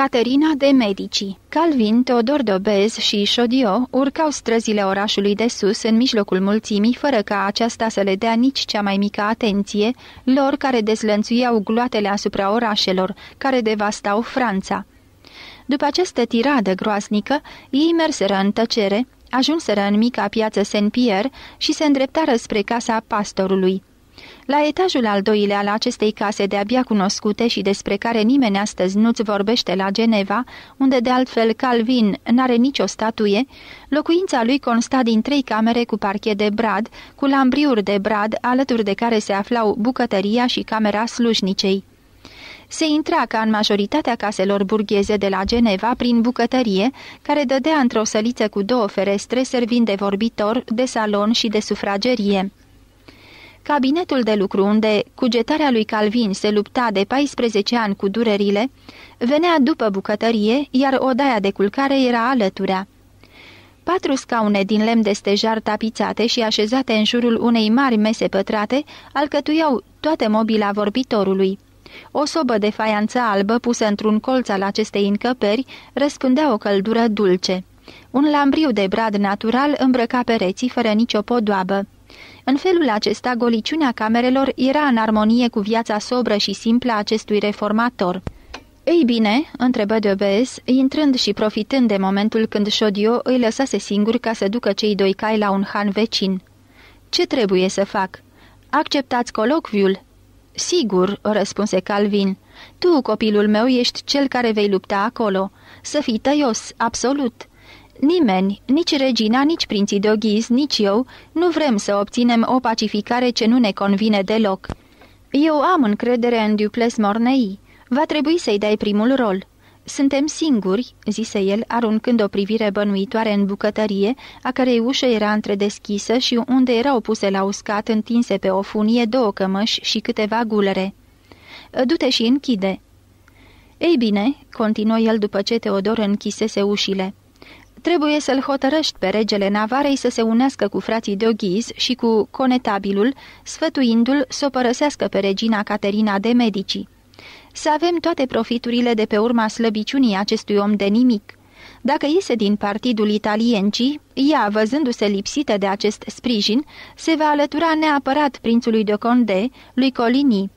Caterina de Medici. Calvin, Teodor Dobez și Șodio urcau străzile orașului de sus în mijlocul mulțimii fără ca aceasta să le dea nici cea mai mică atenție lor care dezlănțuiau gloatele asupra orașelor, care devastau Franța. După această tiradă groaznică, ei merseră în tăcere, ajunseră în mica piață Saint-Pierre și se îndreptară spre casa pastorului. La etajul al doilea al acestei case de-abia cunoscute și despre care nimeni astăzi nu-ți vorbește la Geneva, unde de altfel Calvin n-are nicio statuie, locuința lui consta din trei camere cu parchet de brad, cu lambriuri de brad, alături de care se aflau bucătăria și camera slujnicei. Se intra ca în majoritatea caselor burgheze de la Geneva prin bucătărie, care dădea într-o săliță cu două ferestre servind de vorbitor, de salon și de sufragerie. Cabinetul de lucru unde cugetarea lui Calvin se lupta de 14 ani cu durerile, venea după bucătărie, iar odaia de culcare era alăturea. Patru scaune din lemn de stejar tapițate și așezate în jurul unei mari mese pătrate alcătuiau toată mobila vorbitorului. O sobă de faianță albă pusă într-un colț al acestei încăperi răspândea o căldură dulce. Un lambriu de brad natural îmbrăca pereții fără nicio podoabă. În felul acesta, goliciunea camerelor era în armonie cu viața sobră și simplă a acestui reformator. Ei bine," întrebă de obes, intrând și profitând de momentul când Shodio îi lăsase singur ca să ducă cei doi cai la un han vecin. Ce trebuie să fac?" Acceptați colocviul?" Sigur," răspunse Calvin. Tu, copilul meu, ești cel care vei lupta acolo. Să fii tăios, absolut. Nimeni, nici regina, nici prinții de oghiz, nici eu, nu vrem să obținem o pacificare ce nu ne convine deloc. Eu am încredere în Duples Mornei. Va trebui să-i dai primul rol. Suntem singuri," zise el, aruncând o privire bănuitoare în bucătărie, a cărei ușă era întredeschisă și unde erau puse la uscat, întinse pe o funie, două cămăși și câteva gulere. Du-te și închide." Ei bine," continuă el după ce Teodor închisese ușile, Trebuie să-l hotărăști pe regele Navarei să se unească cu frații de Oghiz și cu conetabilul, sfătuindu-l să o părăsească pe regina Caterina de Medici. Să avem toate profiturile de pe urma slăbiciunii acestui om de nimic. Dacă iese din partidul italiencii, ea, văzându-se lipsită de acest sprijin, se va alătura neapărat prințului de Conde, lui Colini.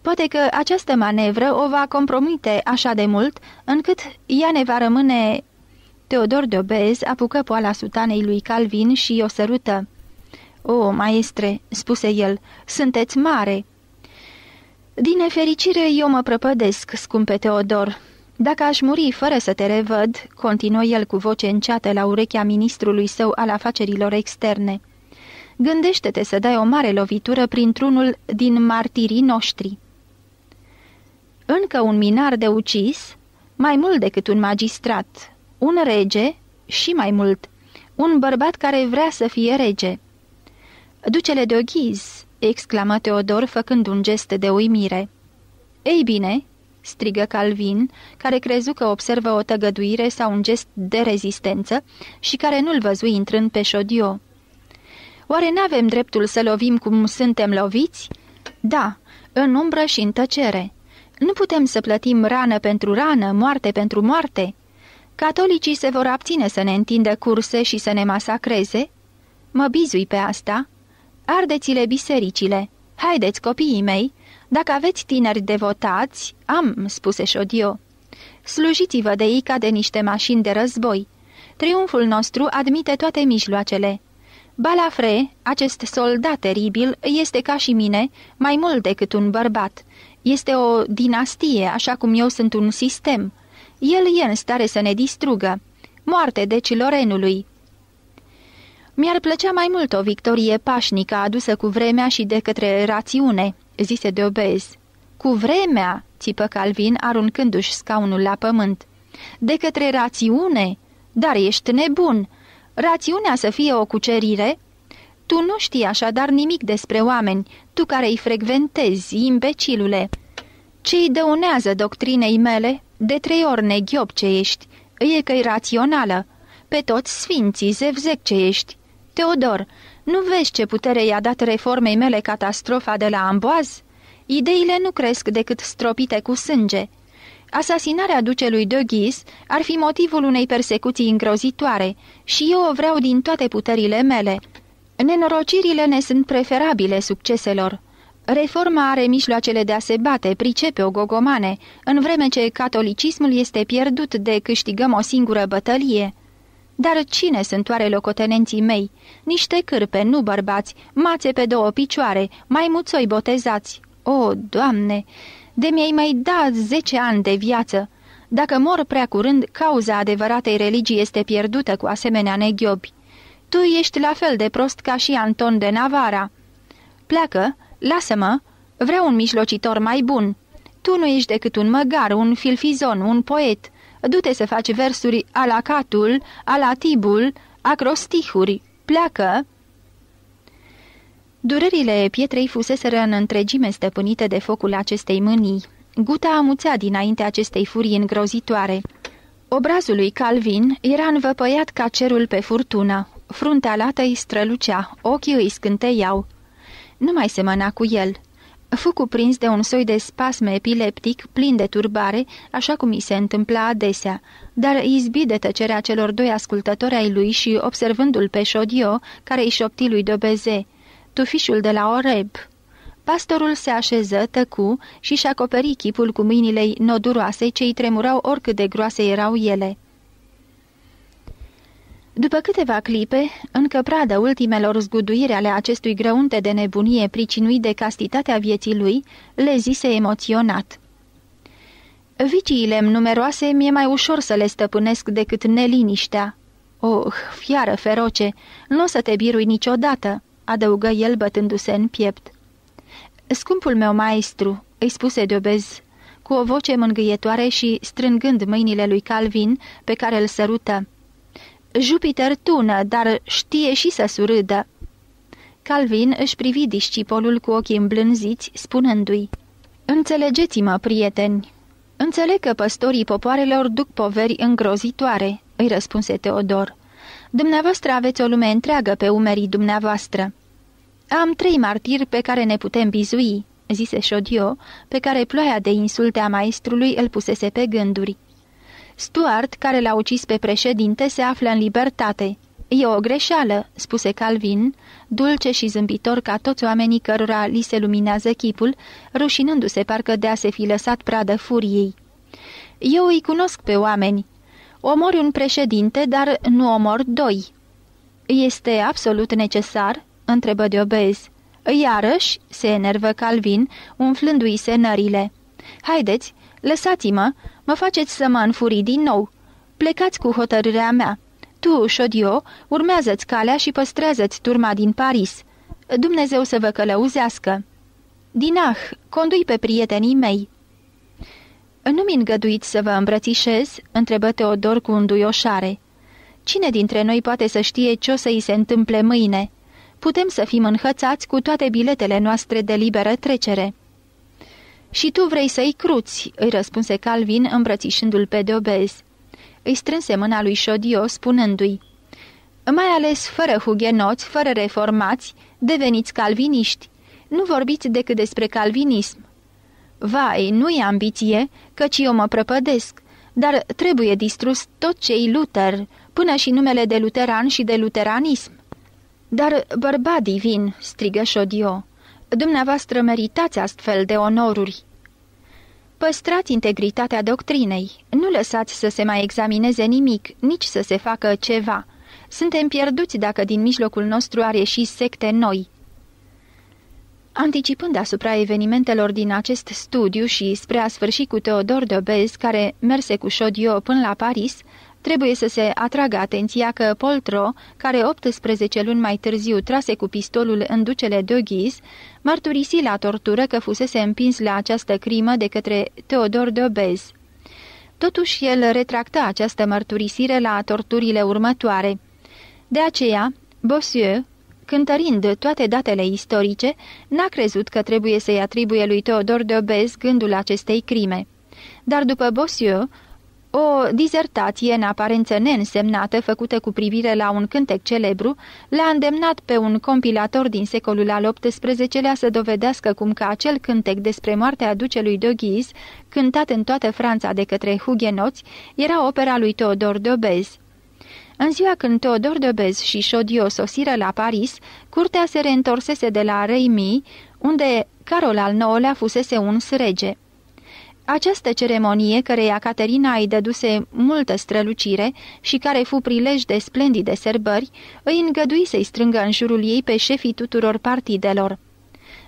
Poate că această manevră o va compromite așa de mult, încât ea ne va rămâne Teodor de Obez apucă poala sutanei lui Calvin și o sărută. O, maestre," spuse el, sunteți mare!" Din nefericire, eu mă prăpădesc, scumpe Teodor. Dacă aș muri fără să te revăd," continuă el cu voce înceată la urechea ministrului său al afacerilor externe, gândește-te să dai o mare lovitură printr-unul din martirii noștri." Încă un minar de ucis, mai mult decât un magistrat, un rege și mai mult, un bărbat care vrea să fie rege. Ducele de Oghiz, exclamă Teodor făcând un gest de uimire. Ei bine, strigă Calvin, care crezu că observă o tăgăduire sau un gest de rezistență și care nu-l văzui intrând pe șodio. Oare n-avem dreptul să lovim cum suntem loviți? Da, în umbră și în tăcere. Nu putem să plătim rană pentru rană, moarte pentru moarte?" Catolicii se vor abține să ne întindă curse și să ne masacreze? Mă bizui pe asta. Ardeți-le bisericile. Haideți, copiii mei, dacă aveți tineri devotați, am, spuse Șodio. Slujiți-vă de ei ca de niște mașini de război. Triumful nostru admite toate mijloacele. Balafre, acest soldat teribil, este ca și mine, mai mult decât un bărbat. Este o dinastie, așa cum eu sunt un sistem.” El e în stare să ne distrugă. Moarte deci Lorenului!" Mi-ar plăcea mai mult o victorie pașnică adusă cu vremea și de către rațiune," zise de obez. Cu vremea!" țipă Calvin, aruncându-și scaunul la pământ. De către rațiune? Dar ești nebun! Rațiunea să fie o cucerire? Tu nu știi așadar nimic despre oameni, tu care îi frecventezi, imbecilule. Ce i dăunează doctrinei mele? De trei ori neghiop ce ești, e că rațională. Pe toți sfinții zevzec ce ești. Teodor, nu vezi ce putere i-a dat reformei mele catastrofa de la Amboaz? Ideile nu cresc decât stropite cu sânge. Asasinarea ducelui de Ghis ar fi motivul unei persecuții îngrozitoare și eu o vreau din toate puterile mele. Nenorocirile ne sunt preferabile succeselor. Reforma are mijloacele de a se bate, pricepe o gogomane, în vreme ce catolicismul este pierdut de câștigăm o singură bătălie. Dar cine sunt oare locotenenții mei? Niște cârpe, nu bărbați, mațe pe două picioare, mai muțoi botezați. O, Doamne! De mi-ai mai dat zece ani de viață! Dacă mor prea curând, cauza adevăratei religii este pierdută cu asemenea neghiobi. Tu ești la fel de prost ca și Anton de Navara. Pleacă, Lasă-mă, vreau un mijlocitor mai bun. Tu nu ești decât un măgar, un filfizon, un poet. Du-te să faci versuri alacatul, alatibul, acrostihuri. Pleacă!" Durerile pietrei fuseseră în întregime stăpânite de focul acestei mânii. Guta amuțea dinainte acestei furii îngrozitoare. Obrazul lui Calvin era învăpăiat ca cerul pe furtuna. Fruntea lată îi strălucea, ochii îi scânteiau nu mai semăna cu el. Fu cuprins de un soi de spasm epileptic, plin de turbare, așa cum i se întâmpla adesea, dar izbi de tăcerea celor doi ascultători ai lui și observându-l pe Șodio, care îi șopti lui Dobeze, tufișul de la Oreb. Pastorul se așeză, tăcu și-și acoperi chipul cu mâinile noduroase ce îi tremurau oricât de groase erau ele. După câteva clipe, încă pradă ultimelor zguduire ale acestui grăunte de nebunie pricinuit de castitatea vieții lui, le zise emoționat. Viciile numeroase mi-e mai ușor să le stăpânesc decât neliniștea. Oh, fiară feroce, nu o să te birui niciodată!" adăugă el bătându-se în piept. Scumpul meu maestru," îi spuse Dobez, cu o voce mângâietoare și strângând mâinile lui Calvin, pe care îl sărută. Jupiter tună, dar știe și să surâdă. Calvin își privi discipolul cu ochii îmblânziți, spunându-i Înțelegeți-mă, prieteni! Înțeleg că păstorii popoarelor duc poveri îngrozitoare," îi răspunse Teodor. Dumneavoastră aveți o lume întreagă pe umerii dumneavoastră." Am trei martiri pe care ne putem bizui," zise Șodio, pe care ploaia de insulte a maestrului îl pusese pe gânduri. Stuart, care l-a ucis pe președinte, se află în libertate. E o greșeală," spuse Calvin, dulce și zâmbitor ca toți oamenii cărora li se luminează chipul, rușinându-se parcă de a se fi lăsat pradă furiei. Eu îi cunosc pe oameni. Omori un președinte, dar nu omor doi." Este absolut necesar?" întrebă de obez. Iarăși," se enervă Calvin, umflându-i senările. Haideți, Lăsați-mă, mă faceți să mă înfurii din nou. Plecați cu hotărârea mea. Tu, Șodio, urmează-ți calea și păstrează-ți turma din Paris. Dumnezeu să vă călăuzească. Dinah, condui pe prietenii mei. Nu-mi îngăduiți să vă îmbrățișez?" întrebă Teodor cu înduioșare. Cine dintre noi poate să știe ce o să îi se întâmple mâine? Putem să fim înhățați cu toate biletele noastre de liberă trecere." Și tu vrei să-i cruți," îi răspunse Calvin, îmbrățișându-l pe Deobez. Îi strânse mâna lui Șodio, spunându-i, Mai ales fără hugenoți, fără reformați, deveniți calviniști. Nu vorbiți decât despre calvinism." Vai, nu-i ambiție, căci eu mă prăpădesc, dar trebuie distrus tot ce-i Luther, până și numele de luteran și de luteranism." Dar, bărbat divin," strigă Șodio, dumneavoastră meritați astfel de onoruri." Păstrați integritatea doctrinei, nu lăsați să se mai examineze nimic, nici să se facă ceva. Suntem pierduți dacă din mijlocul nostru are și secte noi. Anticipând asupra evenimentelor din acest studiu și spre a sfârși cu Teodor Obez, care merse cu Șodio până la Paris, Trebuie să se atragă atenția că Poltro, care 18 luni mai târziu trase cu pistolul în ducele de Ghis, mărturisi la tortură că fusese împins la această crimă de către Teodor de Obez. Totuși, el retractă această mărturisire la torturile următoare. De aceea, Bossieu, cântărind toate datele istorice, n-a crezut că trebuie să-i atribuie lui Teodor de Obez gândul acestei crime. Dar după Bossieu, o dizertație în aparență neînsemnată, făcută cu privire la un cântec celebru, l-a îndemnat pe un compilator din secolul al XVIII-lea să dovedească cum că acel cântec despre moartea ducelui Doghiz, cântat în toată Franța de către hugenoți, era opera lui Teodor Dobez. În ziua când Teodor Dobez și Chaudieu sosiră la Paris, curtea se reîntorsese de la Reimi, unde Carol al IX-lea fusese uns rege. Această ceremonie, căreia Caterina îi dăduse multă strălucire și care fu prilej de splendide serbări, îi îngădui să-i strângă în jurul ei pe șefii tuturor partidelor.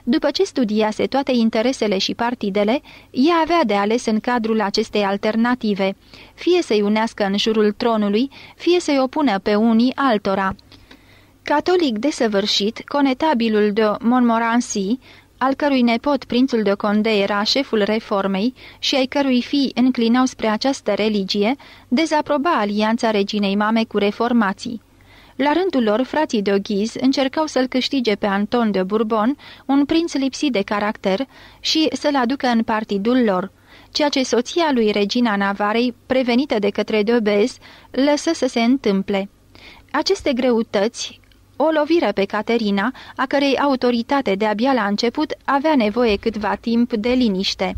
După ce studiase toate interesele și partidele, ea avea de ales în cadrul acestei alternative, fie să-i unească în jurul tronului, fie să-i opună pe unii altora. Catolic desăvârșit, conetabilul de Montmorency, al cărui nepot, prințul de Conde, era șeful reformei și ai cărui fii înclinau spre această religie, dezaproba alianța reginei mame cu reformații. La rândul lor, frații de Oghiz încercau să-l câștige pe Anton de Bourbon, un prinț lipsit de caracter, și să-l aducă în partidul lor, ceea ce soția lui Regina Navarei, prevenită de către Deobez, lăsă să se întâmple. Aceste greutăți, o loviră pe Caterina, a cărei autoritate de-abia la început avea nevoie câtva timp de liniște.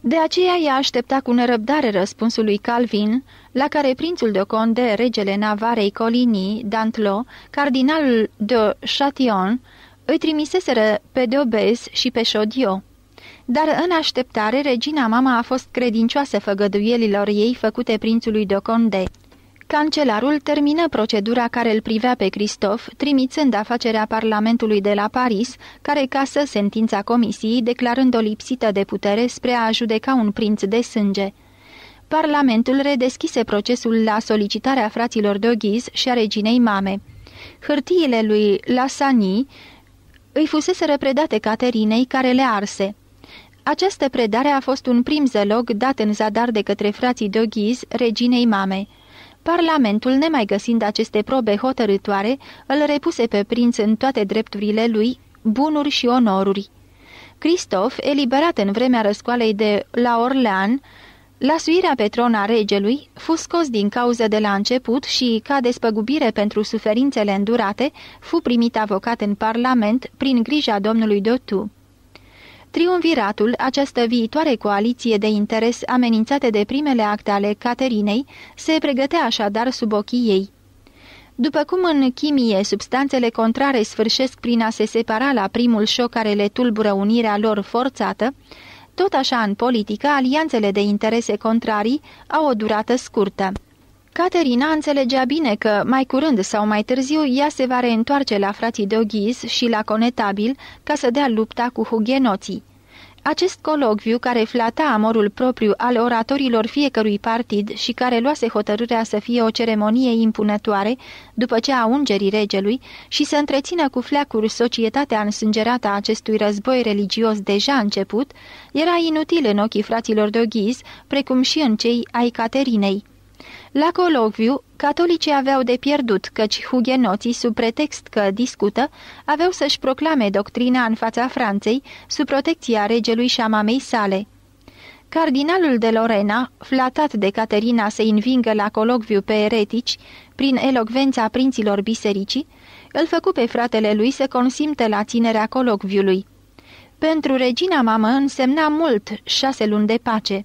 De aceea ea aștepta cu nerăbdare răspunsul lui Calvin, la care prințul de Conde, regele Navarei Coligny, Dantlo, cardinalul de Châtillon, îi trimiseseră pe Deobes și pe Chaudio. Dar în așteptare, regina mama a fost credincioasă făgăduielilor ei făcute prințului de Conde cancelarul termină procedura care îl privea pe Cristof, trimițând afacerea Parlamentului de la Paris, care casă sentința comisiei, declarând-o lipsită de putere spre a judeca un prinț de sânge. Parlamentul redeschise procesul la solicitarea fraților Doghiz și a reginei mame. Hârtiile lui Lasani îi fusese repredate Caterinei, care le arse. Această predare a fost un prim zelog dat în zadar de către frații Doghiz, reginei mamei. Parlamentul, nemai găsind aceste probe hotărâtoare, îl repuse pe prinț în toate drepturile lui, bunuri și onoruri. Cristof, eliberat în vremea răscoalei de la Orlean, la suirea pe trona regelui, fu scos din cauză de la început și, ca despăgubire pentru suferințele îndurate, fu primit avocat în Parlament prin grija domnului Dotu. Triumviratul, această viitoare coaliție de interes amenințate de primele acte ale Caterinei, se pregătea așadar sub ochii ei. După cum în chimie substanțele contrare sfârșesc prin a se separa la primul șoc care le tulbură unirea lor forțată, tot așa în politică alianțele de interese contrarii au o durată scurtă. Caterina înțelegea bine că, mai curând sau mai târziu, ea se va reîntoarce la frații de Oghiz și la conetabil ca să dea lupta cu hughenoții. Acest colocviu care flata amorul propriu al oratorilor fiecărui partid și care luase hotărârea să fie o ceremonie impunătoare, după ce a ungerii regelui, și să întrețină cu fleacuri societatea însângerată a acestui război religios deja început, era inutil în ochii fraților de Oghiz, precum și în cei ai Caterinei. La coloviu, catolicii aveau de pierdut, căci hugenoții, sub pretext că discută, aveau să-și proclame doctrina în fața Franței, sub protecția regelui și a mamei sale. Cardinalul de Lorena, flatat de Caterina să invingă la coloviu pe eretici, prin elocvența prinților bisericii, îl făcu pe fratele lui să consimte la ținerea colocviului. Pentru regina mamă însemna mult șase luni de pace.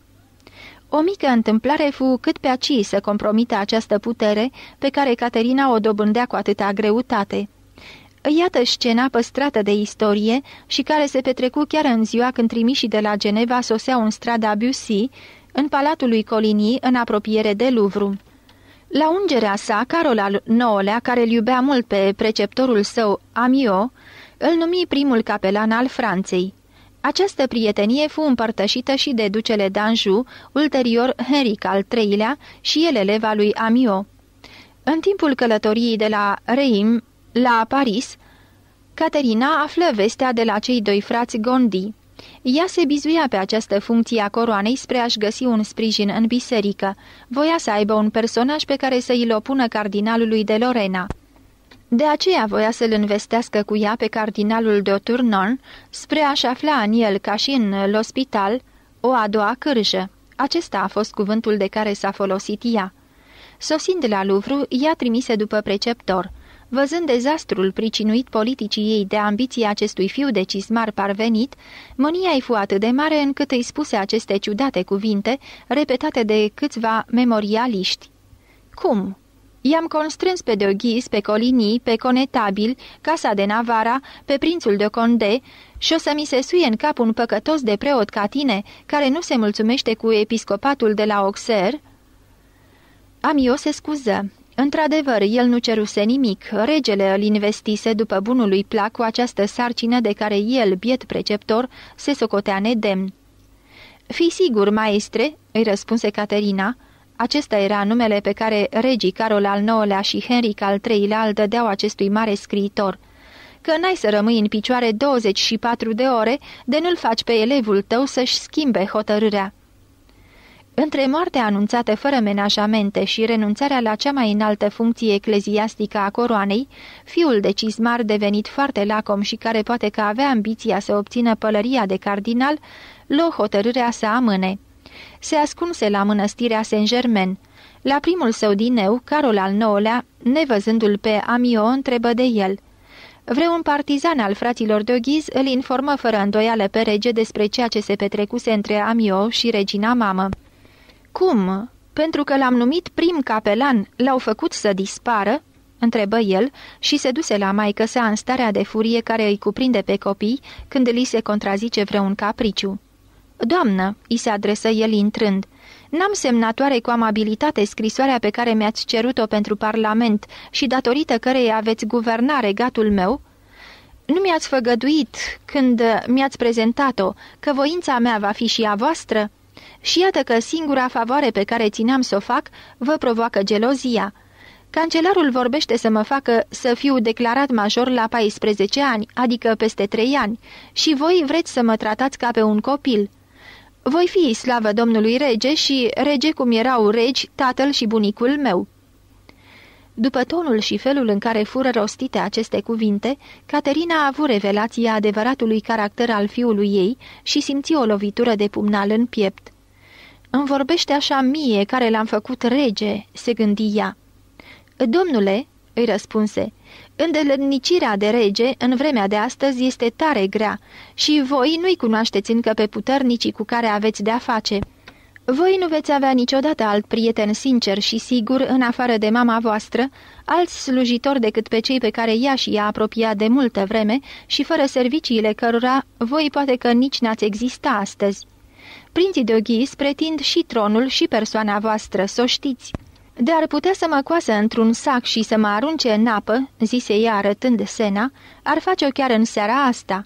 O mică întâmplare fu cât pe aci să compromită această putere pe care Caterina o dobândea cu atâta greutate. Iată scena păstrată de istorie și care se petrecu chiar în ziua când trimișii de la Geneva soseau în strada Bussy, în palatul lui Coligny, în apropiere de Louvre. La ungerea sa, Carol al IX-lea, care îl iubea mult pe preceptorul său, Amio, îl numi primul capelan al Franței. Această prietenie fu împărtășită și de ducele d'Anjou, ulterior Henric al III-lea și el eleva lui Amio. În timpul călătoriei de la Reim la Paris, Caterina află vestea de la cei doi frați Gondi. Ea se bizuia pe această funcție a coroanei spre a-și găsi un sprijin în biserică. Voia să aibă un personaj pe care să îl opună cardinalului de Lorena. De aceea voia să-l investească cu ea pe cardinalul de Turnon, spre a-și afla în el, ca și în l'ospital, o a doua cârjă. Acesta a fost cuvântul de care s-a folosit ea. Sosind la Luvru, ea trimise după preceptor. Văzând dezastrul pricinuit politicii ei de ambiții acestui fiu de cismar parvenit, mânia ei fu atât de mare încât îi spuse aceste ciudate cuvinte, repetate de câțiva memorialiști. Cum? I-am constrâns pe Deoghis, pe Colinii, pe Conetabil, Casa de Navara, pe prințul de Conde și o să mi se suie în cap un păcătos de preot ca tine, care nu se mulțumește cu episcopatul de la Auxerre?" Amio se scuză. Într-adevăr, el nu ceruse nimic, regele îl investise după bunului plac cu această sarcină de care el, biet preceptor, se socotea nedemn. Fii sigur, maestre," îi răspunse Caterina, acesta era numele pe care regii Carol al IX-lea și Henric al III-lea îl dădeau acestui mare scriitor. Că n-ai să rămâi în picioare 24 de ore de nu-l faci pe elevul tău să-și schimbe hotărârea. Între moartea anunțată fără menajamente și renunțarea la cea mai înaltă funcție ecleziastică a coroanei, fiul de cizmar devenit foarte lacom și care poate că avea ambiția să obțină pălăria de cardinal, luă hotărârea să amâne se ascunse la mănăstirea Saint-Germain. La primul său dineu, Carol al IX-lea, nevăzându-l pe Amio, întrebă de el. Vreun partizan al fraților de Oghiz îl informă fără îndoială pe rege despre ceea ce se petrecuse între Amio și regina mamă. Cum? Pentru că l-am numit prim capelan, l-au făcut să dispară?" întrebă el și se duse la maică sa în starea de furie care îi cuprinde pe copii când li se contrazice vreun capriciu. Doamnă," i se adresă el intrând, n-am semnatoare cu amabilitate scrisoarea pe care mi-ați cerut-o pentru Parlament și datorită căreia aveți guverna regatul meu?" Nu mi-ați făgăduit când mi-ați prezentat-o că voința mea va fi și a voastră?" Și iată că singura favoare pe care țineam să o fac vă provoacă gelozia. Cancelarul vorbește să mă facă să fiu declarat major la 14 ani, adică peste 3 ani, și voi vreți să mă tratați ca pe un copil. Voi fi slavă domnului rege și rege cum erau regi tatăl și bunicul meu." După tonul și felul în care fură rostite aceste cuvinte, Caterina a avut revelația adevăratului caracter al fiului ei și simți o lovitură de pumnal în piept. Îmi vorbește așa mie care l-am făcut rege," se gândi ea. Domnule," îi răspunse, Îndelărnicirea de rege în vremea de astăzi este tare grea și voi nu-i cunoașteți încă pe puternicii cu care aveți de-a face. Voi nu veți avea niciodată alt prieten sincer și sigur în afară de mama voastră, alți slujitori decât pe cei pe care ea și ea apropia de multă vreme și fără serviciile cărora voi poate că nici n-ați exista astăzi. Prinții de Oghis pretind și tronul și persoana voastră, să știți. De ar putea să mă coasă într-un sac și să mă arunce în apă, zise ea arătând sena, ar face-o chiar în seara asta.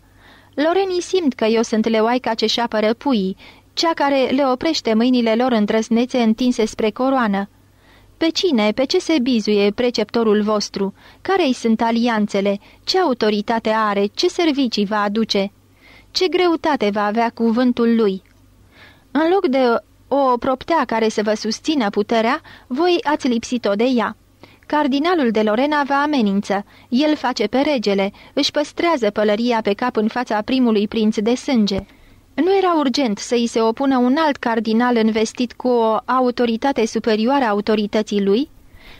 Lorenii simt că eu sunt leoaica ce șapără puii, cea care le oprește mâinile lor îndrăznețe întinse spre coroană. Pe cine, pe ce se bizuie preceptorul vostru? Care-i sunt alianțele? Ce autoritate are? Ce servicii va aduce? Ce greutate va avea cuvântul lui?" În loc de o proptea care să vă susțină puterea, voi ați lipsit-o de ea. Cardinalul de Lorena vă amenință, el face pe regele, își păstrează pălăria pe cap în fața primului prinț de sânge. Nu era urgent să îi se opună un alt cardinal investit cu o autoritate superioară autorității lui?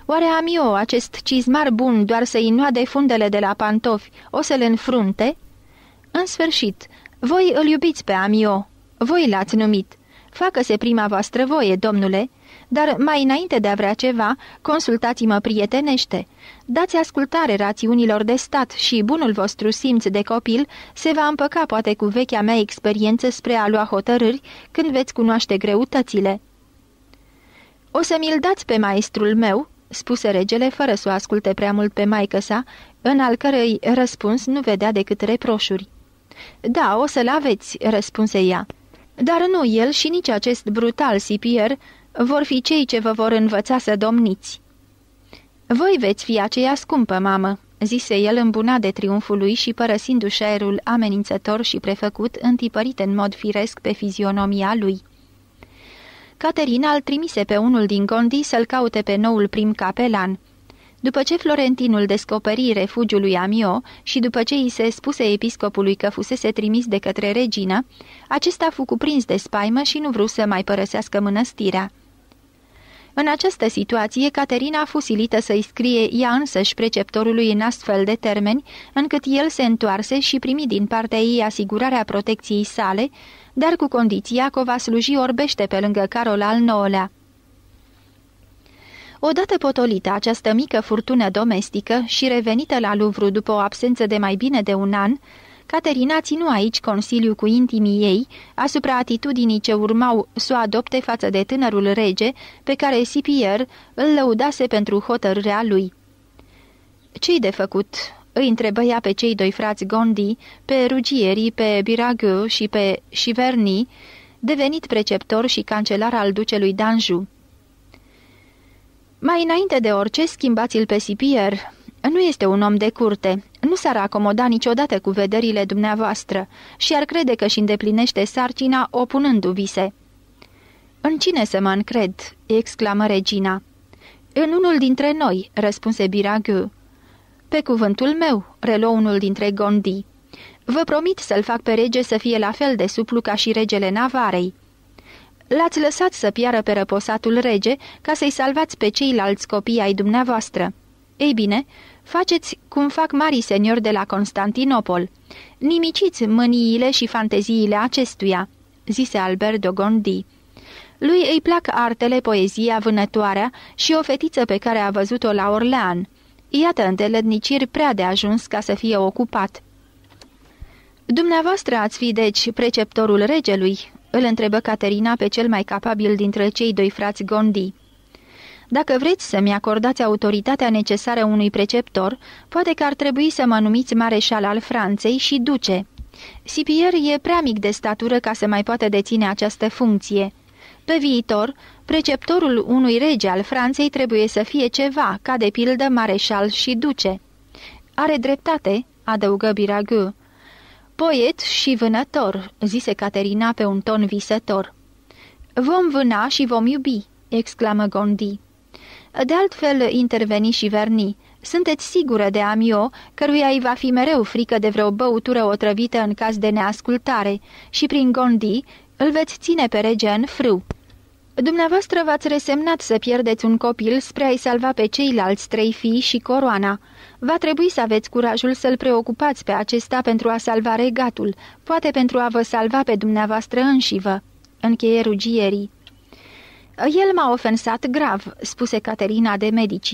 Oare am eu acest cizmar bun doar să-i de fundele de la pantofi, o să-l înfrunte? În sfârșit, voi îl iubiți pe Amio, voi l-ați numit. Facă-se prima voastră voie, domnule, dar mai înainte de a vrea ceva, consultați-mă prietenește. Dați ascultare rațiunilor de stat și bunul vostru simț de copil se va împăca poate cu vechea mea experiență spre a lua hotărâri când veți cunoaște greutățile. O să mi-l dați pe maestrul meu?" spuse regele fără să o asculte prea mult pe maică sa, în al cărei răspuns nu vedea decât reproșuri. Da, o să-l aveți," răspunse ea. Dar nu el și nici acest brutal sipier vor fi cei ce vă vor învăța să domniți. Voi veți fi aceea scumpă, mamă," zise el îmbunat de triumful lui și părăsindu-și aerul amenințător și prefăcut, întipărit în mod firesc pe fizionomia lui. Caterina îl trimise pe unul din gondii să-l caute pe noul prim capelan. După ce Florentinul descoperi refugiul lui Amio și după ce i se spuse episcopului că fusese trimis de către regină, acesta fu cuprins de spaimă și nu vrut să mai părăsească mănăstirea. În această situație, Caterina a fost silită să-i scrie ea însăși preceptorului în astfel de termeni, încât el se întoarse și primi din partea ei asigurarea protecției sale, dar cu condiția că o va sluji orbește pe lângă Carol al IX-lea. Odată potolită această mică furtună domestică și revenită la Luvru după o absență de mai bine de un an, Caterina ținu aici consiliu cu intimii ei asupra atitudinii ce urmau să o adopte față de tânărul rege pe care Sipier îl lăudase pentru hotărârea lui. Ce-i de făcut?" îi întrebă ea pe cei doi frați Gondi, pe rugierii, pe Biragu și pe Chiverny, devenit preceptor și cancelar al ducelui Danjou. Mai înainte de orice, schimbați-l pe Sipier. Nu este un om de curte. Nu s-ar acomoda niciodată cu vederile dumneavoastră și ar crede că își îndeplinește sarcina opunându-vi se. În cine să mă încred?" exclamă regina. În unul dintre noi," răspunse Biragu. Pe cuvântul meu," reluă unul dintre gondii. Vă promit să-l fac pe rege să fie la fel de suplu ca și regele Navarei." L-ați lăsat să piară pe răposatul rege ca să-i salvați pe ceilalți copii ai dumneavoastră. Ei bine, faceți cum fac marii seniori de la Constantinopol. Nimiciți mâniile și fanteziile acestuia, zise Albert Gondi. Lui îi plac artele, poezia, vânătoarea și o fetiță pe care a văzut-o la Orlean. Iată îndeletniciri prea de ajuns ca să fie ocupat. Dumneavoastră ați fi, deci, preceptorul regelui, îl întrebă Caterina pe cel mai capabil dintre cei doi frați Gondi. Dacă vreți să-mi acordați autoritatea necesară unui preceptor, poate că ar trebui să mă numiți mareșal al Franței și duce. Sipier e prea mic de statură ca să mai poată deține această funcție. Pe viitor, preceptorul unui rege al Franței trebuie să fie ceva, ca de pildă mareșal și duce. Are dreptate, adăugă Biragu. Poet și vânător," zise Caterina pe un ton visător. Vom vâna și vom iubi," exclamă Gondi. De altfel interveni și Verni. Sunteți sigură de Amio, căruia îi va fi mereu frică de vreo băutură otrăvită în caz de neascultare, și prin Gondi îl veți ține pe rege în frâu. Dumneavoastră v-ați resemnat să pierdeți un copil spre a-i salva pe ceilalți trei fii și coroana, Va trebui să aveți curajul să-l preocupați pe acesta pentru a salva regatul, poate pentru a vă salva pe dumneavoastră înșivă." Încheie rugierii. El m-a ofensat grav," spuse Caterina de Medici.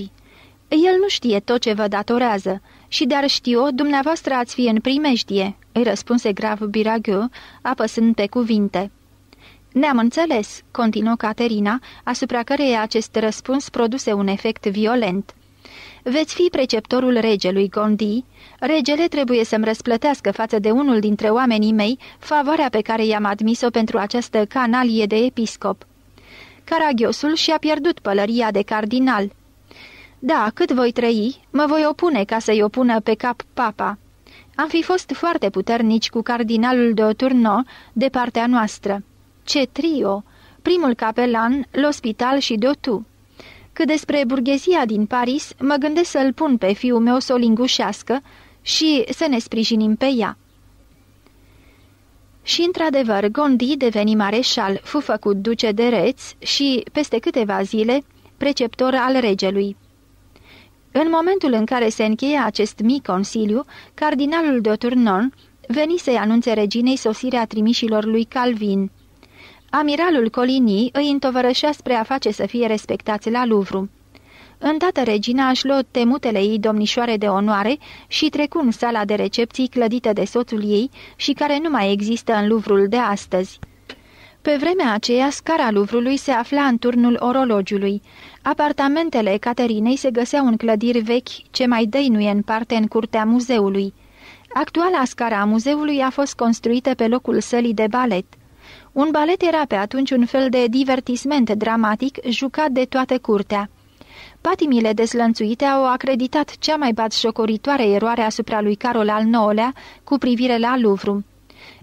El nu știe tot ce vă datorează și dar știu, dumneavoastră ați fi în primejdie," îi răspunse grav Biragiu, apăsând pe cuvinte. Ne-am înțeles," continuă Caterina, asupra căreia acest răspuns produse un efect violent. Veți fi preceptorul regelui Gondi. Regele trebuie să-mi răsplătească față de unul dintre oamenii mei favoarea pe care i-am admis-o pentru această canalie de episcop. Caragiosul și-a pierdut pălăria de cardinal. Da, cât voi trăi, mă voi opune ca să-i opună pe cap papa. Am fi fost foarte puternici cu cardinalul de Oturno de partea noastră. Ce trio! Primul capelan, l'ospital și tu că despre burghezia din Paris mă gândesc să-l pun pe fiul meu să o lingușească și să ne sprijinim pe ea. Și într-adevăr, Gondi deveni mareșal, fu făcut duce de reț și, peste câteva zile, preceptor al regelui. În momentul în care se încheia acest mic consiliu, cardinalul de Turnon veni să-i anunțe reginei sosirea trimișilor lui Calvin – Amiralul Coligny îi întovărășea spre a face să fie respectați la Louvre. Îndată regina își luă temutele ei domnișoare de onoare și trecu în sala de recepții clădită de soțul ei și care nu mai există în Luvrul de astăzi. Pe vremea aceea, scara Luvrului se afla în turnul orologiului. Apartamentele Caterinei se găseau în clădiri vechi ce mai dăinuie în parte în curtea muzeului. Actuala scara a muzeului a fost construită pe locul sălii de balet. Un balet era pe atunci un fel de divertisment dramatic jucat de toată curtea. Patimile deslănțuite au acreditat cea mai batjocoritoare eroare asupra lui Carol al IX-lea cu privire la Louvre.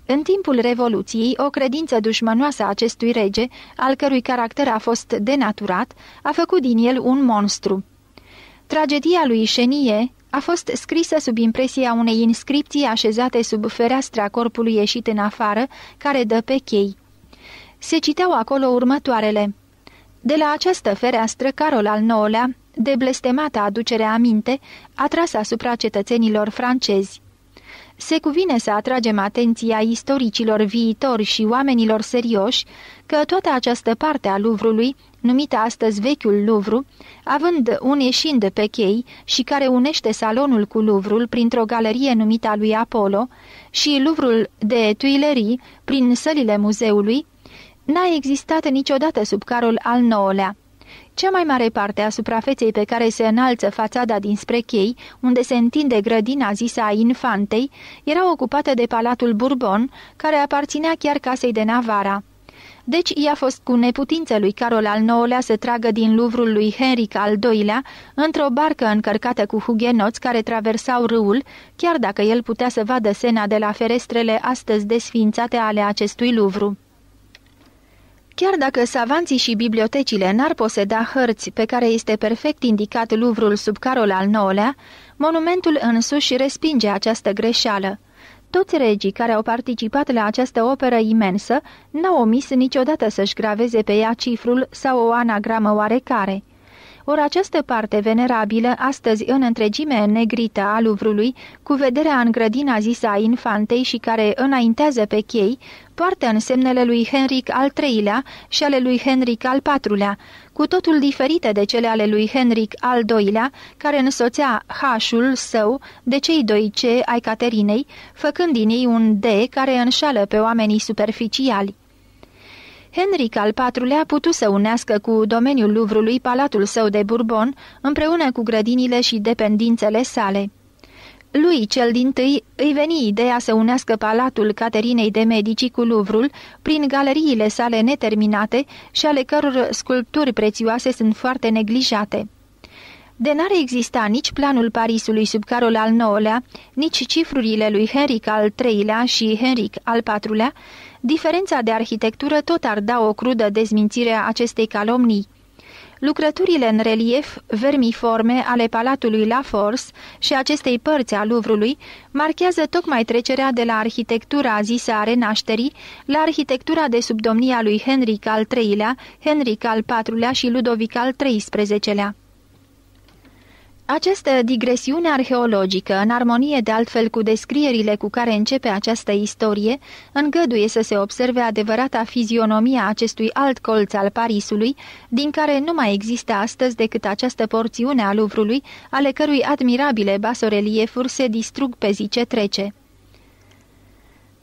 În timpul Revoluției, o credință dușmănoasă a acestui rege, al cărui caracter a fost denaturat, a făcut din el un monstru. Tragedia lui Șenie, a fost scrisă sub impresia unei inscripții așezate sub fereastra corpului ieșit în afară, care dă pe chei. Se citeau acolo următoarele. De la această fereastră, Carol al IX-lea, de blestemată aducere aminte, a tras asupra cetățenilor francezi. Se cuvine să atragem atenția istoricilor viitori și oamenilor serioși că toată această parte a Luvrului, numită astăzi Vechiul Luvru, având un ieșind pe chei și care unește salonul cu Luvrul printr-o galerie numită a lui Apollo și Luvrul de Tuilerii prin sălile muzeului, n-a existat niciodată sub Carol al IX-lea. Cea mai mare parte a suprafeței pe care se înalță fațada dinspre chei, unde se întinde grădina zisă a infantei, era ocupată de Palatul Bourbon, care aparținea chiar casei de Navara. Deci i-a fost cu neputință lui Carol al IX-lea să tragă din luvrul lui Henric al II-lea într-o barcă încărcată cu hugenoți care traversau râul, chiar dacă el putea să vadă sena de la ferestrele astăzi desfințate ale acestui luvru. Chiar dacă savanții și bibliotecile n-ar poseda hărți pe care este perfect indicat Luvrul sub Carol al IX-lea, monumentul însuși respinge această greșeală. Toți regii care au participat la această operă imensă n-au omis niciodată să-și graveze pe ea cifrul sau o anagramă oarecare. Ori această parte venerabilă, astăzi în întregime negrită a Luvrului, cu vederea în grădina zisă a infantei și care înaintează pe chei, poartă însemnele lui Henric al III-lea și ale lui Henric al IV-lea, cu totul diferite de cele ale lui Henric al II-lea, care însoțea H-ul său de cei doi C ai Caterinei, făcând din ei un D care înșală pe oamenii superficiali. Henric al IV-lea putu să unească cu domeniul Luvrului palatul său de Bourbon, împreună cu grădinile și dependințele sale. Lui, cel din tâi, îi veni ideea să unească palatul Caterinei de Medici cu Luvrul prin galeriile sale neterminate și ale căror sculpturi prețioase sunt foarte neglijate. De n-ar exista nici planul Parisului sub Carol al IX-lea, nici cifrurile lui Henric al III-lea și Henric al IV-lea, diferența de arhitectură tot ar da o crudă dezmințire a acestei calomnii. Lucrăturile în relief vermiforme ale palatului La Force și acestei părți a Luvrului marchează tocmai trecerea de la arhitectura zisă a renașterii la arhitectura de subdomnia lui Henric al III-lea, Henric al IV-lea și Ludovic al XIII-lea. Această digresiune arheologică, în armonie de altfel cu descrierile cu care începe această istorie, îngăduie să se observe adevărata fizionomia acestui alt colț al Parisului, din care nu mai există astăzi decât această porțiune a Luvrului, ale cărui admirabile basoreliefuri se distrug pe zi ce trece.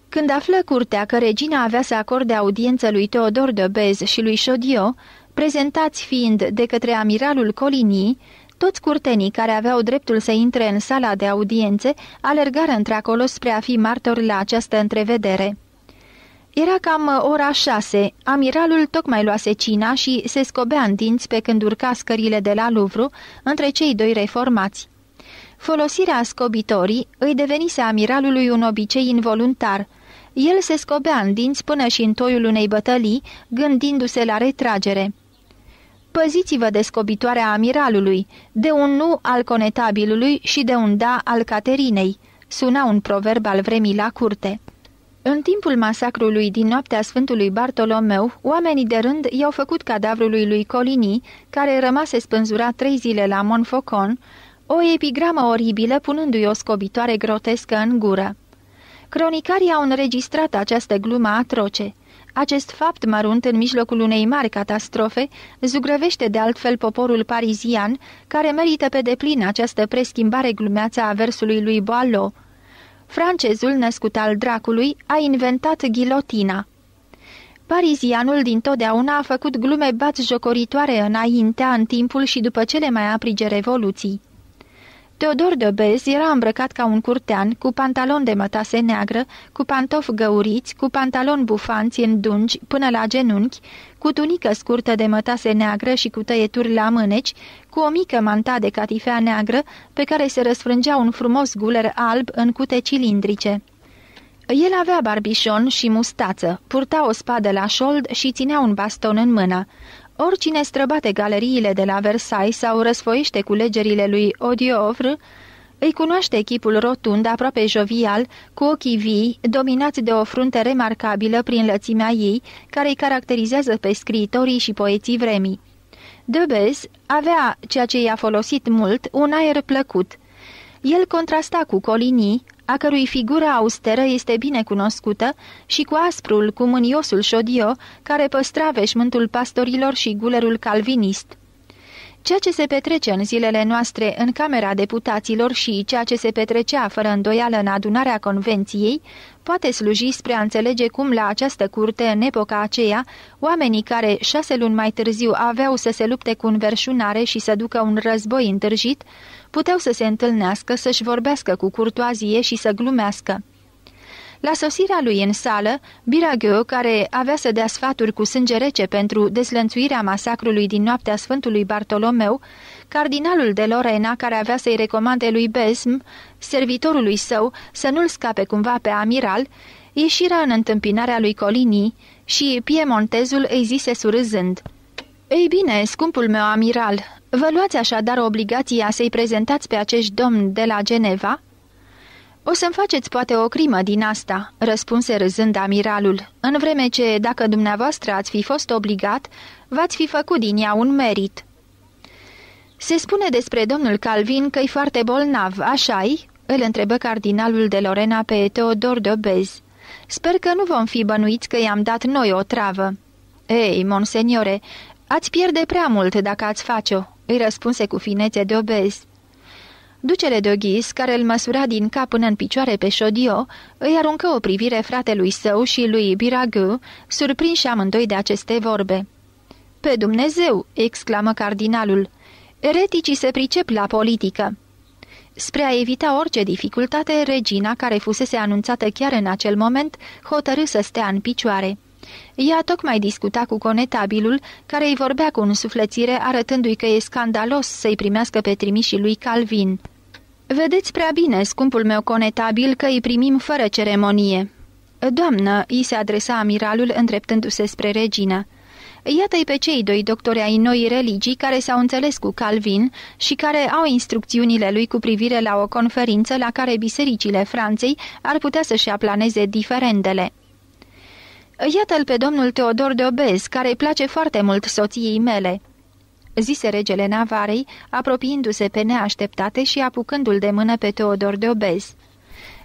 Când află curtea că regina avea să acorde audiență lui Teodor de Bez și lui Chaudiot, prezentați fiind de către amiralul Colinii, toți curtenii care aveau dreptul să intre în sala de audiențe alergară într-acolo spre a fi martori la această întrevedere. Era cam uh, ora șase, amiralul tocmai luase cina și se scobea în dinți pe când urca scările de la Luvru între cei doi reformați. Folosirea scobitorii îi devenise amiralului un obicei involuntar. El se scobea în dinți până și în toiul unei bătălii, gândindu-se la retragere. Păziți-vă de scobitoarea amiralului, de un nu al conetabilului și de un da al Caterinei, suna un proverb al vremii la curte. În timpul masacrului din noaptea Sfântului Bartolomeu, oamenii de rând i-au făcut cadavrului lui Colini, care rămase spânzurat trei zile la Monfocon, o epigramă oribilă punându-i o scobitoare grotescă în gură. Cronicarii au înregistrat această glumă atroce. Acest fapt mărunt în mijlocul unei mari catastrofe zugrăvește de altfel poporul parizian, care merită pe deplin această preschimbare glumeață a versului lui Boileau. Francezul, născut al dracului, a inventat ghilotina. Parizianul dintotdeauna a făcut glume bați jocoritoare înaintea, în timpul și după cele mai aprige revoluții. Teodor de Obez era îmbrăcat ca un curtean, cu pantalon de mătase neagră, cu pantofi găuriți, cu pantalon bufanți în dungi până la genunchi, cu tunică scurtă de mătase neagră și cu tăieturi la mâneci, cu o mică manta de catifea neagră pe care se răsfrângea un frumos guler alb în cute cilindrice. El avea barbișon și mustață, purta o spadă la șold și ținea un baston în mână. Oricine străbate galeriile de la Versailles sau răsfoiește cu legerile lui Odiovr, îi cunoaște echipul rotund, aproape jovial, cu ochii vii, dominați de o frunte remarcabilă prin lățimea ei, care îi caracterizează pe scriitorii și poeții vremii. Debes avea, ceea ce i-a folosit mult, un aer plăcut – el contrasta cu Colinii, a cărui figură austeră este bine cunoscută, și cu asprul, cu mâniosul șodio, care păstra veșmântul pastorilor și gulerul calvinist. Ceea ce se petrece în zilele noastre în Camera Deputaților și ceea ce se petrecea fără îndoială în adunarea Convenției poate sluji spre a înțelege cum la această curte, în epoca aceea, oamenii care șase luni mai târziu aveau să se lupte cu înverșunare și să ducă un război întârjit, puteau să se întâlnească, să-și vorbească cu curtoazie și să glumească. La sosirea lui în sală, Biragheu, care avea să dea sfaturi cu sânge rece pentru deslănțuirea masacrului din noaptea Sfântului Bartolomeu, cardinalul de Lorena, care avea să-i recomande lui Besm, servitorului său, să nu-l scape cumva pe amiral, ieșiră în întâmpinarea lui Colini și piemontezul îi zise surâzând. Ei bine, scumpul meu amiral, vă luați așadar obligația să-i prezentați pe acești domn de la Geneva?" O să-mi faceți poate o crimă din asta," răspunse râzând amiralul, în vreme ce, dacă dumneavoastră ați fi fost obligat, v-ați fi făcut din ea un merit." Se spune despre domnul Calvin că-i foarte bolnav, așa-i?" îl întrebă cardinalul de Lorena pe Teodor de Obez. Sper că nu vom fi bănuiți că i-am dat noi o travă." Ei, monseniore, ați pierde prea mult dacă ați face-o," îi răspunse cu finețe de Obez. Ducele de Oghis, care îl măsura din cap până în picioare pe Șodio, îi aruncă o privire fratelui său și lui Biragu, surprinși amândoi de aceste vorbe. Pe Dumnezeu!" exclamă cardinalul. Ereticii se pricep la politică. Spre a evita orice dificultate, regina, care fusese anunțată chiar în acel moment, hotărâ să stea în picioare. Ea tocmai discuta cu conetabilul, care îi vorbea cu însuflețire, arătându-i că e scandalos să-i primească pe trimișii lui Calvin. Vedeți prea bine, scumpul meu conetabil, că îi primim fără ceremonie." Doamnă," îi se adresa amiralul îndreptându-se spre regină, Iată-i pe cei doi doctori ai noii religii care s-au înțeles cu Calvin și care au instrucțiunile lui cu privire la o conferință la care bisericile Franței ar putea să-și aplaneze diferendele. Iată-l pe domnul Teodor de Obez, care îi place foarte mult soției mele." Zise regele Navarei, apropiindu-se pe neașteptate și apucându-l de mână pe Teodor de Obez.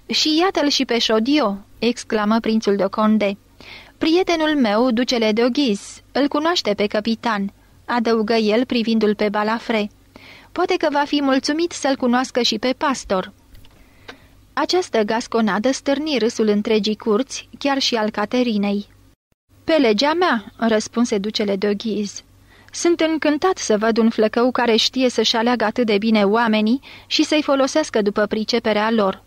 Și iată-l și pe Șodio!" exclamă prințul de Conde. Prietenul meu, ducele de Oghiz, îl cunoaște pe capitan," adăugă el privindul pe Balafre. Poate că va fi mulțumit să-l cunoască și pe pastor." Această gasconadă stârni râsul întregii curți, chiar și al Caterinei. Pe legea mea," răspunse ducele de Oghiz. Sunt încântat să văd un flăcău care știe să-și aleagă atât de bine oamenii și să-i folosească după priceperea lor."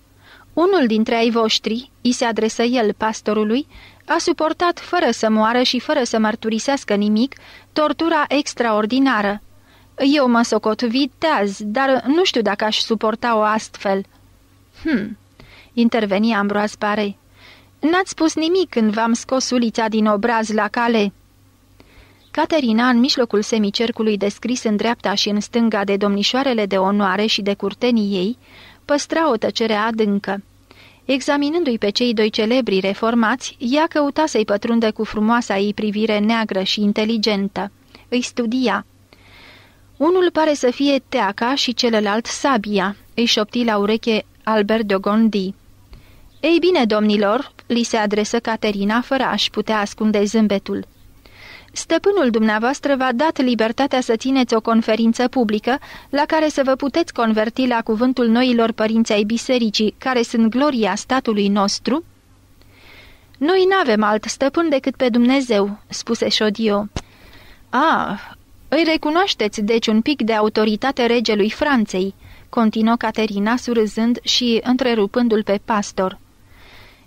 Unul dintre ai voștri, îi se adresă el pastorului, a suportat fără să moară și fără să mărturisească nimic tortura extraordinară. Eu mă socot viteaz, dar nu știu dacă aș suporta-o astfel." Hm," interveni Ambroaz Pare. N-ați spus nimic când v-am scos ulița din obraz la cale." Caterina, în mijlocul semicercului descris în dreapta și în stânga de domnișoarele de onoare și de curtenii ei, păstra o tăcere adâncă. Examinându-i pe cei doi celebri reformați, ea căuta să-i pătrundă cu frumoasa ei privire neagră și inteligentă. Îi studia. Unul pare să fie teaca și celălalt sabia, îi șopti la ureche Albert de Gondi. Ei bine, domnilor, li se adresă Caterina fără a-și putea ascunde zâmbetul. Stăpânul dumneavoastră v-a dat libertatea să țineți o conferință publică la care să vă puteți converti la cuvântul noilor părinți ai bisericii, care sunt gloria statului nostru?" Noi n-avem alt stăpân decât pe Dumnezeu," spuse Șodio. A, îi recunoașteți deci un pic de autoritate regelui Franței," continuă Caterina surâzând și întrerupându-l pe pastor.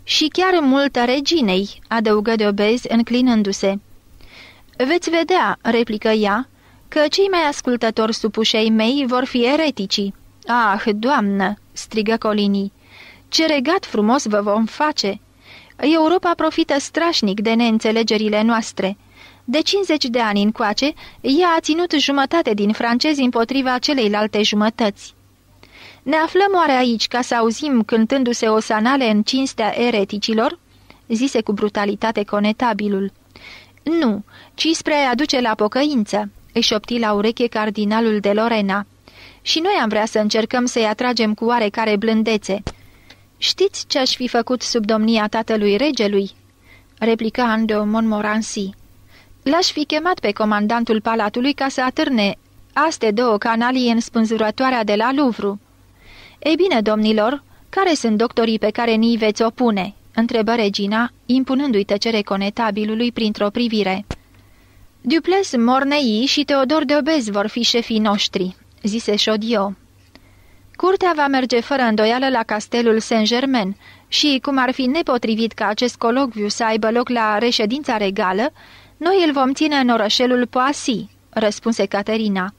Și chiar multă reginei," adăugă de obez înclinându-se. Veți vedea, replică ea, că cei mai ascultători supușei mei vor fi eretici. Ah, doamnă, strigă Colinii, ce regat frumos vă vom face! Europa profită strașnic de neînțelegerile noastre. De 50 de ani încoace, ea a ținut jumătate din francezi împotriva celeilalte jumătăți. Ne aflăm oare aici ca să auzim cântându-se osanale în cinstea ereticilor?" zise cu brutalitate conetabilul. Nu, ci spre a aduce la pocăință," își opti la ureche cardinalul de Lorena. Și noi am vrea să încercăm să-i atragem cu oarecare blândețe." Știți ce aș fi făcut sub domnia tatălui regelui?" replică Andeo Montmorency. L-aș fi chemat pe comandantul palatului ca să atârne aste două canalii în spânzurătoarea de la Louvre. Ei bine, domnilor, care sunt doctorii pe care ni-i veți opune?" întrebă regina, impunându-i tăcere conetabilului printr-o privire. Duples Mornei și Teodor de Obez vor fi șefii noștri, zise Șodio. Curtea va merge fără îndoială la castelul Saint-Germain și, cum ar fi nepotrivit ca acest colocviu să aibă loc la reședința regală, noi îl vom ține în orășelul Poissy, răspunse Caterina.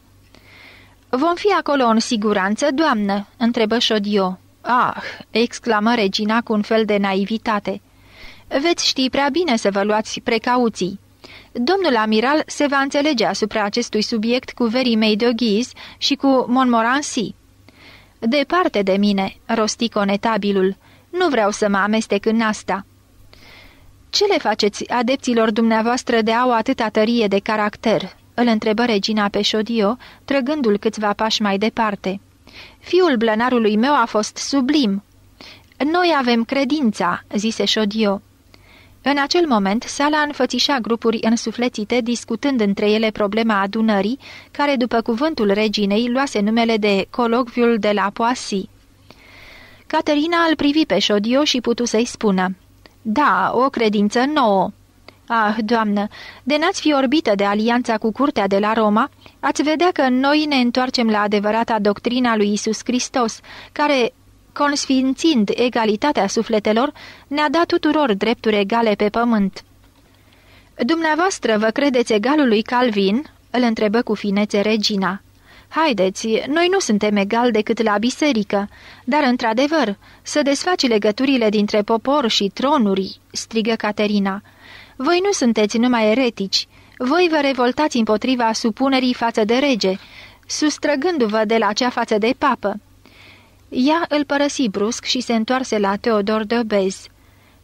Vom fi acolo în siguranță, doamnă?" întrebă Șodio. Ah!" exclamă regina cu un fel de naivitate. Veți ști prea bine să vă luați precauții." Domnul amiral se va înțelege asupra acestui subiect cu verii de Ghiz și cu Montmorency. Departe de mine, rosti conetabilul, nu vreau să mă amestec în asta." Ce le faceți adepților dumneavoastră de au atâta tărie de caracter?" îl întrebă regina pe șodio, trăgându-l câțiva pași mai departe. Fiul blănarului meu a fost sublim. Noi avem credința," zise Șodio. În acel moment, sala înfățișa grupuri însuflețite, discutând între ele problema adunării, care, după cuvântul reginei, luase numele de Cologviul de la Poissy. Caterina îl privi pe Șodio și putu să-i spună, Da, o credință nouă. Ah, doamnă, de n-ați fi orbită de alianța cu curtea de la Roma, ați vedea că noi ne întoarcem la adevărata doctrina lui Isus Hristos, care, consfințind egalitatea sufletelor, ne-a dat tuturor drepturi egale pe pământ. Dumneavoastră vă credeți egalul lui Calvin?" îl întrebă cu finețe regina. Haideți, noi nu suntem egali decât la biserică, dar, într-adevăr, să desfaci legăturile dintre popor și tronuri," strigă Caterina. Voi nu sunteți numai eretici. Voi vă revoltați împotriva supunerii față de rege, sustrăgându-vă de la cea față de papă. Ea îl părăsi brusc și se întoarse la Teodor de Bez.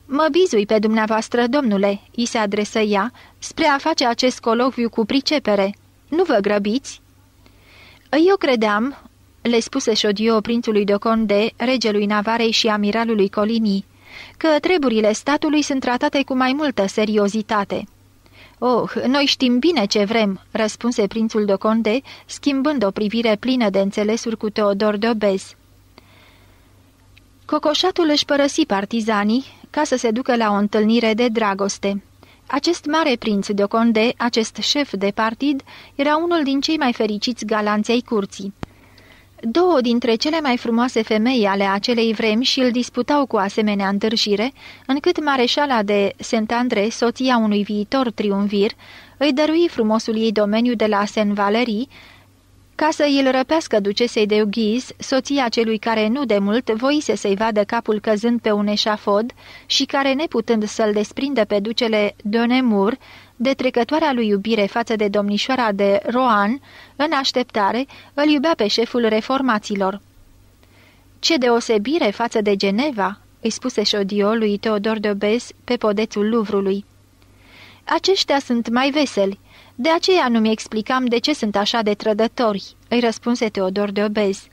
Mă bizui pe dumneavoastră, domnule," i se adresă ea, spre a face acest colocviu cu pricepere. Nu vă grăbiți?" Eu credeam," le spuse șodio prințului de Conde, regelui Navarei și amiralului Colinii, că treburile statului sunt tratate cu mai multă seriozitate. Oh, noi știm bine ce vrem, răspunse prințul de Conde, schimbând o privire plină de înțelesuri cu Teodor de Obez. Cocoșatul își părăsi partizanii ca să se ducă la o întâlnire de dragoste. Acest mare prinț de Conde, acest șef de partid, era unul din cei mai fericiți galanței curții. Două dintre cele mai frumoase femei ale acelei vremi și îl disputau cu asemenea întârșire, încât mareșala de Saint-André, soția unui viitor triumvir, îi dărui frumosul ei domeniu de la Saint-Valery, ca să îl răpească ducesei de Ghiz, soția celui care nu de mult voise să-i vadă capul căzând pe un eșafod și care, neputând să-l desprindă pe ducele Donemur, de trecătoarea lui iubire față de domnișoara de Roan, în așteptare, îl iubea pe șeful reformaților. Ce deosebire față de Geneva!" îi spuse Șodio lui Teodor de Obes pe podețul Luvrului. Aceștia sunt mai veseli, de aceea nu-mi explicam de ce sunt așa de trădători," îi răspunse Teodor de Obes.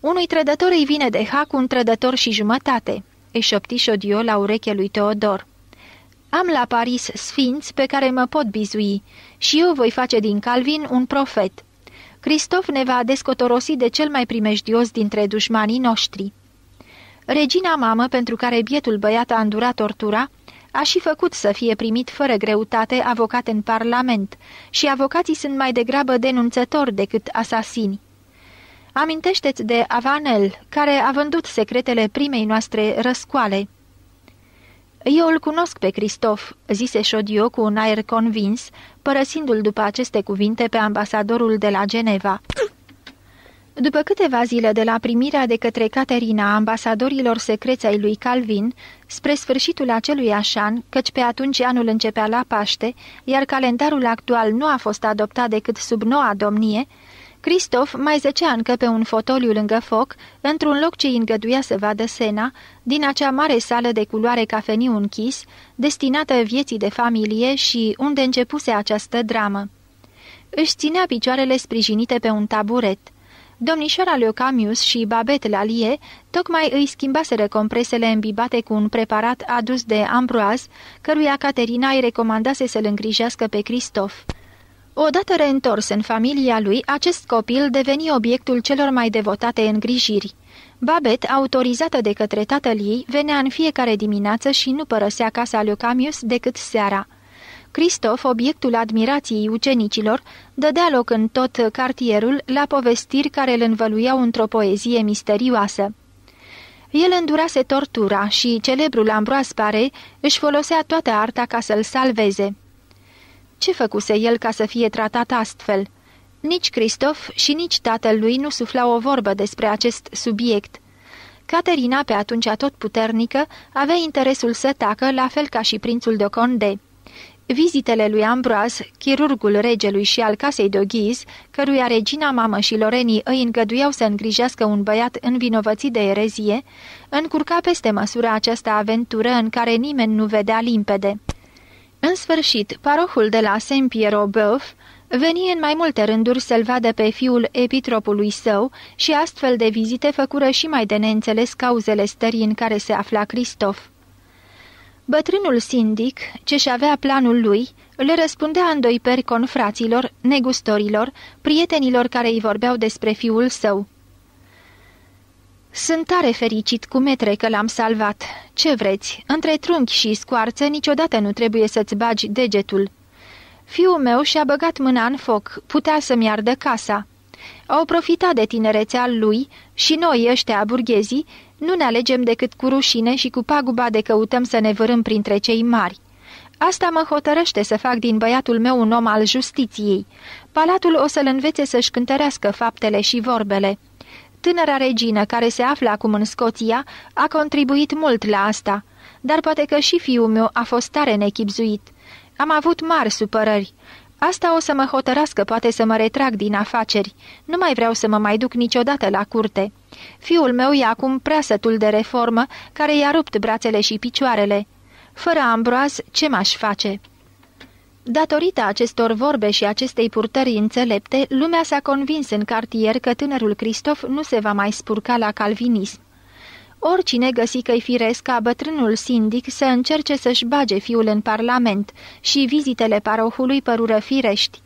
Unui trădător îi vine de hac un trădător și jumătate," îi șopti Șodio la ureche lui Teodor. Am la Paris sfinți pe care mă pot bizui și eu voi face din Calvin un profet. Cristof ne va descotorosi de cel mai primejdios dintre dușmanii noștri. Regina mamă, pentru care bietul băiat a îndurat tortura, a și făcut să fie primit fără greutate avocat în Parlament și avocații sunt mai degrabă denunțători decât asasini. Amintește-ți de Avanel, care a vândut secretele primei noastre răscoale. Eu îl cunosc pe Cristof," zise Șodio cu un aer convins, părăsindu-l după aceste cuvinte pe ambasadorul de la Geneva. După câteva zile de la primirea de către Caterina ambasadorilor secreți ai lui Calvin, spre sfârșitul acelui așan, căci pe atunci anul începea la Paște, iar calendarul actual nu a fost adoptat decât sub noua domnie, Cristof mai zecea încă pe un fotoliu lângă foc, într-un loc ce îi îngăduia să vadă sena, din acea mare sală de culoare cafeniu închis, destinată vieții de familie și unde începuse această dramă. Își ținea picioarele sprijinite pe un taburet. Domnișoara Leocamius și Babet Lalie tocmai îi schimbaseră compresele îmbibate cu un preparat adus de Ambroaz, căruia Caterina îi recomandase să-l îngrijească pe Cristof. Odată reîntors în familia lui, acest copil deveni obiectul celor mai devotate îngrijiri. Babet, autorizată de către tatăl ei, venea în fiecare dimineață și nu părăsea casa lui Camius decât seara. Cristof, obiectul admirației ucenicilor, dădea loc în tot cartierul la povestiri care îl învăluiau într-o poezie misterioasă. El îndurase tortura și celebrul Ambroas Pare își folosea toată arta ca să-l salveze. Ce făcuse el ca să fie tratat astfel? Nici Cristof și nici tatăl lui nu sufla o vorbă despre acest subiect. Caterina, pe atunci tot puternică, avea interesul să tacă, la fel ca și prințul de Conde. Vizitele lui Ambroaz, chirurgul regelui și al casei de Ghiz, căruia regina mamă și lorenii îi îngăduiau să îngrijească un băiat învinovățit de erezie, încurca peste măsură această aventură în care nimeni nu vedea limpede. În sfârșit, parohul de la Saint-Pierre-au-Boeuf veni în mai multe rânduri să-l vadă pe fiul epitropului său și astfel de vizite făcură și mai de neînțeles cauzele stării în care se afla Cristof. Bătrânul sindic, ce-și avea planul lui, le răspundea în doi peri confraților, negustorilor, prietenilor care îi vorbeau despre fiul său. Sunt tare fericit cu metre că l-am salvat. Ce vreți, între trunchi și scoarță niciodată nu trebuie să-ți bagi degetul. Fiul meu și-a băgat mâna în foc, putea să-mi ardă casa. Au profitat de tinerețea lui și noi ăștia burghezii nu ne alegem decât cu rușine și cu paguba de căutăm să ne vărâm printre cei mari. Asta mă hotărăște să fac din băiatul meu un om al justiției. Palatul o să-l învețe să-și cântărească faptele și vorbele. Tânăra regină, care se află acum în Scoția, a contribuit mult la asta, dar poate că și fiul meu a fost tare nechipzuit. Am avut mari supărări. Asta o să mă hotărască poate să mă retrag din afaceri. Nu mai vreau să mă mai duc niciodată la curte. Fiul meu e acum prea sătul de reformă, care i-a rupt brațele și picioarele. Fără Ambroaz, ce m-aș face?" Datorită acestor vorbe și acestei purtări înțelepte, lumea s-a convins în cartier că tânărul Cristof nu se va mai spurca la calvinism. Oricine găsi că-i firesc ca bătrânul sindic să încerce să-și bage fiul în parlament și vizitele parohului părură firești.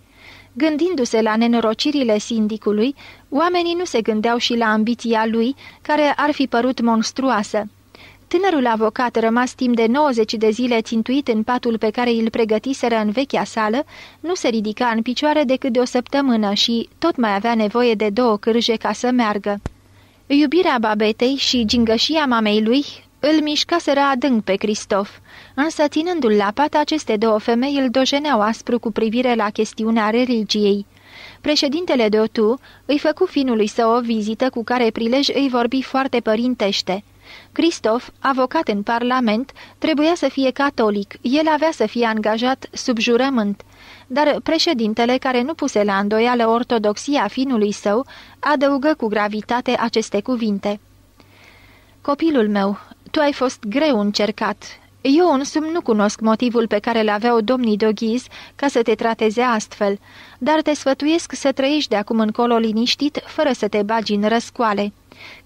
Gândindu-se la nenorocirile sindicului, oamenii nu se gândeau și la ambiția lui, care ar fi părut monstruoasă. Tânărul avocat, rămas timp de 90 de zile țintuit în patul pe care îl pregătiseră în vechea sală, nu se ridica în picioare decât de o săptămână și tot mai avea nevoie de două cârje ca să meargă. Iubirea babetei și gingășia mamei lui îl mișcaseră adânc pe Cristof, însă ținându-l la pat, aceste două femei îl dojeneau aspru cu privire la chestiunea religiei. Președintele Otu îi făcu finului său o vizită cu care prilej îi vorbi foarte părintește – Cristof, avocat în Parlament, trebuia să fie catolic, el avea să fie angajat sub jurământ, dar președintele, care nu puse la îndoială ortodoxia finului său, adăugă cu gravitate aceste cuvinte. Copilul meu, tu ai fost greu încercat. Eu însumi nu cunosc motivul pe care l aveau domnii doghiz ca să te trateze astfel, dar te sfătuiesc să trăiești de acum încolo liniștit, fără să te bagi în răscoale,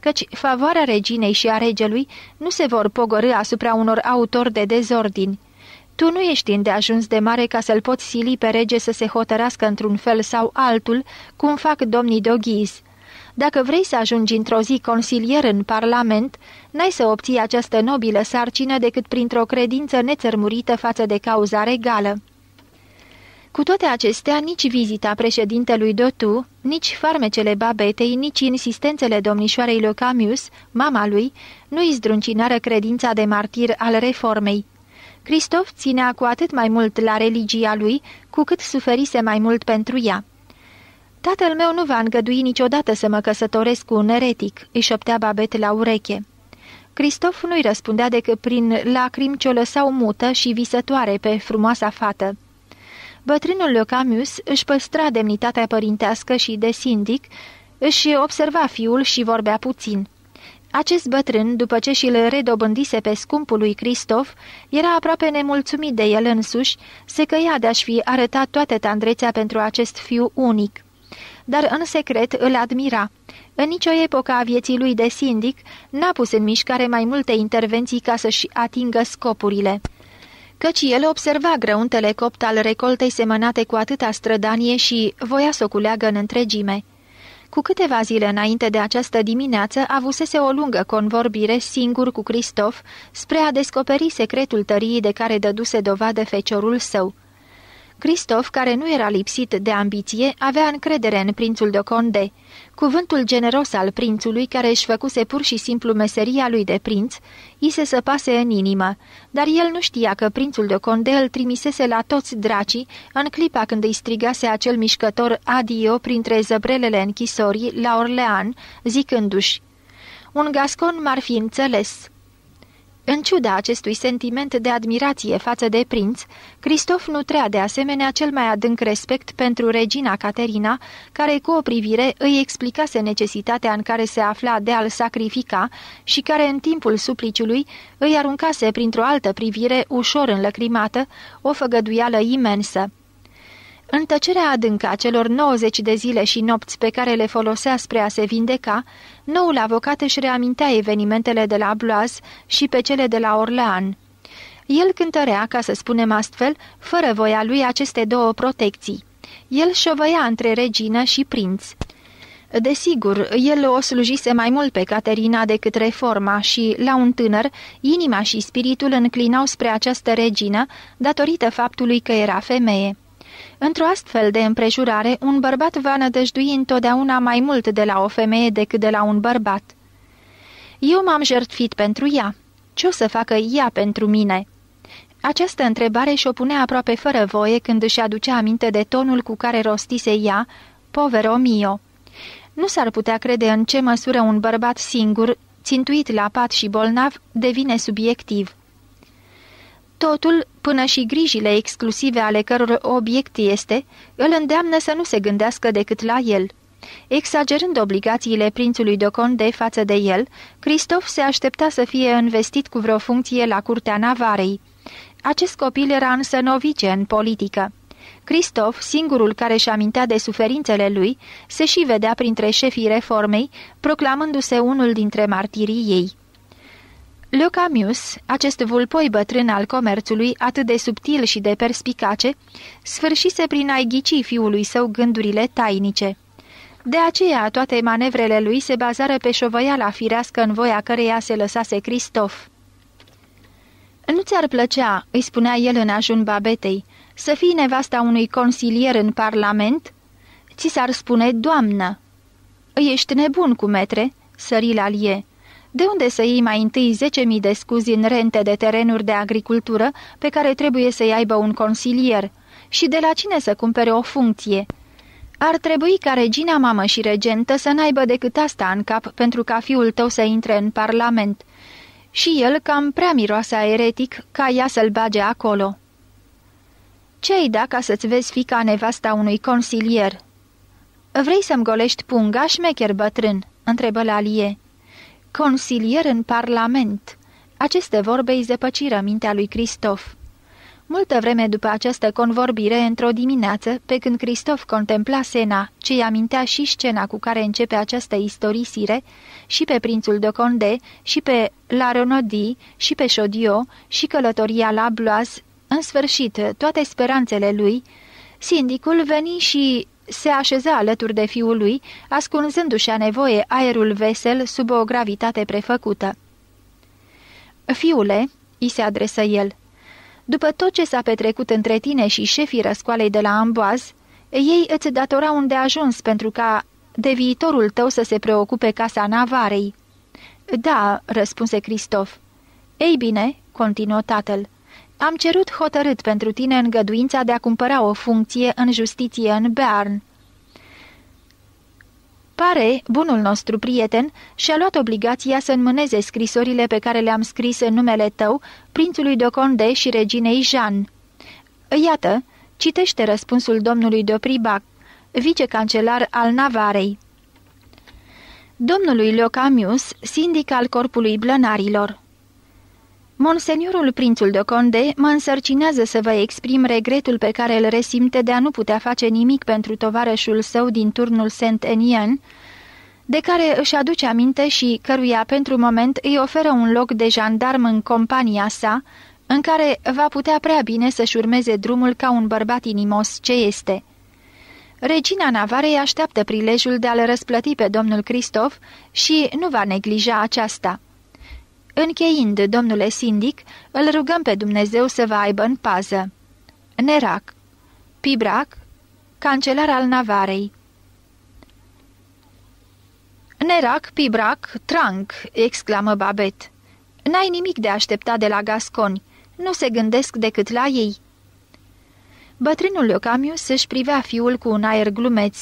căci favoarea reginei și a regelui nu se vor pogorâ asupra unor autori de dezordini. Tu nu ești îndeajuns de mare ca să-l poți sili pe rege să se hotărască într-un fel sau altul, cum fac domnii doghizi. Dacă vrei să ajungi într-o zi consilier în Parlament, n-ai să obții această nobilă sarcină decât printr-o credință nețărmurită față de cauza regală. Cu toate acestea, nici vizita președintelui Dotu, nici farmecele babetei, nici insistențele domnișoarei Locamius, mama lui, nu izdruncinară credința de martir al reformei. Cristof ținea cu atât mai mult la religia lui, cu cât suferise mai mult pentru ea. Tatăl meu nu va îngădui niciodată să mă căsătoresc cu un eretic," își optea Babet la ureche. Cristof nu-i răspundea decât prin lacrimi ce o lăsau mută și visătoare pe frumoasa fată bătrânul Leocamus își păstra demnitatea părintească și de sindic, își observa fiul și vorbea puțin. Acest bătrân, după ce și-l redobândise pe scumpul lui Cristof, era aproape nemulțumit de el însuși, se căia de a-și fi arătat toată tandrețea pentru acest fiu unic. Dar în secret îl admira. În nicio epocă a vieții lui de sindic, n-a pus în mișcare mai multe intervenții ca să-și atingă scopurile căci el observa grăuntele copt al recoltei semănate cu atâta strădanie și voia să o culeagă în întregime. Cu câteva zile înainte de această dimineață avusese o lungă convorbire singur cu Cristof spre a descoperi secretul tăriei de care dăduse dovadă feciorul său – Cristof, care nu era lipsit de ambiție, avea încredere în prințul de Conde. Cuvântul generos al prințului, care își făcuse pur și simplu meseria lui de prinț, i se săpase în inimă, dar el nu știa că prințul de Conde îl trimisese la toți dracii în clipa când îi strigase acel mișcător adio printre zăbrelele închisorii la Orlean, zicându-și Un gascon m-ar fi înțeles." În ciuda acestui sentiment de admirație față de prinț, Cristof nutrea de asemenea cel mai adânc respect pentru regina Caterina, care cu o privire îi explicase necesitatea în care se afla de a-l sacrifica și care în timpul supliciului îi aruncase printr-o altă privire ușor înlăcrimată o făgăduială imensă. În tăcerea adâncă a celor 90 de zile și nopți pe care le folosea spre a se vindeca, noul avocat își reamintea evenimentele de la Blois și pe cele de la Orlean. El cântărea, ca să spunem astfel, fără voia lui aceste două protecții. El șovăia între regină și prinț. Desigur, el o slujise mai mult pe Caterina decât reforma și, la un tânăr, inima și spiritul înclinau spre această regină, datorită faptului că era femeie. Într-o astfel de împrejurare, un bărbat va nădăjdui întotdeauna mai mult de la o femeie decât de la un bărbat. Eu m-am jertfit pentru ea. Ce o să facă ea pentru mine?" Această întrebare și-o punea aproape fără voie când își aducea aminte de tonul cu care rostise ea, povero mio. Nu s-ar putea crede în ce măsură un bărbat singur, țintuit la pat și bolnav, devine subiectiv. Totul, până și grijile exclusive ale căror obiect este, îl îndeamnă să nu se gândească decât la el. Exagerând obligațiile prințului Doconde față de el, Cristof se aștepta să fie investit cu vreo funcție la curtea Navarei. Acest copil era însă novice în politică. Cristof, singurul care își amintea de suferințele lui, se și vedea printre șefii reformei, proclamându-se unul dintre martirii ei. Le Camus, acest vulpoi bătrân al comerțului, atât de subtil și de perspicace, sfârșise prin a-i ghici fiului său gândurile tainice. De aceea, toate manevrele lui se bazară pe șovăiala firească în voia căreia se lăsase Cristof. Nu ți-ar plăcea," îi spunea el în ajun babetei, să fii nevasta unui consilier în parlament?" Ți s-ar spune doamnă." Ești nebun cu metre?" sări la lie. De unde să iei mai întâi 10.000 de scuzi în rente de terenuri de agricultură pe care trebuie să-i aibă un consilier? Și de la cine să cumpere o funcție? Ar trebui ca regina mamă și regentă să n-aibă decât asta în cap pentru ca fiul tău să intre în parlament. Și el cam prea miroase eretic ca ea să-l bage acolo. Ce-ai da ca să-ți vezi fica nevasta unui consilier? Vrei să-mi golești punga, șmecher bătrân?" întrebă Lalie consilier în Parlament. Aceste vorbe îi zăpăciră mintea lui Cristof. Multă vreme după această convorbire, într-o dimineață, pe când Cristof contempla sena, ce îi amintea și scena cu care începe această istorisire, și pe prințul de Conde, și pe La Renaudy, și pe Chodio, și călătoria la Blois, în sfârșit toate speranțele lui, sindicul veni și se așeză alături de fiul lui, ascunzându-și a nevoie aerul vesel sub o gravitate prefăcută. Fiule," i se adresă el, după tot ce s-a petrecut între tine și șefii răscoalei de la Amboaz, ei îți datora un de ajuns pentru ca de viitorul tău să se preocupe casa Navarei." Da," răspunse Cristof. Ei bine," continuă tatăl, am cerut hotărât pentru tine îngăduința de a cumpăra o funcție în justiție în Bern. Pare, bunul nostru prieten și-a luat obligația să înmâneze scrisorile pe care le-am scris în numele tău, prințului Doconde și reginei Jean. Iată, citește răspunsul domnului Dopribac, vicecancelar al Navarei. Domnului Locamius, sindic al corpului blănarilor Monseniorul prințul de Conde mă însărcinează să vă exprim regretul pe care îl resimte de a nu putea face nimic pentru tovarășul său din turnul Saint-Enien, de care își aduce aminte și căruia pentru moment îi oferă un loc de jandarm în compania sa, în care va putea prea bine să-și urmeze drumul ca un bărbat inimos ce este. Regina Navarei așteaptă prilejul de a-l răsplăti pe domnul Cristof și nu va neglija aceasta. Încheind, domnule sindic, îl rugăm pe Dumnezeu să vă aibă în pază. Nerac Pibrac, cancelar al Navarei Nerac, Pibrac, Tranc, exclamă Babet. N-ai nimic de așteptat de la gasconi, nu se gândesc decât la ei. Bătrânul Leocamius își privea fiul cu un aer glumeț.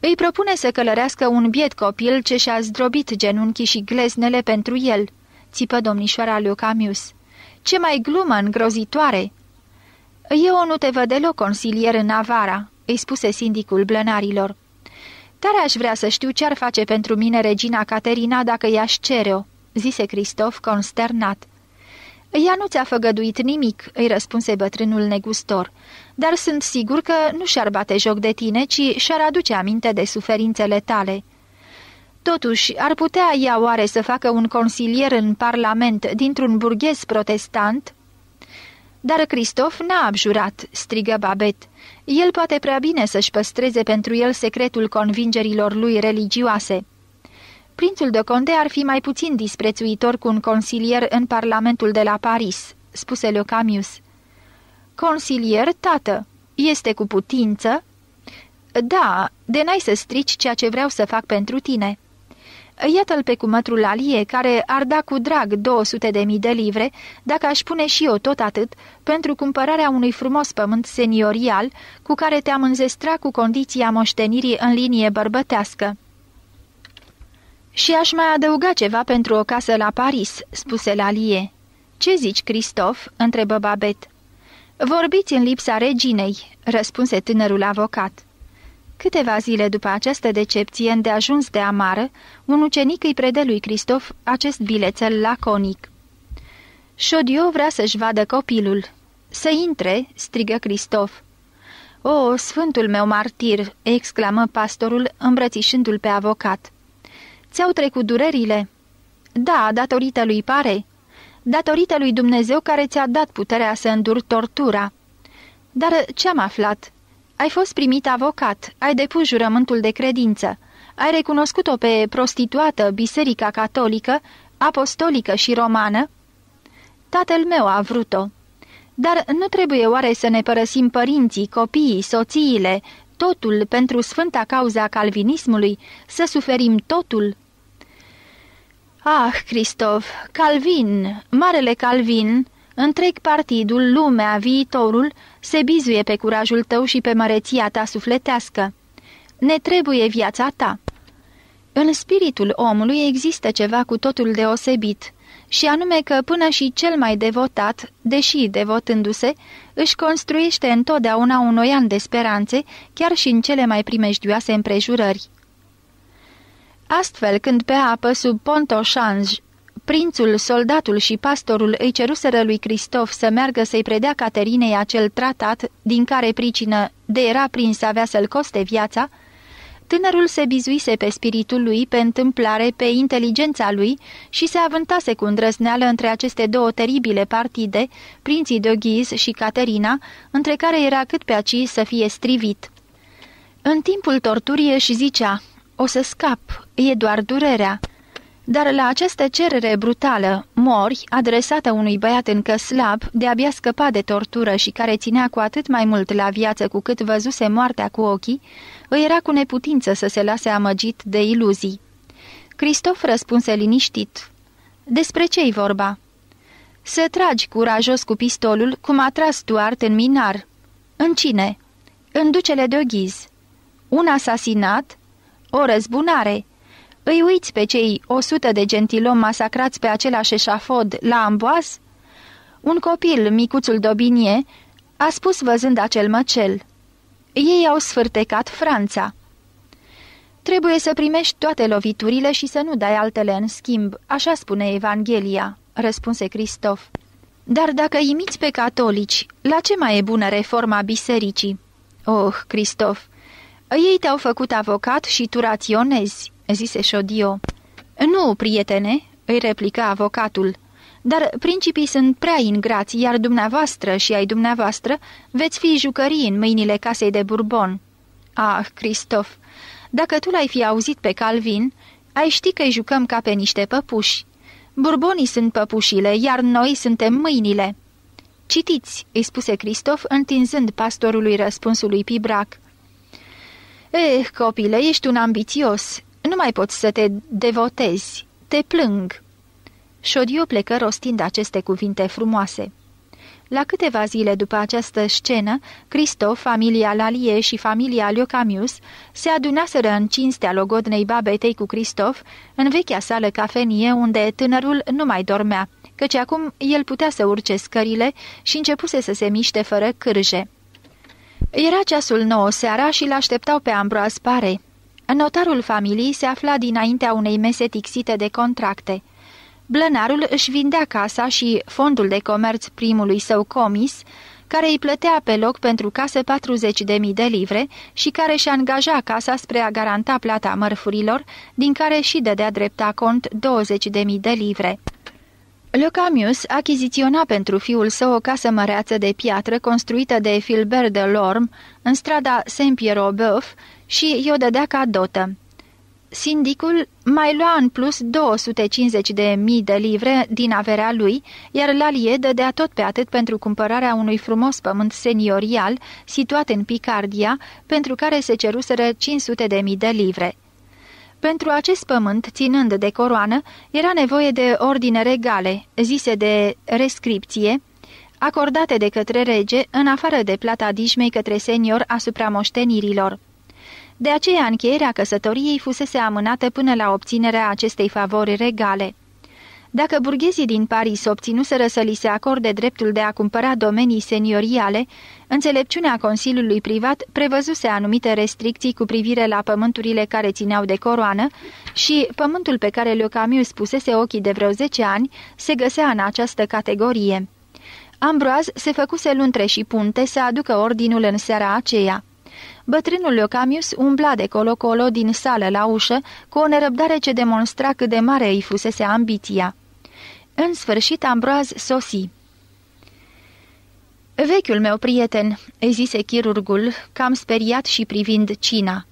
Îi propune să călărească un biet copil ce și-a zdrobit genunchii și gleznele pentru el – țipă domnișoara Lucamius. Ce mai glumă îngrozitoare!" Eu nu te văd deloc consilier în Avara," îi spuse sindicul blănarilor. Tare aș vrea să știu ce-ar face pentru mine regina Caterina dacă i-aș cere-o," zise Cristof consternat. Ea nu ți-a făgăduit nimic," îi răspunse bătrânul negustor, dar sunt sigur că nu și-ar bate joc de tine, ci și-ar aduce aminte de suferințele tale." Totuși, ar putea ea oare să facă un consilier în parlament dintr-un burghez protestant? Dar Cristof n-a abjurat, strigă Babet. El poate prea bine să-și păstreze pentru el secretul convingerilor lui religioase. Prințul de Conde ar fi mai puțin disprețuitor cu un consilier în parlamentul de la Paris, spuse Leocamius. Consilier, tată, este cu putință? Da, de n-ai să strici ceea ce vreau să fac pentru tine." Iată-l pe cumătrul Alie, care ar da cu drag 200 de mii de livre, dacă aș pune și eu tot atât, pentru cumpărarea unui frumos pământ seniorial, cu care te-am înzestra cu condiția moștenirii în linie bărbătească. Și aș mai adăuga ceva pentru o casă la Paris," spuse Lalie. Ce zici, Cristof?" întrebă Babet. Vorbiți în lipsa reginei," răspunse tânărul avocat. Câteva zile după această decepție îndeajuns de amară, un ucenic îi predă lui Cristof acest bilețel laconic. Șodio vrea să-și vadă copilul. Să intre, strigă Cristof. O, sfântul meu martir!" exclamă pastorul, îmbrățișându-l pe avocat. Ți-au trecut durerile?" Da, datorită lui pare. Datorită lui Dumnezeu care ți-a dat puterea să înduri tortura." Dar ce-am aflat?" Ai fost primit avocat, ai depus jurământul de credință, ai recunoscut-o pe prostituată Biserica Catolică, Apostolică și Romană? Tatăl meu a vrut-o. Dar nu trebuie oare să ne părăsim părinții, copiii, soțiile, totul pentru sfânta cauza calvinismului, să suferim totul? Ah, Cristof, Calvin, marele Calvin, Întreg partidul, lumea, viitorul se bizuie pe curajul tău și pe măreția ta sufletească. Ne trebuie viața ta. În spiritul omului există ceva cu totul deosebit, și anume că până și cel mai devotat, deși devotându-se, își construiește întotdeauna un oian de speranțe, chiar și în cele mai primejdioase împrejurări. Astfel, când pe apă sub Pontoșanj Prințul, soldatul și pastorul îi ceruseră lui Cristof să meargă să-i predea Caterinei acel tratat, din care pricină de era prins avea să-l coste viața, tânărul se bizuise pe spiritul lui, pe întâmplare, pe inteligența lui și se avântase cu îndrăzneală între aceste două teribile partide, prinții de Ghiz și Caterina, între care era cât pe aci să fie strivit. În timpul torturii își zicea, o să scap, e doar durerea." Dar la această cerere brutală, mori, adresată unui băiat încă slab, de-abia scăpat de tortură și care ținea cu atât mai mult la viață cu cât văzuse moartea cu ochii, îi era cu neputință să se lase amăgit de iluzii. Cristof răspunse liniștit. Despre ce-i vorba?" Să tragi curajos cu pistolul, cum a tras Stuart în minar." În cine?" În ducele de ghiz. Un asasinat?" O răzbunare?" Îi uiți pe cei o sută de gentilom masacrați pe același eșafod la Amboaz? Un copil, micuțul Dobinie, a spus văzând acel măcel. Ei au sfârtecat Franța. Trebuie să primești toate loviturile și să nu dai altele în schimb, așa spune Evanghelia, răspunse Cristof. Dar dacă imiți pe catolici, la ce mai e bună reforma bisericii? Oh, Cristof, ei te-au făcut avocat și tu raționezi zise Șodio. Nu, prietene," îi replică avocatul, dar principii sunt prea ingrați, iar dumneavoastră și ai dumneavoastră veți fi jucării în mâinile casei de Bourbon." Ah, Cristof, dacă tu l-ai fi auzit pe Calvin, ai ști că-i jucăm ca pe niște păpuși. Burbonii sunt păpușile, iar noi suntem mâinile." Citiți," îi spuse Cristof, întinzând pastorului răspunsul Pibrac. Eh, copile, ești un ambițios, nu mai poți să te devotezi, te plâng." Șodiu plecă rostind aceste cuvinte frumoase. La câteva zile după această scenă, Cristo, familia Lalie și familia Liocamius se adunaseră în cinstea logodnei babetei cu Cristof în vechea sală cafenie unde tânărul nu mai dormea, căci acum el putea să urce scările și începuse să se miște fără cârje. Era ceasul nouă seara și l-așteptau pe Ambroaz Pare. Notarul familiei se afla dinaintea unei mese tixite de contracte. Blănarul își vindea casa și fondul de comerț primului său comis, care îi plătea pe loc pentru casă 40.000 de livre și care și angaja casa spre a garanta plata mărfurilor, din care și dădea drepta cont 20.000 de livre. Locamius achiziționa pentru fiul său o casă măreață de piatră construită de Filbert de Lorm în strada Saint-Pierre-au-Boeuf și i-o dădea ca dotă. Sindicul mai lua în plus 250 de mii de livre din averea lui, iar Lalie dădea tot pe atât pentru cumpărarea unui frumos pământ seniorial situat în Picardia, pentru care se ceruseră 500 de mii de livre. Pentru acest pământ, ținând de coroană, era nevoie de ordine regale, zise de rescripție, acordate de către rege, în afară de plata dișmei către senior asupra moștenirilor. De aceea încheierea căsătoriei fusese amânată până la obținerea acestei favori regale. Dacă burghezii din Paris obținuseră să li se acorde dreptul de a cumpăra domenii senioriale, înțelepciunea Consiliului Privat prevăzuse anumite restricții cu privire la pământurile care țineau de coroană și pământul pe care Le Camus pusese ochii de vreo 10 ani se găsea în această categorie. Ambroaz se făcuse luntre și punte să aducă ordinul în seara aceea. Bătrânul Leocamius umbla de colo-colo din sală la ușă cu o nerăbdare ce demonstra cât de mare îi fusese ambiția. În sfârșit, Ambroaz sosi. Vechiul meu prieten," îi zise chirurgul, cam speriat și privind cina.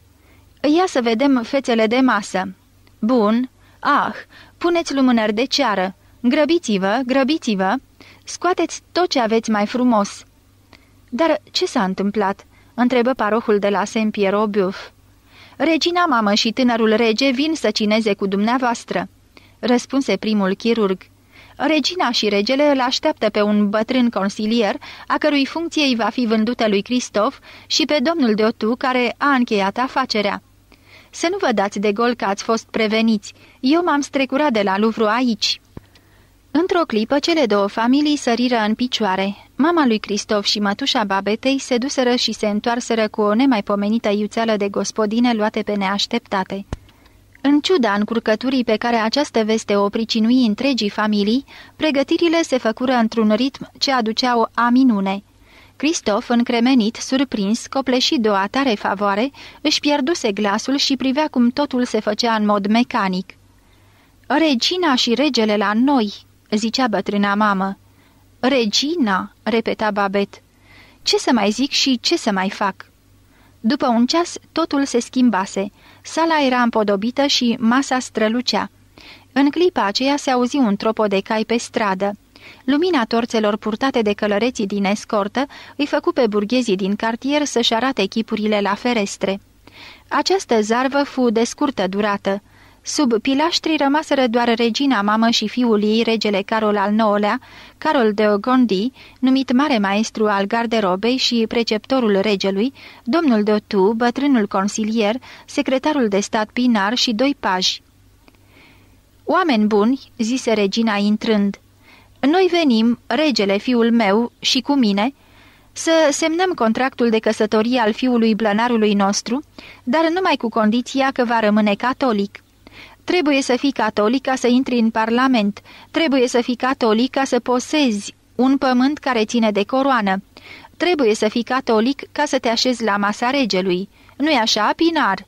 Ia să vedem fețele de masă." Bun. Ah, puneți lumânări de ceară. Grăbiți-vă, grăbiți-vă. Scoateți tot ce aveți mai frumos." Dar ce s-a întâmplat?" întrebă parohul de la Saint-Pierre Regina mamă și tânărul rege vin să cineze cu dumneavoastră, răspunse primul chirurg. Regina și regele îl așteaptă pe un bătrân consilier, a cărui funcție îi va fi vândută lui Cristof și pe domnul Deotu, care a încheiat afacerea. Să nu vă dați de gol că ați fost preveniți. Eu m-am strecurat de la Luvru aici." Într-o clipă, cele două familii săriră în picioare. Mama lui Cristof și mătușa babetei se duseră și se întoarseră cu o nemaipomenită iuțeală de gospodine luate pe neașteptate. În ciuda încurcăturii pe care această veste o pricinui întregii familii, pregătirile se făcură într-un ritm ce aducea o aminune. Cristof, încremenit, surprins, copleșit de o atare favoare, își pierduse glasul și privea cum totul se făcea în mod mecanic. Regina și regele la noi!" zicea bătrâna mamă. Regina!" repeta Babet. Ce să mai zic și ce să mai fac?" După un ceas, totul se schimbase. Sala era împodobită și masa strălucea. În clipa aceea se auzi un tropo de cai pe stradă. Lumina torțelor purtate de călăreții din escortă îi făcu pe burghezii din cartier să-și arate chipurile la ferestre. Această zarvă fu de scurtă durată. Sub pilaștri rămaseră doar regina mamă și fiul ei, regele Carol al IX-lea, Carol de Ogondi, numit mare maestru al garderobei și preceptorul regelui, domnul de Otu, bătrânul consilier, secretarul de stat Pinar și doi paji. Oameni buni, zise regina intrând, noi venim, regele fiul meu și cu mine, să semnăm contractul de căsătorie al fiului blănarului nostru, dar numai cu condiția că va rămâne catolic. Trebuie să fii catolic ca să intri în parlament, trebuie să fii catolic ca să posezi un pământ care ține de coroană, trebuie să fii catolic ca să te așezi la masa regelui. Nu-i așa, Pinar?"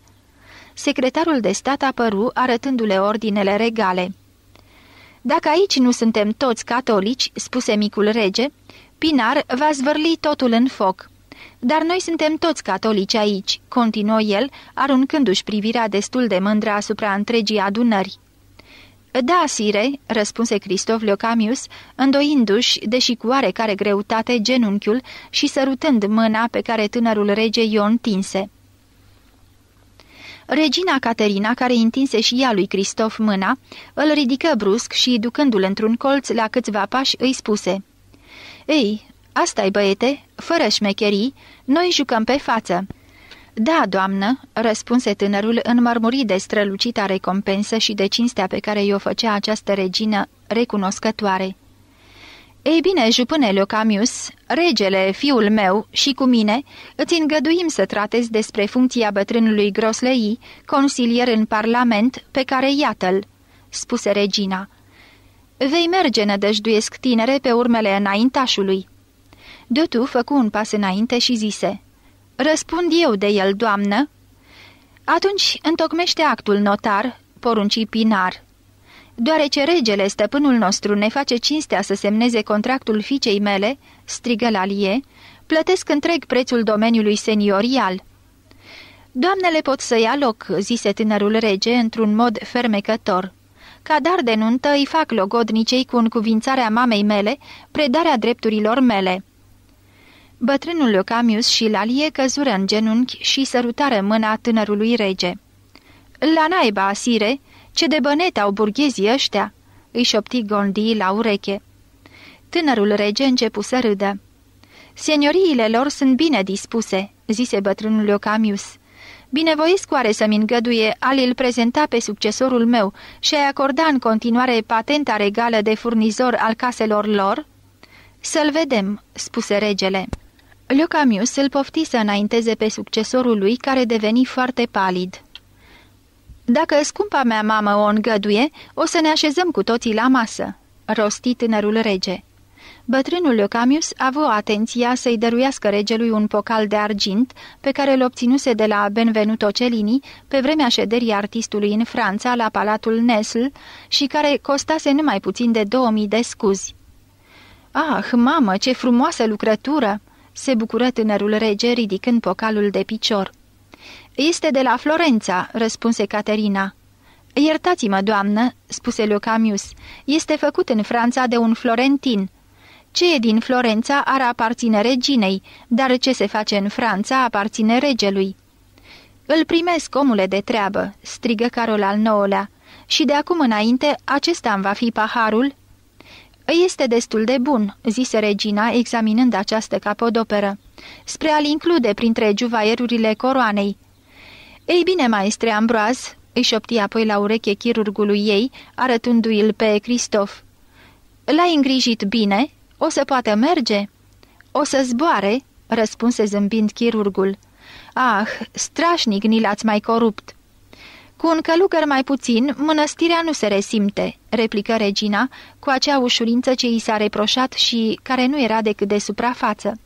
Secretarul de stat apăru arătându-le ordinele regale. Dacă aici nu suntem toți catolici," spuse micul rege, Pinar va zvârli totul în foc." Dar noi suntem toți catolici aici, continuă el, aruncându-și privirea destul de mândră asupra întregii adunări. Da, sire," răspunse Cristof Leocamius, îndoindu-și, deși cu oarecare greutate, genunchiul și sărutând mâna pe care tânărul rege Ion tinse. Regina Caterina, care întinse și ea lui Cristof mâna, îl ridică brusc și, ducându-l într-un colț la câțiva pași, îi spuse Ei, Asta-i, băiete, fără șmecherii, noi jucăm pe față." Da, doamnă," răspunse tânărul în de strălucita recompensă și de cinstea pe care i-o făcea această regină recunoscătoare. Ei bine, jupâne Leocamius, regele, fiul meu și cu mine, îți îngăduim să tratezi despre funcția bătrânului Groslei, consilier în Parlament, pe care iată-l," spuse regina. Vei merge, nădăjduiesc tinere, pe urmele înaintașului." Dutu făcu un pas înainte și zise, Răspund eu de el, doamnă." Atunci întocmește actul notar, porunci Pinar. Deoarece regele, stăpânul nostru, ne face cinstea să semneze contractul fiicei mele, strigă Lalie, plătesc întreg prețul domeniului seniorial." Doamnele pot să ia loc," zise tânărul rege într-un mod fermecător. Ca dar de nuntă îi fac logodnicei cu încuvințarea mamei mele, predarea drepturilor mele." Bătrânul Locamius și Lalie căzură în genunchi și sărutară mâna tânărului rege. La naiba, sire, ce de bănet au burghezii ăștia!" îi șopti Gondi la ureche. Tânărul rege începu să râdă. Senioriile lor sunt bine dispuse," zise bătrânul Locamius. Binevoiesc oare să-mi îngăduie al îl prezenta pe succesorul meu și a-i acorda în continuare patenta regală de furnizor al caselor lor?" Să-l vedem," spuse regele. Le îl pofti să înainteze pe succesorul lui, care deveni foarte palid. Dacă scumpa mea mamă o îngăduie, o să ne așezăm cu toții la masă," rosti tânărul rege. Bătrânul Leocamius a avut atenția să-i dăruiască regelui un pocal de argint pe care îl obținuse de la Benvenuto Cellini pe vremea șederii artistului în Franța la Palatul Nesl și care costase numai puțin de 2000 de scuzi. Ah, mamă, ce frumoasă lucrătură!" se bucură tânărul rege ridicând pocalul de picior. Este de la Florența," răspunse Caterina. Iertați-mă, doamnă," spuse Lucamius, este făcut în Franța de un florentin. Ce e din Florența ar aparține reginei, dar ce se face în Franța aparține regelui." Îl primesc, omule de treabă," strigă Carol al IX-lea, și de acum înainte acesta îmi va fi paharul este destul de bun," zise regina, examinând această capodoperă, spre a-l include printre juvaierurile coroanei. Ei bine, maestre Ambroaz," îi șopti apoi la ureche chirurgului ei, arătându-l pe Cristof. L-ai îngrijit bine? O să poată merge?" O să zboare?" răspunse zâmbind chirurgul. Ah, strașnic ni l-ați mai corupt!" Cu un călugăr mai puțin, mănăstirea nu se resimte, replică regina, cu acea ușurință ce i s-a reproșat și care nu era decât de suprafață.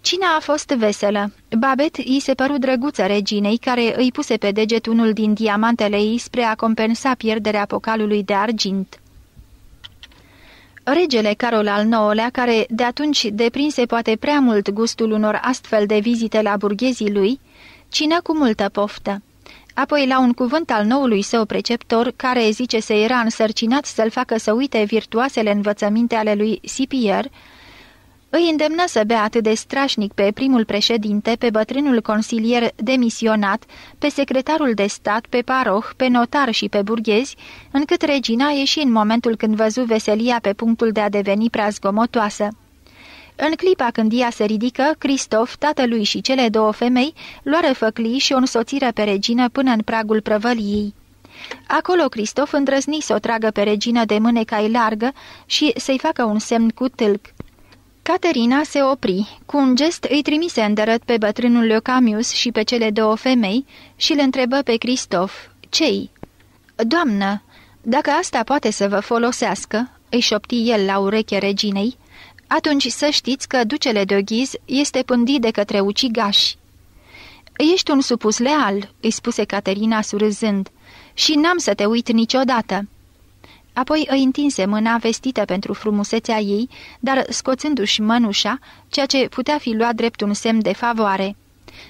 Cina a fost veselă. Babet i se păru drăguță reginei, care îi puse pe deget unul din diamantele ei spre a compensa pierderea pocalului de argint. Regele Carol al IX-lea, care de atunci deprinse poate prea mult gustul unor astfel de vizite la burghezii lui, cină cu multă poftă apoi la un cuvânt al noului său preceptor, care zice se era însărcinat să-l facă să uite virtuoasele învățăminte ale lui Sipier, îi îndemnă să bea atât de strașnic pe primul președinte, pe bătrânul consilier demisionat, pe secretarul de stat, pe paroh, pe notar și pe burghezi, încât regina ieși în momentul când văzu veselia pe punctul de a deveni prea zgomotoasă. În clipa când ea se ridică, Cristof, tatălui și cele două femei, luară făclii și o însoțiră pe regină până în pragul prăvăliei. Acolo Cristof îndrăzni să o tragă pe regină de mânecai largă și să-i facă un semn cu tâlc. Caterina se opri. Cu un gest îi trimise îndărăt pe bătrânul Leocamius și pe cele două femei și le întrebă pe Cristof. Cei? Doamnă, dacă asta poate să vă folosească, îi șopti el la ureche reginei, atunci să știți că ducele de ghiz este pândit de către ucigași. Ești un supus leal," îi spuse Caterina surâzând, și n-am să te uit niciodată." Apoi îi întinse mâna vestită pentru frumusețea ei, dar scoțându-și mănușa, ceea ce putea fi luat drept un semn de favoare.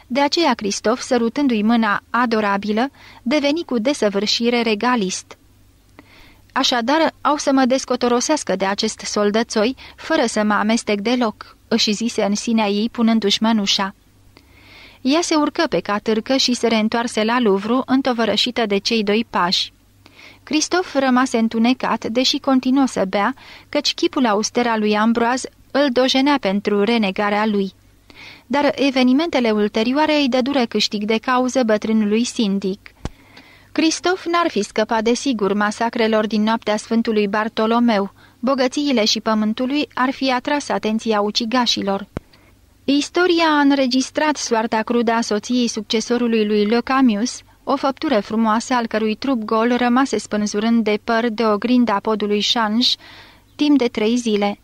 De aceea Cristof, sărutându-i mâna adorabilă, deveni cu desăvârșire regalist. Așadar, au să mă descotorosească de acest soldățoi, fără să mă amestec deloc, își zise în sinea ei, punându-și mănușa. Ea se urcă pe catârcă și se reîntoarse la Luvru, întovărășită de cei doi pași. Cristof rămase întunecat, deși continuă să bea, căci chipul auster al lui Ambroaz îl dojenea pentru renegarea lui. Dar evenimentele ulterioare îi dădură câștig de cauză bătrânului sindic. Cristof n-ar fi scăpat de sigur masacrelor din noaptea Sfântului Bartolomeu. Bogățiile și pământului ar fi atras atenția ucigașilor. Istoria a înregistrat soarta crudă a soției succesorului lui Le Camus, o făptură frumoasă al cărui trup gol rămase spânzurând de păr de a podului Șanj timp de trei zile.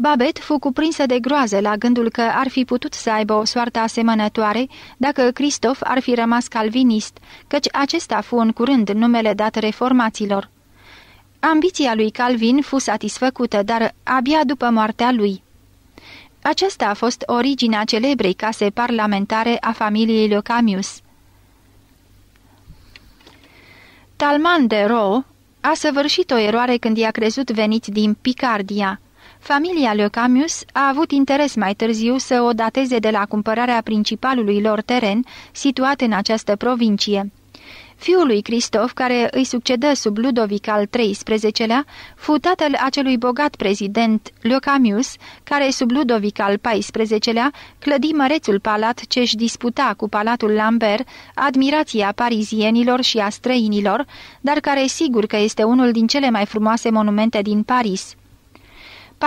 Babet fu cuprinsă de groază la gândul că ar fi putut să aibă o soartă asemănătoare dacă Cristof ar fi rămas calvinist, căci acesta fu în curând numele dat reformaților. Ambiția lui Calvin fu satisfăcută, dar abia după moartea lui. Aceasta a fost originea celebrei case parlamentare a familiei Locamius. Talman de Ro a săvârșit o eroare când i-a crezut venit din Picardia. Familia Le Camus a avut interes mai târziu să o dateze de la cumpărarea principalului lor teren, situat în această provincie. Fiul lui Cristof, care îi succedă sub Ludovic al XIII-lea, fu tatăl acelui bogat prezident Leocamius, care sub Ludovic al XIV-lea clădi mărețul palat ce își disputa cu palatul Lambert admirația parizienilor și a străinilor, dar care sigur că este unul din cele mai frumoase monumente din Paris.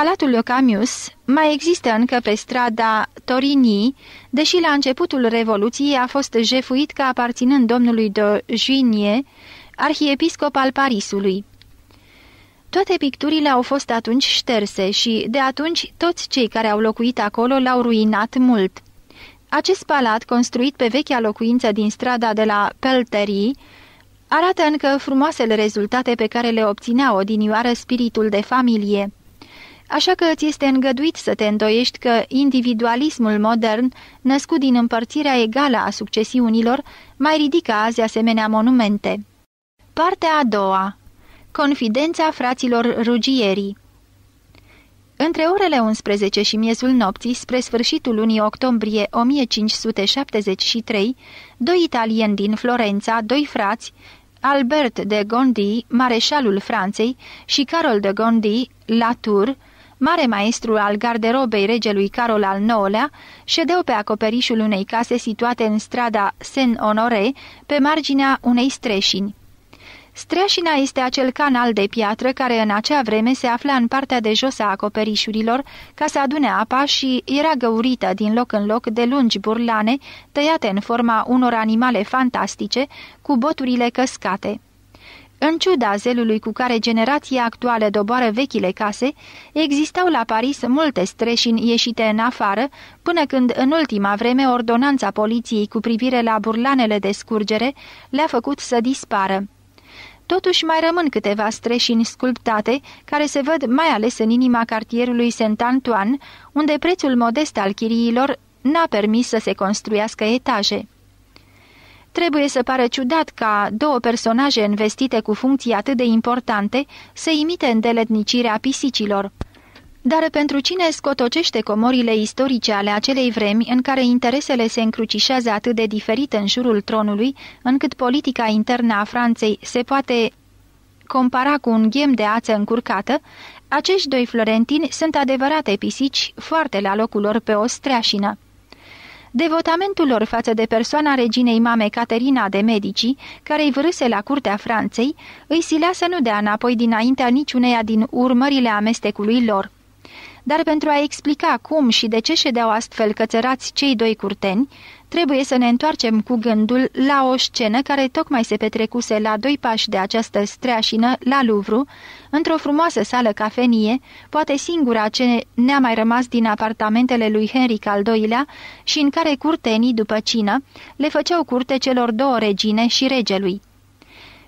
Palatul Locamius mai există încă pe strada Torini, deși la începutul Revoluției a fost jefuit ca aparținând domnului de Juinie, arhiepiscop al Parisului. Toate picturile au fost atunci șterse și, de atunci, toți cei care au locuit acolo l-au ruinat mult. Acest palat, construit pe vechea locuință din strada de la Pelterii, arată încă frumoasele rezultate pe care le obținea odinioară spiritul de familie așa că ți este îngăduit să te îndoiești că individualismul modern, născut din împărțirea egală a succesiunilor, mai ridică azi asemenea monumente. Partea a doua Confidența fraților rugierii între orele 11 și miezul nopții, spre sfârșitul lunii octombrie 1573, doi italieni din Florența, doi frați, Albert de Gondi, mareșalul Franței, și Carol de Gondi, Tours, mare maestru al garderobei regelui Carol al IX-lea, ședeau pe acoperișul unei case situate în strada Saint-Honoré, pe marginea unei streșini. Streașina este acel canal de piatră care în acea vreme se afla în partea de jos a acoperișurilor ca să adune apa și era găurită din loc în loc de lungi burlane tăiate în forma unor animale fantastice cu boturile căscate. În ciuda zelului cu care generația actuală doboară vechile case, existau la Paris multe streșini ieșite în afară, până când în ultima vreme ordonanța poliției cu privire la burlanele de scurgere le-a făcut să dispară. Totuși mai rămân câteva streșini sculptate, care se văd mai ales în inima cartierului Saint-Antoine, unde prețul modest al chiriilor n-a permis să se construiască etaje. Trebuie să pară ciudat ca două personaje învestite cu funcții atât de importante să imite îndeletnicirea pisicilor. Dar pentru cine scotocește comorile istorice ale acelei vremi în care interesele se încrucișează atât de diferit în jurul tronului, încât politica internă a Franței se poate compara cu un ghem de ață încurcată, acești doi florentini sunt adevărate pisici, foarte la locul lor pe o streașină. Devotamentul lor față de persoana reginei mame Caterina de Medici, care îi vârâse la curtea Franței, îi silea să nu dea înapoi dinaintea niciuneia din urmările amestecului lor dar pentru a explica cum și de ce ședeau astfel cățărați cei doi curteni, trebuie să ne întoarcem cu gândul la o scenă care tocmai se petrecuse la doi pași de această streașină, la Luvru, într-o frumoasă sală cafenie, poate singura ce ne-a mai rămas din apartamentele lui Henric al II-lea și în care curtenii, după cină, le făceau curte celor două regine și regelui.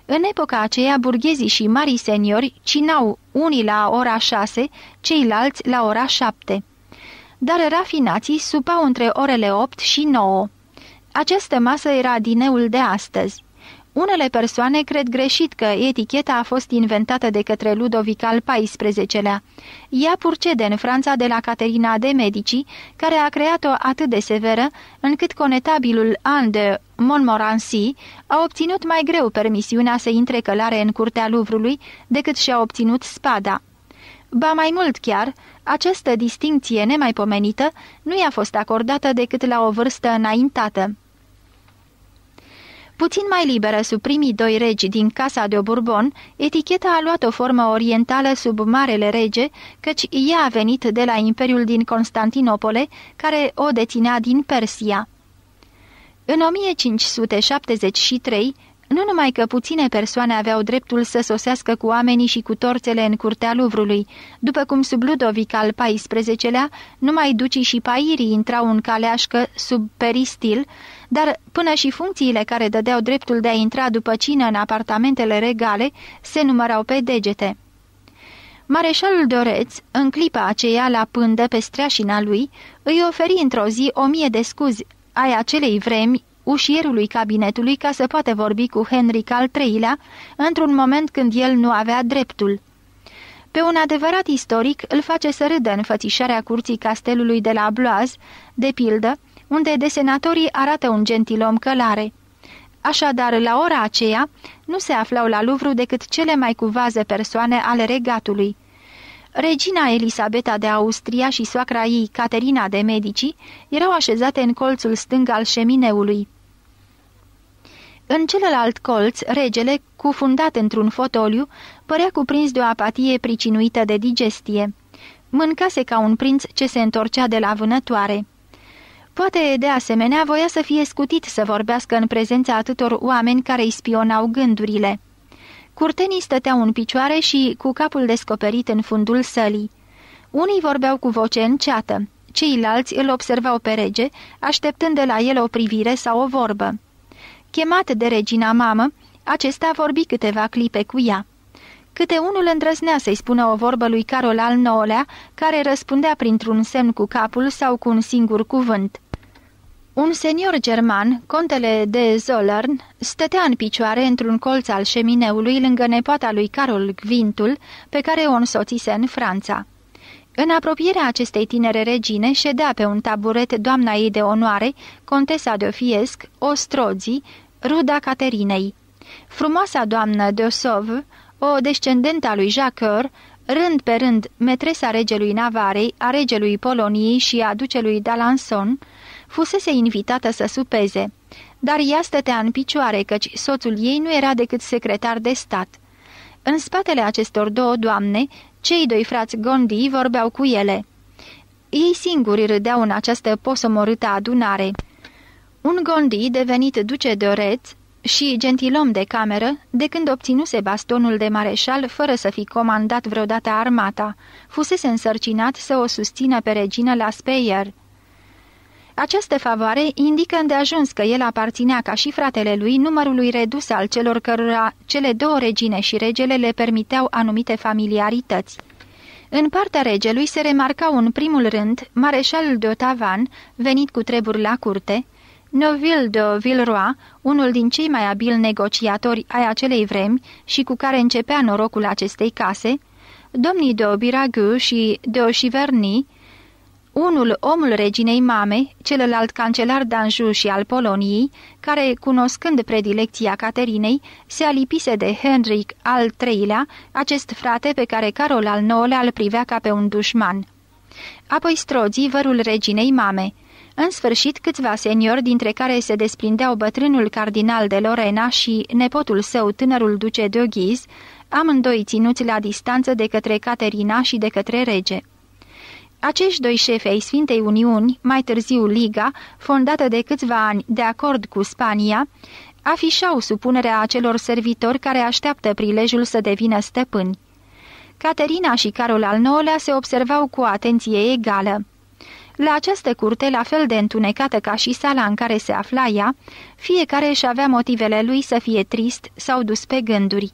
În epoca aceea, burghezii și marii seniori cinau unii la ora șase, ceilalți la ora șapte. Dar rafinații supau între orele opt și nouă. Această masă era dineul de astăzi. Unele persoane cred greșit că eticheta a fost inventată de către Ludovic al XIV-lea. Ea purcede în Franța de la Caterina de Medici, care a creat-o atât de severă, încât conetabilul an de Montmorency a obținut mai greu permisiunea să intre călare în curtea Luvrului decât și-a obținut spada. Ba mai mult chiar, această distinție nemaipomenită nu i-a fost acordată decât la o vârstă înaintată. Puțin mai liberă sub primii doi regi din Casa de Bourbon, eticheta a luat o formă orientală sub Marele Rege, căci ea a venit de la Imperiul din Constantinopole, care o deținea din Persia. În 1573, nu numai că puține persoane aveau dreptul să sosească cu oamenii și cu torțele în curtea Luvrului, după cum sub Ludovic al XIV-lea, numai ducii și pairii intrau în caleașcă sub peristil, dar până și funcțiile care dădeau dreptul de a intra după cină în apartamentele regale se numărau pe degete. Mareșalul Doreț, în clipa aceea la pândă pe streașina lui, îi oferi într-o zi o mie de scuzi ai acelei vremi ușierului cabinetului ca să poată vorbi cu Henric al III-lea într-un moment când el nu avea dreptul. Pe un adevărat istoric îl face să râdă fățișarea curții castelului de la Bloaz, de pildă, unde desenatorii arată un gentilom călare. Așadar, la ora aceea, nu se aflau la Luvru decât cele mai cuvază persoane ale regatului. Regina Elisabeta de Austria și soacra ei, Caterina de Medici, erau așezate în colțul stâng al șemineului. În celălalt colț, regele, cufundat într-un fotoliu, părea cuprins de o apatie pricinuită de digestie. Mâncase ca un prinț ce se întorcea de la vânătoare. Poate, de asemenea, voia să fie scutit să vorbească în prezența atâtor oameni care îi spionau gândurile. Curtenii stăteau în picioare și cu capul descoperit în fundul sălii. Unii vorbeau cu voce înceată, ceilalți îl observau pe rege, așteptând de la el o privire sau o vorbă. Chemat de regina mamă, acesta vorbi câteva clipe cu ea. Câte unul îndrăznea să-i spună o vorbă lui Carol al IX-lea, care răspundea printr-un semn cu capul sau cu un singur cuvânt. Un senior german, contele de Zollern, stătea în picioare într-un colț al șemineului lângă nepoata lui Carol Gvintul, pe care o însoțise în Franța. În apropierea acestei tinere regine ședea pe un taburet doamna ei de onoare, contesa de Fiesc, Ostrozi, ruda Caterinei. Frumoasa doamnă de Osov, o descendentă a lui Jacques, rând pe rând metresa regelui Navarei, a regelui Poloniei și a ducelui Dalanson, fusese invitată să supeze, dar ea stătea în picioare, căci soțul ei nu era decât secretar de stat. În spatele acestor două doamne, cei doi frați Gondi vorbeau cu ele. Ei singuri râdeau în această posomorâtă adunare. Un Gondi, devenit duce de Oreț și gentilom de cameră, de când obținuse bastonul de mareșal fără să fi comandat vreodată armata, fusese însărcinat să o susțină pe regină la Speyer. Aceste favoare indică îndeajuns că el aparținea ca și fratele lui numărului redus al celor cărora cele două regine și regele le permiteau anumite familiarități. În partea regelui se remarcau în primul rând mareșalul de Otavan, venit cu treburi la curte, Neuville de Villeroy, unul din cei mai abili negociatori ai acelei vremi și cu care începea norocul acestei case, domnii de Obiragu și de Ochiverny, unul omul reginei mame, celălalt cancelar d'Anjou și al Poloniei, care, cunoscând predilecția Caterinei, se alipise de Henric al III-lea, acest frate pe care Carol al IX-lea îl privea ca pe un dușman. Apoi strozii vărul reginei mame. În sfârșit, câțiva seniori, dintre care se desprindeau bătrânul cardinal de Lorena și nepotul său, tânărul duce de Oghiz, amândoi ținuți la distanță de către Caterina și de către rege. Acești doi șefi ai Sfintei Uniuni, mai târziu Liga, fondată de câțiva ani de acord cu Spania, afișau supunerea acelor servitori care așteaptă prilejul să devină stăpâni. Caterina și Carol al IX-lea se observau cu atenție egală. La această curte, la fel de întunecată ca și sala în care se afla ea, fiecare își avea motivele lui să fie trist sau dus pe gânduri.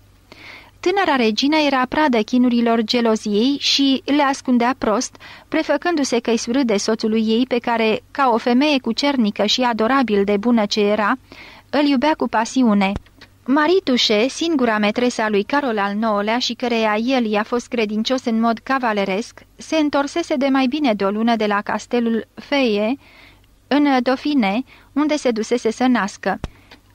Tânăra regină era pradă chinurilor geloziei și le ascundea prost, prefăcându-se că-i de soțului ei pe care, ca o femeie cucernică și adorabil de bună ce era, îl iubea cu pasiune. Marie Tușe, singura metresa lui Carol al IX-lea și căreia el i-a fost credincios în mod cavaleresc, se întorsese de mai bine de o lună de la castelul Feie, în Dofine, unde se dusese să nască.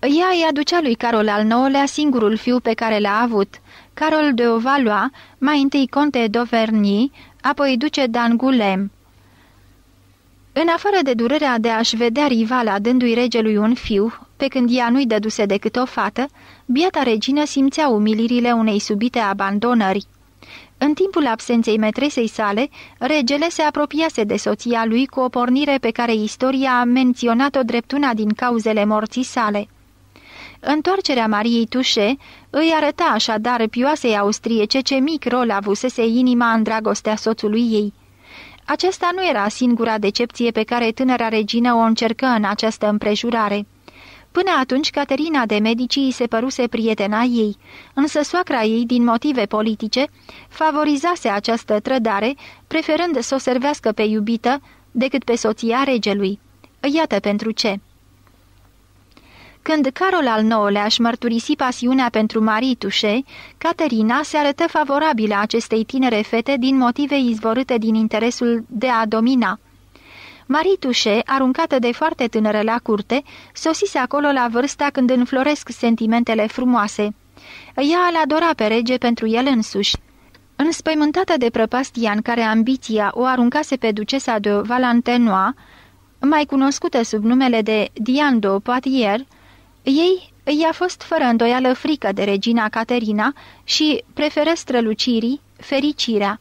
Ea îi aducea lui Carol al IX-lea singurul fiu pe care l-a avut, Carol de Ovaloa, mai întâi conte d'Auvergny, apoi duce d'Angulem. În afară de durerea de a-și vedea rivala dându-i regelui un fiu, pe când ea nu-i dăduse decât o fată, biata regină simțea umilirile unei subite abandonări. În timpul absenței metresei sale, regele se apropiase de soția lui cu o pornire pe care istoria a menționat-o drept una din cauzele morții sale. Întoarcerea Mariei Tușe îi arăta așadar pioasei austriece ce mic rol avusese inima în dragostea soțului ei. Aceasta nu era singura decepție pe care tânăra regină o încercă în această împrejurare. Până atunci, Caterina de Medicii se păruse prietena ei, însă soacra ei, din motive politice, favorizase această trădare, preferând să o servească pe iubită decât pe soția regelui. Iată pentru ce. Când Carol al IX-lea își mărturisi pasiunea pentru Marie Tușe, Caterina se arătă favorabilă acestei tinere fete din motive izvorâte din interesul de a domina. Marie Tușe, aruncată de foarte tânără la curte, sosise acolo la vârsta când înfloresc sentimentele frumoase. Ea îl adora pe rege pentru el însuși. Înspăimântată de prăpastia în care ambiția o aruncase pe ducesa de Valentinois, mai cunoscută sub numele de Diane de Poitiers, ei i-a fost fără îndoială frică de regina Caterina și preferă strălucirii, fericirea.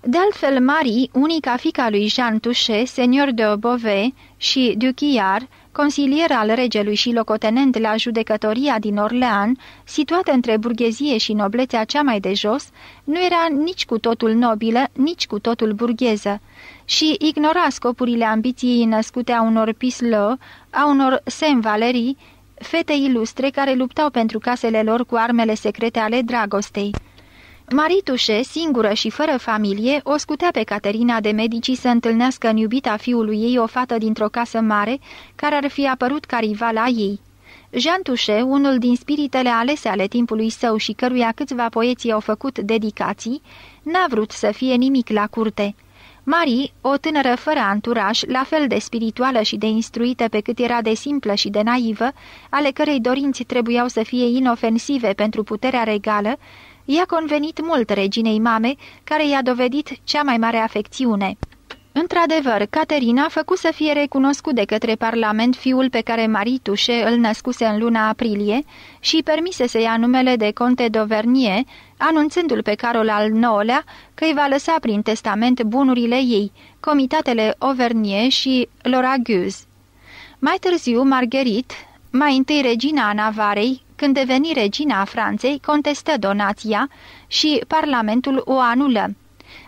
De altfel, Marie, unica fica lui Jean Touchet, senior de Obove și Duchiar, consilier al regelui și locotenent la judecătoria din Orlean, situată între burghezie și noblețea cea mai de jos, nu era nici cu totul nobilă, nici cu totul burgheză și ignora scopurile ambiției născute a unor Pislă, a unor Saint-Valerii fete ilustre care luptau pentru casele lor cu armele secrete ale dragostei. Maritușe, singură și fără familie, o scutea pe Caterina de Medici să întâlnească în iubita fiului ei o fată dintr-o casă mare, care ar fi apărut ca rivala ei. Jean Touche, unul din spiritele alese ale timpului său și căruia câțiva poeții au făcut dedicații, n-a vrut să fie nimic la curte. Marie, o tânără fără anturaj, la fel de spirituală și de instruită pe cât era de simplă și de naivă, ale cărei dorinți trebuiau să fie inofensive pentru puterea regală, i-a convenit mult reginei mame, care i-a dovedit cea mai mare afecțiune. Într-adevăr, Caterina a făcut să fie recunoscut de către Parlament fiul pe care Maritușe îl născuse în luna aprilie și permise să ia numele de conte Dovernie, anunțându-l pe Carol al IX-lea că îi va lăsa prin testament bunurile ei, comitatele Auvernie și Loraguz. Mai târziu, Marguerite, mai întâi regina a Navarei, când deveni regina a Franței, contestă donația și Parlamentul o anulă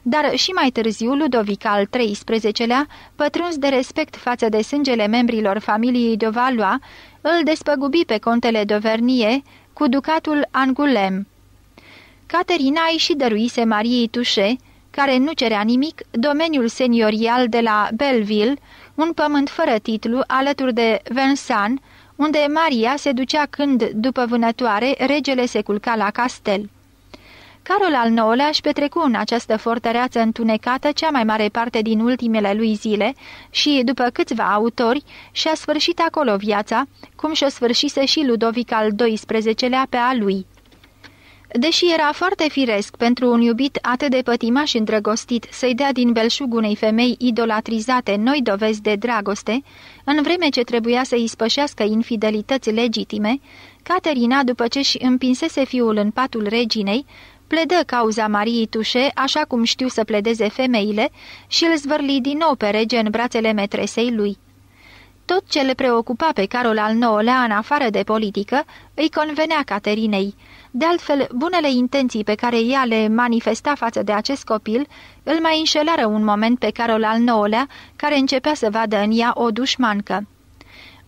dar și mai târziu Ludovic al XIII-lea, pătruns de respect față de sângele membrilor familiei de Valois, îl despăgubi pe contele de Vernie cu ducatul Angulem. Caterina îi și dăruise Mariei Tușe, care nu cerea nimic, domeniul seniorial de la Belleville, un pământ fără titlu alături de Vincennes, unde Maria se ducea când, după vânătoare, regele se culca la castel. Carol al IX-lea își petrecu în această fortăreață întunecată cea mai mare parte din ultimele lui zile și, după câțiva autori, și-a sfârșit acolo viața, cum și-o sfârșise și Ludovic al XII-lea pe a lui. Deși era foarte firesc pentru un iubit atât de pătimaș îndrăgostit să-i dea din belșug unei femei idolatrizate noi dovezi de dragoste, în vreme ce trebuia să-i spășească infidelități legitime, Caterina, după ce și împinsese fiul în patul reginei, pledă cauza Mariei Tușe, așa cum știu să pledeze femeile, și îl zvârli din nou pe rege în brațele metresei lui. Tot ce le preocupa pe Carol al IX-lea în afară de politică îi convenea Caterinei. De altfel, bunele intenții pe care ea le manifesta față de acest copil îl mai înșelară un moment pe Carol al IX-lea, care începea să vadă în ea o dușmancă.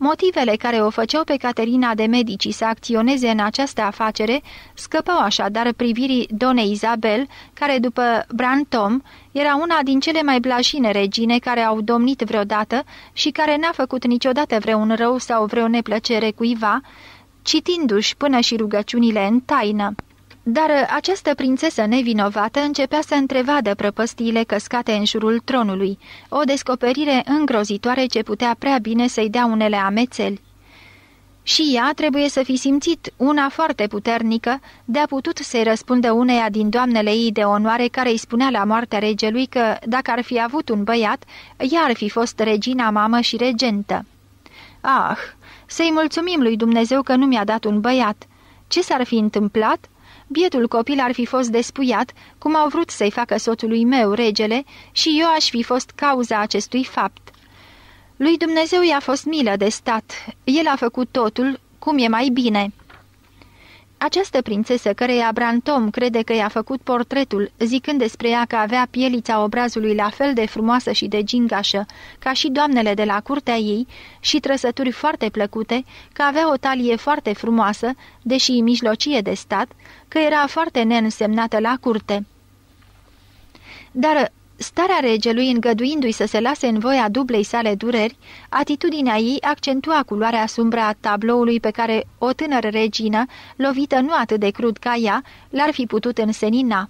Motivele care o făceau pe Caterina de Medici să acționeze în această afacere scăpau așadar privirii Donei Isabel, care după Brantom era una din cele mai blașine regine care au domnit vreodată și care n-a făcut niciodată vreun rău sau vreo neplăcere cuiva, citindu-și până și rugăciunile în taină. Dar uh, această prințesă nevinovată începea să întrevadă prăpăstiile căscate în jurul tronului, o descoperire îngrozitoare ce putea prea bine să-i dea unele amețeli. Și ea trebuie să fi simțit una foarte puternică de a putut să-i răspundă uneia din doamnele ei de onoare care îi spunea la moartea regelui că, dacă ar fi avut un băiat, ea ar fi fost regina mamă și regentă. Ah, să-i mulțumim lui Dumnezeu că nu mi-a dat un băiat. Ce s-ar fi întâmplat?" Bietul copil ar fi fost despuiat, cum au vrut să-i facă soțului meu regele, și eu aș fi fost cauza acestui fapt. Lui Dumnezeu i-a fost milă de stat, el a făcut totul, cum e mai bine. Această prințesă, căreia Brantom crede că i-a făcut portretul, zicând despre ea că avea pielița obrazului la fel de frumoasă și de gingașă, ca și doamnele de la curtea ei, și trăsături foarte plăcute, că avea o talie foarte frumoasă, deși mijlocie de stat, că era foarte neînsemnată la curte. Dar starea regelui, îngăduindu-i să se lase în voia dublei sale dureri, atitudinea ei accentua culoarea sumbră a tabloului pe care o tânără regină, lovită nu atât de crud ca ea, l-ar fi putut însenina.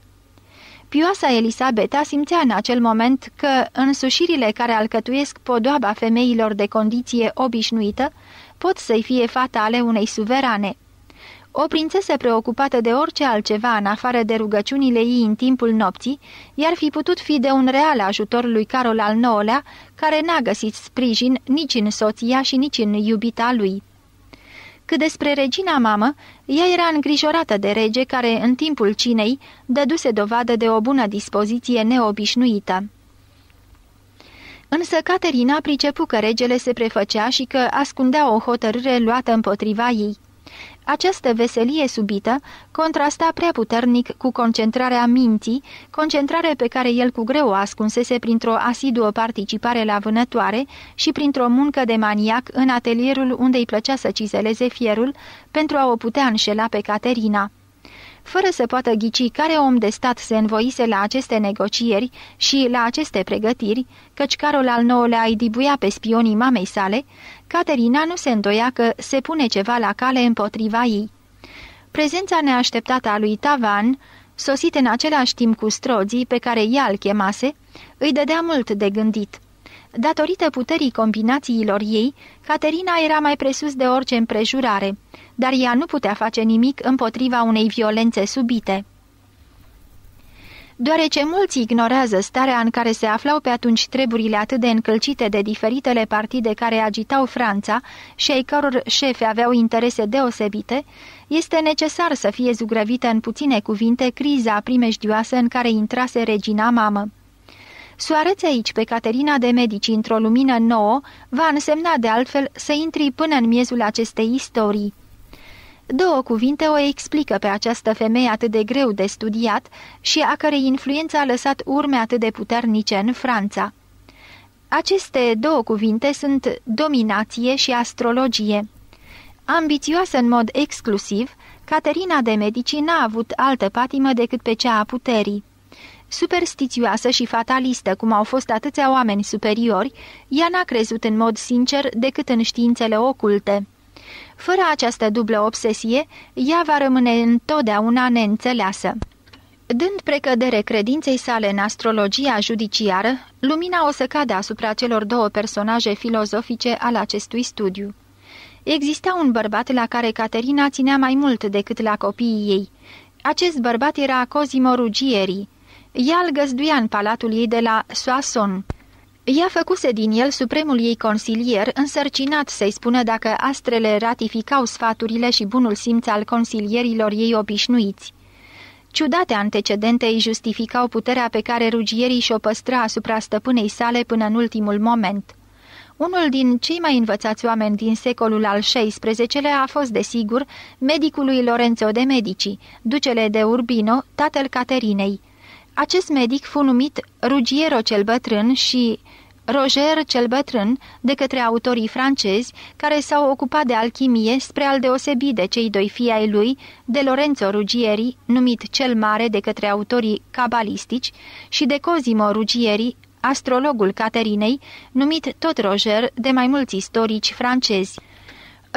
Pioasa Elisabeta simțea în acel moment că însușirile care alcătuiesc podoaba femeilor de condiție obișnuită pot să-i fie fatale unei suverane. O prințesă preocupată de orice altceva în afară de rugăciunile ei în timpul nopții, i-ar fi putut fi de un real ajutor lui Carol al IX-lea, care n-a găsit sprijin nici în soția și nici în iubita lui. Cât despre regina mamă, ea era îngrijorată de rege care, în timpul cinei, dăduse dovadă de o bună dispoziție neobișnuită. Însă Caterina pricepu că regele se prefăcea și că ascundea o hotărâre luată împotriva ei. Această veselie subită contrasta prea puternic cu concentrarea minții, concentrare pe care el cu greu o ascunsese printr-o asiduă participare la vânătoare și printr-o muncă de maniac în atelierul unde îi plăcea să cizeleze fierul pentru a o putea înșela pe Caterina. Fără să poată ghici care om de stat se învoise la aceste negocieri și la aceste pregătiri, căci Carol al IX-lea îi dibuia pe spionii mamei sale, Caterina nu se îndoia că se pune ceva la cale împotriva ei. Prezența neașteptată a lui Tavan, sosit în același timp cu strozii pe care ea îl chemase, îi dădea mult de gândit. Datorită puterii combinațiilor ei, Caterina era mai presus de orice împrejurare, dar ea nu putea face nimic împotriva unei violențe subite. Deoarece mulți ignorează starea în care se aflau pe atunci treburile atât de încălcite de diferitele partide care agitau Franța și ai căror șefe aveau interese deosebite, este necesar să fie zugrăvită în puține cuvinte criza primejdioasă în care intrase regina mamă. Soareți aici pe Caterina de Medici într-o lumină nouă va însemna de altfel să intri până în miezul acestei istorii. Două cuvinte o explică pe această femeie atât de greu de studiat și a cărei influență a lăsat urme atât de puternice în Franța. Aceste două cuvinte sunt dominație și astrologie. Ambițioasă în mod exclusiv, Caterina de Medici n-a avut altă patimă decât pe cea a puterii. Superstițioasă și fatalistă, cum au fost atâția oameni superiori, ea n-a crezut în mod sincer decât în științele oculte. Fără această dublă obsesie, ea va rămâne întotdeauna neînțeleasă. Dând precădere credinței sale în astrologia judiciară, lumina o să cadă asupra celor două personaje filozofice al acestui studiu. Exista un bărbat la care Caterina ținea mai mult decât la copiii ei. Acest bărbat era Cosimo Ruggieri. Ea îl găzduia în palatul ei de la Soissons. Ea făcuse din el supremul ei consilier, însărcinat să-i spună dacă astrele ratificau sfaturile și bunul simț al consilierilor ei obișnuiți. Ciudate antecedente îi justificau puterea pe care rugierii și-o păstra asupra stăpânei sale până în ultimul moment. Unul din cei mai învățați oameni din secolul al XVI-lea a fost, desigur, medicului Lorenzo de Medici, ducele de Urbino, tatăl Caterinei, acest medic fu numit Rugiero cel Bătrân și Roger cel Bătrân de către autorii francezi care s-au ocupat de alchimie spre al deosebi de cei doi fii ai lui, de Lorenzo Rugieri, numit cel mare de către autorii cabalistici, și de Cosimo Rugieri, astrologul Caterinei, numit tot Roger de mai mulți istorici francezi.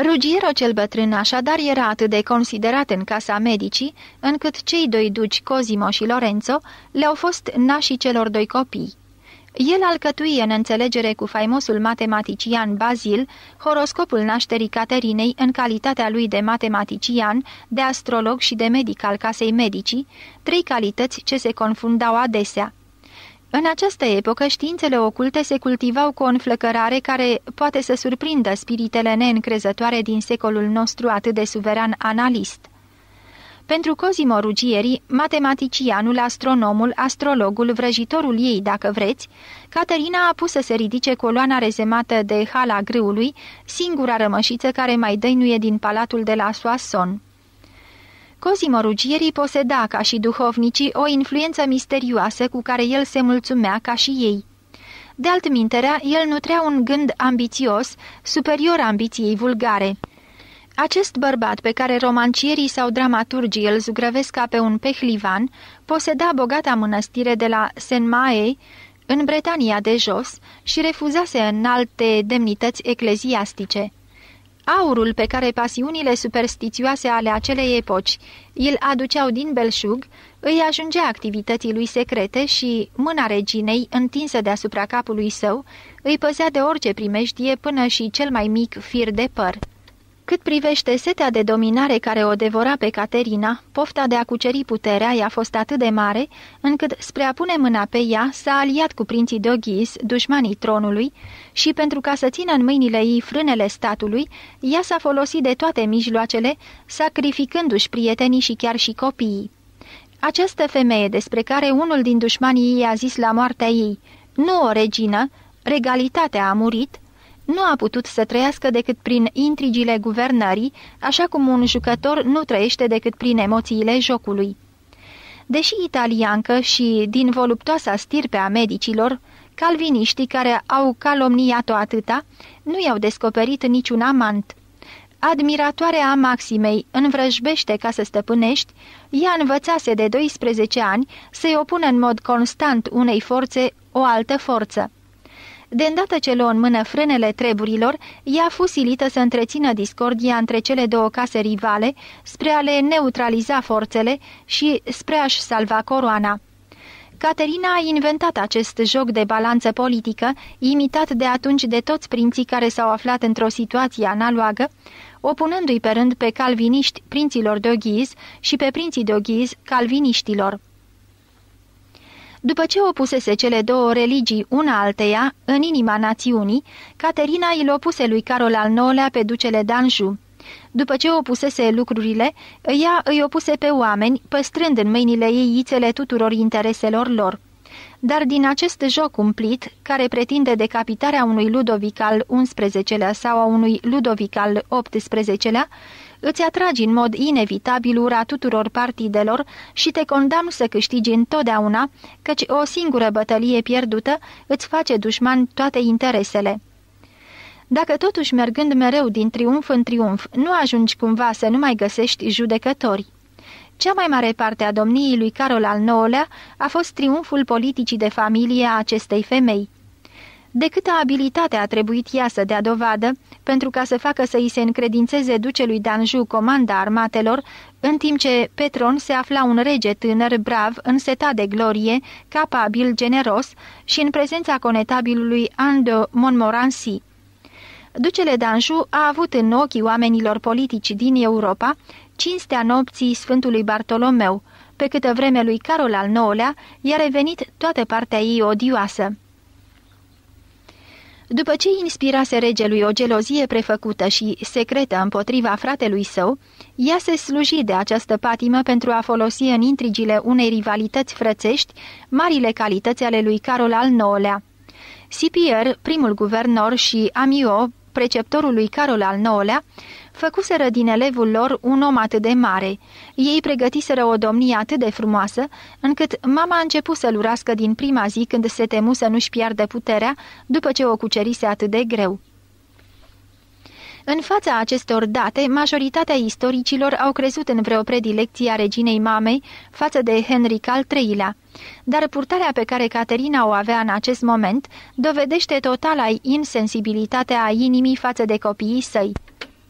Rugiero cel bătrân așadar era atât de considerat în casa medicii, încât cei doi duci, Cosimo și Lorenzo, le-au fost nașii celor doi copii. El alcătuie în înțelegere cu faimosul matematician Bazil horoscopul nașterii Caterinei în calitatea lui de matematician, de astrolog și de medic al casei medicii, trei calități ce se confundau adesea. În această epocă, științele oculte se cultivau cu o înflăcărare care poate să surprindă spiritele neîncrezătoare din secolul nostru atât de suveran analist. Pentru Cosimo Rugieri, matematicianul, astronomul, astrologul, vrăjitorul ei, dacă vreți, Caterina a pus să se ridice coloana rezemată de hala grâului, singura rămășiță care mai dăinuie din palatul de la Soissons. Cosimo Rugieri poseda ca și duhovnicii o influență misterioasă cu care el se mulțumea ca și ei. De altminterea, el nutrea un gând ambițios, superior ambiției vulgare. Acest bărbat pe care romancierii sau dramaturgii îl zugrăvesc ca pe un pehlivan, poseda bogata mănăstire de la Senmae, în Bretania de jos, și refuzase în alte demnități ecleziastice aurul pe care pasiunile superstițioase ale acelei epoci îl aduceau din belșug, îi ajungea activității lui secrete și mâna reginei, întinsă deasupra capului său, îi păzea de orice primejdie până și cel mai mic fir de păr. Cât privește setea de dominare care o devora pe Caterina, pofta de a cuceri puterea i-a fost atât de mare, încât spre a pune mâna pe ea s-a aliat cu prinții Doghis, dușmanii tronului, și pentru ca să țină în mâinile ei frânele statului, ea s-a folosit de toate mijloacele, sacrificându-și prietenii și chiar și copiii. Această femeie despre care unul din dușmanii ei a zis la moartea ei, nu o regină, regalitatea a murit, nu a putut să trăiască decât prin intrigile guvernării, așa cum un jucător nu trăiește decât prin emoțiile jocului. Deși italiancă și din voluptoasa stirpe a medicilor, calviniștii care au calomniat-o atâta, nu i-au descoperit niciun amant. Admiratoarea a Maximei învrăjbește ca să stăpânești, ea învățase de 12 ani să-i opună în mod constant unei forțe o altă forță. De îndată ce luă în mână frânele treburilor, ea fu silită să întrețină discordia între cele două case rivale, spre a le neutraliza forțele și spre a-și salva coroana. Caterina a inventat acest joc de balanță politică, imitat de atunci de toți prinții care s-au aflat într-o situație analogă, opunându-i pe rând pe calviniști prinților de Oghiz și pe prinții de Oghiz calviniștilor. După ce opusese cele două religii una alteia în inima națiunii, Caterina îl opuse lui Carol al IX-lea pe ducele d'Anjou. După ce opusese lucrurile, ea îi opuse pe oameni, păstrând în mâinile ei ițele tuturor intereselor lor. Dar din acest joc umplit, care pretinde decapitarea unui Ludovic al XI-lea sau a unui Ludovic al XVIII-lea, îți atragi în mod inevitabil ura tuturor partidelor și te condamn să câștigi întotdeauna, căci o singură bătălie pierdută îți face dușman toate interesele. Dacă totuși mergând mereu din triumf în triumf, nu ajungi cumva să nu mai găsești judecători. Cea mai mare parte a domniei lui Carol al IX-lea a fost triumful politicii de familie a acestei femei. De câtă abilitate a trebuit ea să dea dovadă pentru ca să facă să îi se încredințeze ducelui Danju comanda armatelor, în timp ce Petron se afla un rege tânăr, brav, însetat de glorie, capabil, generos și în prezența conetabilului Ando Montmorency. Ducele Danju a avut în ochii oamenilor politici din Europa cinstea nopții Sfântului Bartolomeu, pe câtă vreme lui Carol al IX-lea i-a revenit toată partea ei odioasă. După ce inspirase regelui o gelozie prefăcută și secretă împotriva fratelui său, ea se sluji de această patimă pentru a folosi în intrigile unei rivalități frățești marile calități ale lui Carol al IX-lea. Sipier, primul guvernor și Amio, preceptorul lui Carol al IX-lea, făcuseră din elevul lor un om atât de mare. Ei pregătiseră o domnie atât de frumoasă, încât mama a început să-l urască din prima zi când se temu să nu-și piardă puterea după ce o cucerise atât de greu. În fața acestor date, majoritatea istoricilor au crezut în vreo predilecție a reginei mamei față de Henric al III-lea, dar purtarea pe care Caterina o avea în acest moment dovedește totala insensibilitatea a inimii față de copiii săi.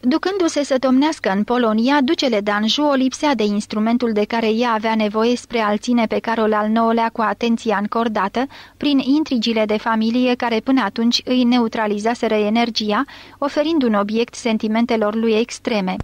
Ducându-se să tomnească în Polonia, ducele Danju o lipsea de instrumentul de care ea avea nevoie spre al ține pe Carol al IX-lea cu atenția încordată, prin intrigile de familie care până atunci îi neutralizaseră energia, oferind un obiect sentimentelor lui extreme.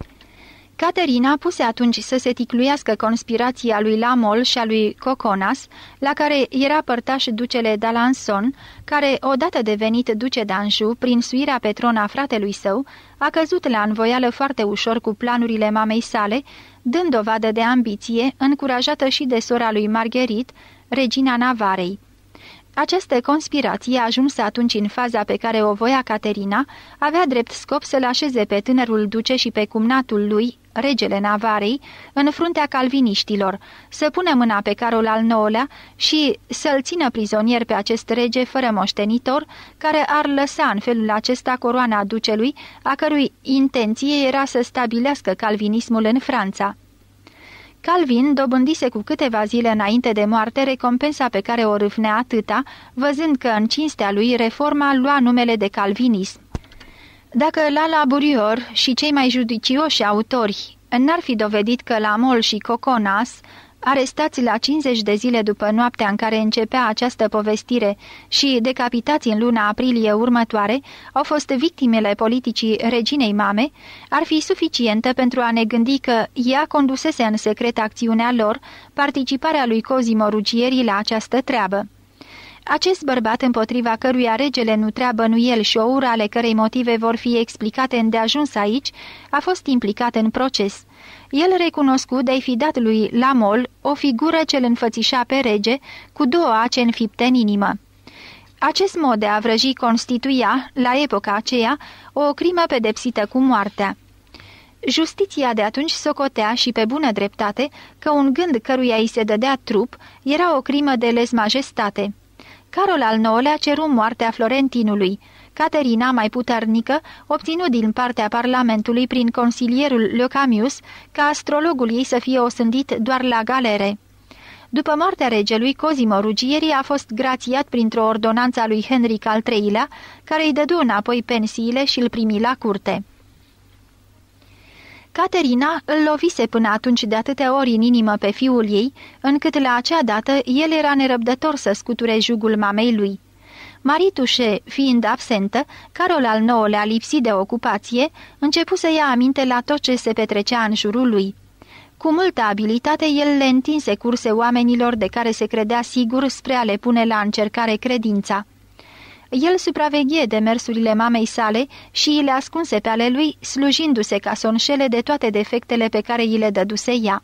Caterina puse atunci să se ticluiască conspirația lui Lamol și a lui Coconas, la care era părtaș ducele d'Alanson, care, odată devenit duce d'Anjou, prin suirea pe trona fratelui său, a căzut la învoială foarte ușor cu planurile mamei sale, dând dovadă de ambiție, încurajată și de sora lui Margherit, regina Navarei. Această conspirație, ajunsă atunci în faza pe care o voia Caterina, avea drept scop să-l așeze pe tânărul duce și pe cumnatul lui, regele Navarei, în fruntea calviniștilor, să pună mâna pe Carol al IX-lea și să-l țină prizonier pe acest rege fără moștenitor, care ar lăsa în felul acesta coroana ducelui, a cărui intenție era să stabilească calvinismul în Franța. Calvin dobândise cu câteva zile înainte de moarte recompensa pe care o râfnea atâta, văzând că în cinstea lui reforma lua numele de calvinism. Dacă Lala Burior și cei mai judicioși autori n-ar fi dovedit că la Mol și Coconas, arestați la 50 de zile după noaptea în care începea această povestire și decapitați în luna aprilie următoare, au fost victimele politicii reginei mame, ar fi suficientă pentru a ne gândi că ea condusese în secret acțiunea lor participarea lui Cosimo Rugieri la această treabă. Acest bărbat împotriva căruia regele nu treabă nu el și o ură ale cărei motive vor fi explicate îndeajuns aici, a fost implicat în proces. El recunoscut de-ai fi dat lui Lamol o figură ce-l înfățișa pe rege, cu două ace înfipte în inimă. Acest mod de a vrăji constituia, la epoca aceea, o crimă pedepsită cu moartea. Justiția de atunci socotea și pe bună dreptate că un gând căruia îi se dădea trup era o crimă de lez majestate. Carol al IX-lea ceru moartea Florentinului. Caterina, mai puternică, obținut din partea Parlamentului prin consilierul Leocamius ca astrologul ei să fie osândit doar la galere. După moartea regelui, Cosimo Rugieri a fost grațiat printr-o ordonanță a lui Henric al III-lea, care îi dădu înapoi pensiile și îl primi la curte. Caterina îl lovise până atunci de atâtea ori în inimă pe fiul ei, încât la acea dată el era nerăbdător să scuture jugul mamei lui. Maritușe, fiind absentă, Carol al IX-lea lipsit de ocupație, începu să ia aminte la tot ce se petrecea în jurul lui. Cu multă abilitate, el le întinse curse oamenilor de care se credea sigur spre a le pune la încercare credința. El supraveghe demersurile mamei sale și îi le ascunse pe ale lui, slujindu-se ca să înșele de toate defectele pe care îi le dăduse ea.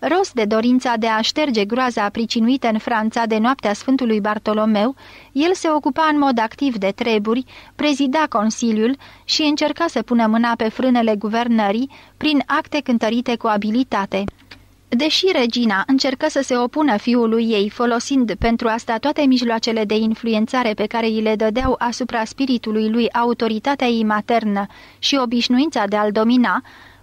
Rost de dorința de a șterge groaza pricinuită în Franța de noaptea Sfântului Bartolomeu, el se ocupa în mod activ de treburi, prezida Consiliul și încerca să pună mâna pe frânele guvernării prin acte cântărite cu abilitate. Deși regina încercă să se opună fiului ei, folosind pentru asta toate mijloacele de influențare pe care îi le dădeau asupra spiritului lui autoritatea ei maternă și obișnuința de a-l domina,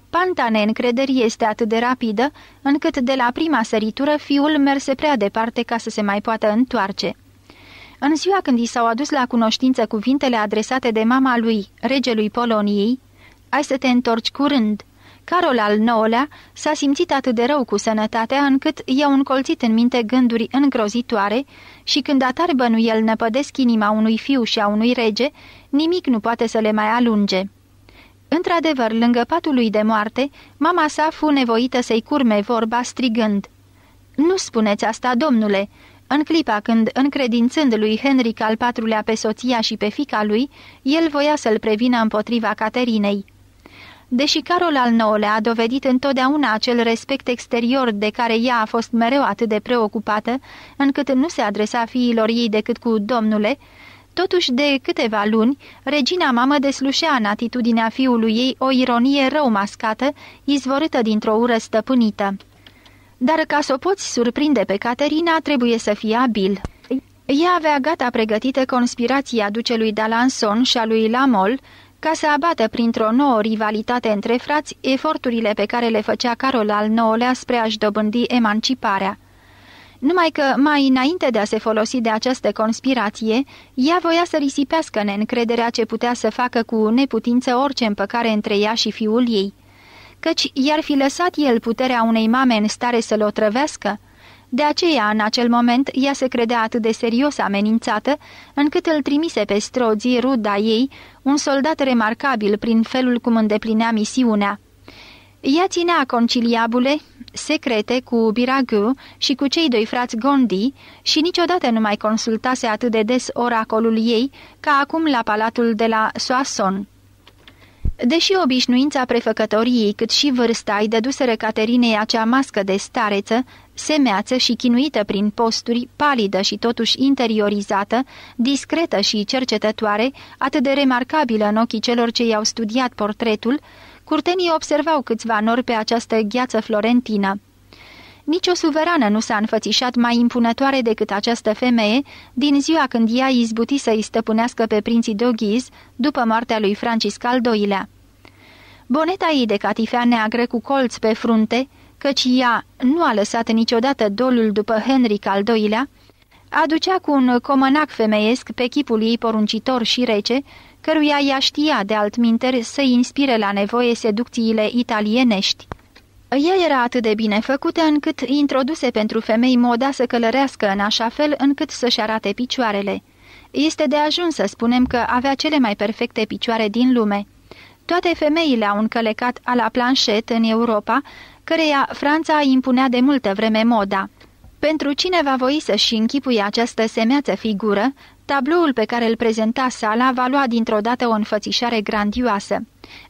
panta neîncrederii este atât de rapidă, încât de la prima săritură fiul merse prea departe ca să se mai poată întoarce. În ziua când i s-au adus la cunoștință cuvintele adresate de mama lui, regelui Poloniei, ai să te întorci curând!" Carol al IX-lea s-a simțit atât de rău cu sănătatea încât i a încolțit în minte gânduri îngrozitoare și când atari bănuiel năpădesc inima unui fiu și a unui rege, nimic nu poate să le mai alunge. Într-adevăr, lângă patul lui de moarte, mama sa fu nevoită să-i curme vorba strigând. Nu spuneți asta, domnule!" În clipa când, încredințând lui Henric al IV-lea pe soția și pe fica lui, el voia să-l prevină împotriva Caterinei. Deși Carol al IX-lea a dovedit întotdeauna acel respect exterior de care ea a fost mereu atât de preocupată, încât nu se adresa fiilor ei decât cu domnule, totuși de câteva luni, regina mamă deslușea în atitudinea fiului ei o ironie rău mascată, izvorâtă dintr-o ură stăpânită. Dar ca să o poți surprinde pe Caterina, trebuie să fii abil. Ea avea gata pregătită conspirația ducelui Dalanson și a lui Lamol, ca să abată printr-o nouă rivalitate între frați eforturile pe care le făcea Carol al IX-lea spre a-și dobândi emanciparea. Numai că, mai înainte de a se folosi de această conspirație, ea voia să risipească neîncrederea ce putea să facă cu neputință orice împăcare între ea și fiul ei. Căci i-ar fi lăsat el puterea unei mame în stare să-l otrăvească, de aceea, în acel moment, ea se credea atât de serios amenințată, încât îl trimise pe strozii ruda ei, un soldat remarcabil prin felul cum îndeplinea misiunea. Ea ținea conciliabule secrete cu Biragu și cu cei doi frați Gondi și niciodată nu mai consultase atât de des oracolul ei ca acum la palatul de la Soasson. Deși obișnuința prefăcătoriei cât și vârsta îi dăduse Caterinei acea mască de stareță, semeață și chinuită prin posturi, palidă și totuși interiorizată, discretă și cercetătoare, atât de remarcabilă în ochii celor ce i-au studiat portretul, curtenii observau câțiva nori pe această gheață florentină. Nici o suverană nu s-a înfățișat mai impunătoare decât această femeie din ziua când ea izbuti să-i stăpânească pe prinții Doghiz după moartea lui Francisc al II-lea. Boneta ei de catifea neagră cu colți pe frunte, căci ea nu a lăsat niciodată dolul după Henric al doilea, aducea cu un comănac femeiesc pe chipul ei poruncitor și rece, căruia ea știa de altminteri să-i inspire la nevoie seducțiile italienești. Ea era atât de bine făcută încât introduse pentru femei moda să călărească în așa fel încât să-și arate picioarele. Este de ajuns să spunem că avea cele mai perfecte picioare din lume. Toate femeile au încălecat a la planșet în Europa, căreia Franța îi impunea de multă vreme moda. Pentru cine va voi să-și închipui această semeață figură, Tabloul pe care îl prezenta sala va lua dintr-o dată o înfățișare grandioasă.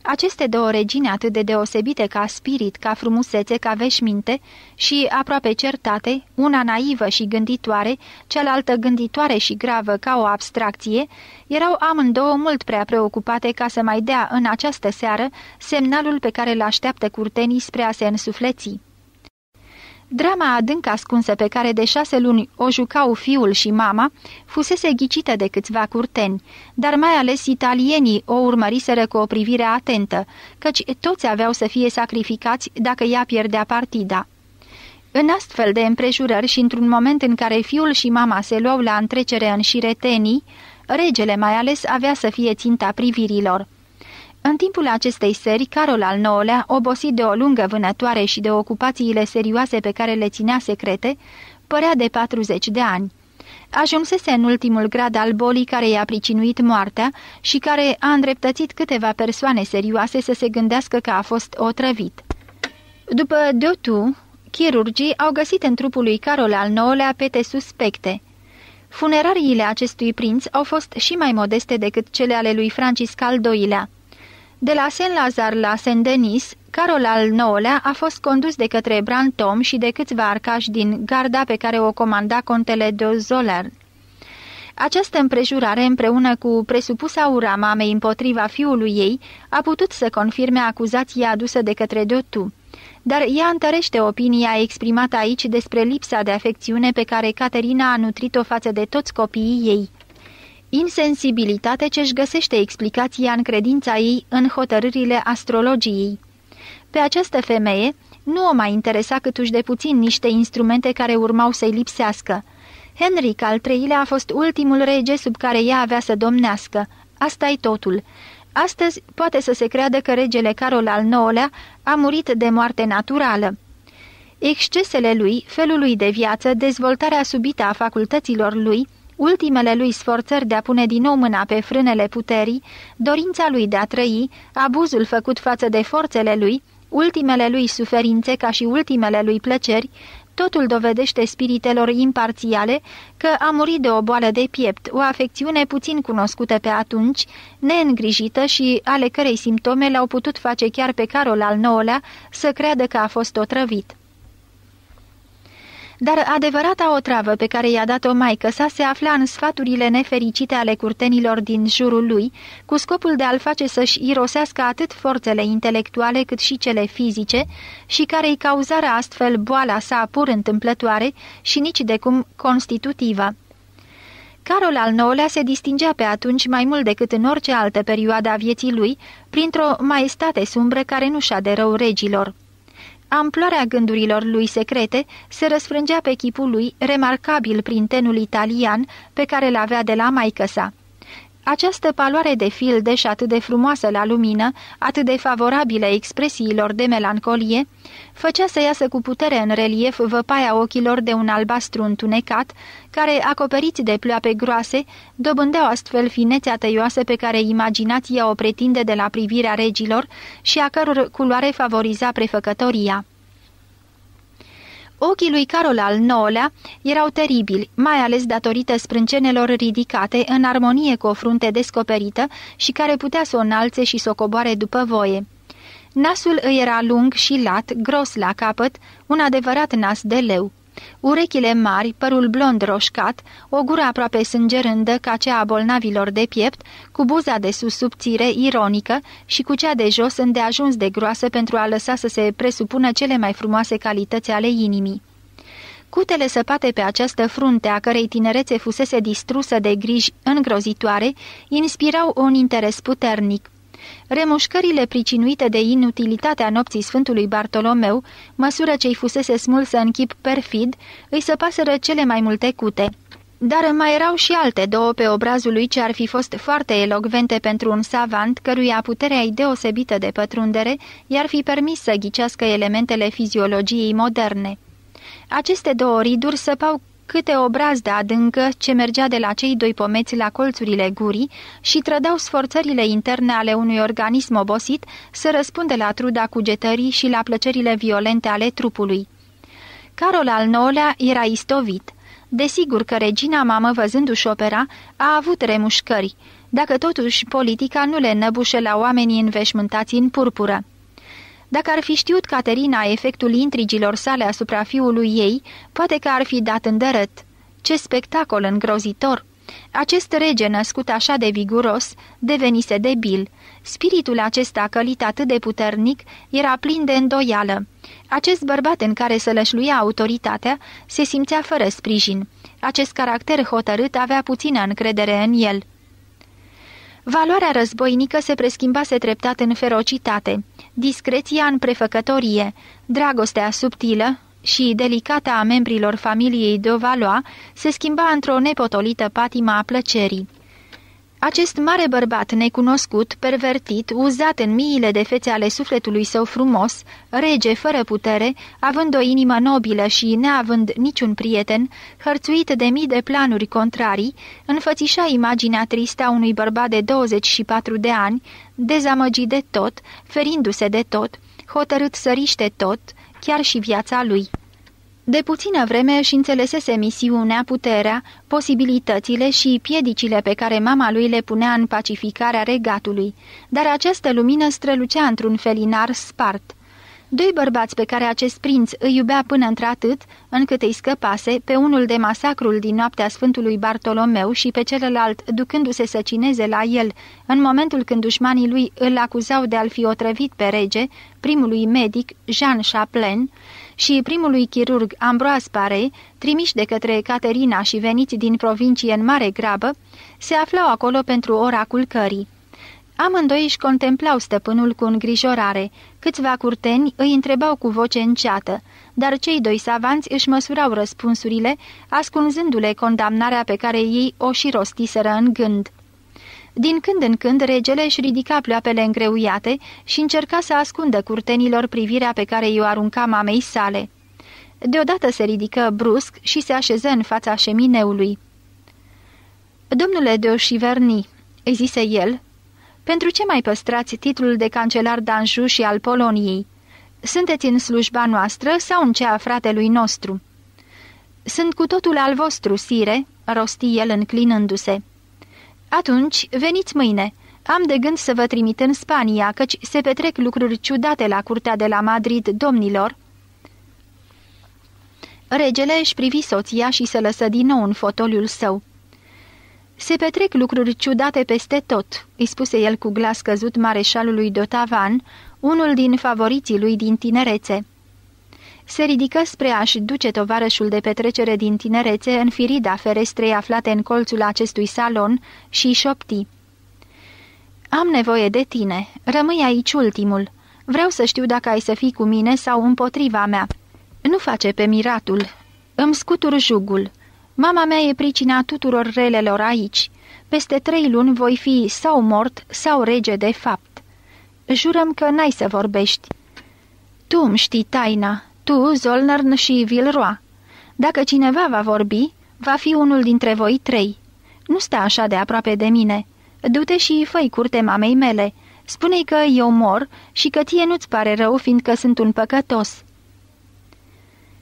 Aceste două regine atât de deosebite ca spirit, ca frumusețe, ca veșminte și aproape certate, una naivă și gânditoare, cealaltă gânditoare și gravă ca o abstracție, erau amândouă mult prea preocupate ca să mai dea în această seară semnalul pe care îl așteaptă curtenii spre a se însufleții. Drama adânc ascunsă pe care de șase luni o jucau fiul și mama fusese ghicită de câțiva curteni, dar mai ales italienii o urmăriseră cu o privire atentă, căci toți aveau să fie sacrificați dacă ea pierdea partida. În astfel de împrejurări și într-un moment în care fiul și mama se luau la întrecere în șiretenii, regele mai ales avea să fie ținta privirilor. În timpul acestei seri, Carol al IX-lea, obosit de o lungă vânătoare și de ocupațiile serioase pe care le ținea secrete, părea de 40 de ani. Ajunsese în ultimul grad al bolii care i-a pricinuit moartea și care a îndreptățit câteva persoane serioase să se gândească că a fost otrăvit. După Dotu, chirurgii au găsit în trupul lui Carol al IX-lea pete suspecte – Funerariile acestui prinț au fost și mai modeste decât cele ale lui Francis al II-lea. De la Saint-Lazar la Saint-Denis, Carol al IX-lea a fost condus de către Brantom și de câțiva arcași din garda pe care o comanda contele de Zoller. Această împrejurare, împreună cu presupusa ura mamei împotriva fiului ei, a putut să confirme acuzația adusă de către Dotu, dar ea întărește opinia exprimată aici despre lipsa de afecțiune pe care Caterina a nutrit-o față de toți copiii ei insensibilitate ce își găsește explicația în credința ei în hotărârile astrologiei. Pe această femeie nu o mai interesa câtuși de puțin niște instrumente care urmau să-i lipsească. Henric al III-lea a fost ultimul rege sub care ea avea să domnească. Asta-i totul. Astăzi poate să se creadă că regele Carol al IX-lea a murit de moarte naturală. Excesele lui, felul lui de viață, dezvoltarea subită a facultăților lui, ultimele lui sforțări de a pune din nou mâna pe frânele puterii, dorința lui de a trăi, abuzul făcut față de forțele lui, ultimele lui suferințe ca și ultimele lui plăceri, totul dovedește spiritelor imparțiale că a murit de o boală de piept, o afecțiune puțin cunoscută pe atunci, neîngrijită și ale cărei simptome l-au putut face chiar pe Carol al IX-lea să creadă că a fost otrăvit dar adevărata otravă pe care i-a dat-o maică sa se afla în sfaturile nefericite ale curtenilor din jurul lui, cu scopul de a-l face să-și irosească atât forțele intelectuale cât și cele fizice și care îi cauzară astfel boala sa pur întâmplătoare și nici de cum constitutivă. Carol al IX-lea se distingea pe atunci mai mult decât în orice altă perioadă a vieții lui printr-o maestate sumbră care nu și-a de rău regilor. Amploarea gândurilor lui secrete se răsfrângea pe chipul lui, remarcabil prin tenul italian pe care l avea de la maică sa. Această paloare de fildeș atât de frumoasă la lumină, atât de favorabilă expresiilor de melancolie, făcea să iasă cu putere în relief văpaia ochilor de un albastru întunecat, care, acoperiți de ploape groase, dobândeau astfel finețea tăioasă pe care imaginația o pretinde de la privirea regilor și a căror culoare favoriza prefăcătoria. Ochii lui Carol al IX-lea erau teribili, mai ales datorită sprâncenelor ridicate în armonie cu o frunte descoperită și care putea să o înalțe și să o coboare după voie. Nasul îi era lung și lat, gros la capăt, un adevărat nas de leu. Urechile mari, părul blond roșcat, o gură aproape sângerândă ca cea a bolnavilor de piept, cu buza de sus subțire, ironică și cu cea de jos îndeajuns de groasă pentru a lăsa să se presupună cele mai frumoase calități ale inimii. Cutele săpate pe această frunte, a cărei tinerețe fusese distrusă de griji îngrozitoare, inspirau un interes puternic. Remușcările pricinuite de inutilitatea nopții Sfântului Bartolomeu, măsură ce-i fusese smulsă în chip perfid, îi săpaseră cele mai multe cute. Dar mai erau și alte două pe obrazul lui ce ar fi fost foarte elogvente pentru un savant căruia puterea deosebită de pătrundere i-ar fi permis să ghicească elementele fiziologiei moderne. Aceste două riduri săpau câte o brazdă adâncă ce mergea de la cei doi pomeți la colțurile gurii și trădau sforțările interne ale unui organism obosit să răspunde la truda cugetării și la plăcerile violente ale trupului. Carol al IX-lea era istovit. Desigur că regina mamă, văzându-și opera, a avut remușcări, dacă totuși politica nu le năbușe la oamenii înveșmântați în purpură. Dacă ar fi știut Caterina efectul intrigilor sale asupra fiului ei, poate că ar fi dat îndărăt. Ce spectacol îngrozitor! Acest rege născut așa de viguros devenise debil. Spiritul acesta călit atât de puternic era plin de îndoială. Acest bărbat în care lășluia autoritatea se simțea fără sprijin. Acest caracter hotărât avea puțină încredere în el. Valoarea războinică se preschimbase treptat în ferocitate, discreția în prefăcătorie, dragostea subtilă și delicata a membrilor familiei de Valois se schimba într-o nepotolită patima a plăcerii. Acest mare bărbat necunoscut, pervertit, uzat în miile de fețe ale sufletului său frumos, rege fără putere, având o inimă nobilă și neavând niciun prieten, hărțuit de mii de planuri contrarii, înfățișa imaginea tristă a unui bărbat de 24 de ani, dezamăgit de tot, ferindu-se de tot, hotărât să riște tot, chiar și viața lui. De puțină vreme își înțelesese misiunea, puterea, posibilitățile și piedicile pe care mama lui le punea în pacificarea regatului, dar această lumină strălucea într-un felinar spart. Doi bărbați pe care acest prinț îi iubea până într-atât, încât îi scăpase, pe unul de masacrul din noaptea Sfântului Bartolomeu și pe celălalt ducându-se să cineze la el, în momentul când dușmanii lui îl acuzau de a-l fi otrăvit pe rege, primului medic, Jean Chaplain și primului chirurg Ambroas Pare, trimiși de către Caterina și veniți din provincie în mare grabă, se aflau acolo pentru oracul cării. Amândoi își contemplau stăpânul cu îngrijorare, câțiva curteni îi întrebau cu voce înceată, dar cei doi savanți își măsurau răspunsurile, ascunzându-le condamnarea pe care ei o și rostiseră în gând. Din când în când, regele își ridica pleoapele îngreuiate și încerca să ascundă curtenilor privirea pe care i-o arunca mamei sale. Deodată se ridică brusc și se așeză în fața șemineului. Domnule de Oșiverni, îi zise el, pentru ce mai păstrați titlul de cancelar d'Anjou și al Poloniei? Sunteți în slujba noastră sau în cea a fratelui nostru?" Sunt cu totul al vostru, sire," rosti el înclinându-se. Atunci, veniți mâine. Am de gând să vă trimit în Spania, căci se petrec lucruri ciudate la curtea de la Madrid, domnilor." Regele își privi soția și se lăsă din nou în fotoliul său. Se petrec lucruri ciudate peste tot," îi spuse el cu glas căzut mareșalului Dotavan, unul din favoriții lui din tinerețe se ridică spre a-și duce tovarășul de petrecere din tinerețe în firida ferestrei aflate în colțul acestui salon și șopti. Am nevoie de tine. Rămâi aici ultimul. Vreau să știu dacă ai să fii cu mine sau împotriva mea. Nu face pe miratul. Îmi scutur jugul. Mama mea e pricina tuturor relelor aici. Peste trei luni voi fi sau mort sau rege de fapt. Jurăm că n-ai să vorbești. Tu îmi știi taina tu, Zolnărn și Vilroa. Dacă cineva va vorbi, va fi unul dintre voi trei. Nu sta așa de aproape de mine. Du-te și făi curte mamei mele. Spune-i că eu mor și că ție nu-ți pare rău, fiindcă sunt un păcătos."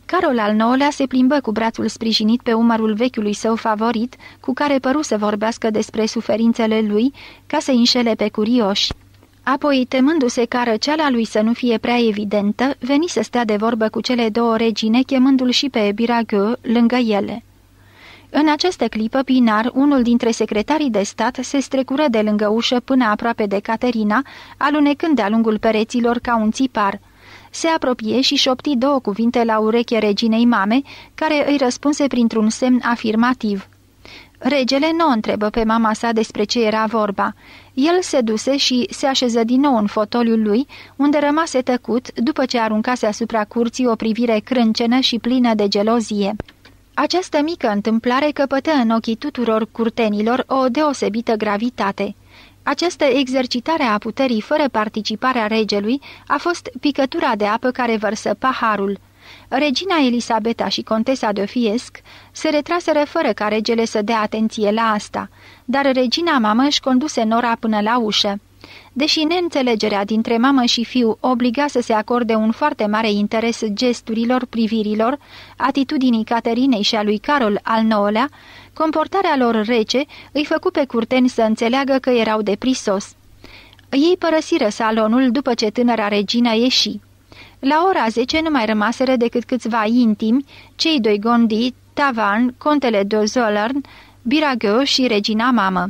Carol al nouălea se plimbă cu brațul sprijinit pe umărul vechiului său favorit, cu care păru să vorbească despre suferințele lui, ca să înșele pe curioși. Apoi, temându-se ca răceala lui să nu fie prea evidentă, veni să stea de vorbă cu cele două regine, chemându-l și pe Biragă lângă ele. În această clipă, Pinar, unul dintre secretarii de stat, se strecură de lângă ușă până aproape de Caterina, alunecând de-a lungul pereților ca un țipar. Se apropie și șopti două cuvinte la ureche reginei mame, care îi răspunse printr-un semn afirmativ. Regele nu o întrebă pe mama sa despre ce era vorba. El se duse și se așeză din nou în fotoliul lui, unde rămase tăcut după ce aruncase asupra curții o privire crâncenă și plină de gelozie. Această mică întâmplare căpătă în ochii tuturor curtenilor o deosebită gravitate. Această exercitare a puterii fără participarea regelui a fost picătura de apă care vărsă paharul. Regina Elisabeta și contesa de Fiesc se retraseră fără ca regele să dea atenție la asta – dar regina mamă își conduse Nora până la ușă. Deși neînțelegerea dintre mamă și fiu obliga să se acorde un foarte mare interes gesturilor, privirilor, atitudinii Caterinei și a lui Carol al IX-lea, comportarea lor rece îi făcu pe curteni să înțeleagă că erau de prisos. Ei părăsiră salonul după ce tânăra regină ieși. La ora 10 nu mai rămaseră decât câțiva intimi, cei doi gondi, Tavan, contele de Zollern, Biragheau și regina mamă.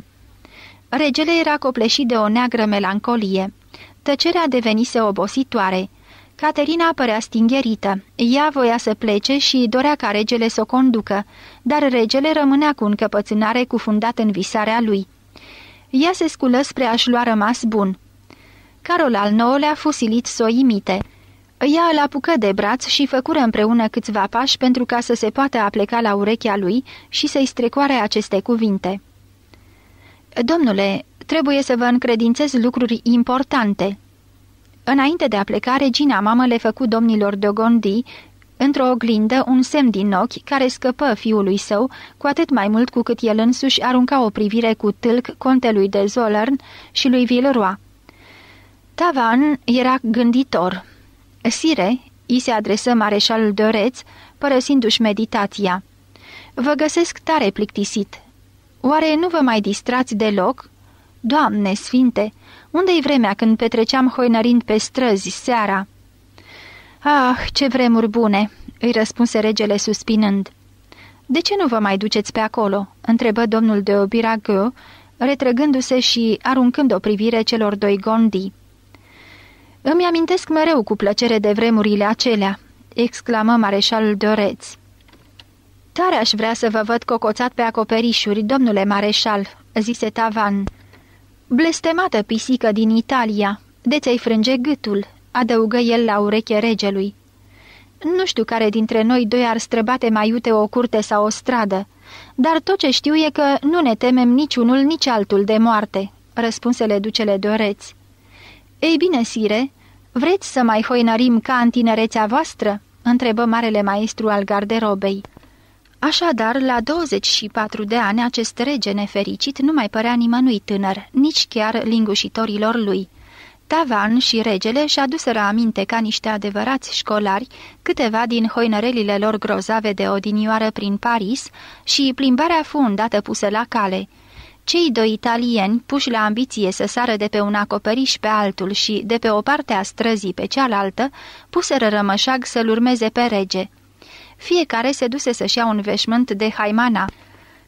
Regele era copleșit de o neagră melancolie. Tăcerea devenise obositoare. Caterina părea stingherită. Ea voia să plece și dorea ca regele să o conducă, dar regele rămânea cu încăpățânare cufundat în visarea lui. Ea se sculă spre a-și lua rămas bun. Carol al IX-lea fusilit să o imite. Ea îl apucă de braț și făcură împreună câțiva pași pentru ca să se poată apleca la urechea lui și să-i strecoare aceste cuvinte. Domnule, trebuie să vă încredințez lucruri importante." Înainte de a pleca, regina mamă le făcu domnilor Gondi, într-o oglindă, un semn din ochi care scăpă fiului său, cu atât mai mult cu cât el însuși arunca o privire cu tâlc contelui de Zollern și lui Villeroy. Tavan era gânditor. Sire, i se adresă mareșalul Doreț, părăsindu-și meditația. Vă găsesc tare plictisit. Oare nu vă mai distrați deloc? Doamne sfinte, unde-i vremea când petreceam hoinărind pe străzi seara?" Ah, ce vremuri bune!" îi răspunse regele suspinând. De ce nu vă mai duceți pe acolo?" întrebă domnul de Obiragă, retrăgându-se și aruncând o privire celor doi gondii. Îmi amintesc mereu cu plăcere de vremurile acelea, exclamă mareșalul Doreț. Tare aș vrea să vă văd cocoțat pe acoperișuri, domnule mareșal, zise Tavan. Blestemată pisică din Italia, de ți-ai frânge gâtul, adăugă el la ureche regelui. Nu știu care dintre noi doi ar străbate mai iute o curte sau o stradă, dar tot ce știu e că nu ne temem niciunul nici altul de moarte, răspunsele ducele doreți. Ei bine, sire, vreți să mai hoinărim ca în tinerețea voastră?" întrebă marele maestru al garderobei. Așadar, la 24 de ani, acest rege nefericit nu mai părea nimănui tânăr, nici chiar lingușitorilor lui. Tavan și regele și-aduseră aminte ca niște adevărați școlari câteva din hoinărelile lor grozave de odinioară prin Paris și plimbarea fundată pusă la cale – cei doi italieni, puși la ambiție să sară de pe un acoperiș pe altul și de pe o parte a străzii pe cealaltă, puseră rămășag să-l urmeze pe rege. Fiecare se duse să-și ia un veșmânt de haimana.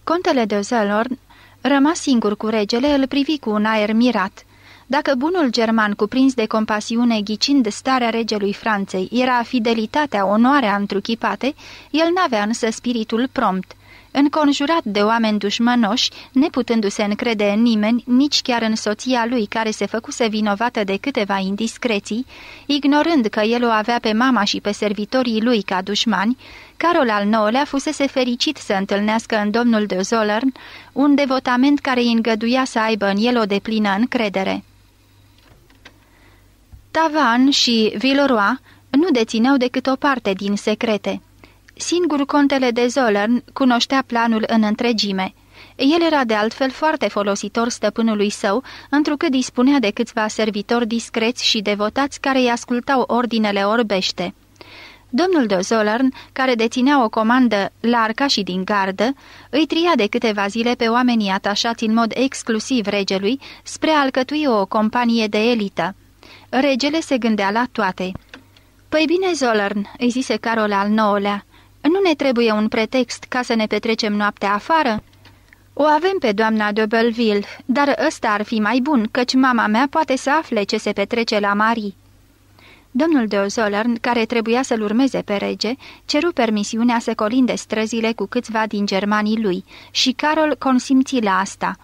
Contele de Zelorn, rămas singur cu regele, îl privi cu un aer mirat. Dacă bunul german, cuprins de compasiune, ghicind starea regelui Franței, era fidelitatea, onoarea întruchipate, el n-avea însă spiritul prompt – Înconjurat de oameni dușmănoși, neputându-se încrede în nimeni, nici chiar în soția lui care se făcuse vinovată de câteva indiscreții, ignorând că el o avea pe mama și pe servitorii lui ca dușmani, Carol al IX-lea fusese fericit să întâlnească în domnul de Zollern un devotament care îi îngăduia să aibă în el o deplină încredere. Tavan și Villoroy nu dețineau decât o parte din secrete. Singur contele de Zollern cunoștea planul în întregime. El era de altfel foarte folositor stăpânului său, întrucât dispunea de câțiva servitori discreți și devotați care îi ascultau ordinele orbește. Domnul de Zollern, care deținea o comandă larca și din gardă, îi tria de câteva zile pe oamenii atașați în mod exclusiv regelui spre a alcătui o companie de elită. Regele se gândea la toate. Păi bine, Zollern," îi zise Carol al nouălea, nu ne trebuie un pretext ca să ne petrecem noaptea afară?" O avem pe doamna de Belleville, dar ăsta ar fi mai bun, căci mama mea poate să afle ce se petrece la Marie." Domnul de Ozolern, care trebuia să-l urmeze pe rege, ceru permisiunea să colinde străzile cu câțiva din germanii lui și Carol consimți la asta.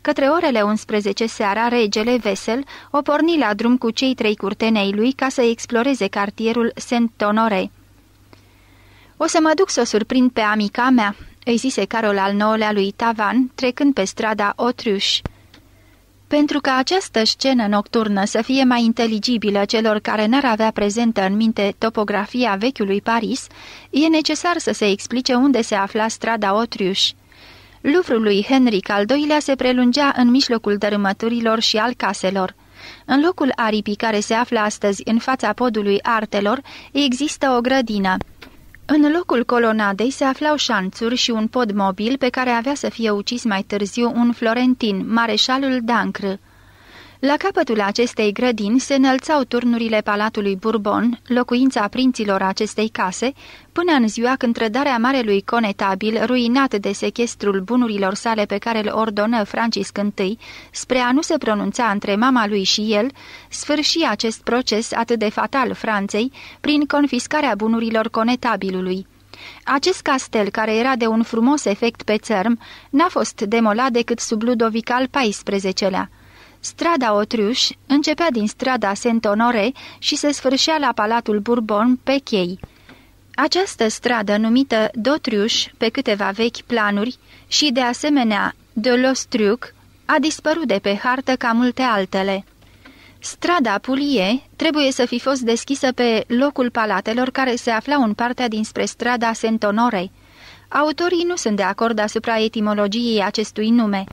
Către orele 11 seara, regele, vesel, o porni la drum cu cei trei curtenei lui ca să exploreze cartierul Saint-Honoré. O să mă duc să o surprind pe amica mea," îi zise Carol al nouălea lui Tavan, trecând pe strada Otruș. Pentru ca această scenă nocturnă să fie mai inteligibilă celor care n-ar avea prezentă în minte topografia vechiului Paris, e necesar să se explice unde se afla strada Otriuș. Luvrul lui Henric al Doilea se prelungea în mijlocul dărâmăturilor și al caselor. În locul aripii care se află astăzi în fața podului artelor, există o grădină. În locul colonadei se aflau șanțuri și un pod mobil pe care avea să fie ucis mai târziu un florentin, mareșalul Dancr. La capătul acestei grădini se înălțau turnurile Palatului Bourbon, locuința prinților acestei case, până în ziua când trădarea marelui conetabil, ruinat de sechestrul bunurilor sale pe care îl ordonă Francisc I, spre a nu se pronunța între mama lui și el, sfârși acest proces atât de fatal Franței prin confiscarea bunurilor conetabilului. Acest castel, care era de un frumos efect pe țărm, n-a fost demolat decât sub Ludovic al XIV-lea. Strada Otriuș începea din strada saint Honoré și se sfârșea la Palatul Bourbon pe chei. Această stradă, numită Dotriuș pe câteva vechi planuri și, de asemenea, de Lostruc, a dispărut de pe hartă ca multe altele. Strada Pulie trebuie să fi fost deschisă pe locul palatelor care se aflau în partea dinspre strada saint Honoré. Autorii nu sunt de acord asupra etimologiei acestui nume –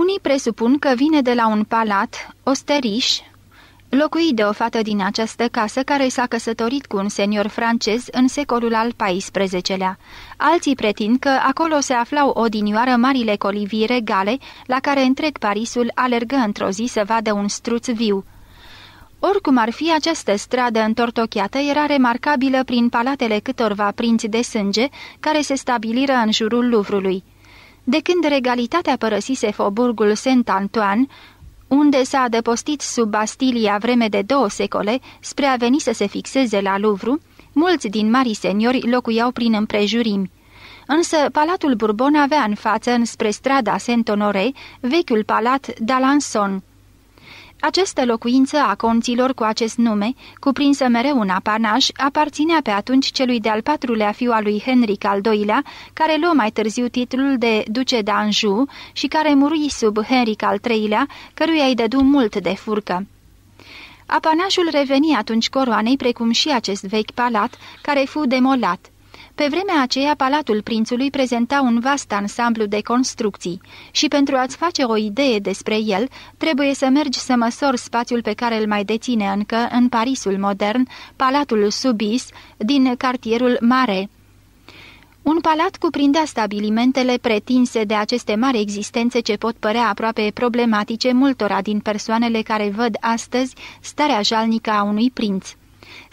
unii presupun că vine de la un palat, osteriș, locuit de o fată din această casă care s-a căsătorit cu un senior francez în secolul al XIV-lea. Alții pretind că acolo se aflau odinioară marile colivii regale la care întreg Parisul alergă într-o zi să vadă un struț viu. Oricum ar fi, această stradă întortocheată era remarcabilă prin palatele câtorva prinți de sânge care se stabiliră în jurul Luvrului. De când regalitatea părăsise Foburgul Saint-Antoine, unde s-a adăpostit sub Bastilia vreme de două secole spre a veni să se fixeze la Louvre, mulți din marii seniori locuiau prin împrejurimi. Însă Palatul Bourbon avea în față, înspre strada Saint-Honoré, vechiul palat d'Alençon. Această locuință a conților cu acest nume, cuprinsă mereu un apanaș, aparținea pe atunci celui de-al patrulea fiu al lui Henric al II-lea, care luă mai târziu titlul de duce d'Anjou și care murui sub Henric al III-lea, căruia îi dădu mult de furcă. Apanașul reveni atunci coroanei precum și acest vechi palat, care fu demolat. Pe vremea aceea, Palatul Prințului prezenta un vast ansamblu de construcții și pentru a-ți face o idee despre el, trebuie să mergi să măsori spațiul pe care îl mai deține încă în Parisul modern, Palatul Subis, din cartierul Mare. Un palat cuprindea stabilimentele pretinse de aceste mari existențe ce pot părea aproape problematice multora din persoanele care văd astăzi starea jalnică a unui prinț.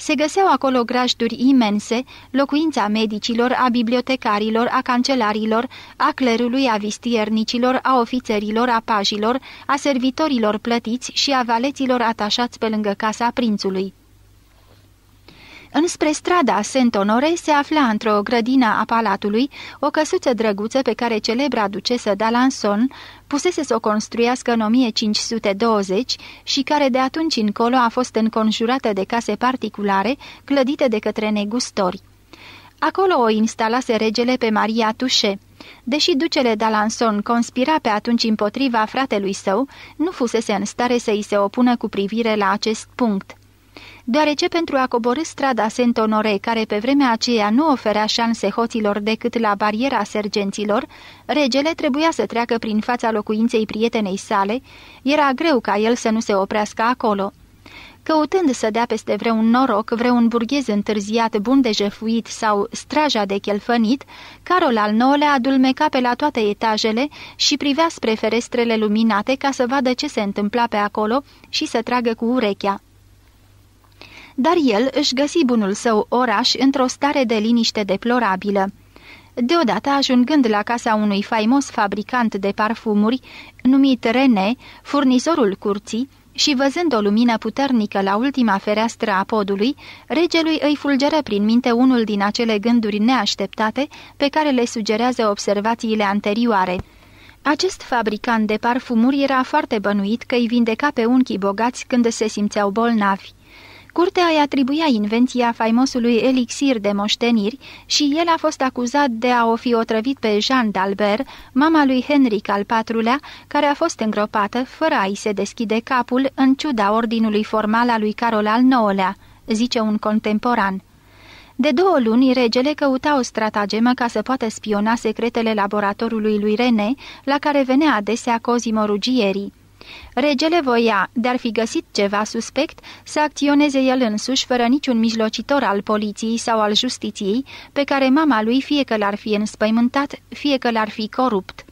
Se găseau acolo grajduri imense, locuința medicilor, a bibliotecarilor, a cancelarilor, a clerului, a vistiernicilor, a ofițerilor, a pajilor, a servitorilor plătiți și a valeților atașați pe lângă casa prințului. Înspre strada Saint-Honore se afla într-o grădină a palatului o căsuță drăguță pe care celebra ducesă d'Alanson pusese să o construiască în 1520 și care de atunci încolo a fost înconjurată de case particulare clădite de către negustori. Acolo o instalase regele pe Maria Tușe. Deși ducele d'Alanson conspira pe atunci împotriva fratelui său, nu fusese în stare să îi se opună cu privire la acest punct deoarece pentru a coborâ strada Sentonore, care pe vremea aceea nu oferea șanse hoților decât la bariera sergenților, regele trebuia să treacă prin fața locuinței prietenei sale, era greu ca el să nu se oprească acolo. Căutând să dea peste vreun noroc, vreun burghez întârziat bun de jefuit sau straja de chelfănit, Carol al IX-lea adulmeca pe la toate etajele și privea spre ferestrele luminate ca să vadă ce se întâmpla pe acolo și să tragă cu urechea dar el își găsi bunul său oraș într-o stare de liniște deplorabilă. Deodată, ajungând la casa unui faimos fabricant de parfumuri, numit René, furnizorul curții, și văzând o lumină puternică la ultima fereastră a podului, regelui îi fulgeră prin minte unul din acele gânduri neașteptate pe care le sugerează observațiile anterioare. Acest fabricant de parfumuri era foarte bănuit că îi vindeca pe unchii bogați când se simțeau bolnavi. Curtea îi atribuia invenția faimosului elixir de moșteniri și el a fost acuzat de a o fi otrăvit pe Jean d'Albert, mama lui Henric al IV-lea, care a fost îngropată fără a-i se deschide capul în ciuda ordinului formal al lui Carol al IX-lea, zice un contemporan. De două luni, regele căuta o stratagemă ca să poată spiona secretele laboratorului lui René, la care venea adesea Cosimo Rugierii. Regele voia, de-ar fi găsit ceva suspect, să acționeze el însuși fără niciun mijlocitor al poliției sau al justiției, pe care mama lui fie că l-ar fi înspăimântat, fie că l-ar fi corupt.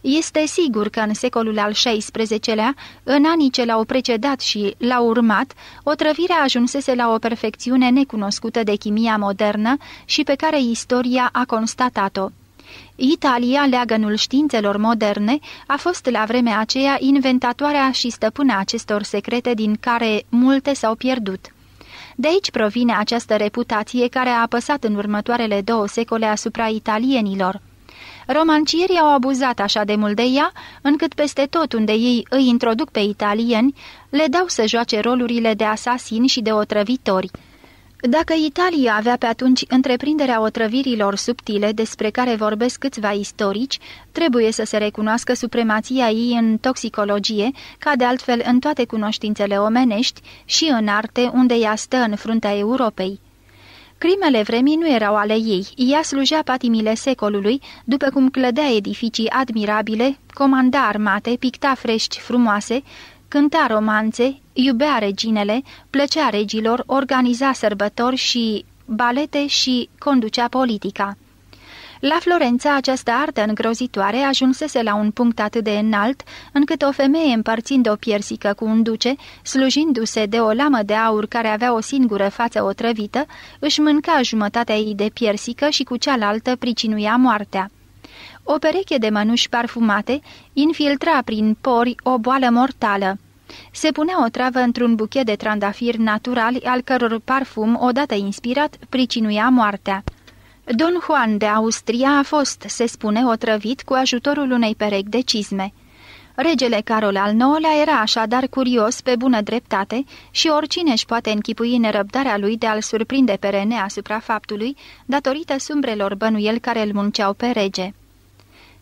Este sigur că în secolul al XVI-lea, în anii ce l-au precedat și l-au urmat, otrăvirea ajunsese la o perfecțiune necunoscută de chimia modernă și pe care istoria a constatat-o. Italia, leagănul științelor moderne, a fost la vremea aceea inventatoarea și stăpâna acestor secrete din care multe s-au pierdut. De aici provine această reputație care a apăsat în următoarele două secole asupra italienilor. Romancierii au abuzat așa de mult de ea, încât peste tot unde ei îi introduc pe italieni, le dau să joace rolurile de asasini și de otrăvitori. Dacă Italia avea pe atunci întreprinderea otrăvirilor subtile despre care vorbesc câțiva istorici, trebuie să se recunoască supremația ei în toxicologie, ca de altfel în toate cunoștințele omenești și în arte unde ea stă în fruntea Europei. Crimele vremii nu erau ale ei, ea slujea patimile secolului, după cum clădea edificii admirabile, comanda armate, picta frești frumoase, cânta romanțe, Iubea reginele, plăcea regilor, organiza sărbători și balete și conducea politica. La Florența această artă îngrozitoare ajunsese la un punct atât de înalt, încât o femeie împărțind o piersică cu un duce, slujindu-se de o lamă de aur care avea o singură față otrăvită, își mânca jumătatea ei de piersică și cu cealaltă pricinuia moartea. O pereche de mănuși parfumate infiltra prin pori o boală mortală. Se punea o travă într-un buchet de trandafiri naturali, al căror parfum, odată inspirat, pricinuia moartea. Don Juan de Austria a fost, se spune, otrăvit cu ajutorul unei perechi de cizme. Regele Carol al IX-lea era așadar curios pe bună dreptate și oricine își poate închipui nerăbdarea lui de a-l surprinde pe René asupra faptului, datorită sumbrelor bănuieli care îl munceau pe rege.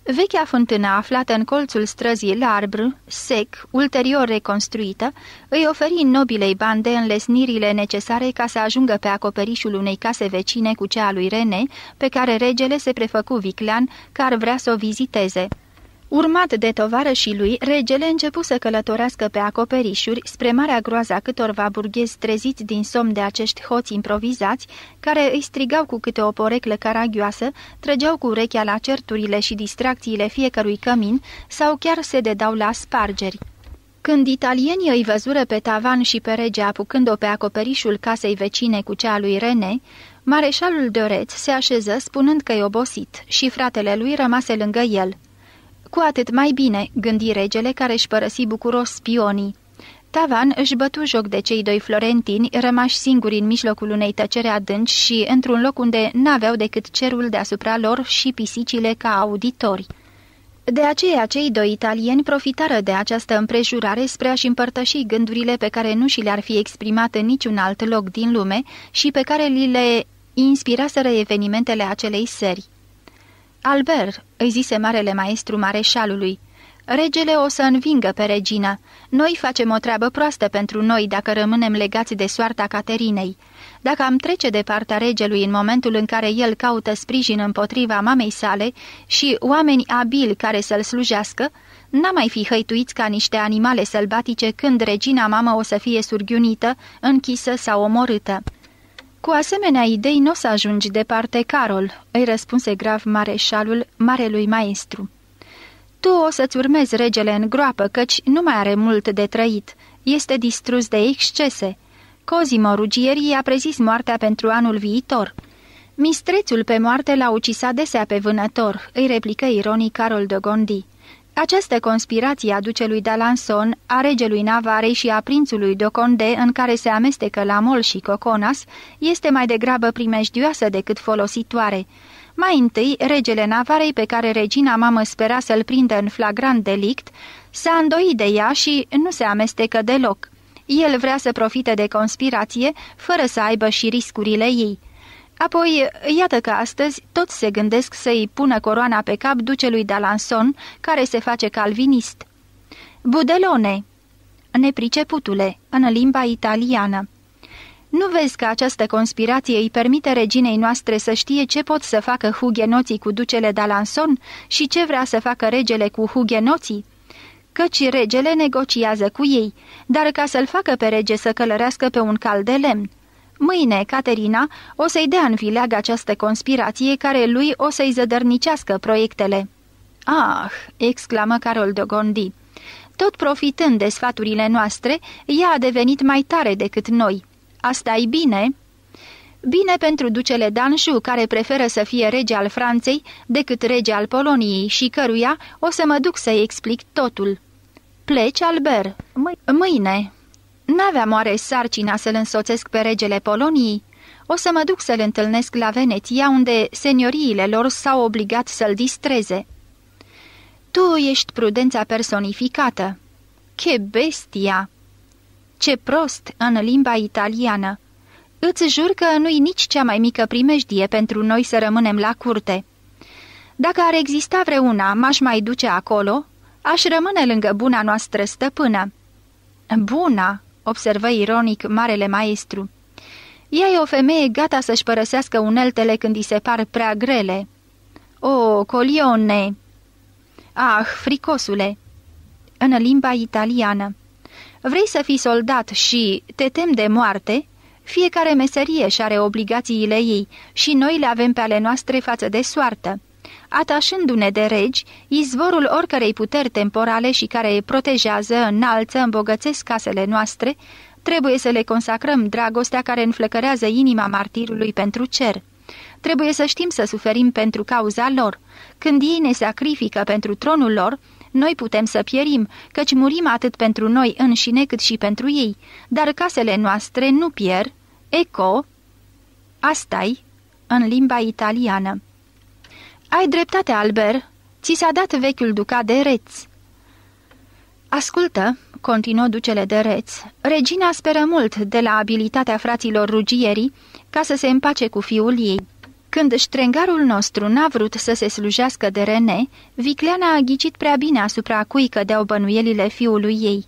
Vechea fântână aflată în colțul străzii Larbr, sec, ulterior reconstruită, îi oferi nobilei bande înlesnirile necesare ca să ajungă pe acoperișul unei case vecine cu cea a lui Rene, pe care regele se prefăcu viclean că ar vrea să o viziteze. Urmat de tovarășii lui, regele începu să călătorească pe acoperișuri spre marea groaza câtorva burghezi treziți din somn de acești hoți improvizați, care îi strigau cu câte o poreclă caragioasă, trăgeau cu urechea la certurile și distracțiile fiecărui cămin sau chiar se dedau la spargeri. Când italienii îi văzură pe tavan și pe rege apucând-o pe acoperișul casei vecine cu cea lui Rene, mareșalul Doreț se așeză spunând că e obosit și fratele lui rămase lângă el. Cu atât mai bine, gândi regele care își părăsi bucuros spionii. Tavan își bătu joc de cei doi florentini, rămași singuri în mijlocul unei tăcere adânci și într-un loc unde n-aveau decât cerul deasupra lor și pisicile ca auditori. De aceea, cei doi italieni profitară de această împrejurare spre a-și împărtăși gândurile pe care nu și le-ar fi exprimat în niciun alt loc din lume și pe care li le inspiraseră evenimentele acelei serii. Albert, îi zise marele maestru mareșalului, regele o să învingă pe regina. Noi facem o treabă proastă pentru noi dacă rămânem legați de soarta Caterinei. Dacă am trece de partea regelui în momentul în care el caută sprijin împotriva mamei sale și oameni abili care să-l slujească, n-am mai fi hăituiți ca niște animale sălbatice când regina mamă o să fie surghiunită, închisă sau omorâtă. Cu asemenea idei nu o să ajungi departe, Carol," îi răspunse grav mareșalul marelui maestru. Tu o să-ți urmezi regele în groapă, căci nu mai are mult de trăit. Este distrus de excese. Cozimo rugierii a prezis moartea pentru anul viitor." Mistrețul pe moarte l-a ucis adesea pe vânător," îi replică ironic Carol de Gondi. Această conspirație a ducelui d'Alanson, a regelui Navarei și a prințului de Conde, în care se amestecă la Mol și Coconas, este mai degrabă primejdioasă decât folositoare. Mai întâi, regele Navarei, pe care regina mamă spera să-l prindă în flagrant delict, s-a îndoit de ea și nu se amestecă deloc. El vrea să profite de conspirație, fără să aibă și riscurile ei. Apoi, iată că astăzi toți se gândesc să-i pună coroana pe cap ducelui Dalanson, care se face calvinist. Budelone! Nepriceputule, în limba italiană. Nu vezi că această conspirație îi permite reginei noastre să știe ce pot să facă hughenoții cu ducele Dalanson și ce vrea să facă regele cu hughenoții? Căci regele negociază cu ei, dar ca să-l facă pe rege să călărească pe un cal de lemn, Mâine, Caterina o să-i dea în fileag această conspirație care lui o să-i zădărnicească proiectele. Ah!" exclamă Carol de Gondi. Tot profitând de sfaturile noastre, ea a devenit mai tare decât noi. asta e bine?" Bine pentru ducele Danșu, care preferă să fie rege al Franței decât rege al Poloniei și căruia o să mă duc să-i explic totul. Pleci, Albert. Mâine. N-aveam oare sarcina să-l însoțesc pe regele Poloniei? O să mă duc să-l întâlnesc la Veneția, unde senioriile lor s-au obligat să-l distreze. Tu ești prudența personificată. Ce bestia! Ce prost în limba italiană! Îți jur că nu-i nici cea mai mică primejdie pentru noi să rămânem la curte. Dacă ar exista vreuna, m-aș mai duce acolo, aș rămâne lângă buna noastră stăpână. Buna! observă ironic marele maestru. Ea e o femeie gata să-și părăsească uneltele când îi se par prea grele. O, colione! Ah, fricosule! În limba italiană. Vrei să fii soldat și te tem de moarte? Fiecare meserie și are obligațiile ei și noi le avem pe ale noastre față de soartă atașându-ne de regi, izvorul oricărei puteri temporale și care protejează, înalță, îmbogățesc casele noastre, trebuie să le consacrăm dragostea care înflăcărează inima martirului pentru cer. Trebuie să știm să suferim pentru cauza lor. Când ei ne sacrifică pentru tronul lor, noi putem să pierim, căci murim atât pentru noi înșine cât și pentru ei, dar casele noastre nu pierd, eco, asta în limba italiană. Ai dreptate, Albert. Ți s-a dat vechiul ducat de reț." Ascultă," continuă ducele de reț, regina speră mult de la abilitatea fraților rugierii ca să se împace cu fiul ei. Când ștrengarul nostru n-a vrut să se slujească de Rene, Vicleana a ghicit prea bine asupra cui cădeau bănuielile fiului ei.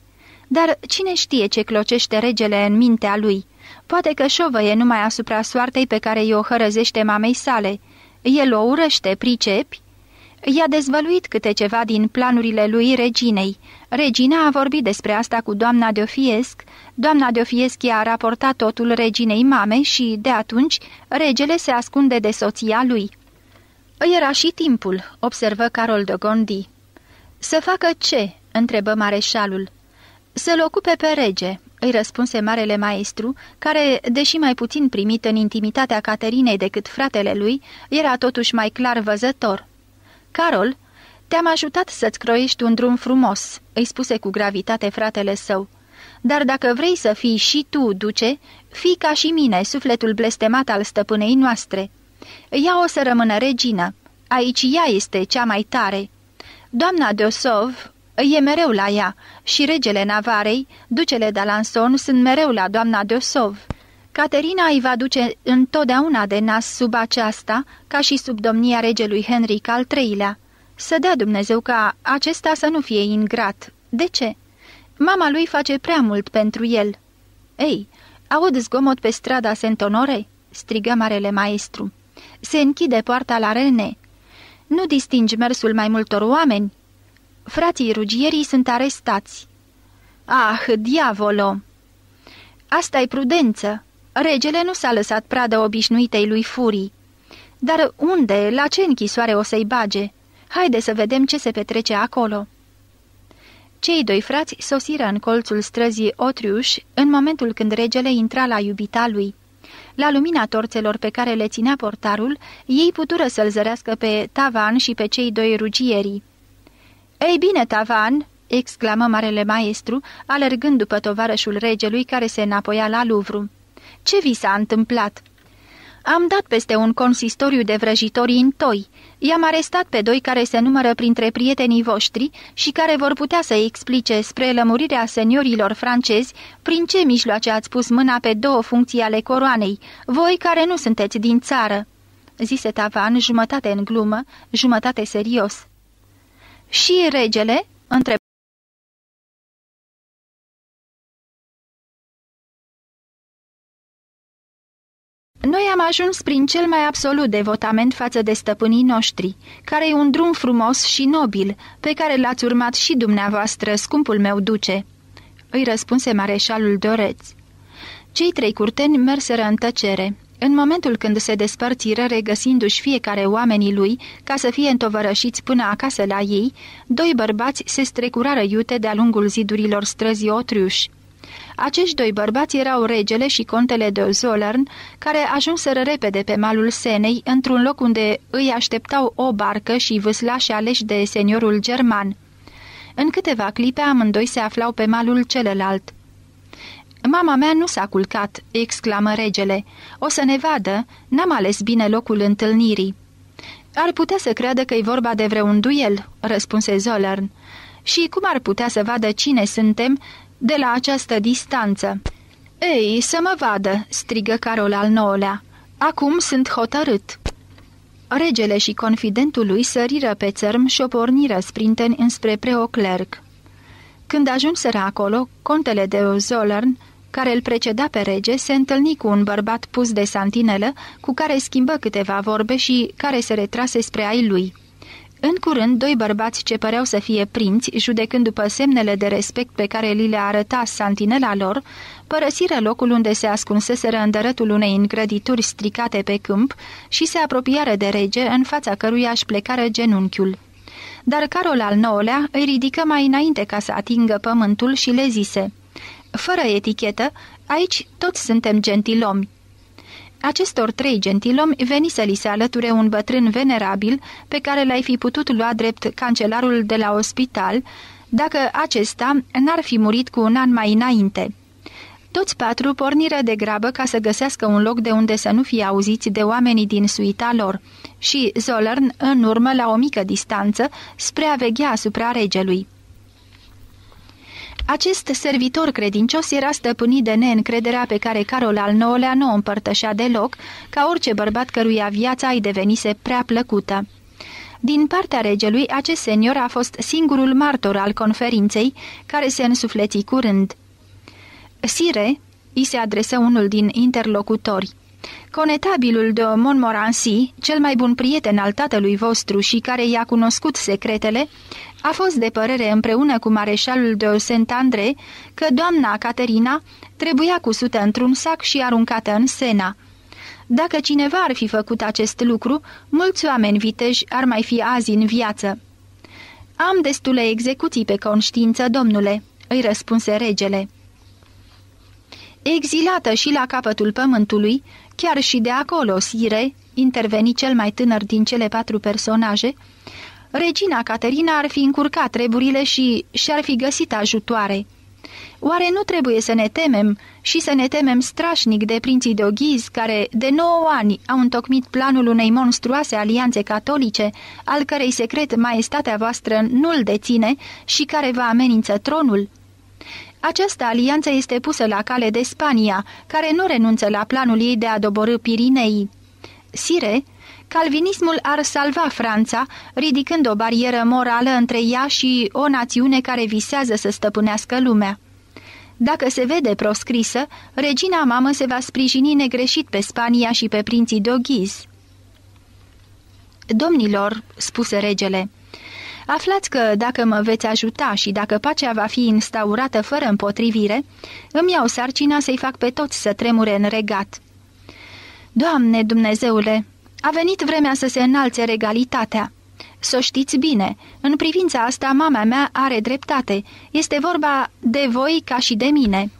Dar cine știe ce clocește regele în mintea lui? Poate că șovăie numai asupra soartei pe care i-o hărăzește mamei sale – el o urăște, pricepi? I-a dezvăluit câte ceva din planurile lui reginei. Regina a vorbit despre asta cu doamna Deofiesc. Doamna Deofiesc i-a raportat totul reginei mame și, de atunci, regele se ascunde de soția lui. Era și timpul, observă Carol de Gondi. Să facă ce?" întrebă mareșalul. Să-l ocupe pe rege, îi răspunse marele maestru, care, deși mai puțin primit în intimitatea Caterinei decât fratele lui, era totuși mai clar văzător. Carol, te-am ajutat să-ți croiești un drum frumos, îi spuse cu gravitate fratele său. Dar dacă vrei să fii și tu, duce, fii ca și mine, sufletul blestemat al stăpânei noastre. Ea o să rămână regină. Aici ea este cea mai tare. Doamna Dosov, E mereu la ea și regele Navarei, ducele de Alanson, sunt mereu la doamna Dosov. Caterina îi va duce întotdeauna de nas sub aceasta, ca și sub domnia regelui Henric al III-lea. Să dea Dumnezeu ca acesta să nu fie ingrat. De ce? Mama lui face prea mult pentru el. Ei, aud zgomot pe strada Sentonore, strigă marele maestru. Se închide poarta la rene. Nu distingi mersul mai multor oameni? Frații rugierii sunt arestați. Ah, diavolo! asta e prudență. Regele nu s-a lăsat pradă obișnuitei lui furii. Dar unde, la ce închisoare o să-i bage? Haide să vedem ce se petrece acolo. Cei doi frați sosiră în colțul străzii Otriuș în momentul când regele intra la iubita lui. La lumina torțelor pe care le ținea portarul, ei putură să-l zărească pe Tavan și pe cei doi rugierii. Ei bine, Tavan!" exclamă marele maestru, alergând după tovarășul regelui care se înapoia la Luvru. Ce vi s-a întâmplat?" Am dat peste un consistoriu de vrăjitori în toi. I-am arestat pe doi care se numără printre prietenii voștri și care vor putea să explice spre lămurirea seniorilor francezi prin ce mijloace ați pus mâna pe două funcții ale coroanei, voi care nu sunteți din țară," zise Tavan jumătate în glumă, jumătate serios. Și regele?" întreb. Noi am ajuns prin cel mai absolut devotament față de stăpânii noștri, care e un drum frumos și nobil, pe care l-ați urmat și dumneavoastră, scumpul meu duce," îi răspunse mareșalul Doreț. Cei trei curteni merseră în tăcere. În momentul când se despărțiră regăsindu-și fiecare oamenii lui ca să fie întovărășiți până acasă la ei, doi bărbați se strecurară iute de-a lungul zidurilor străzii Otriuși. Acești doi bărbați erau regele și contele de Zollern, care ajunseră repede pe malul Senei, într-un loc unde îi așteptau o barcă și vâslași aleși de seniorul german. În câteva clipe amândoi se aflau pe malul celălalt. Mama mea nu s-a culcat," exclamă regele. O să ne vadă, n-am ales bine locul întâlnirii." Ar putea să creadă că e vorba de vreun duel," răspunse Zollern. Și cum ar putea să vadă cine suntem de la această distanță?" Ei, să mă vadă!" strigă Carol al nouălea. Acum sunt hotărât." Regele și confidentul lui săriră pe țărm și o porniră sprinteni înspre preoclerc. Când ajunseră acolo, contele de Zolern care îl preceda pe rege, se întâlni cu un bărbat pus de santinelă, cu care schimbă câteva vorbe și care se retrase spre ai lui. În curând, doi bărbați ce păreau să fie prinți, judecând după semnele de respect pe care li le arăta santinela lor, părăsiră locul unde se ascunseseră în dărătul unei îngrădituri stricate pe câmp și se apropiară de rege, în fața căruia își plecară genunchiul. Dar Carol al IX-lea îi ridică mai înainte ca să atingă pământul și le zise – fără etichetă, aici toți suntem gentilomi. Acestor trei gentilomi veni să li se alăture un bătrân venerabil pe care l-ai fi putut lua drept cancelarul de la ospital, dacă acesta n-ar fi murit cu un an mai înainte. Toți patru porniră de grabă ca să găsească un loc de unde să nu fie auziți de oamenii din suita lor și Zollern în urmă la o mică distanță spre a veghea asupra regelui. Acest servitor credincios era stăpânit de neîncrederea pe care Carol al IX-lea nu o împărtășea deloc, ca orice bărbat căruia viața îi devenise prea plăcută. Din partea regelui, acest senior a fost singurul martor al conferinței, care se însufleți curând. Sire, îi se adresă unul din interlocutori. Conetabilul de Montmorency, cel mai bun prieten al tatălui vostru și care i-a cunoscut secretele, a fost de părere împreună cu mareșalul de Saint-André că doamna Caterina trebuia cusută într-un sac și aruncată în Sena. Dacă cineva ar fi făcut acest lucru, mulți oameni viteji ar mai fi azi în viață. Am destule execuții pe conștiință, domnule," îi răspunse regele. Exilată și la capătul pământului, chiar și de acolo, Sire, interveni cel mai tânăr din cele patru personaje, regina Caterina ar fi încurcat treburile și și-ar fi găsit ajutoare. Oare nu trebuie să ne temem și să ne temem strașnic de prinții de oghiz care de 9 ani au întocmit planul unei monstruoase alianțe catolice, al cărei secret maestatea voastră nu-l deține și care va amenință tronul? Această alianță este pusă la cale de Spania, care nu renunță la planul ei de a doborâ Pirinei. Sire, Calvinismul ar salva Franța, ridicând o barieră morală între ea și o națiune care visează să stăpânească lumea. Dacă se vede proscrisă, regina mamă se va sprijini negreșit pe Spania și pe prinții Doghiz. Domnilor, spuse regele, aflați că dacă mă veți ajuta și dacă pacea va fi instaurată fără împotrivire, îmi iau sarcina să-i fac pe toți să tremure în regat. Doamne Dumnezeule, a venit vremea să se înalțe regalitatea. Să știți bine, în privința asta mama mea are dreptate. Este vorba de voi ca și de mine.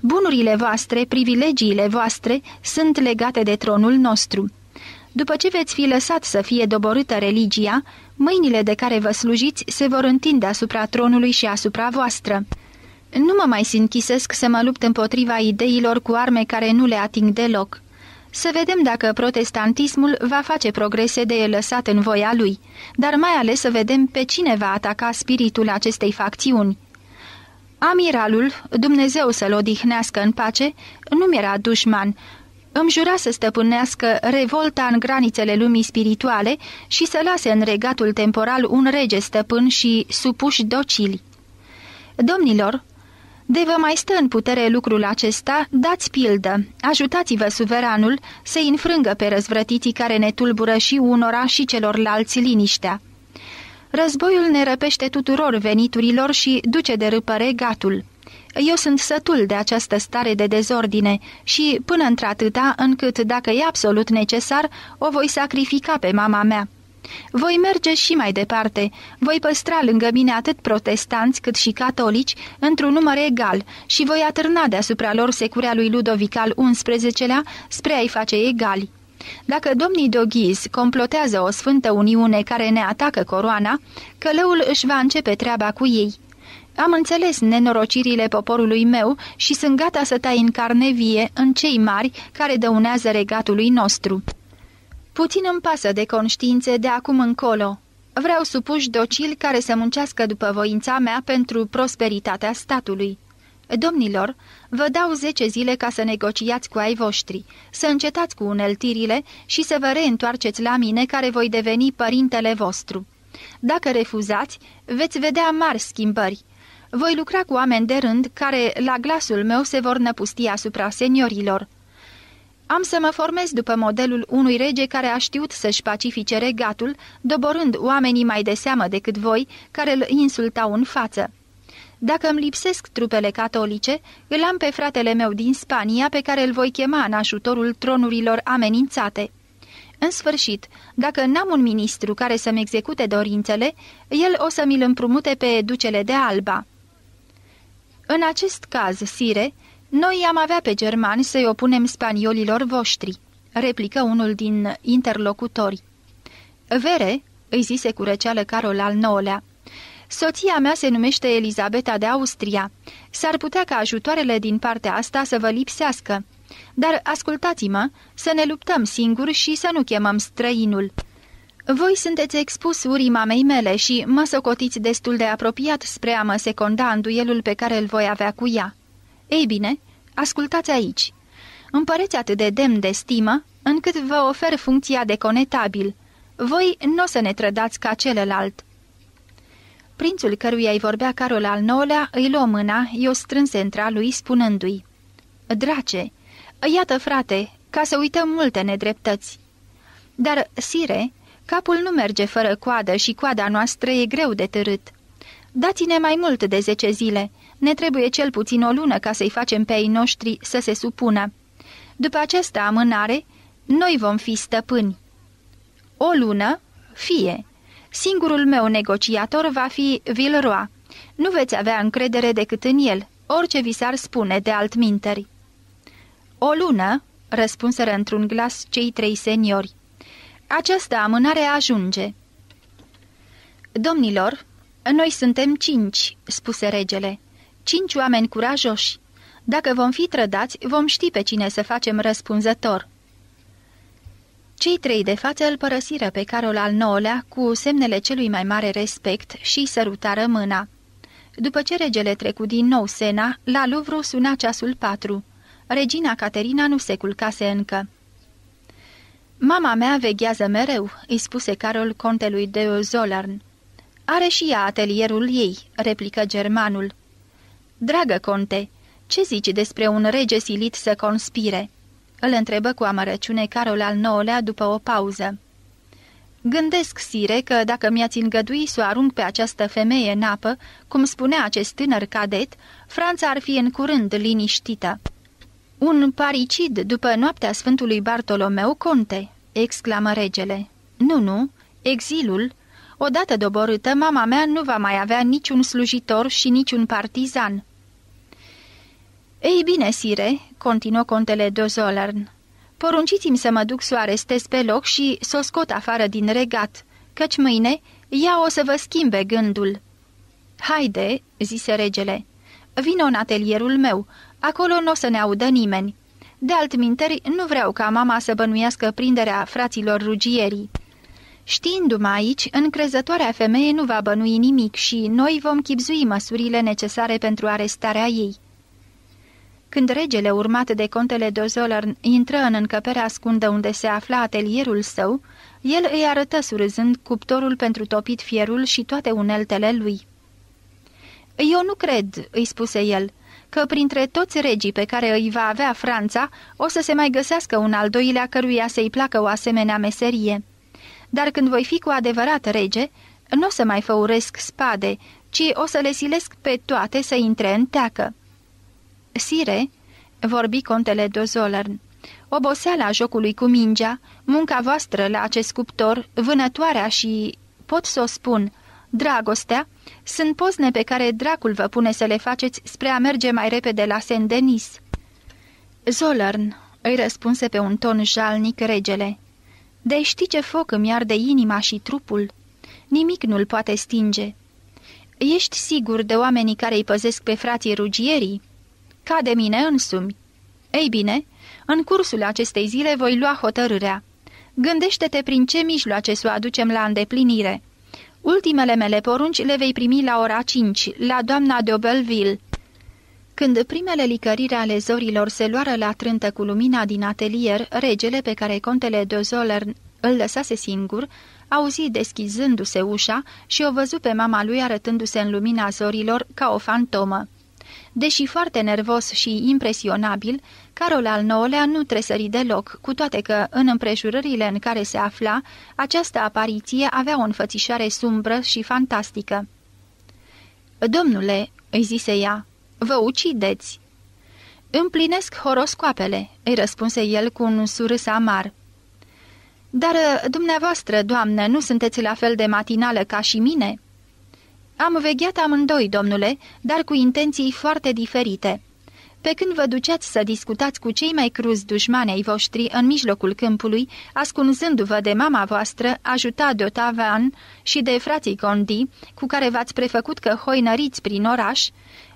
Bunurile voastre, privilegiile voastre sunt legate de tronul nostru. După ce veți fi lăsat să fie doborâtă religia, mâinile de care vă slujiți se vor întinde asupra tronului și asupra voastră. Nu mă mai sinchisesc să mă lupt împotriva ideilor cu arme care nu le ating deloc. Să vedem dacă protestantismul va face progrese de lăsat în voia lui, dar mai ales să vedem pe cine va ataca spiritul acestei facțiuni. Amiralul, Dumnezeu să-l odihnească în pace, nu era dușman, îmi jura să stăpânească revolta în granițele lumii spirituale și să lase în regatul temporal un rege stăpân și supuși docili. Domnilor, de vă mai stă în putere lucrul acesta, dați pildă, ajutați-vă suveranul să înfrângă pe răzvrătiții care ne tulbură și unora și celorlalți liniștea. Războiul ne răpește tuturor veniturilor și duce de râpăre gatul. Eu sunt sătul de această stare de dezordine și până într-atâta încât, dacă e absolut necesar, o voi sacrifica pe mama mea. Voi merge și mai departe, voi păstra lângă mine atât protestanți cât și catolici într-un număr egal și voi atârna deasupra lor securea lui Ludovic al XI-lea spre a-i face egali. Dacă domnii doghiz complotează o sfântă uniune care ne atacă coroana, călăul își va începe treaba cu ei. Am înțeles nenorocirile poporului meu și sunt gata să tai în carne vie în cei mari care dăunează regatului nostru. Puțin îmi pasă de conștiințe de acum încolo. Vreau supuși docil care să muncească după voința mea pentru prosperitatea statului. Domnilor, vă dau zece zile ca să negociați cu ai voștri, să încetați cu uneltirile și să vă reîntoarceți la mine care voi deveni părintele vostru. Dacă refuzați, veți vedea mari schimbări. Voi lucra cu oameni de rând care, la glasul meu, se vor năpusti asupra seniorilor. Am să mă formez după modelul unui rege care a știut să-și pacifice regatul, doborând oamenii mai de seamă decât voi, care îl insultau în față. Dacă îmi lipsesc trupele catolice, îl am pe fratele meu din Spania pe care îl voi chema în ajutorul tronurilor amenințate. În sfârșit, dacă n-am un ministru care să-mi execute dorințele, el o să mi-l împrumute pe ducele de Alba. În acest caz, Sire, noi am avea pe germani să-i opunem spaniolilor voștri, replică unul din interlocutori. Vere, îi zise cu răceală Carol al IX-lea, soția mea se numește Elizabeta de Austria. S-ar putea ca ajutoarele din partea asta să vă lipsească. Dar ascultați-mă, să ne luptăm singuri și să nu chemăm străinul. Voi sunteți expus urii mamei mele și mă socotiți destul de apropiat spre a mă seconda în duelul pe care îl voi avea cu ea. Ei bine, Ascultați aici. Împăreți atât de demn de stimă, încât vă ofer funcția de conetabil. Voi nu o să ne trădați ca celălalt." Prințul căruia îi vorbea Carol al IX-lea îi luă mâna, i-o strânse între lui, spunându-i Drace, iată frate, ca să uităm multe nedreptăți. Dar, sire, capul nu merge fără coadă și coada noastră e greu de târât. Dați-ne mai mult de zece zile, ne trebuie cel puțin o lună ca să-i facem pe ei noștri să se supună. După această amânare, noi vom fi stăpâni. O lună? Fie. Singurul meu negociator va fi Vilroa. Nu veți avea încredere decât în el, orice vi s-ar spune de altminteri. O lună, răspunseră într-un glas cei trei seniori. Această amânare ajunge. Domnilor, noi suntem cinci, spuse regele cinci oameni curajoși. Dacă vom fi trădați, vom ști pe cine să facem răspunzător. Cei trei de față îl părăsiră pe Carol al IX-lea cu semnele celui mai mare respect și sărutară mâna. După ce regele trecu din nou Sena, la Louvre suna ceasul patru. Regina Caterina nu se culcase încă. Mama mea veghează mereu," îi spuse Carol contelui de Zollern. Are și ea atelierul ei," replică germanul. Dragă conte, ce zici despre un rege silit să conspire?" Îl întrebă cu amărăciune Carol al IX-lea după o pauză. Gândesc, sire, că dacă mi-ați îngădui să o arunc pe această femeie în apă, cum spunea acest tânăr cadet, Franța ar fi în curând liniștită." Un paricid după noaptea Sfântului Bartolomeu Conte!" exclamă regele. Nu, nu, exilul, Odată doborâtă, mama mea nu va mai avea niciun slujitor și niciun partizan. Ei bine, sire, continuă contele Dozolern, porunciți-mi să mă duc să o arestez pe loc și să o scot afară din regat, căci mâine ea o să vă schimbe gândul. Haide, zise regele, vino în atelierul meu, acolo nu o să ne audă nimeni. De altminteri, nu vreau ca mama să bănuiască prinderea fraților rugierii. Știindu-mă aici, încrezătoarea femeie nu va bănui nimic și noi vom chipzui măsurile necesare pentru arestarea ei. Când regele urmat de contele Dozolăr intră în încăperea ascundă unde se afla atelierul său, el îi arătă surâzând cuptorul pentru topit fierul și toate uneltele lui. Eu nu cred," îi spuse el, că printre toți regii pe care îi va avea Franța, o să se mai găsească un al doilea căruia să-i placă o asemenea meserie." dar când voi fi cu adevărat rege, nu o să mai făuresc spade, ci o să le silesc pe toate să intre în teacă. Sire, vorbi contele Dozolern, oboseala jocului cu mingea, munca voastră la acest cuptor, vânătoarea și, pot să o spun, dragostea, sunt pozne pe care dracul vă pune să le faceți spre a merge mai repede la Saint-Denis. Zolern, îi răspunse pe un ton jalnic regele de știi ce foc îmi arde inima și trupul? Nimic nu-l poate stinge. Ești sigur de oamenii care îi păzesc pe frații rugierii? Ca de mine însumi. Ei bine, în cursul acestei zile voi lua hotărârea. Gândește-te prin ce mijloace să o aducem la îndeplinire. Ultimele mele porunci le vei primi la ora 5, la doamna de Obelville, când primele licăriri ale zorilor se luară la trântă cu lumina din atelier, regele pe care contele de Zoller îl lăsase singur, auzi deschizându-se ușa și o văzu pe mama lui arătându-se în lumina zorilor ca o fantomă. Deși foarte nervos și impresionabil, Carol al IX-lea nu tresări deloc, cu toate că, în împrejurările în care se afla, această apariție avea o înfățișare sumbră și fantastică. Domnule," îi zise ea, Vă ucideți!" Împlinesc horoscoapele," îi răspunse el cu un surâs amar. Dar uh, dumneavoastră, doamnă, nu sunteți la fel de matinală ca și mine?" Am vegheat amândoi, domnule, dar cu intenții foarte diferite." Pe când vă duceați să discutați cu cei mai cruzi dușmani ai voștri în mijlocul câmpului, ascunzându-vă de mama voastră, ajutat de Otavan și de frații condi, cu care v-ați prefăcut că hoinăriți prin oraș,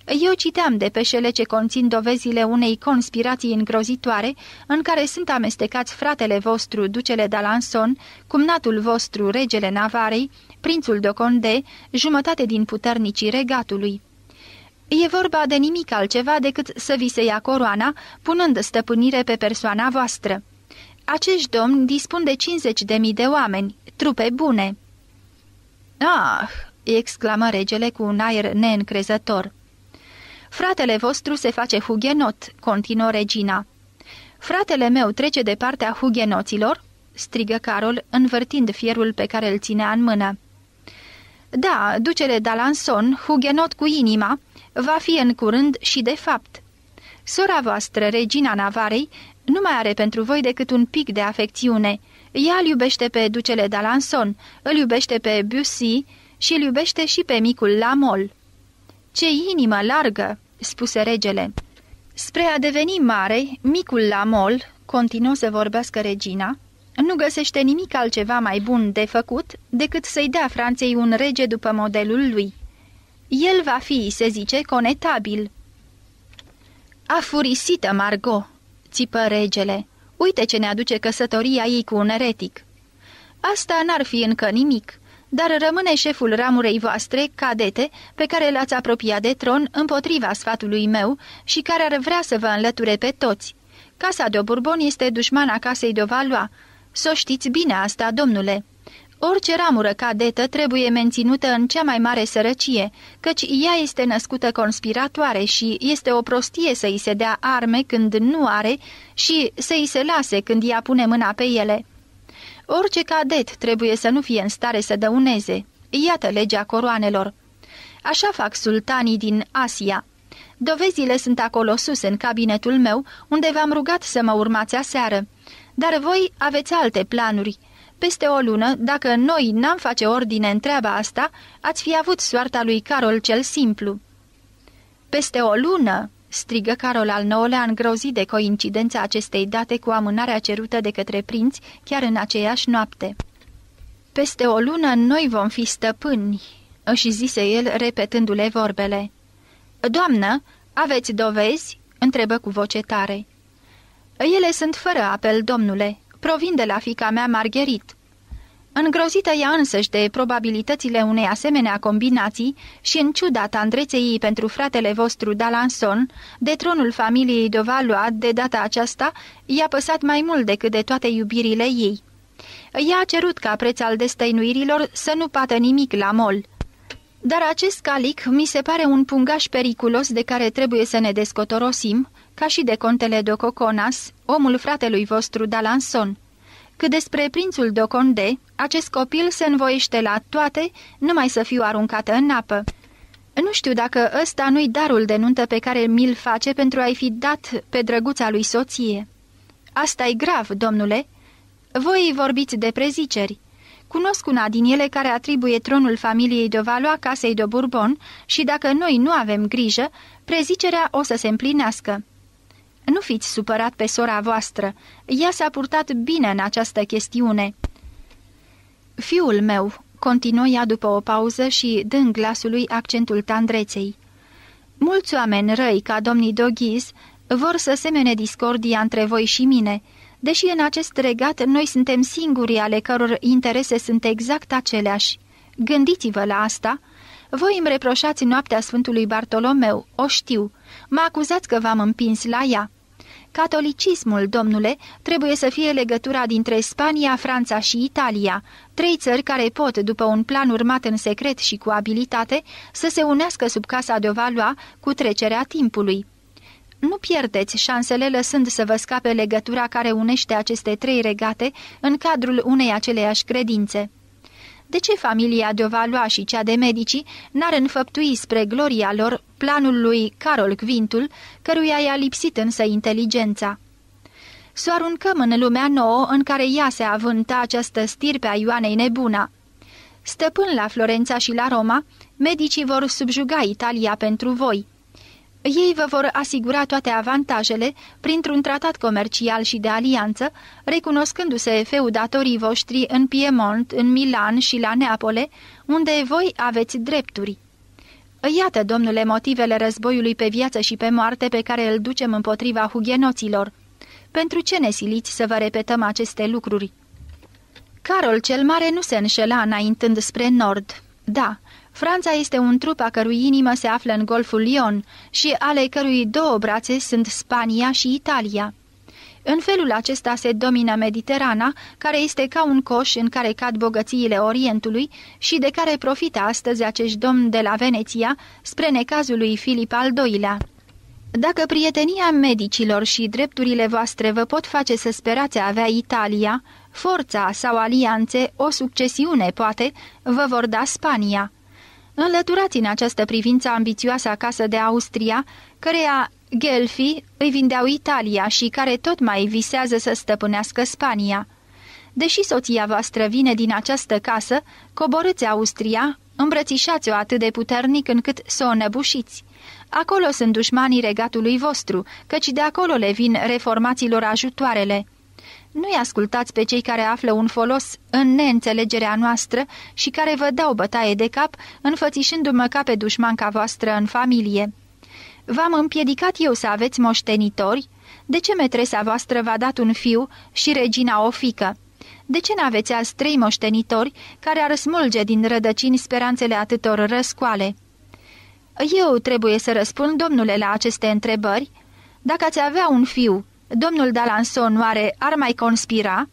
eu citeam de pe cele ce conțin dovezile unei conspirații îngrozitoare în care sunt amestecați fratele vostru, ducele d'Alanson, cumnatul vostru, regele Navarei, prințul de Conde, jumătate din puternicii regatului. E vorba de nimic altceva decât să vi se ia coroana, punând stăpânire pe persoana voastră. Acești domn dispun de 50.000 de, de oameni, trupe bune. Ah, exclamă regele cu un aer neîncrezător. Fratele vostru se face Hughenot, continuă regina. Fratele meu trece de partea hughenoților? strigă Carol, învârtind fierul pe care îl ținea în mână. Da, ducele d'Alanson, Hughenot cu inima, va fi în curând și de fapt. Sora voastră, regina Navarei, nu mai are pentru voi decât un pic de afecțiune. Ea îl iubește pe ducele d'Alanson, îl iubește pe Bussy și îl iubește și pe micul Lamol. Ce inimă largă!" spuse regele. Spre a deveni mare, micul la mol, continuă să vorbească regina, nu găsește nimic altceva mai bun de făcut decât să-i dea Franței un rege după modelul lui. El va fi, se zice, conetabil. furisită, Margot, țipă regele. Uite ce ne aduce căsătoria ei cu un eretic. Asta n-ar fi încă nimic dar rămâne șeful ramurei voastre, cadete, pe care l-ați apropiat de tron împotriva sfatului meu și care ar vrea să vă înlăture pe toți. Casa de Bourbon este dușmana casei de Valois. Să știți bine asta, domnule. Orice ramură cadetă trebuie menținută în cea mai mare sărăcie, căci ea este născută conspiratoare și este o prostie să îi se dea arme când nu are și să îi se lase când ea pune mâna pe ele. Orice cadet trebuie să nu fie în stare să dăuneze. Iată legea coroanelor. Așa fac sultanii din Asia. Dovezile sunt acolo sus, în cabinetul meu, unde v-am rugat să mă urmați aseară. Dar voi aveți alte planuri. Peste o lună, dacă noi n-am face ordine în treaba asta, ați fi avut soarta lui Carol cel simplu. Peste o lună strigă Carol al IX-lea îngrozit de coincidența acestei date cu amânarea cerută de către prinți chiar în aceeași noapte. Peste o lună noi vom fi stăpâni, își zise el repetându-le vorbele. Doamnă, aveți dovezi?" întrebă cu voce tare. Ele sunt fără apel, domnule. Provin de la fica mea Margherit." Îngrozită ea însăși de probabilitățile unei asemenea combinații și în ciuda tandreței pentru fratele vostru Dalanson, de tronul familiei Dovaloa de data aceasta i-a păsat mai mult decât de toate iubirile ei. Ea a cerut ca preț al destăinuirilor să nu pată nimic la mol. Dar acest calic mi se pare un pungaș periculos de care trebuie să ne descotorosim, ca și de contele Dococonas, omul fratelui vostru Dalanson cât despre prințul Doconde, acest copil se învoiește la toate, numai să fiu aruncată în apă. Nu știu dacă ăsta nu-i darul de nuntă pe care mi-l face pentru a-i fi dat pe drăguța lui soție. asta e grav, domnule. Voi vorbiți de preziceri. Cunosc una din ele care atribuie tronul familiei de Valoa casei de Bourbon și dacă noi nu avem grijă, prezicerea o să se împlinească. Nu fiți supărat pe sora voastră, ea s-a purtat bine în această chestiune." Fiul meu," continuă ea după o pauză și dând glasului accentul tandreței. Mulți oameni răi ca domnii Doghiz vor să semene discordia între voi și mine, deși în acest regat noi suntem singurii ale căror interese sunt exact aceleași. Gândiți-vă la asta. Voi îmi reproșați noaptea Sfântului Bartolomeu, o știu, Mă acuzați că v-am împins la ea. Catolicismul, domnule, trebuie să fie legătura dintre Spania, Franța și Italia, trei țări care pot, după un plan urmat în secret și cu abilitate, să se unească sub casa de valoa cu trecerea timpului. Nu pierdeți șansele lăsând să vă scape legătura care unește aceste trei regate în cadrul unei aceleiași credințe. De ce familia de Ovaloa și cea de Medici n-ar înfăptui spre gloria lor planul lui Carol Quintul, căruia i-a lipsit însă inteligența? Să aruncăm în lumea nouă în care ea se avânta această stirpe a Ioanei Nebuna. Stăpân la Florența și la Roma, medicii vor subjuga Italia pentru voi. Ei vă vor asigura toate avantajele printr-un tratat comercial și de alianță, recunoscându-se feudatorii voștri în Piemont, în Milan și la Neapole, unde voi aveți drepturi. Iată, domnule, motivele războiului pe viață și pe moarte pe care îl ducem împotriva hugenoților. Pentru ce ne siliți să vă repetăm aceste lucruri? Carol cel Mare nu se înșela înaintând spre nord. Da, Franța este un trup a cărui inimă se află în golful Lyon și ale cărui două brațe sunt Spania și Italia. În felul acesta se domină Mediterana, care este ca un coș în care cad bogățiile Orientului și de care profită astăzi acești domn de la Veneția spre necazul lui Filip al II-lea. Dacă prietenia medicilor și drepturile voastre vă pot face să sperați a avea Italia, forța sau alianțe, o succesiune poate, vă vor da Spania. Înlăturați în această privință ambițioasa casă de Austria, căreia Gelfi îi vindeau Italia și care tot mai visează să stăpânească Spania. Deși soția voastră vine din această casă, coborâți Austria, îmbrățișați-o atât de puternic încât să o năbușiți. Acolo sunt dușmanii regatului vostru, căci de acolo le vin reformaților ajutoarele. Nu-i ascultați pe cei care află un folos în neînțelegerea noastră și care vă dau bătaie de cap, înfățișându-mă ca pe dușmanca voastră în familie. V-am împiedicat eu să aveți moștenitori? De ce metresa voastră v-a dat un fiu și regina o fică? De ce n-aveți azi trei moștenitori care ar smulge din rădăcini speranțele atâtor răscoale? Eu trebuie să răspund, domnule, la aceste întrebări. Dacă ați avea un fiu Domnul Dalanson oare ar mai conspira?"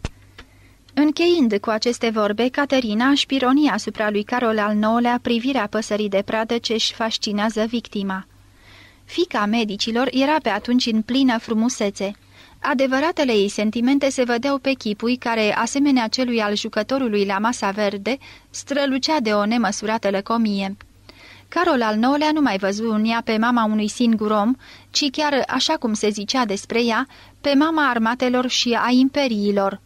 Încheind cu aceste vorbe, Caterina își pironia asupra lui Carol al IX-lea privirea păsării de pradă ce își fascinează victima. Fica medicilor era pe atunci în plină frumusețe. Adevăratele ei sentimente se vedeau pe chipui care, asemenea celui al jucătorului la masa verde, strălucea de o nemăsurată lăcomie. Carol al IX-lea nu mai văzut în ea pe mama unui singur om, ci chiar, așa cum se zicea despre ea, pe mama armatelor și a imperiilor.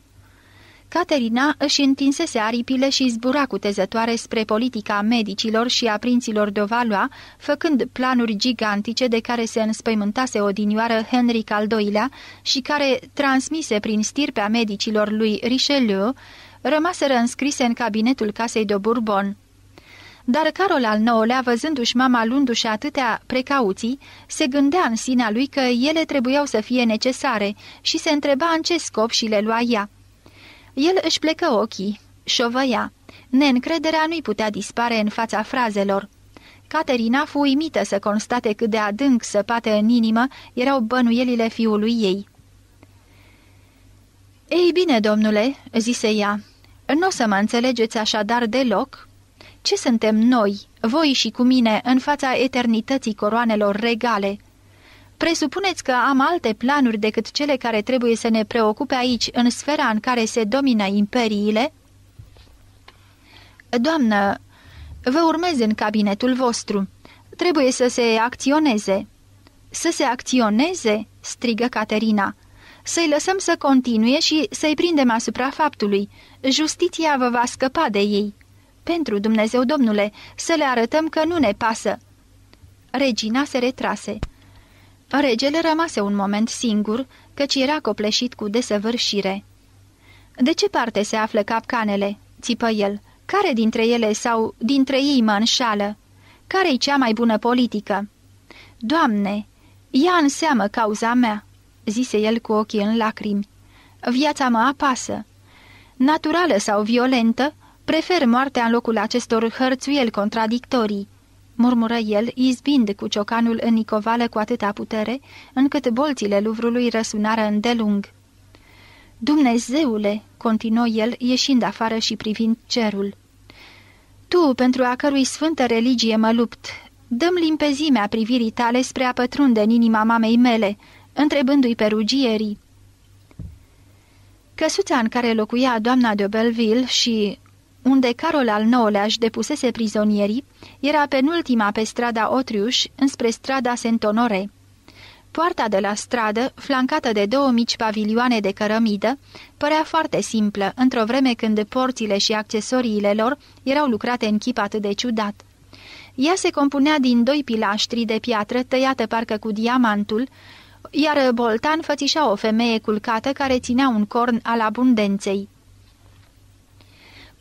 Caterina își întinsese aripile și zbura tezătoare spre politica medicilor și a prinților de Valois, făcând planuri gigantice de care se înspăimântase odinioară Henric al II-lea și care, transmise prin stirpea medicilor lui Richelieu, rămaseră înscrise în cabinetul casei de Bourbon. Dar Carol al IX-lea, văzându-și mama luându-și atâtea precauții, se gândea în sinea lui că ele trebuiau să fie necesare și se întreba în ce scop și le lua ea. El își plecă ochii, șovăia. Neîncrederea nu-i putea dispare în fața frazelor. Caterina fu uimită să constate cât de adânc săpate în inimă erau bănuielile fiului ei. Ei bine, domnule," zise ea, nu o să mă înțelegeți așadar deloc?" Ce suntem noi, voi și cu mine, în fața eternității coroanelor regale? Presupuneți că am alte planuri decât cele care trebuie să ne preocupe aici, în sfera în care se domină imperiile? Doamnă, vă urmez în cabinetul vostru. Trebuie să se acționeze." Să se acționeze?" strigă Caterina. Să-i lăsăm să continue și să-i prindem asupra faptului. Justiția vă va scăpa de ei." Pentru Dumnezeu, domnule, să le arătăm că nu ne pasă!" Regina se retrase. Regele rămase un moment singur, căci era copleșit cu desăvârșire. De ce parte se află capcanele?" țipă el. Care dintre ele sau dintre ei mă înșală? Care-i cea mai bună politică?" Doamne, ia în seamă cauza mea!" zise el cu ochii în lacrimi. Viața mă apasă. Naturală sau violentă, Prefer moartea în locul acestor hărțuieli contradictorii, murmură el, izbind cu ciocanul în nicovală cu atâta putere, încât bolțile luvrului răsunară îndelung. Dumnezeule, continuă el, ieșind afară și privind cerul. Tu, pentru a cărui sfântă religie mă lupt, dăm limpezimea privirii tale spre a pătrunde în inima mamei mele, întrebându-i pe rugierii. Căsuța în care locuia doamna de Belleville și unde Carol al IX-lea își depusese prizonierii, era penultima pe strada Otriuș, înspre strada Sentonore. Poarta de la stradă, flancată de două mici pavilioane de cărămidă, părea foarte simplă, într-o vreme când porțile și accesoriile lor erau lucrate în chip atât de ciudat. Ea se compunea din doi pilaștri de piatră tăiată parcă cu diamantul, iar Boltan fățișa o femeie culcată care ținea un corn al abundenței.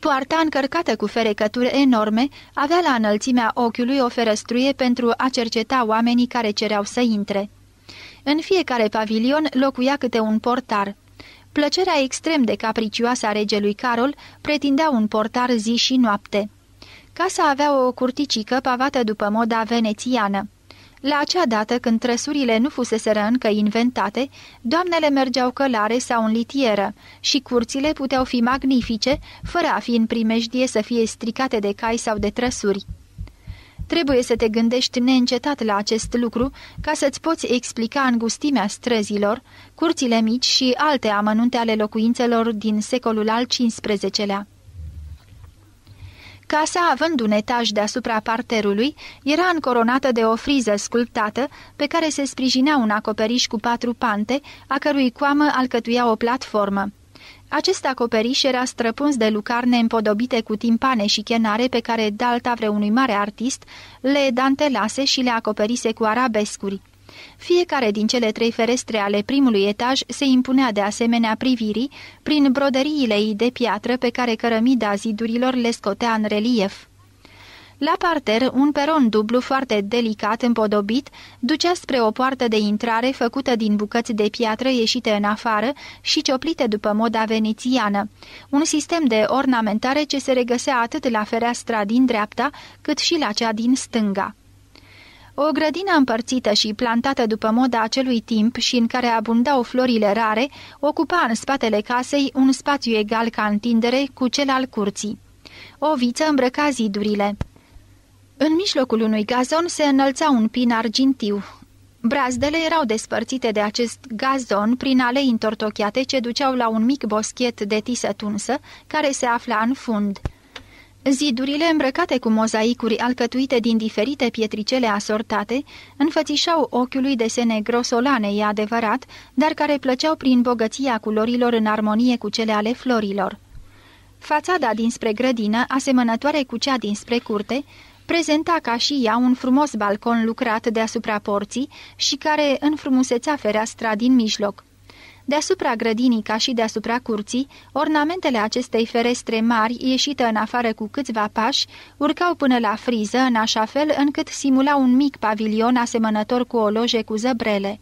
Poarta, încărcată cu ferecături enorme, avea la înălțimea ochiului o ferăstruie pentru a cerceta oamenii care cereau să intre. În fiecare pavilion locuia câte un portar. Plăcerea extrem de capricioasă a regelui Carol pretindea un portar zi și noapte. Casa avea o curticică pavată după moda venețiană. La acea dată, când trăsurile nu fuseseră încă inventate, doamnele mergeau călare sau în litieră și curțile puteau fi magnifice, fără a fi în primejdie să fie stricate de cai sau de trăsuri. Trebuie să te gândești neîncetat la acest lucru ca să-ți poți explica îngustimea străzilor, curțile mici și alte amănunte ale locuințelor din secolul al XV-lea. Casa, având un etaj deasupra parterului, era încoronată de o friză sculptată pe care se sprijinea un acoperiș cu patru pante, a cărui coamă alcătuia o platformă. Acest acoperiș era străpuns de lucarne împodobite cu timpane și chenare pe care dalta vreunui mare artist le dantelase și le acoperise cu arabescuri. Fiecare din cele trei ferestre ale primului etaj se impunea de asemenea privirii prin broderiile ei de piatră pe care cărămida zidurilor le scotea în relief. La parter, un peron dublu foarte delicat împodobit ducea spre o poartă de intrare făcută din bucăți de piatră ieșite în afară și cioplite după moda venețiană, un sistem de ornamentare ce se regăsea atât la fereastra din dreapta cât și la cea din stânga. O grădină împărțită și plantată după moda acelui timp și în care abundau florile rare, ocupa în spatele casei un spațiu egal ca întindere cu cel al curții. O viță îmbrăca zidurile. În mijlocul unui gazon se înălța un pin argintiu. Brazdele erau despărțite de acest gazon prin alei întortocheate ce duceau la un mic boschet de tisă tunsă care se afla în fund. Zidurile îmbrăcate cu mozaicuri alcătuite din diferite pietricele asortate înfățișau ochiului desene grosolane, e adevărat, dar care plăceau prin bogăția culorilor în armonie cu cele ale florilor. Fațada dinspre grădină, asemănătoare cu cea dinspre curte, prezenta ca și ea un frumos balcon lucrat deasupra porții și care înfrumusețea fereastra din mijloc. Deasupra grădinii ca și deasupra curții, ornamentele acestei ferestre mari, ieșite în afară cu câțiva pași, urcau până la friză, în așa fel încât simula un mic pavilion asemănător cu o loje cu zăbrele.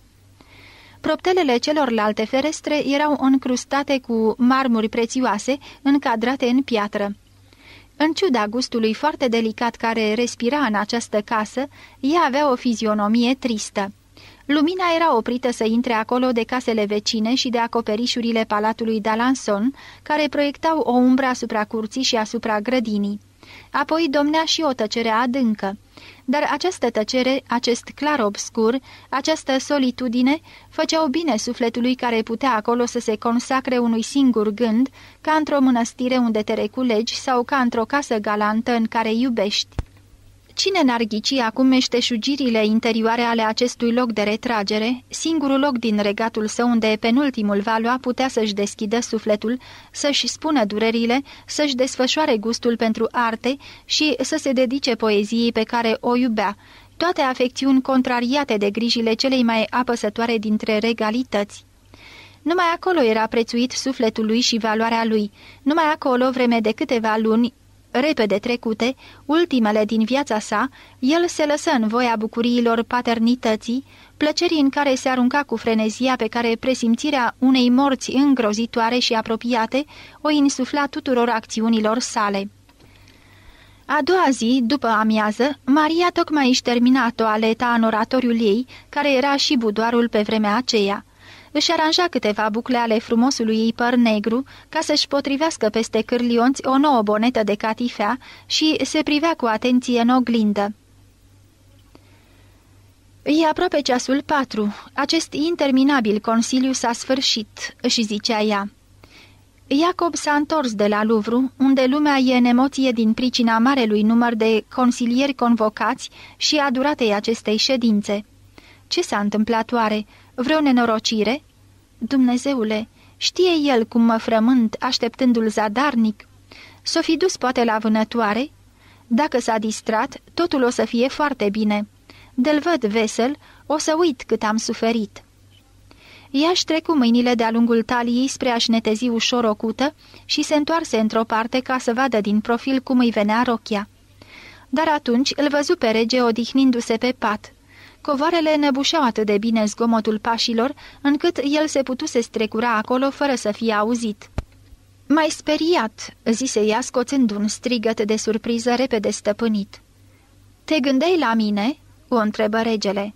Proptelele celorlalte ferestre erau încrustate cu marmuri prețioase, încadrate în piatră. În ciuda gustului foarte delicat care respira în această casă, ea avea o fizionomie tristă. Lumina era oprită să intre acolo de casele vecine și de acoperișurile palatului Dalanson, care proiectau o umbră asupra curții și asupra grădinii. Apoi domnea și o tăcere adâncă. Dar această tăcere, acest clar obscur, această solitudine, făceau bine sufletului care putea acolo să se consacre unui singur gând, ca într-o mănăstire unde te reculegi sau ca într-o casă galantă în care iubești. Cine n-ar ghici acum meșteșugirile interioare ale acestui loc de retragere, singurul loc din regatul său unde penultimul va putea să-și deschidă sufletul, să-și spună durerile, să-și desfășoare gustul pentru arte și să se dedice poeziei pe care o iubea, toate afecțiuni contrariate de grijile celei mai apăsătoare dintre regalități. Numai acolo era prețuit sufletul lui și valoarea lui. Numai acolo, vreme de câteva luni, repede trecute, ultimele din viața sa, el se lăsă în voia bucuriilor paternității, plăcerii în care se arunca cu frenezia pe care presimțirea unei morți îngrozitoare și apropiate o insufla tuturor acțiunilor sale. A doua zi, după amiază, Maria tocmai își termina toaleta în oratoriul ei, care era și budoarul pe vremea aceea își aranja câteva bucle ale frumosului ei păr negru ca să-și potrivească peste cârlionți o nouă bonetă de catifea și se privea cu atenție în oglindă. E aproape ceasul patru. Acest interminabil consiliu s-a sfârșit, își zicea ea. Iacob s-a întors de la Luvru, unde lumea e în emoție din pricina marelui număr de consilieri convocați și a duratei acestei ședințe. Ce s-a întâmplat oare? Vreo nenorocire? Dumnezeule, știe el cum mă frământ, așteptându-l zadarnic. S-o fi dus poate la vânătoare? Dacă s-a distrat, totul o să fie foarte bine. de văd vesel, o să uit cât am suferit." Ea își trecu mâinile de-a lungul taliei spre a-și netezi ușor o cută și se întoarse într-o parte ca să vadă din profil cum îi venea rochia. Dar atunci îl văzu pe rege odihnindu-se pe pat, covoarele nebușeau atât de bine zgomotul pașilor, încât el se putuse strecura acolo fără să fie auzit. Mai speriat," zise ea scoțând un strigăt de surpriză repede stăpânit. Te gândeai la mine?" o întrebă regele.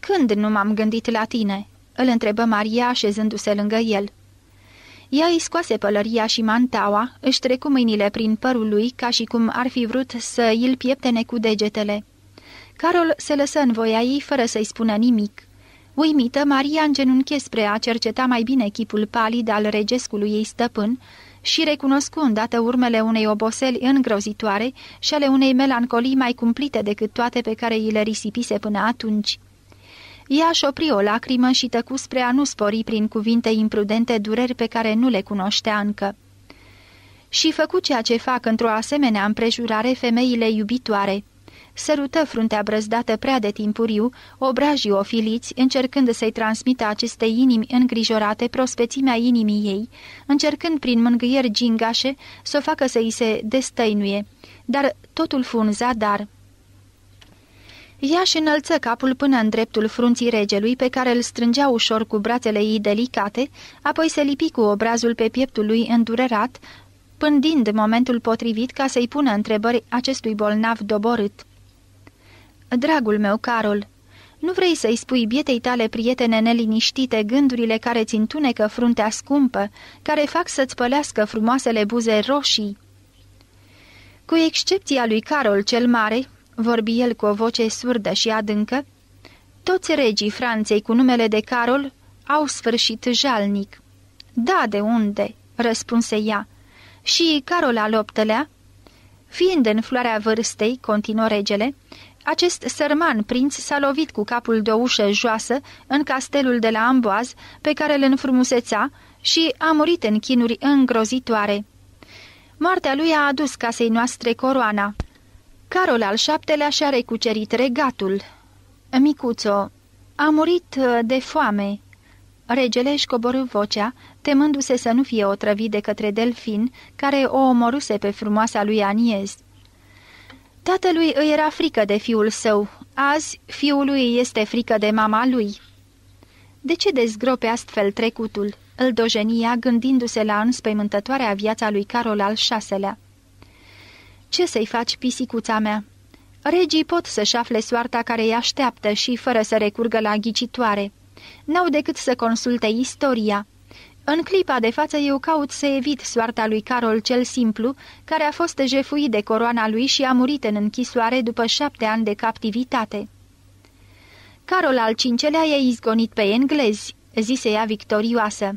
Când nu m-am gândit la tine?" îl întrebă Maria așezându-se lângă el. Ea îi scoase pălăria și mantaua, își trecu mâinile prin părul lui ca și cum ar fi vrut să îl pieptene cu degetele. Carol se lăsă în voia ei fără să-i spună nimic. Uimită, Maria îngenunche spre a cerceta mai bine chipul palid al regescului ei stăpân și recunoscu îndată urmele unei oboseli îngrozitoare și ale unei melancolii mai cumplite decât toate pe care i le risipise până atunci. Ea își opri o lacrimă și tăcu spre a nu spori prin cuvinte imprudente dureri pe care nu le cunoștea încă. Și făcu ceea ce fac într-o asemenea împrejurare femeile iubitoare – sărută fruntea brăzdată prea de timpuriu, obrajii ofiliți, încercând să-i transmită aceste inimi îngrijorate prospețimea inimii ei, încercând prin mângâieri gingașe să o facă să-i se destăinuie, dar totul un dar. Ea și înălță capul până în dreptul frunții regelui, pe care îl strângea ușor cu brațele ei delicate, apoi se lipi cu obrazul pe pieptul lui îndurerat, pândind momentul potrivit ca să-i pună întrebări acestui bolnav doborât. Dragul meu, Carol, nu vrei să-i spui bietei tale prietene neliniștite gândurile care ți întunecă fruntea scumpă, care fac să-ți pălească frumoasele buze roșii? Cu excepția lui Carol cel Mare, vorbi el cu o voce surdă și adâncă, toți regii Franței cu numele de Carol au sfârșit jalnic. Da, de unde?" răspunse ea. Și Carol al VIII-lea? fiind în floarea vârstei, continuă regele, acest sărman prinț s-a lovit cu capul de o ușă joasă în castelul de la Amboaz, pe care îl înfrumusețea și a murit în chinuri îngrozitoare. Moartea lui a adus casei noastre coroana. Carol al șaptelea și-a recucerit regatul. Micuțo, a murit uh, de foame. Regele își coborâ vocea, temându-se să nu fie otrăvit de către Delfin, care o omoruse pe frumoasa lui Aniez. Tatălui îi era frică de fiul său, azi fiul lui este frică de mama lui. De ce dezgrope astfel trecutul? Îl dojenia gândindu-se la înspăimântătoarea viața lui Carol al VI-lea. Ce să-i faci, pisicuța mea?" Regii pot să-și afle soarta care îi așteaptă și fără să recurgă la ghicitoare. N-au decât să consulte istoria. În clipa de față eu caut să evit soarta lui Carol cel simplu, care a fost jefuit de coroana lui și a murit în închisoare după șapte ani de captivitate. Carol al cincelea e izgonit pe englezi, zise ea victorioasă.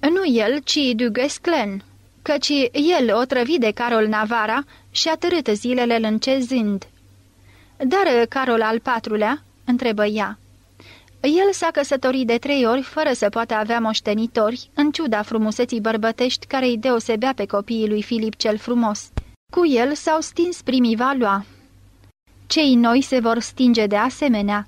Nu el, ci Duguesclen, căci el o trăvi de Carol Navara și a târât zilele lâncezând. Dar Carol al patrulea?" întrebă ea. El s-a căsătorit de trei ori fără să poată avea moștenitori, în ciuda frumuseții bărbătești care îi deosebea pe copiii lui Filip cel frumos. Cu el s-au stins primii valoa. Cei noi se vor stinge de asemenea.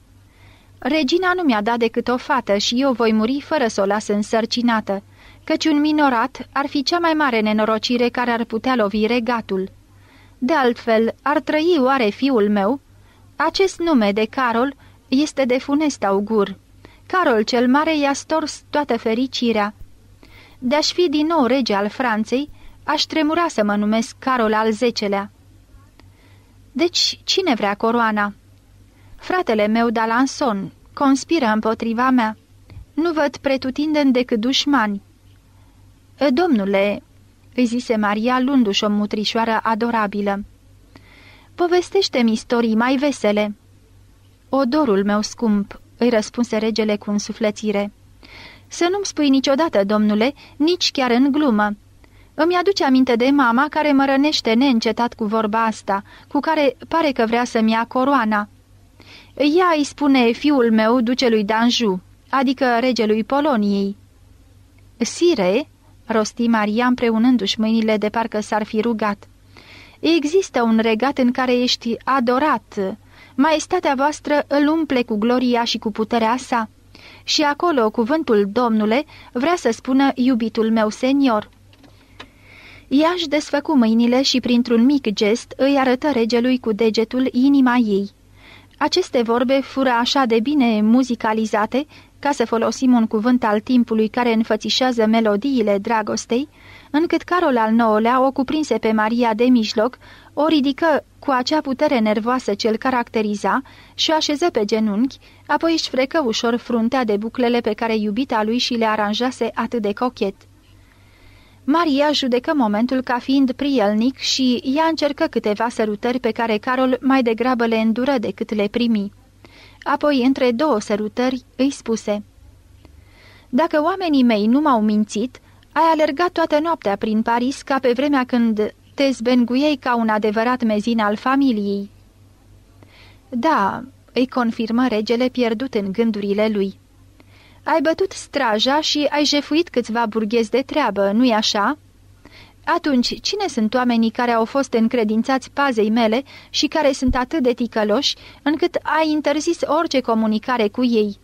Regina nu mi-a dat decât o fată și eu voi muri fără să o las însărcinată, căci un minorat ar fi cea mai mare nenorocire care ar putea lovi regatul. De altfel, ar trăi oare fiul meu? Acest nume de Carol este de funest augur. Carol cel Mare i-a stors toată fericirea. De-aș fi din nou rege al Franței, aș tremura să mă numesc Carol al Zecelea. Deci, cine vrea coroana? Fratele meu Dalanson conspiră împotriva mea. Nu văd pretutindeni decât dușmani. Domnule, îi zise Maria, luându-și o mutrișoară adorabilă, povestește-mi istorii mai vesele. Odorul meu scump, îi răspunse regele cu însuflețire. Să nu-mi spui niciodată, domnule, nici chiar în glumă. Îmi aduce aminte de mama care mă rănește neîncetat cu vorba asta, cu care pare că vrea să-mi ia coroana. Ea îi spune fiul meu ducelui Danjou, adică regelui Poloniei. Sire, rosti Maria împreunându-și mâinile de parcă s-ar fi rugat. Există un regat în care ești adorat, Maestatea voastră îl umple cu gloria și cu puterea sa. Și acolo cuvântul Domnule vrea să spună iubitul meu senior. Ea își desfăcu mâinile și printr-un mic gest îi arătă regelui cu degetul inima ei. Aceste vorbe fură așa de bine muzicalizate, ca să folosim un cuvânt al timpului care înfățișează melodiile dragostei, încât Carol al IX-lea o cuprinse pe Maria de mijloc o ridică cu acea putere nervoasă ce îl caracteriza și o așeză pe genunchi, apoi își frecă ușor fruntea de buclele pe care iubita lui și le aranjase atât de cochet. Maria judecă momentul ca fiind prielnic și ea încercă câteva sărutări pe care Carol mai degrabă le îndură decât le primi. Apoi, între două sărutări, îi spuse Dacă oamenii mei nu m-au mințit, ai alergat toată noaptea prin Paris ca pe vremea când te zbenguiei ca un adevărat mezin al familiei. Da, îi confirmă regele pierdut în gândurile lui. Ai bătut straja și ai jefuit câțiva burghezi de treabă, nu-i așa?" Atunci, cine sunt oamenii care au fost încredințați pazei mele și care sunt atât de ticăloși, încât ai interzis orice comunicare cu ei?"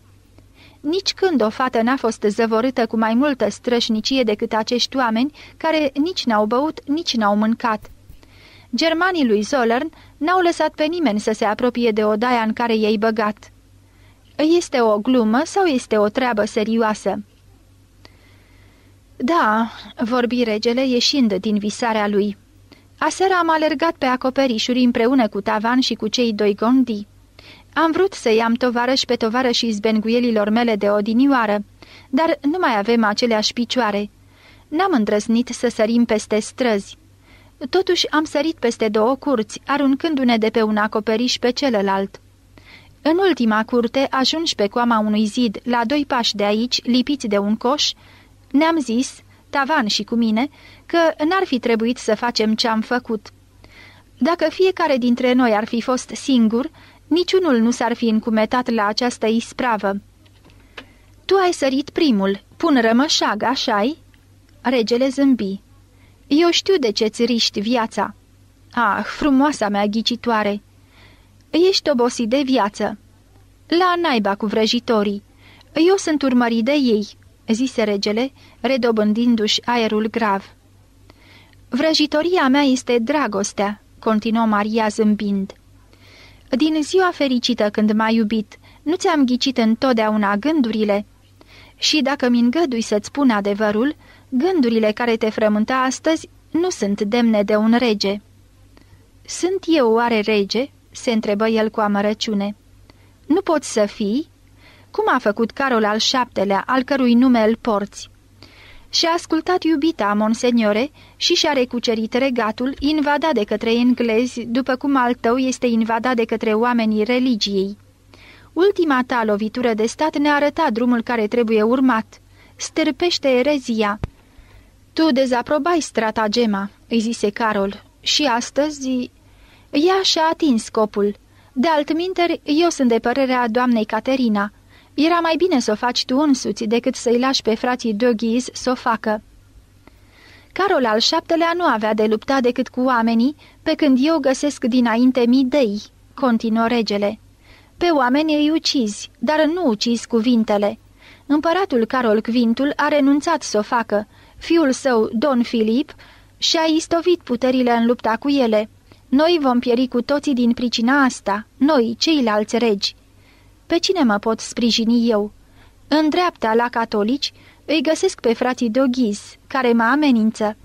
Nici când o fată n-a fost zăvorită cu mai multă strășnicie decât acești oameni care nici n-au băut, nici n-au mâncat. Germanii lui Zollern n-au lăsat pe nimeni să se apropie de odaia în care ei băgat. Este o glumă sau este o treabă serioasă? Da, vorbi regele ieșind din visarea lui. Aseară am alergat pe acoperișuri împreună cu Tavan și cu cei doi gondi. Am vrut să-i am tovarăși pe tovarășii izbenguielilor mele de odinioară, dar nu mai avem aceleași picioare. N-am îndrăznit să sărim peste străzi. Totuși am sărit peste două curți, aruncându-ne de pe un acoperiș pe celălalt. În ultima curte, ajungi pe coama unui zid, la doi pași de aici, lipiți de un coș, ne-am zis, Tavan și cu mine, că n-ar fi trebuit să facem ce am făcut. Dacă fiecare dintre noi ar fi fost singur, Niciunul nu s-ar fi încumetat la această ispravă. Tu ai sărit primul, pun rămășag, așa-i?" Regele zâmbi. Eu știu de ce-ți riști viața." Ah, frumoasa mea ghicitoare!" Ești obosit de viață." La naiba cu vrăjitorii. Eu sunt urmărit de ei," zise regele, redobândindu-și aerul grav. Vrăjitoria mea este dragostea," continuă Maria zâmbind. Din ziua fericită când m-ai iubit, nu ți-am ghicit întotdeauna gândurile? Și dacă mi îngădui să-ți spun adevărul, gândurile care te frământă astăzi nu sunt demne de un rege." Sunt eu oare rege?" se întrebă el cu amărăciune. Nu poți să fii?" Cum a făcut Carol al șaptelea, al cărui nume îl porți?" și-a ascultat iubita, monseniore, și și-a recucerit regatul, invadat de către englezi, după cum al tău este invadat de către oamenii religiei. Ultima ta lovitură de stat ne arăta drumul care trebuie urmat. Sterpește erezia. Tu dezaprobai stratagema, îi zise Carol, și astăzi... Ea și-a atins scopul. De altminteri, eu sunt de părerea doamnei Caterina. Era mai bine să o faci tu însuți decât să-i lași pe frații Doghiz să o facă. Carol al șaptelea nu avea de lupta decât cu oamenii, pe când eu găsesc dinainte mii dei, continuă regele. Pe oameni îi ucizi, dar nu ucizi cuvintele. Împăratul Carol Quintul a renunțat să o facă. Fiul său, Don Filip, și-a istovit puterile în lupta cu ele. Noi vom pieri cu toții din pricina asta, noi, ceilalți regi. Pe cine mă pot sprijini eu? În dreapta, la catolici, îi găsesc pe frații Doghiz, care mă amenință.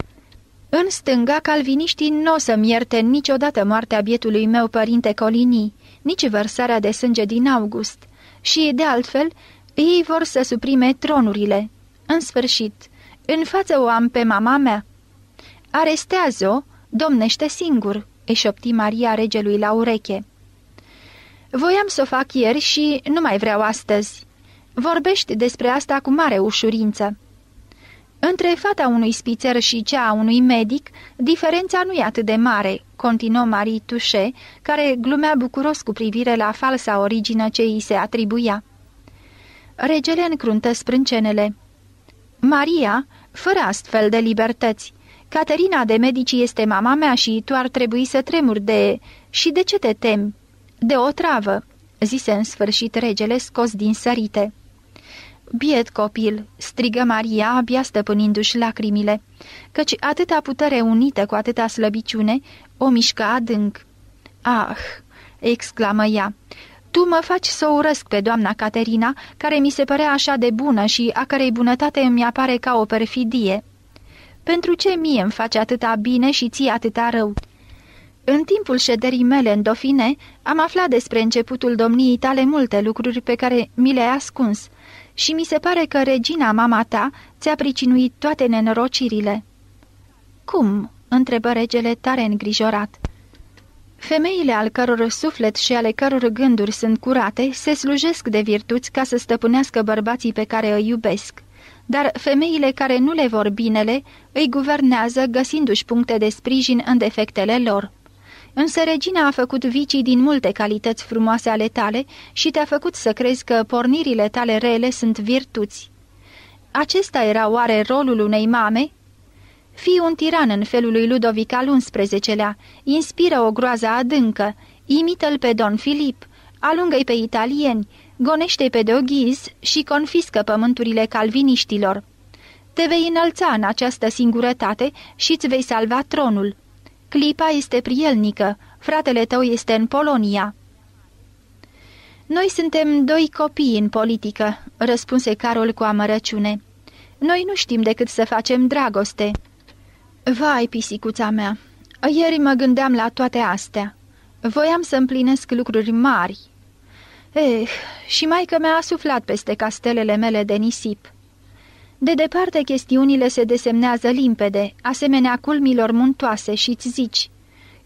În stânga, calviniștii nu o să-mi ierte niciodată moartea bietului meu părinte Colinii, nici vărsarea de sânge din august. Și, de altfel, ei vor să suprime tronurile. În sfârșit, în față o am pe mama mea. Arestează-o, domnește singur, îi Maria regelui la ureche. Voiam să o fac ieri și nu mai vreau astăzi. Vorbești despre asta cu mare ușurință. Între fata unui spițer și cea a unui medic, diferența nu e atât de mare, continuă Marie Touche, care glumea bucuros cu privire la falsa origine ce îi se atribuia. Regele încruntă sprâncenele. Maria, fără astfel de libertăți, Caterina de Medici este mama mea și tu ar trebui să tremuri de... Și de ce te temi? De o travă!" zise în sfârșit regele scos din sărite. Biet copil!" strigă Maria, abia stăpânindu-și lacrimile, căci atâta putere unită cu atâta slăbiciune o mișcă adânc. Ah!" exclamă ea. Tu mă faci să urăsc pe doamna Caterina, care mi se părea așa de bună și a cărei bunătate îmi apare ca o perfidie. Pentru ce mie îmi face atâta bine și ție atâta rău?" În timpul șederii mele în Dofine, am aflat despre începutul domniei tale multe lucruri pe care mi le-ai ascuns și mi se pare că regina mama ta ți-a pricinuit toate nenorocirile." Cum?" întrebă regele tare îngrijorat. Femeile al căror suflet și ale căror gânduri sunt curate se slujesc de virtuți ca să stăpânească bărbații pe care îi iubesc, dar femeile care nu le vor binele îi guvernează găsindu-și puncte de sprijin în defectele lor. Însă regina a făcut vicii din multe calități frumoase ale tale și te-a făcut să crezi că pornirile tale rele sunt virtuți. Acesta era oare rolul unei mame? Fii un tiran în felul lui Ludovic al XI-lea, inspiră o groază adâncă, imită-l pe Don Filip, alungă-i pe italieni, gonește pe de și confiscă pământurile calviniștilor. Te vei înălța în această singurătate și îți vei salva tronul. Clipa este prielnică, fratele tău este în Polonia." Noi suntem doi copii în politică," răspunse Carol cu amărăciune. Noi nu știm decât să facem dragoste." Vai, pisicuța mea, ieri mă gândeam la toate astea. Voiam să împlinesc lucruri mari." Eh, și maică mi-a suflat peste castelele mele de nisip." De departe chestiunile se desemnează limpede, asemenea culmilor muntoase și ți zici.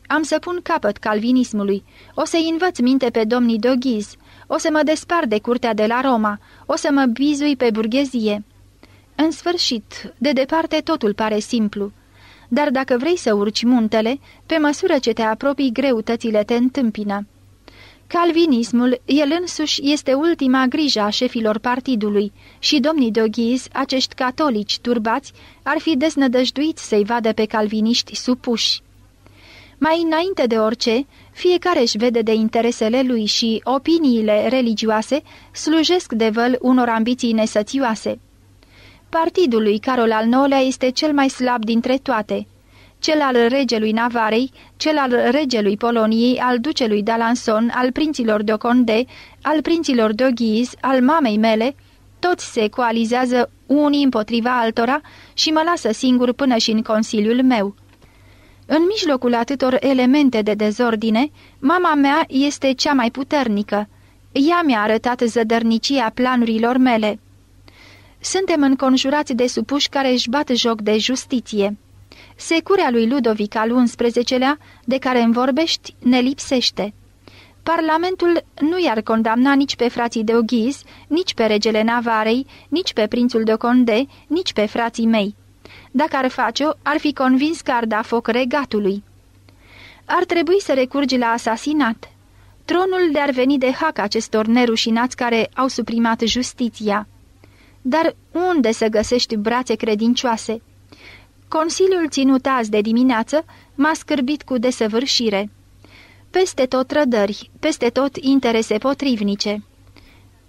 Am să pun capăt calvinismului, o să-i învăț minte pe domnii doghiz, o să mă despar de curtea de la Roma, o să mă bizui pe burghezie. În sfârșit, de departe totul pare simplu. Dar dacă vrei să urci muntele, pe măsură ce te apropii greutățile te întâmpină. Calvinismul, el însuși, este ultima grijă a șefilor partidului și domnii de oghiz, acești catolici turbați, ar fi desnădăjduit să-i vadă pe calviniști supuși. Mai înainte de orice, fiecare își vede de interesele lui și opiniile religioase slujesc de văl unor ambiții nesățioase. Partidul lui Carol al IX-lea este cel mai slab dintre toate – cel al regelui Navarei, cel al regelui Poloniei, al ducelui d'Alanson, al prinților de Oconde, al prinților de Oghiz, al mamei mele, toți se coalizează unii împotriva altora și mă lasă singur până și în consiliul meu. În mijlocul atâtor elemente de dezordine, mama mea este cea mai puternică. Ea mi-a arătat zădărnicia planurilor mele. Suntem înconjurați de supuși care își bat joc de justiție. Securea lui Ludovic al XI-lea, de care îmi vorbești, ne lipsește. Parlamentul nu i-ar condamna nici pe frații de Oghiz, nici pe regele Navarei, nici pe prințul de Conde, nici pe frații mei. Dacă ar face-o, ar fi convins că ar da foc regatului. Ar trebui să recurgi la asasinat. Tronul de-ar veni de hac acestor nerușinați care au suprimat justiția. Dar unde să găsești brațe credincioase?" Consiliul ținut azi de dimineață m-a scârbit cu desăvârșire. Peste tot trădări, peste tot interese potrivnice.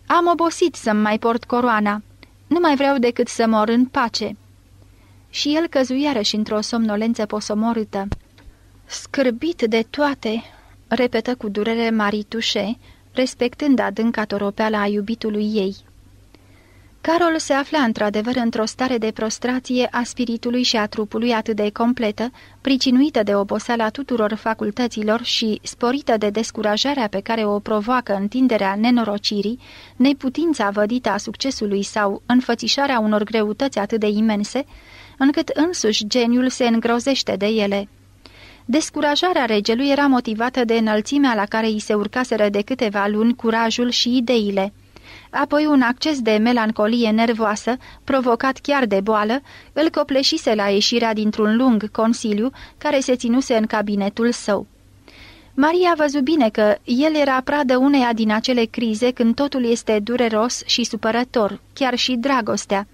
Am obosit să-mi mai port coroana. Nu mai vreau decât să mor în pace." Și el căzui iarăși într-o somnolență posomorâtă. Scârbit de toate, repetă cu durere Maritușe, respectând adânca toropeala a iubitului ei. Carol se afla într-adevăr într-o stare de prostrație a spiritului și a trupului atât de completă, pricinuită de oboseala tuturor facultăților și sporită de descurajarea pe care o provoacă întinderea nenorocirii, neputința vădită a succesului sau înfățișarea unor greutăți atât de imense, încât însuși geniul se îngrozește de ele. Descurajarea regelui era motivată de înălțimea la care îi se urcaseră de câteva luni curajul și ideile – apoi un acces de melancolie nervoasă, provocat chiar de boală, îl copleșise la ieșirea dintr-un lung consiliu care se ținuse în cabinetul său. Maria a văzut bine că el era pradă uneia din acele crize când totul este dureros și supărător, chiar și dragostea.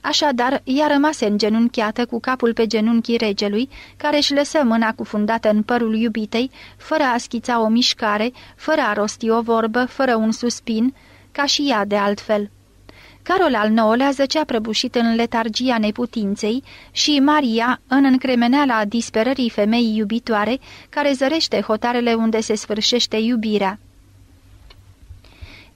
Așadar, ea rămase genunchiată cu capul pe genunchii regelui, care își lăsă mâna cufundată în părul iubitei, fără a schița o mișcare, fără a rosti o vorbă, fără un suspin, ca și ea de altfel. Carol al IX-lea zăcea prăbușit în letargia neputinței și Maria în încremeneala disperării femeii iubitoare care zărește hotarele unde se sfârșește iubirea.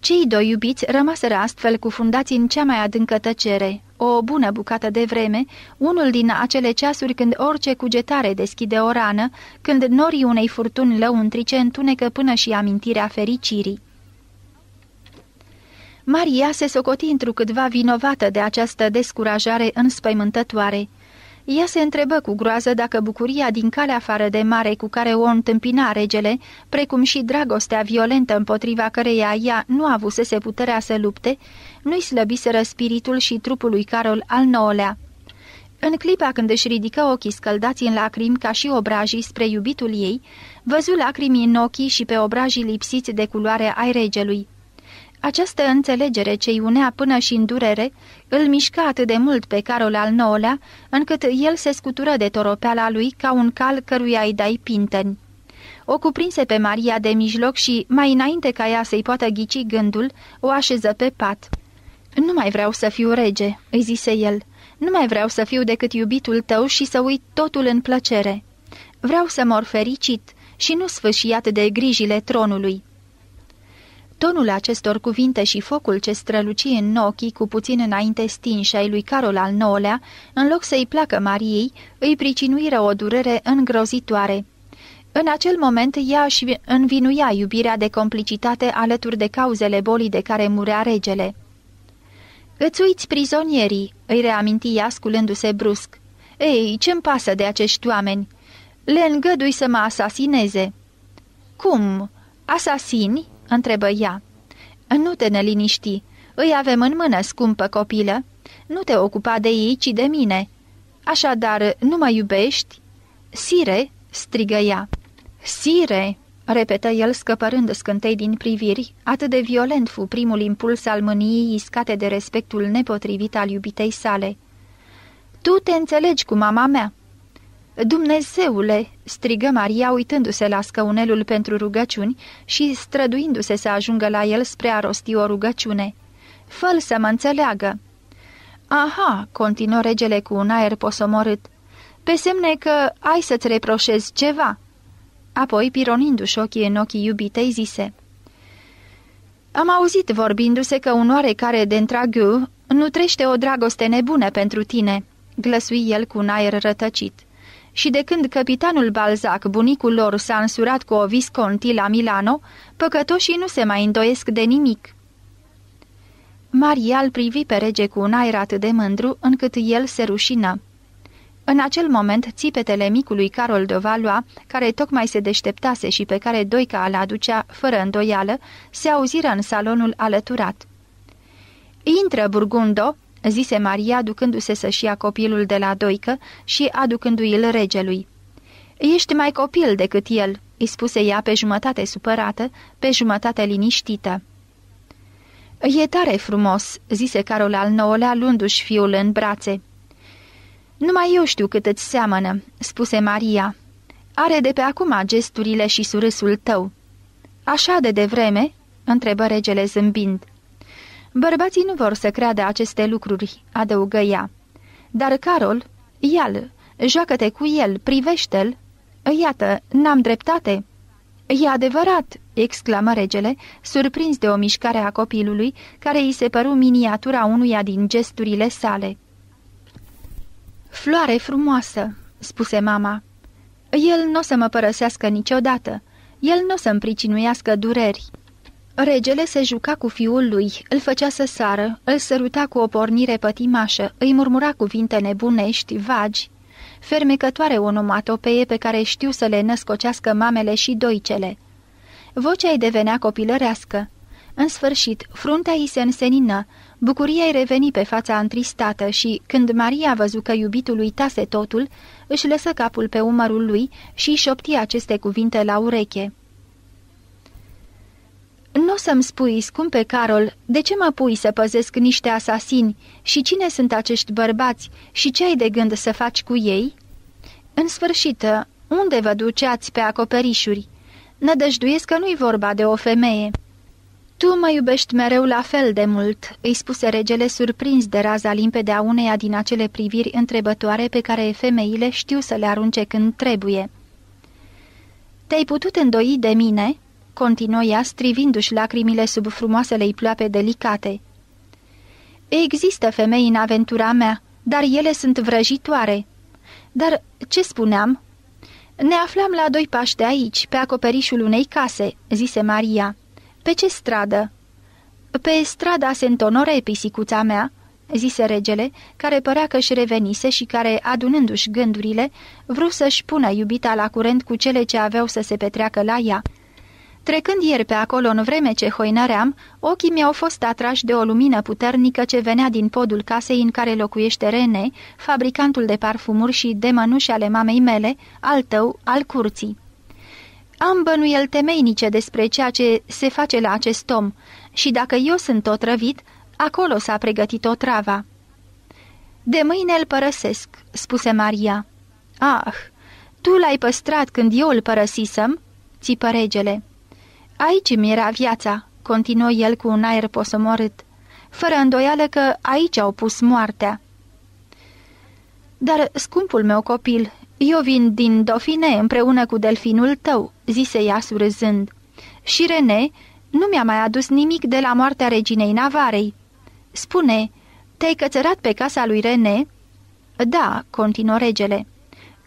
Cei doi iubiți rămaseră astfel cufundați în cea mai adâncă tăcere, o bună bucată de vreme, unul din acele ceasuri când orice cugetare deschide o rană, când norii unei furtuni lăuntrice întunecă până și amintirea fericirii. Maria se socoti întrucâtva vinovată de această descurajare înspăimântătoare. Ea se întrebă cu groază dacă bucuria din calea afară de mare cu care o întâmpina regele, precum și dragostea violentă împotriva căreia ea nu avusese puterea să lupte, nu-i slăbiseră spiritul și trupul lui Carol al IX-lea. În clipa când își ridică ochii scăldați în lacrimi ca și obrajii spre iubitul ei, văzu lacrimi în ochii și pe obrajii lipsiți de culoare ai regelui. Această înțelegere ce-i unea până și în durere îl mișca atât de mult pe Carol al IX-lea, încât el se scutură de toropeala lui ca un cal căruia îi dai pinteni. O cuprinse pe Maria de mijloc și, mai înainte ca ea să-i poată ghici gândul, o așeză pe pat. Nu mai vreau să fiu rege," îi zise el. Nu mai vreau să fiu decât iubitul tău și să uit totul în plăcere. Vreau să mor fericit și nu sfâșiat de grijile tronului." Tonul acestor cuvinte și focul ce străluci în ochii cu puțin înainte stinși ai lui Carol al IX-lea, în loc să-i placă Mariei, îi pricinuiră o durere îngrozitoare. În acel moment ea își învinuia iubirea de complicitate alături de cauzele bolii de care murea regele. Îți uiți prizonierii," îi reaminti ea sculându-se brusc. Ei, ce-mi pasă de acești oameni? Le îngădui să mă asasineze." Cum? Asasini?" întrebă ea. Nu te neliniști, îi avem în mână, scumpă copilă. Nu te ocupa de ei, ci de mine. Așadar, nu mă iubești?" Sire!" strigă ea. Sire!" repetă el scăpărând scântei din priviri, atât de violent fu primul impuls al mâniei iscate de respectul nepotrivit al iubitei sale. Tu te înțelegi cu mama mea!" Dumnezeule!" strigă Maria uitându-se la scăunelul pentru rugăciuni și străduindu-se să ajungă la el spre a rosti o rugăciune. Făl să mă înțeleagă!" Aha!" continuă regele cu un aer posomorât. Pe semne că ai să-ți reproșezi ceva." Apoi, pironindu-și ochii în ochii iubitei, zise... Am auzit vorbindu-se că un oarecare de nu trește o dragoste nebună pentru tine," glăsui el cu un aer rătăcit și de când capitanul Balzac, bunicul lor, s-a însurat cu o visconti la Milano, păcătoșii nu se mai îndoiesc de nimic. Marial privi pe rege cu un aer atât de mândru, încât el se rușină. În acel moment, țipetele micului Carol de Valois, care tocmai se deșteptase și pe care Doica îl aducea fără îndoială, se auziră în salonul alăturat. Intră, Burgundo!" zise Maria, ducându-se să-și ia copilul de la doică și aducându-i-l regelui. Ești mai copil decât el," îi spuse ea pe jumătate supărată, pe jumătate liniștită. E tare frumos," zise Carol al nouălea, luându-și fiul în brațe. Numai eu știu cât îți seamănă," spuse Maria. Are de pe acum gesturile și surâsul tău." Așa de devreme?" întrebă regele zâmbind. Bărbații nu vor să creadă aceste lucruri, adăugă ea. Dar Carol, ial, joacă-te cu el, privește-l. Iată, n-am dreptate." E adevărat!" exclamă regele, surprins de o mișcare a copilului, care îi se păru miniatura unuia din gesturile sale. Floare frumoasă!" spuse mama. El nu o să mă părăsească niciodată. El nu o să-mi pricinuiască dureri." Regele se juca cu fiul lui, îl făcea să sară, îl săruta cu o pornire pătimașă, îi murmura cuvinte nebunești, vagi, fermecătoare onomatopeie pe care știu să le născocească mamele și doicele. Vocea îi devenea copilărească. În sfârșit, fruntea îi se însenină, bucuria îi reveni pe fața întristată și, când Maria a văzut că iubitul lui tase totul, își lăsă capul pe umărul lui și șopti aceste cuvinte la ureche. Nu o să-mi spui, scumpe Carol, de ce mă pui să păzesc niște asasini și cine sunt acești bărbați și ce ai de gând să faci cu ei? În sfârșit, unde vă duceați pe acoperișuri? Nădăjduiesc că nu-i vorba de o femeie." Tu mă iubești mereu la fel de mult," îi spuse regele surprins de raza limpede a uneia din acele priviri întrebătoare pe care femeile știu să le arunce când trebuie. Te-ai putut îndoi de mine?" continuă ea, strivindu-și lacrimile sub frumoasele ploape delicate. Există femei în aventura mea, dar ele sunt vrăjitoare. Dar ce spuneam? Ne aflam la doi pași de aici, pe acoperișul unei case, zise Maria. Pe ce stradă? Pe strada se întonore pisicuța mea, zise regele, care părea că își revenise și care, adunându-și gândurile, vrut să-și pună iubita la curent cu cele ce aveau să se petreacă la ea. Trecând ieri pe acolo în vreme ce hoinăream, ochii mi-au fost atrași de o lumină puternică ce venea din podul casei în care locuiește Rene, fabricantul de parfumuri și de mănuși ale mamei mele, al tău, al curții. Am bănuiel temeinice despre ceea ce se face la acest om și dacă eu sunt otrăvit, acolo s-a pregătit o trava. De mâine îl părăsesc," spuse Maria. Ah, tu l-ai păstrat când eu îl părăsisem?" țipă regele. Aici mi era viața, continuă el cu un aer posomorât, fără îndoială că aici au pus moartea. Dar, scumpul meu copil, eu vin din Dofine împreună cu delfinul tău," zise ea surâzând. Și Rene nu mi-a mai adus nimic de la moartea reginei Navarei." Spune, te-ai cățărat pe casa lui Rene?" Da," continuă regele.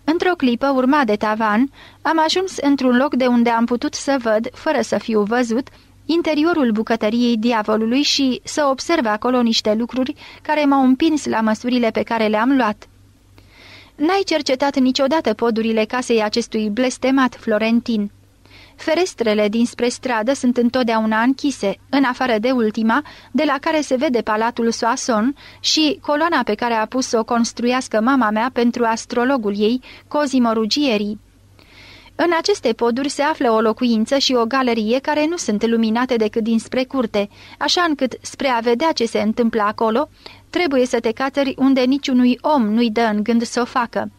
Într-o clipă, urma de tavan, am ajuns într-un loc de unde am putut să văd, fără să fiu văzut, interiorul bucătăriei diavolului și să observ acolo niște lucruri care m-au împins la măsurile pe care le-am luat. N-ai cercetat niciodată podurile casei acestui blestemat florentin. Ferestrele dinspre stradă sunt întotdeauna închise, în afară de ultima, de la care se vede palatul Soason și coloana pe care a pus-o construiască mama mea pentru astrologul ei, Cosimo Rugieri. În aceste poduri se află o locuință și o galerie care nu sunt luminate decât dinspre curte, așa încât, spre a vedea ce se întâmplă acolo, trebuie să te cațări unde niciunui om nu-i dă în gând să o facă.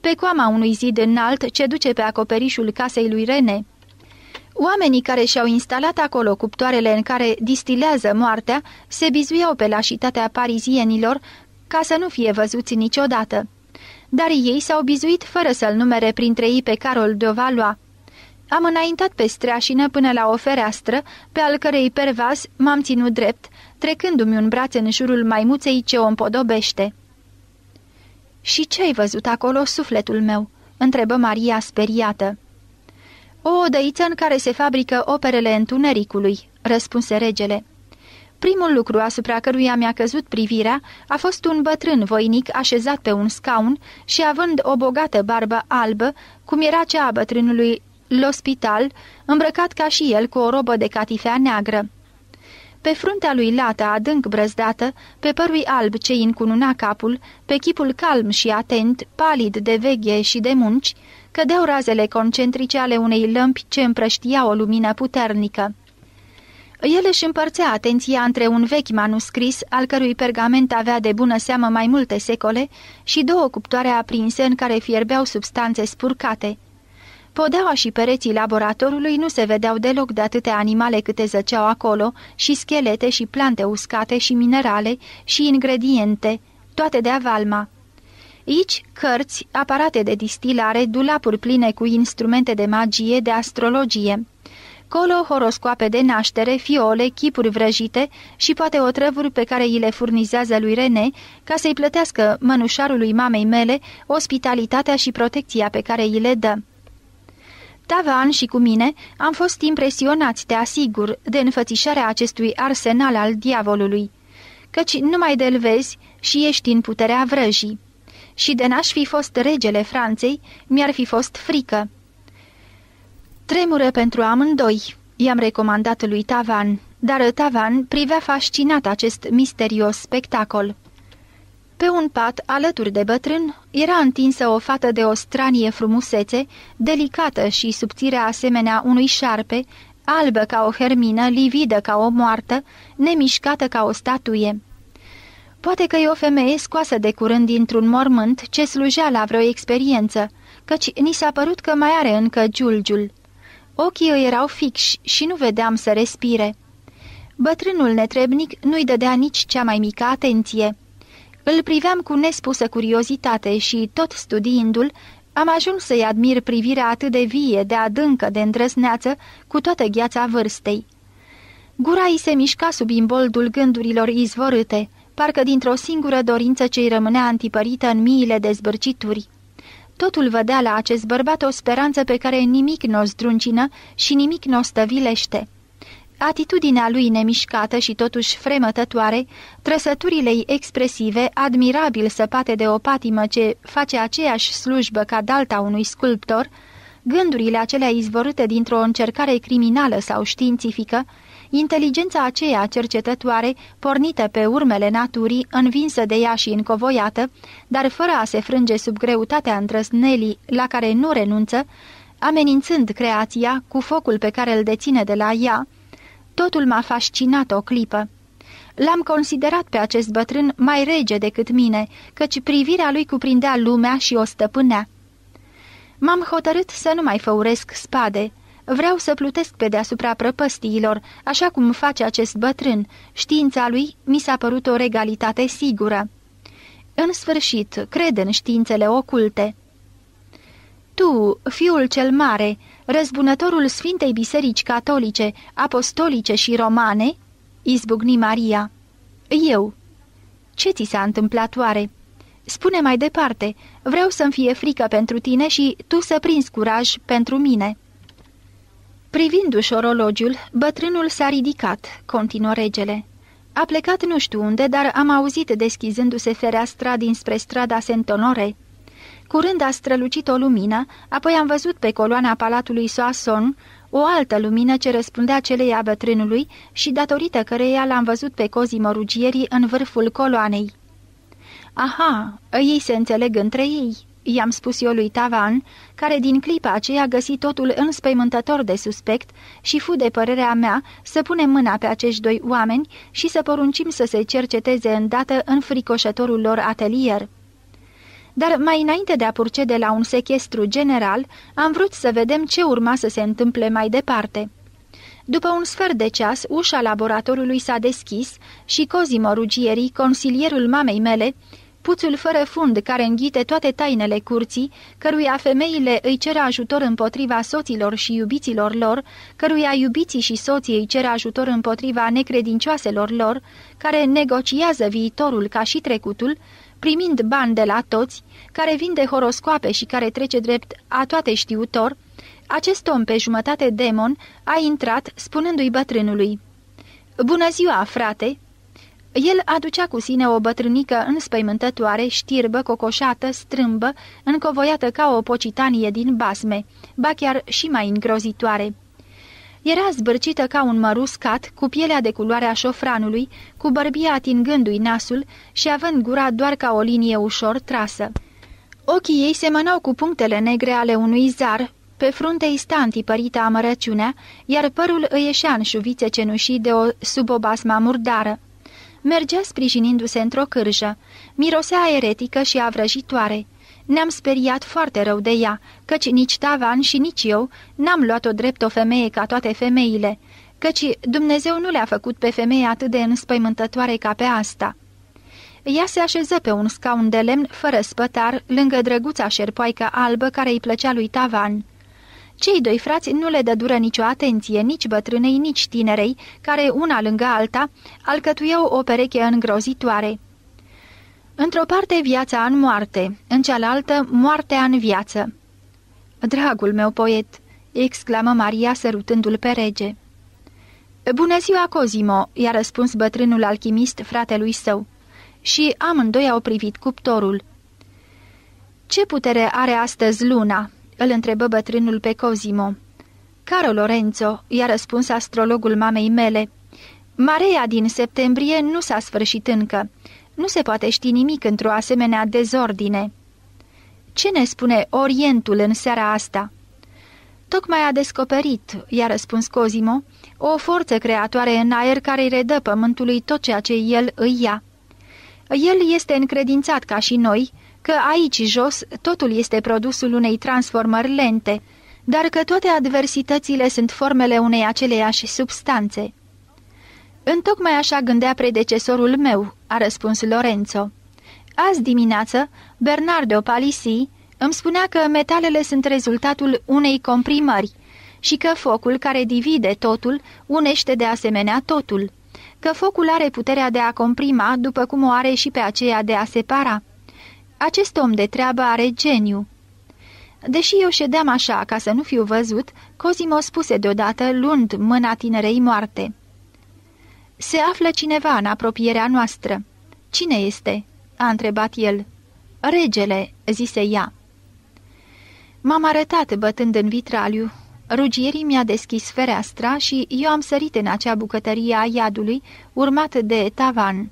Pe coama unui zid înalt ce duce pe acoperișul casei lui Rene, Oamenii care și-au instalat acolo cuptoarele în care distilează moartea se bizuiau pe lașitatea parizienilor ca să nu fie văzuți niciodată. Dar ei s-au bizuit fără să-l numere printre ei pe Carol de Valoa. Am înaintat pe streașină până la o fereastră, pe al cărei pervas m-am ținut drept, trecându-mi un braț în jurul maimuței ce o împodobește. Și ce ai văzut acolo, sufletul meu?" întrebă Maria speriată. O odăiță în care se fabrică operele întunericului," răspunse regele. Primul lucru asupra căruia mi-a căzut privirea a fost un bătrân voinic așezat pe un scaun și având o bogată barbă albă, cum era cea a bătrânului L'Ospital, îmbrăcat ca și el cu o robă de catifea neagră. Pe fruntea lui lată, adânc brăzdată, pe părui alb ce încununa capul, pe chipul calm și atent, palid de veghe și de munci, cădeau razele concentrice ale unei lămpi ce împrăștia o lumină puternică. El își împărțea atenția între un vechi manuscris, al cărui pergament avea de bună seamă mai multe secole, și două cuptoare aprinse în care fierbeau substanțe spurcate. Podeaua și pereții laboratorului nu se vedeau deloc de atâtea animale câte zăceau acolo, și schelete și plante uscate și minerale și ingrediente, toate de avalma. Aici, cărți, aparate de distilare, dulapuri pline cu instrumente de magie, de astrologie. Colo horoscoape de naștere, fiole, chipuri vrăjite și poate otrăvuri pe care îi le furnizează lui Rene ca să-i plătească mănușarului mamei mele ospitalitatea și protecția pe care îi le dă. Tavan și cu mine am fost impresionați, te asigur, de înfățișarea acestui arsenal al diavolului, căci numai de-l vezi și ești în puterea vrăjii și de n-aș fi fost regele Franței, mi-ar fi fost frică. Tremură pentru amândoi, i-am recomandat lui Tavan, dar Tavan privea fascinat acest misterios spectacol. Pe un pat, alături de bătrân, era întinsă o fată de o stranie frumusețe, delicată și subțire asemenea unui șarpe, albă ca o hermină, lividă ca o moartă, nemișcată ca o statuie. Poate că e o femeie scoasă de curând dintr-un mormânt ce slujea la vreo experiență, căci ni s-a părut că mai are încă giulgiul. Ochii îi erau fixi și nu vedeam să respire. Bătrânul netrebnic nu-i dădea nici cea mai mică atenție. Îl priveam cu nespusă curiozitate și, tot studiindu-l, am ajuns să-i admir privirea atât de vie, de adâncă, de îndrăsneață, cu toată gheața vârstei. Gura îi se mișca sub imboldul gândurilor izvorâte, parcă dintr-o singură dorință ce îi rămânea antipărită în miile de zbârcituri. Totul vădea la acest bărbat o speranță pe care nimic nu o zdruncină și nimic nu o stăvilește. Atitudinea lui nemișcată și totuși fremătătoare, trăsăturile ei expresive, admirabil săpate de o patimă ce face aceeași slujbă ca dalta unui sculptor, gândurile acelea izvorâte dintr-o încercare criminală sau științifică, Inteligența aceea cercetătoare, pornită pe urmele naturii, învinsă de ea și încovoiată, dar fără a se frânge sub greutatea întrăsnelii la care nu renunță, amenințând creația cu focul pe care îl deține de la ea, totul m-a fascinat o clipă. L-am considerat pe acest bătrân mai rege decât mine, căci privirea lui cuprindea lumea și o stăpânea. M-am hotărât să nu mai făuresc spade, Vreau să plutesc pe deasupra prăpăstiilor, așa cum face acest bătrân. Știința lui mi s-a părut o regalitate sigură. În sfârșit, cred în științele oculte. Tu, fiul cel mare, răzbunătorul Sfintei Biserici Catolice, Apostolice și Romane, izbucni Maria. Eu. Ce ți s-a întâmplat oare? Spune mai departe, vreau să-mi fie frică pentru tine și tu să prinzi curaj pentru mine. Privindu-și orologiul, bătrânul s-a ridicat, continuă regele. A plecat nu știu unde, dar am auzit deschizându-se fereastra dinspre strada Sentonore. Curând a strălucit o lumină, apoi am văzut pe coloana palatului Soason o altă lumină ce răspundea celei a bătrânului și datorită căreia l-am văzut pe Cozimo Rugierii în vârful coloanei. Aha, ei se înțeleg între ei, i-am spus eu lui Tavan, care din clipa aceea găsi totul înspăimântător de suspect și fu de părerea mea să punem mâna pe acești doi oameni și să poruncim să se cerceteze îndată în fricoșătorul lor atelier. Dar mai înainte de a purcede la un sechestru general, am vrut să vedem ce urma să se întâmple mai departe. După un sfert de ceas, ușa laboratorului s-a deschis și Cosimo Rugieri, consilierul mamei mele, puțul fără fund care înghite toate tainele curții, căruia femeile îi cer ajutor împotriva soților și iubiților lor, căruia iubiții și soții îi cer ajutor împotriva necredincioaselor lor, care negociază viitorul ca și trecutul, primind bani de la toți, care vinde horoscoape și care trece drept a toate știutor, acest om pe jumătate demon a intrat spunându-i bătrânului, Bună ziua, frate!" El aducea cu sine o bătrânică înspăimântătoare, știrbă, cocoșată, strâmbă, încovoiată ca o pocitanie din basme, ba chiar și mai îngrozitoare. Era zbârcită ca un măruscat, cu pielea de culoarea șofranului, cu bărbia atingându-i nasul și având gura doar ca o linie ușor trasă. Ochii ei semănau cu punctele negre ale unui zar, pe frunte sta întipărită amărăciunea, iar părul îi ieșea în șuvițe cenușii de o subobasma murdară. Mergea sprijinindu-se într-o cârjă. Mirosea eretică și avrăjitoare. Ne-am speriat foarte rău de ea, căci nici Tavan și nici eu n-am luat-o drept o femeie ca toate femeile, căci Dumnezeu nu le-a făcut pe femeie atât de înspăimântătoare ca pe asta. Ea se așeză pe un scaun de lemn fără spătar, lângă drăguța șerpoaică albă care îi plăcea lui Tavan. Cei doi frați nu le dădură nicio atenție, nici bătrânei, nici tinerei, care, una lângă alta, alcătuiau o pereche îngrozitoare. Într-o parte viața în moarte, în cealaltă moartea în viață. Dragul meu poet!" exclamă Maria sărutându-l pe rege. Bună ziua, Cozimo!" i-a răspuns bătrânul alchimist fratelui său. Și amândoi au privit cuptorul. Ce putere are astăzi luna?" îl întrebă bătrânul pe Cozimo. Caro Lorenzo, i-a răspuns astrologul mamei mele, marea din septembrie nu s-a sfârșit încă. Nu se poate ști nimic într-o asemenea dezordine. Ce ne spune Orientul în seara asta?" Tocmai a descoperit, i-a răspuns Cozimo, o forță creatoare în aer care îi redă pământului tot ceea ce el îi ia. El este încredințat ca și noi că aici jos totul este produsul unei transformări lente, dar că toate adversitățile sunt formele unei aceleiași substanțe. Întocmai așa gândea predecesorul meu, a răspuns Lorenzo. Azi dimineață, Bernardo Palisi îmi spunea că metalele sunt rezultatul unei comprimări și că focul care divide totul unește de asemenea totul, că focul are puterea de a comprima după cum o are și pe aceea de a separa acest om de treabă are geniu." Deși eu ședeam așa, ca să nu fiu văzut, Cosimo spuse deodată, luând mâna tinerei moarte. Se află cineva în apropierea noastră." Cine este?" a întrebat el. Regele," zise ea. M-am arătat bătând în vitraliu. Rugierii mi-a deschis fereastra și eu am sărit în acea bucătărie a iadului, urmat de tavan.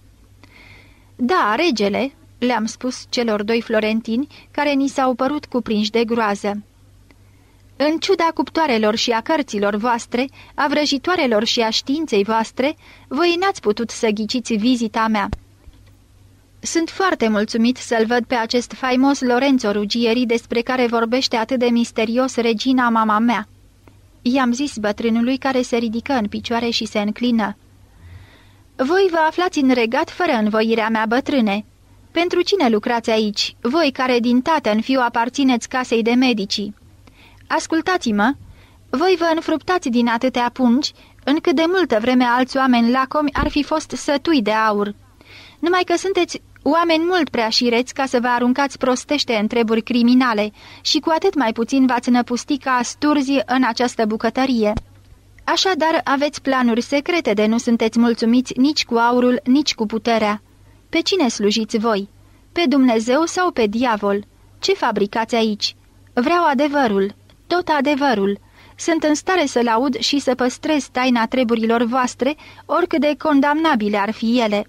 Da, regele," le-am spus celor doi florentini care ni s-au părut cuprinși de groază. În ciuda cuptoarelor și a cărților voastre, a vrăjitoarelor și a științei voastre, voi n-ați putut să ghiciți vizita mea. Sunt foarte mulțumit să-l văd pe acest faimos Lorenzo Rugieri despre care vorbește atât de misterios regina mama mea. I-am zis bătrânului care se ridică în picioare și se înclină. Voi vă aflați în regat fără învoirea mea, bătrâne. Pentru cine lucrați aici, voi care din tată în fiu aparțineți casei de medici. Ascultați-mă, voi vă înfruptați din atâtea pungi, încât de multă vreme alți oameni lacomi ar fi fost sătui de aur. Numai că sunteți oameni mult prea șireți ca să vă aruncați prostește întreburi criminale și cu atât mai puțin v-ați năpusti ca sturzi în această bucătărie. Așadar aveți planuri secrete de nu sunteți mulțumiți nici cu aurul, nici cu puterea. Pe cine slujiți voi? Pe Dumnezeu sau pe diavol? Ce fabricați aici? Vreau adevărul, tot adevărul. Sunt în stare să-l aud și să păstrez taina treburilor voastre, oricât de condamnabile ar fi ele.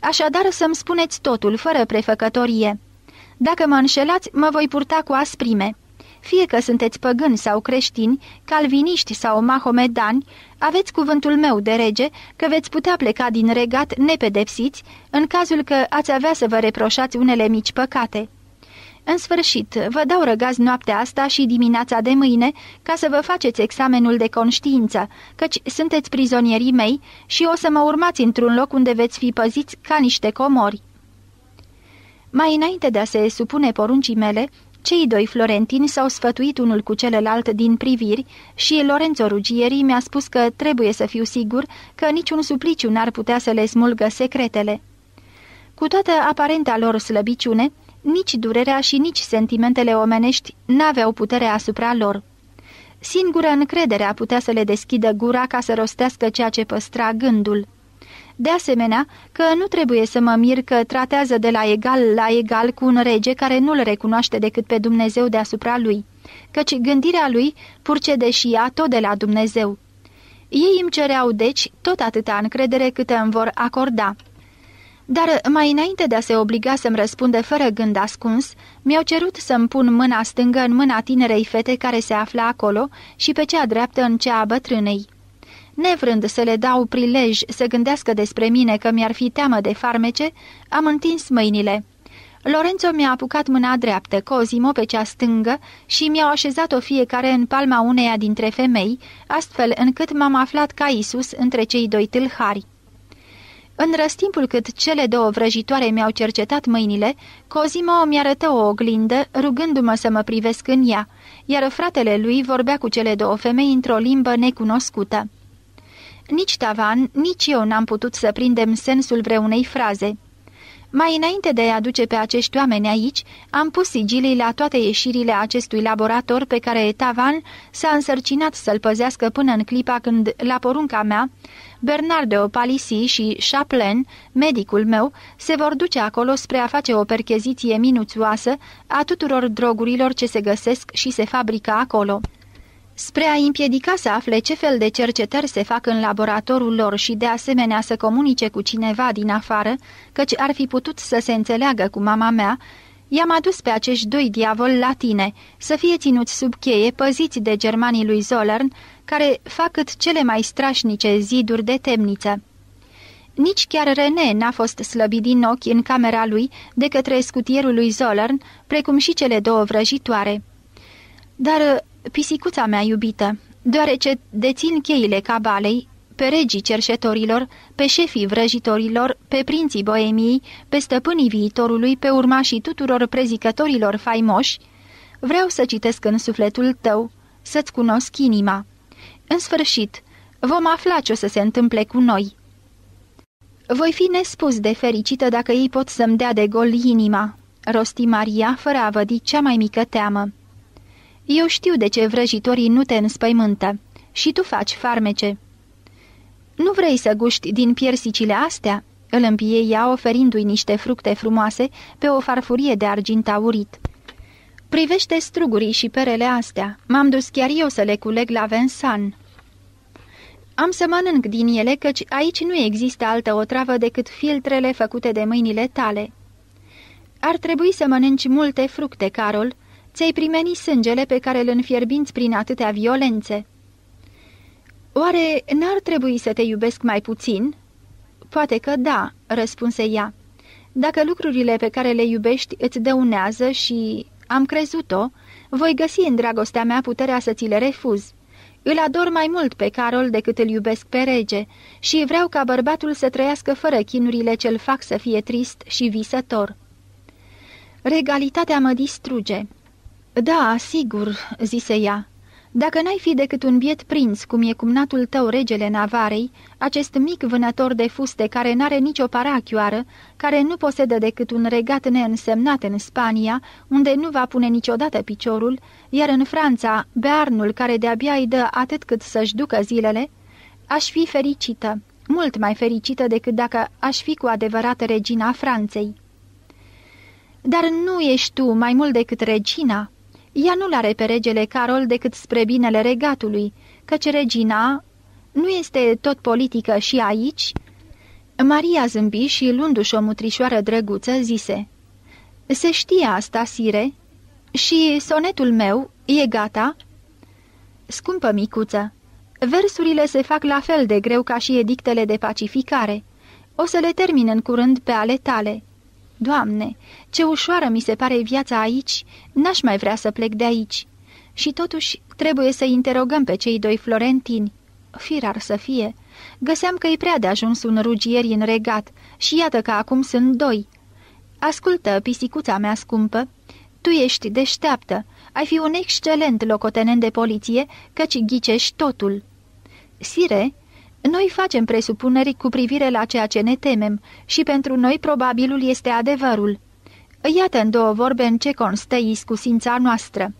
Așadar să-mi spuneți totul, fără prefăcătorie. Dacă mă înșelați, mă voi purta cu asprime. Fie că sunteți păgâni sau creștini, calviniști sau mahomedani, aveți cuvântul meu de rege că veți putea pleca din regat nepedepsiți în cazul că ați avea să vă reproșați unele mici păcate. În sfârșit, vă dau răgaz noaptea asta și dimineața de mâine ca să vă faceți examenul de conștiință, căci sunteți prizonierii mei și o să mă urmați într-un loc unde veți fi păziți ca niște comori. Mai înainte de a se supune poruncii mele, cei doi florentini s-au sfătuit unul cu celălalt din priviri și Lorenzo Rugieri mi-a spus că trebuie să fiu sigur că niciun supliciu n-ar putea să le smulgă secretele. Cu toată aparenta lor slăbiciune, nici durerea și nici sentimentele omenești n-aveau putere asupra lor. Singură încrederea putea să le deschidă gura ca să rostească ceea ce păstra gândul. De asemenea, că nu trebuie să mă mir că tratează de la egal la egal cu un rege care nu-l recunoaște decât pe Dumnezeu deasupra lui, căci gândirea lui purcede și ea tot de la Dumnezeu. Ei îmi cereau, deci, tot atâta încredere câte îmi vor acorda. Dar, mai înainte de a se obliga să-mi răspunde fără gând ascuns, mi-au cerut să-mi pun mâna stângă în mâna tinerei fete care se afla acolo și pe cea dreaptă în cea a bătrânei. Nevrând să le dau prilej să gândească despre mine că mi-ar fi teamă de farmece, am întins mâinile. Lorenzo mi-a apucat mâna dreaptă, Cosimo pe cea stângă și mi-au așezat-o fiecare în palma uneia dintre femei, astfel încât m-am aflat ca Isus între cei doi tâlhari. În răstimpul cât cele două vrăjitoare mi-au cercetat mâinile, Cosimo mi arătă o oglindă, rugându-mă să mă privesc în ea, iar fratele lui vorbea cu cele două femei într-o limbă necunoscută. Nici Tavan, nici eu n-am putut să prindem sensul vreunei fraze. Mai înainte de a aduce pe acești oameni aici, am pus sigilii la toate ieșirile acestui laborator pe care Tavan s-a însărcinat să-l păzească până în clipa când, la porunca mea, Bernardo Palisi și Chaplin, medicul meu, se vor duce acolo spre a face o percheziție minuțioasă a tuturor drogurilor ce se găsesc și se fabrică acolo. Spre a împiedica să afle ce fel de cercetări se fac în laboratorul lor și de asemenea să comunice cu cineva din afară, căci ar fi putut să se înțeleagă cu mama mea, i-am adus pe acești doi diavoli la tine, să fie ținuți sub cheie, păziți de germanii lui Zollern, care fac cât cele mai strașnice ziduri de temniță. Nici chiar René n-a fost slăbit din ochi în camera lui de către scutierul lui Zollern, precum și cele două vrăjitoare. Dar pisicuța mea iubită, deoarece dețin cheile cabalei, pe regii cerșetorilor, pe șefii vrăjitorilor, pe prinții boemiei, pe stăpânii viitorului, pe urmașii tuturor prezicătorilor faimoși, vreau să citesc în sufletul tău, să-ți cunosc inima. În sfârșit, vom afla ce o să se întâmple cu noi. Voi fi nespus de fericită dacă ei pot să-mi dea de gol inima, rosti Maria fără a vădi cea mai mică teamă. Eu știu de ce vrăjitorii nu te înspăimântă. Și tu faci farmece." Nu vrei să guști din piersicile astea?" îl împie ea oferindu-i niște fructe frumoase pe o farfurie de argint aurit. Privește strugurii și perele astea. M-am dus chiar eu să le culeg la Vensan." Am să mănânc din ele, căci aici nu există altă otravă decât filtrele făcute de mâinile tale." Ar trebui să mănânci multe fructe, Carol," ți-ai primeni sângele pe care îl înfierbinți prin atâtea violențe. Oare n-ar trebui să te iubesc mai puțin?" Poate că da," răspunse ea. Dacă lucrurile pe care le iubești îți dăunează și... am crezut-o, voi găsi în dragostea mea puterea să ți le refuz. Îl ador mai mult pe Carol decât îl iubesc pe rege și vreau ca bărbatul să trăiască fără chinurile ce-l fac să fie trist și visător. Regalitatea mă distruge. Da, sigur," zise ea. Dacă n-ai fi decât un biet prins, cum e cumnatul tău regele Navarei, acest mic vânător de fuste care n-are nicio parachioară, care nu posedă decât un regat neînsemnat în Spania, unde nu va pune niciodată piciorul, iar în Franța, bearnul care de-abia îi dă atât cât să-și ducă zilele, aș fi fericită, mult mai fericită decât dacă aș fi cu adevărat regina Franței. Dar nu ești tu mai mult decât regina?" Ea nu l-are pe regele Carol decât spre binele regatului, căci regina nu este tot politică și aici?" Maria zâmbi și, luându-și o mutrișoară drăguță, zise Se știe asta, sire, și sonetul meu e gata?" Scumpă micuță, versurile se fac la fel de greu ca și edictele de pacificare. O să le termin în curând pe ale tale." Doamne, ce ușoară mi se pare viața aici, n-aș mai vrea să plec de aici. Și totuși trebuie să interogăm pe cei doi florentini. Firar să fie. Găseam că-i prea de ajuns un rugieri în regat și iată că acum sunt doi. Ascultă, pisicuța mea scumpă, tu ești deșteaptă, ai fi un excelent locotenent de poliție, căci ghicești totul. Sire, noi facem presupuneri cu privire la ceea ce ne temem și pentru noi probabilul este adevărul. Iată în două vorbe în ce constă iscusința noastră.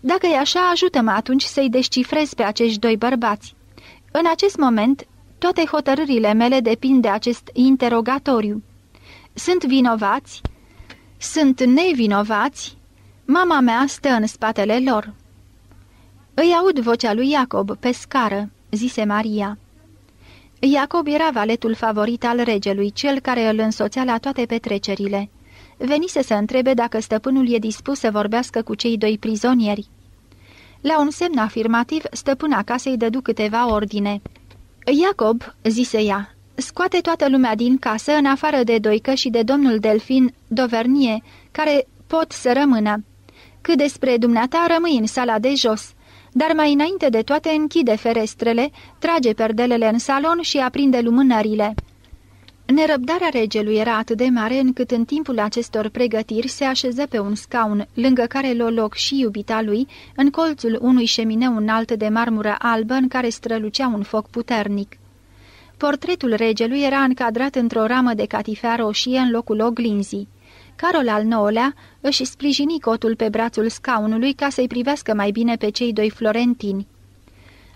Dacă e așa, ajutăm atunci să-i descifrez pe acești doi bărbați. În acest moment, toate hotărârile mele depind de acest interogatoriu. Sunt vinovați? Sunt nevinovați? Mama mea stă în spatele lor. Îi aud vocea lui Iacob pe scară, zise Maria. Iacob era valetul favorit al regelui, cel care îl însoțea la toate petrecerile. Venise să întrebe dacă stăpânul e dispus să vorbească cu cei doi prizonieri. La un semn afirmativ, stăpâna casei dădu câteva ordine. Iacob, zise ea, scoate toată lumea din casă, în afară de Doică și de domnul Delfin Dovernie, care pot să rămână. Cât despre dumneata, rămâi în sala de jos dar mai înainte de toate închide ferestrele, trage perdelele în salon și aprinde lumânările. Nerăbdarea regelui era atât de mare încât în timpul acestor pregătiri se așeză pe un scaun, lângă care l loc și iubita lui, în colțul unui șemineu înalt de marmură albă în care strălucea un foc puternic. Portretul regelui era încadrat într-o ramă de catifea roșie în locul oglinzii. Carol al IX-lea își sprijini cotul pe brațul scaunului ca să-i privească mai bine pe cei doi florentini.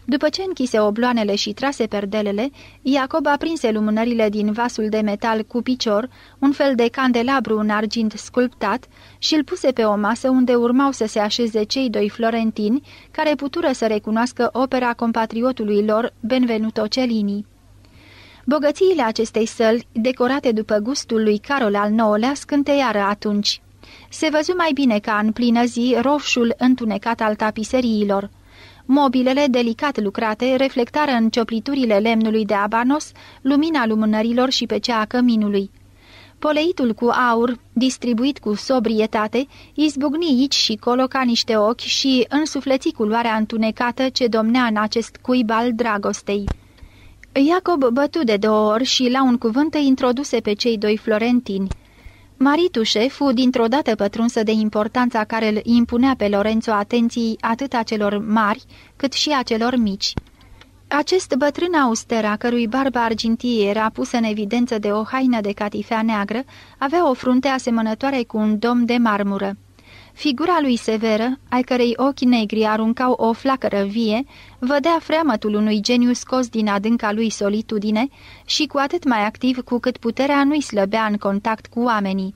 După ce închise obloanele și trase perdelele, Iacob aprinse lumânările din vasul de metal cu picior, un fel de candelabru în argint sculptat, și îl puse pe o masă unde urmau să se așeze cei doi florentini, care putură să recunoască opera compatriotului lor, Benvenuto Cellini. Bogățiile acestei săli, decorate după gustul lui Carol al IX-lea, scânteiară atunci. Se văzu mai bine ca în plină zi roșul întunecat al tapiseriilor. Mobilele delicat lucrate reflectară în ciopliturile lemnului de abanos lumina lumânărilor și pe cea a căminului. Poleitul cu aur, distribuit cu sobrietate, izbucni aici și colo ca niște ochi și însufleți culoarea întunecată ce domnea în acest cuib al dragostei. Iacob bătu de două ori și la un cuvânt îi introduse pe cei doi florentini. Maritușe fu dintr-o dată pătrunsă de importanța care îl impunea pe Lorenzo atenții atât a celor mari, cât și a celor mici. Acest bătrân auster, a cărui barba argintie era pusă în evidență de o haină de catifea neagră, avea o frunte asemănătoare cu un dom de marmură. Figura lui severă, ai cărei ochi negri aruncau o flacără vie, vădea freamătul unui geniu scos din adânca lui solitudine și cu atât mai activ cu cât puterea nu-i slăbea în contact cu oamenii.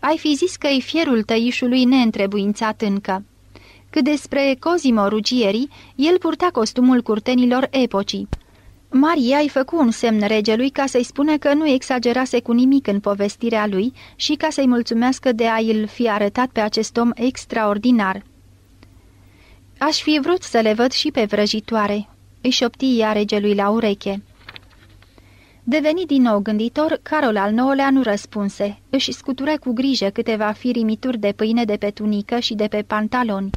Ai fi zis că-i fierul tăișului neîntrebuințat încă. Cât despre Cozimo Rugieri, el purta costumul curtenilor epocii. Maria îi făcu un semn regelui ca să-i spune că nu exagerase cu nimic în povestirea lui și ca să-i mulțumească de a îl fi arătat pe acest om extraordinar. Aș fi vrut să le văd și pe vrăjitoare," îi șopti ea regelui la ureche. Devenit din nou gânditor, Carol al IX-lea nu răspunse. Își scutură cu grijă câteva firimituri de pâine de pe tunică și de pe pantaloni.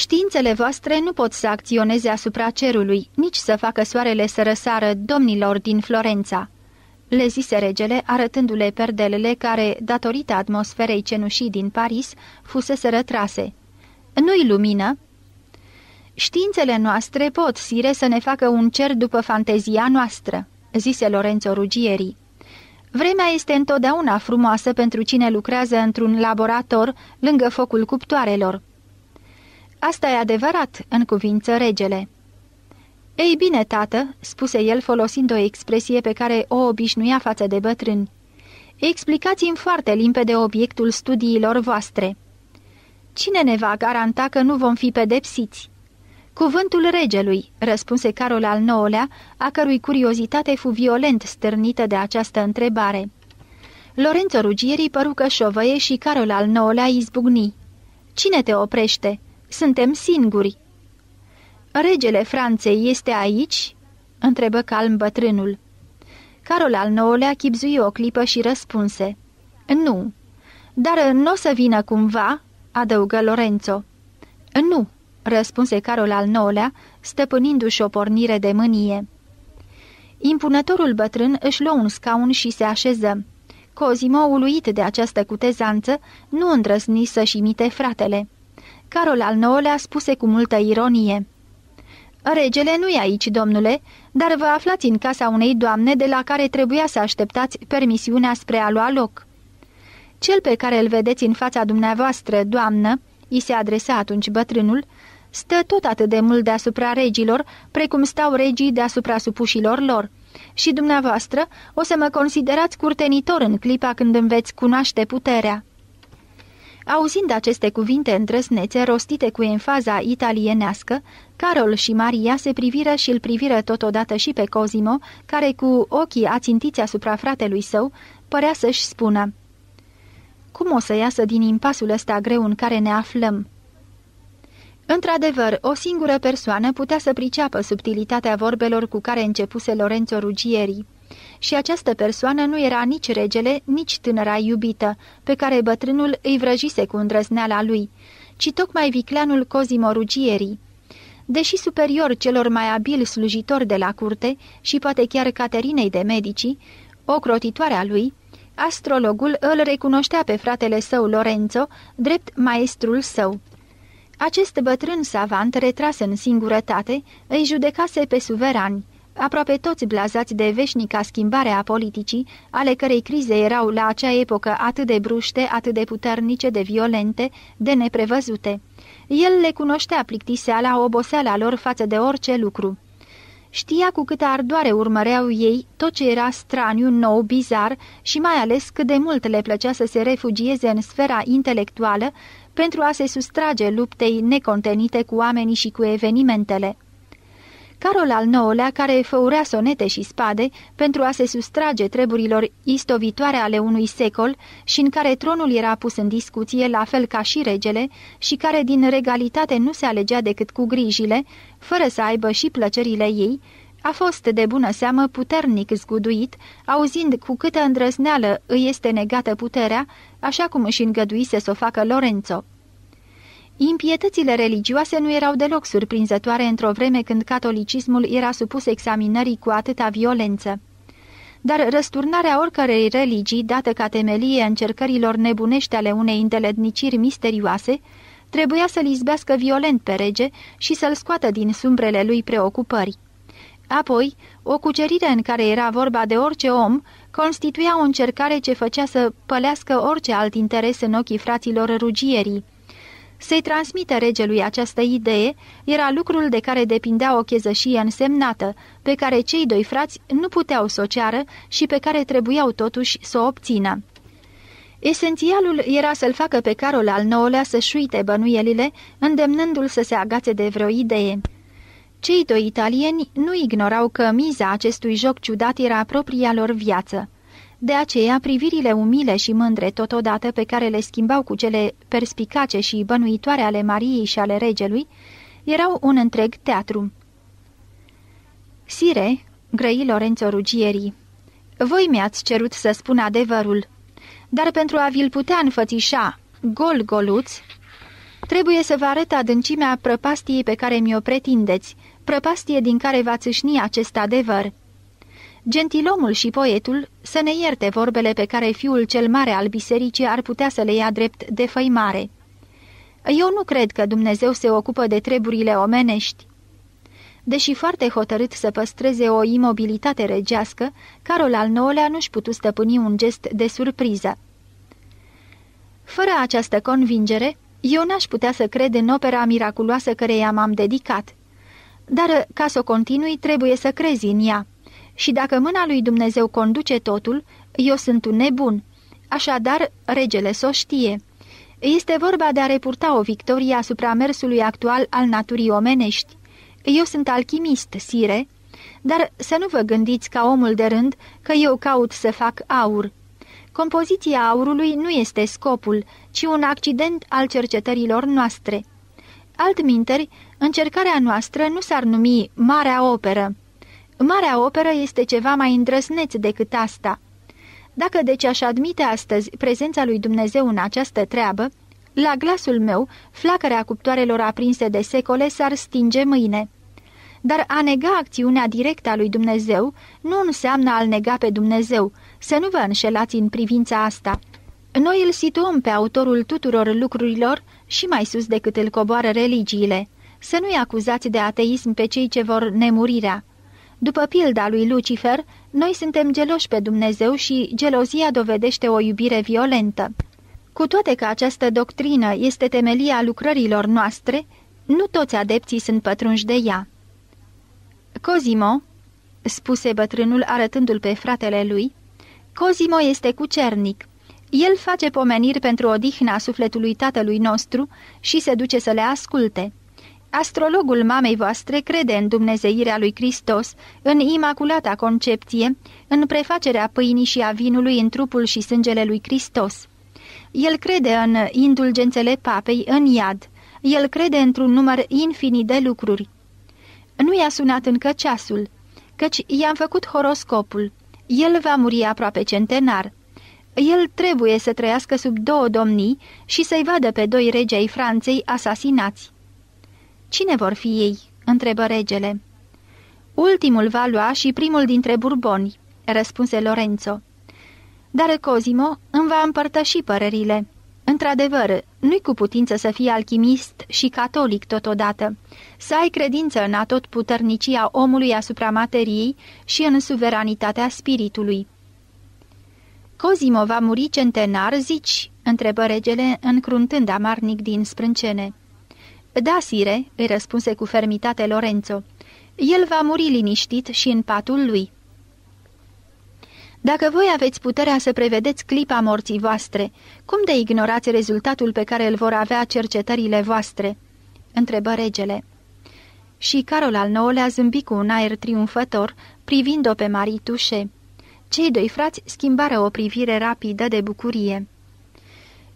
Științele voastre nu pot să acționeze asupra cerului, nici să facă soarele să răsară domnilor din Florența." Le zise regele, arătându-le perdelele care, datorită atmosferei cenușii din Paris, fusese rătrase. Nu-i lumină?" Științele noastre pot, sire, să ne facă un cer după fantezia noastră," zise Lorenzo Rugieri. Vremea este întotdeauna frumoasă pentru cine lucrează într-un laborator lângă focul cuptoarelor. Asta e adevărat, în cuvință regele. Ei bine, tată," spuse el folosind o expresie pe care o obișnuia față de bătrâni, explicați-mi foarte limpede obiectul studiilor voastre. Cine ne va garanta că nu vom fi pedepsiți?" Cuvântul regelui," răspunse Carol al IX-lea, a cărui curiozitate fu violent stârnită de această întrebare. Lorenzo Rugierii păru că șovăie și Carol al IX-lea izbucni. Cine te oprește?" Suntem singuri. Regele Franței este aici?" întrebă calm bătrânul. Carol al nouălea chipzui o clipă și răspunse. Nu. Dar nu o să vină cumva?" adăugă Lorenzo. Nu," răspunse Carol al nouălea, stăpânindu-și o pornire de mânie. Impunătorul bătrân își luă un scaun și se așeză. Cozimo, uluit de această cutezanță, nu îndrăzni să-și imite fratele. Carol al IX-lea spuse cu multă ironie. Regele nu e aici, domnule, dar vă aflați în casa unei doamne de la care trebuia să așteptați permisiunea spre a lua loc. Cel pe care îl vedeți în fața dumneavoastră, doamnă, i se adresa atunci bătrânul, stă tot atât de mult deasupra regilor, precum stau regii deasupra supușilor lor. Și dumneavoastră o să mă considerați curtenitor în clipa când îmi veți cunoaște puterea. Auzind aceste cuvinte îndrăsnețe rostite cu enfaza italienească, Carol și Maria se priviră și îl priviră totodată și pe Cosimo, care cu ochii ațintiți asupra fratelui său, părea să-și spună Cum o să iasă din impasul ăsta greu în care ne aflăm?" Într-adevăr, o singură persoană putea să priceapă subtilitatea vorbelor cu care începuse Lorenzo Rugieri. Și această persoană nu era nici regele, nici tânăra iubită, pe care bătrânul îi vrăjise cu îndrăzneala lui, ci tocmai vicleanul Cosimo Rugierii. Deși superior celor mai abili slujitori de la curte și poate chiar Caterinei de Medici, o a lui, astrologul îl recunoștea pe fratele său Lorenzo drept maestrul său. Acest bătrân savant retras în singurătate îi judecase pe suverani, aproape toți blazați de veșnica schimbare a politicii, ale cărei crize erau la acea epocă atât de bruște, atât de puternice, de violente, de neprevăzute. El le cunoștea plictiseala, oboseala lor față de orice lucru. Știa cu câtă ardoare urmăreau ei tot ce era straniu, nou, bizar și mai ales cât de mult le plăcea să se refugieze în sfera intelectuală pentru a se sustrage luptei necontenite cu oamenii și cu evenimentele. Carol al IX-lea, care făurea sonete și spade pentru a se sustrage treburilor istovitoare ale unui secol și în care tronul era pus în discuție, la fel ca și regele, și care din regalitate nu se alegea decât cu grijile, fără să aibă și plăcerile ei, a fost de bună seamă puternic zguduit, auzind cu câtă îndrăzneală îi este negată puterea, așa cum își îngăduise să o facă Lorenzo. Impietățile religioase nu erau deloc surprinzătoare într-o vreme când catolicismul era supus examinării cu atâta violență. Dar răsturnarea oricărei religii, dată ca temelie încercărilor nebunește ale unei îndeletniciri misterioase, trebuia să-l izbească violent pe rege și să-l scoată din sumbrele lui preocupări. Apoi, o cucerire în care era vorba de orice om constituia o încercare ce făcea să pălească orice alt interes în ochii fraților rugierii să-i transmită regelui această idee era lucrul de care depindea o chezășie însemnată, pe care cei doi frați nu puteau să o ceară și pe care trebuiau totuși să o obțină. Esențialul era să-l facă pe Carol al IX-lea să-și uite bănuielile, îndemnându-l să se agațe de vreo idee. Cei doi italieni nu ignorau că miza acestui joc ciudat era propria lor viață. De aceea, privirile umile și mândre totodată pe care le schimbau cu cele perspicace și bănuitoare ale Mariei și ale regelui, erau un întreg teatru. Sire, grăi Lorenzo Rugierii, voi mi-ați cerut să spun adevărul, dar pentru a vi-l putea înfățișa, gol-goluț, trebuie să vă arăt adâncimea prăpastiei pe care mi-o pretindeți, prăpastie din care v-ați acest adevăr. Gentilomul și poetul să ne ierte vorbele pe care fiul cel mare al bisericii ar putea să le ia drept de făimare. Eu nu cred că Dumnezeu se ocupă de treburile omenești. Deși foarte hotărât să păstreze o imobilitate regească, Carol al IX-lea nu-și putu stăpâni un gest de surpriză. Fără această convingere, eu n-aș putea să cred în opera miraculoasă căreia m-am dedicat. Dar, ca să o continui, trebuie să crezi în ea și dacă mâna lui Dumnezeu conduce totul, eu sunt un nebun. Așadar, regele s-o știe. Este vorba de a repurta o victorie asupra mersului actual al naturii omenești. Eu sunt alchimist, sire, dar să nu vă gândiți ca omul de rând că eu caut să fac aur. Compoziția aurului nu este scopul, ci un accident al cercetărilor noastre. Altminteri, încercarea noastră nu s-ar numi marea operă. Marea operă este ceva mai îndrăsneț decât asta. Dacă deci aș admite astăzi prezența lui Dumnezeu în această treabă, la glasul meu, flacărea cuptoarelor aprinse de secole s-ar stinge mâine. Dar a nega acțiunea directă a lui Dumnezeu nu înseamnă a-L nega pe Dumnezeu, să nu vă înșelați în privința asta. Noi îl situăm pe autorul tuturor lucrurilor și mai sus decât îl coboară religiile. Să nu-i acuzați de ateism pe cei ce vor nemurirea. După pilda lui Lucifer, noi suntem geloși pe Dumnezeu și gelozia dovedește o iubire violentă. Cu toate că această doctrină este temelia lucrărilor noastre, nu toți adepții sunt pătrunși de ea. Cosimo, spuse bătrânul arătându-l pe fratele lui, Cosimo este cucernic. El face pomeniri pentru odihna sufletului tatălui nostru și se duce să le asculte. Astrologul mamei voastre crede în dumnezeirea lui Hristos, în imaculata concepție, în prefacerea pâinii și a vinului în trupul și sângele lui Hristos. El crede în indulgențele papei în iad. El crede într-un număr infinit de lucruri. Nu i-a sunat încă ceasul, căci i-am făcut horoscopul. El va muri aproape centenar. El trebuie să trăiască sub două domnii și să-i vadă pe doi regi ai Franței asasinați. Cine vor fi ei?" întrebă regele. Ultimul va lua și primul dintre burboni," răspunse Lorenzo. Dar Cosimo îmi va împărtăși părerile. Într-adevăr, nu-i cu putință să fii alchimist și catolic totodată, să ai credință în atot puternicia omului asupra materiei și în suveranitatea spiritului. Cosimo va muri centenar, zici?" întrebă regele, încruntând amarnic din sprâncene. Da, sire," îi răspunse cu fermitate Lorenzo. El va muri liniștit și în patul lui." Dacă voi aveți puterea să prevedeți clipa morții voastre, cum de ignorați rezultatul pe care îl vor avea cercetările voastre?" întrebă regele. Și Carol al IX-lea zâmbi cu un aer triumfător, privind-o pe Marie Tușe. Cei doi frați schimbară o privire rapidă de bucurie.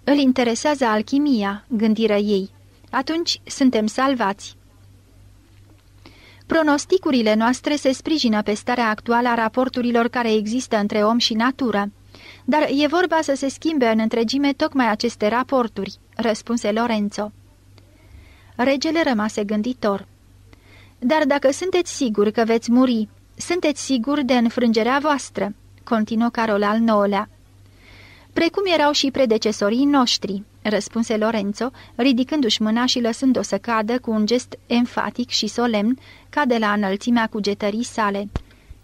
Îl interesează alchimia," gândiră ei atunci suntem salvați. Pronosticurile noastre se sprijină pe starea actuală a raporturilor care există între om și natură, dar e vorba să se schimbe în întregime tocmai aceste raporturi, răspunse Lorenzo. Regele rămase gânditor. Dar dacă sunteți siguri că veți muri, sunteți siguri de înfrângerea voastră, continuă Carol al IX-lea. Precum erau și predecesorii noștri, răspunse Lorenzo, ridicându-și mâna și lăsând-o să cadă cu un gest enfatic și solemn, ca de la înălțimea cugetării sale.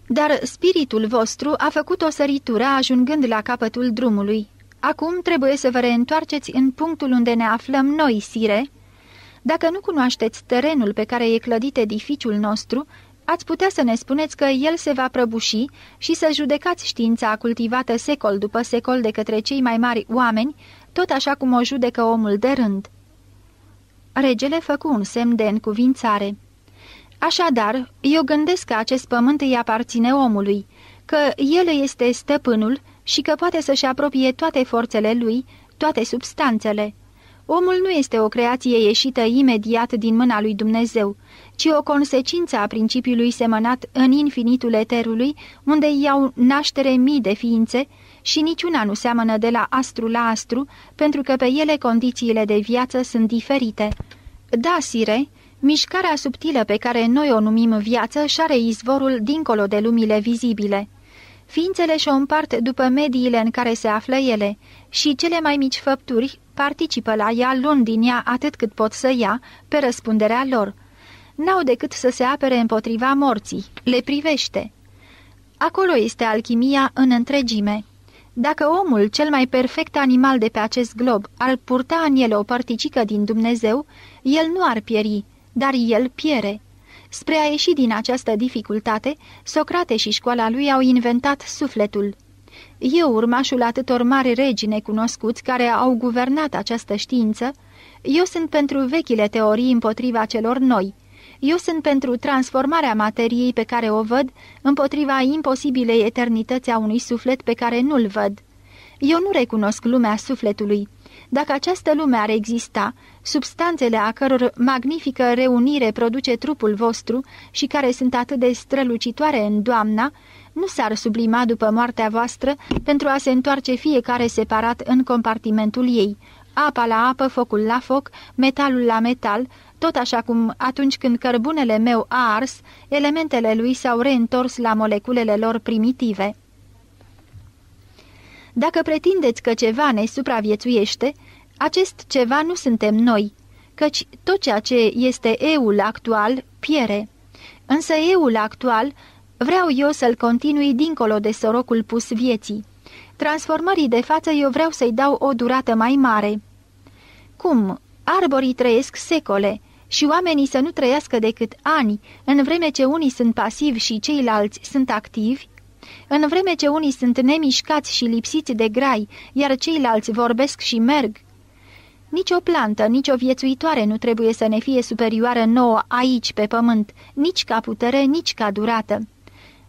Dar spiritul vostru a făcut o săritură ajungând la capătul drumului. Acum trebuie să vă reîntoarceți în punctul unde ne aflăm noi, sire. Dacă nu cunoașteți terenul pe care e clădit edificiul nostru, ați putea să ne spuneți că el se va prăbuși și să judecați știința cultivată secol după secol de către cei mai mari oameni tot așa cum o judecă omul de rând. Regele făcu un semn de încuvințare. Așadar, eu gândesc că acest pământ îi aparține omului, că el este stăpânul și că poate să-și apropie toate forțele lui, toate substanțele. Omul nu este o creație ieșită imediat din mâna lui Dumnezeu, ci o consecință a principiului semănat în infinitul eterului, unde iau naștere mii de ființe, și niciuna nu seamănă de la astru la astru, pentru că pe ele condițiile de viață sunt diferite. Da, sire, mișcarea subtilă pe care noi o numim viață și-are izvorul dincolo de lumile vizibile. Ființele și-o împart după mediile în care se află ele și cele mai mici făpturi participă la ea luând din ea atât cât pot să ia, pe răspunderea lor. N-au decât să se apere împotriva morții, le privește. Acolo este alchimia în întregime. Dacă omul, cel mai perfect animal de pe acest glob, ar purta în el o părticică din Dumnezeu, el nu ar pieri, dar el piere. Spre a ieși din această dificultate, Socrate și școala lui au inventat sufletul. Eu, urmașul atâtor mari regi necunoscuți care au guvernat această știință, eu sunt pentru vechile teorii împotriva celor noi – eu sunt pentru transformarea materiei pe care o văd împotriva imposibilei eternități a unui suflet pe care nu-l văd. Eu nu recunosc lumea sufletului. Dacă această lume ar exista, substanțele a căror magnifică reunire produce trupul vostru și care sunt atât de strălucitoare în doamna, nu s-ar sublima după moartea voastră pentru a se întoarce fiecare separat în compartimentul ei, apa la apă, focul la foc, metalul la metal, tot așa cum atunci când cărbunele meu a ars, elementele lui s-au reîntors la moleculele lor primitive. Dacă pretindeți că ceva ne supraviețuiește, acest ceva nu suntem noi, căci tot ceea ce este eul actual piere. Însă eul actual vreau eu să-l continui dincolo de sorocul pus vieții. Transformării de față eu vreau să-i dau o durată mai mare. Cum? Arborii trăiesc secole, și oamenii să nu trăiască decât ani, în vreme ce unii sunt pasivi și ceilalți sunt activi? În vreme ce unii sunt nemișcați și lipsiți de grai, iar ceilalți vorbesc și merg? Nici o plantă, nici o viețuitoare nu trebuie să ne fie superioară nouă aici, pe pământ, nici ca putere, nici ca durată.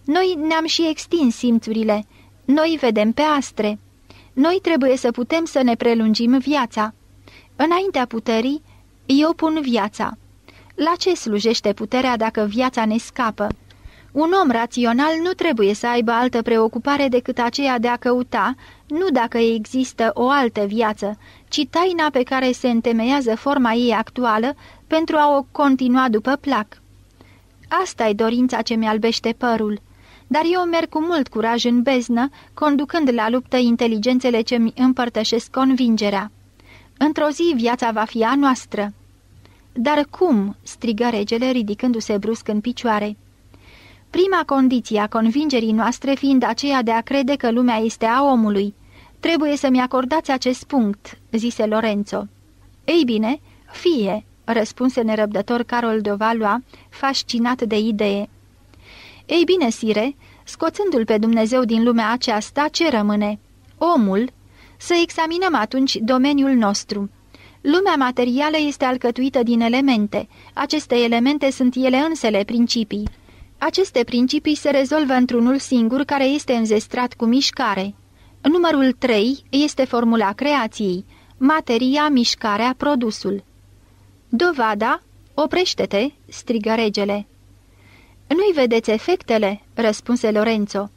Noi ne-am și extins simțurile, noi vedem pe astre. Noi trebuie să putem să ne prelungim viața. Înaintea puterii, eu pun viața. La ce slujește puterea dacă viața ne scapă? Un om rațional nu trebuie să aibă altă preocupare decât aceea de a căuta, nu dacă există o altă viață, ci taina pe care se întemeiază forma ei actuală pentru a o continua după plac. asta e dorința ce mi-albește părul. Dar eu merg cu mult curaj în beznă, conducând la luptă inteligențele ce mi împărtășesc convingerea. Într-o zi viața va fi a noastră. Dar cum?" strigă regele, ridicându-se brusc în picioare. Prima condiție a convingerii noastre fiind aceea de a crede că lumea este a omului. Trebuie să-mi acordați acest punct," zise Lorenzo. Ei bine, fie," răspunse nerăbdător Carol de Valois, fascinat de idee. Ei bine, sire, scoțându-l pe Dumnezeu din lumea aceasta, ce rămâne? Omul? Să examinăm atunci domeniul nostru." Lumea materială este alcătuită din elemente. Aceste elemente sunt ele însele principii. Aceste principii se rezolvă într-unul singur care este înzestrat cu mișcare. Numărul 3 este formula creației, materia, mișcarea, produsul. Dovada, oprește-te, strigă regele. Nu-i vedeți efectele, răspunse Lorenzo.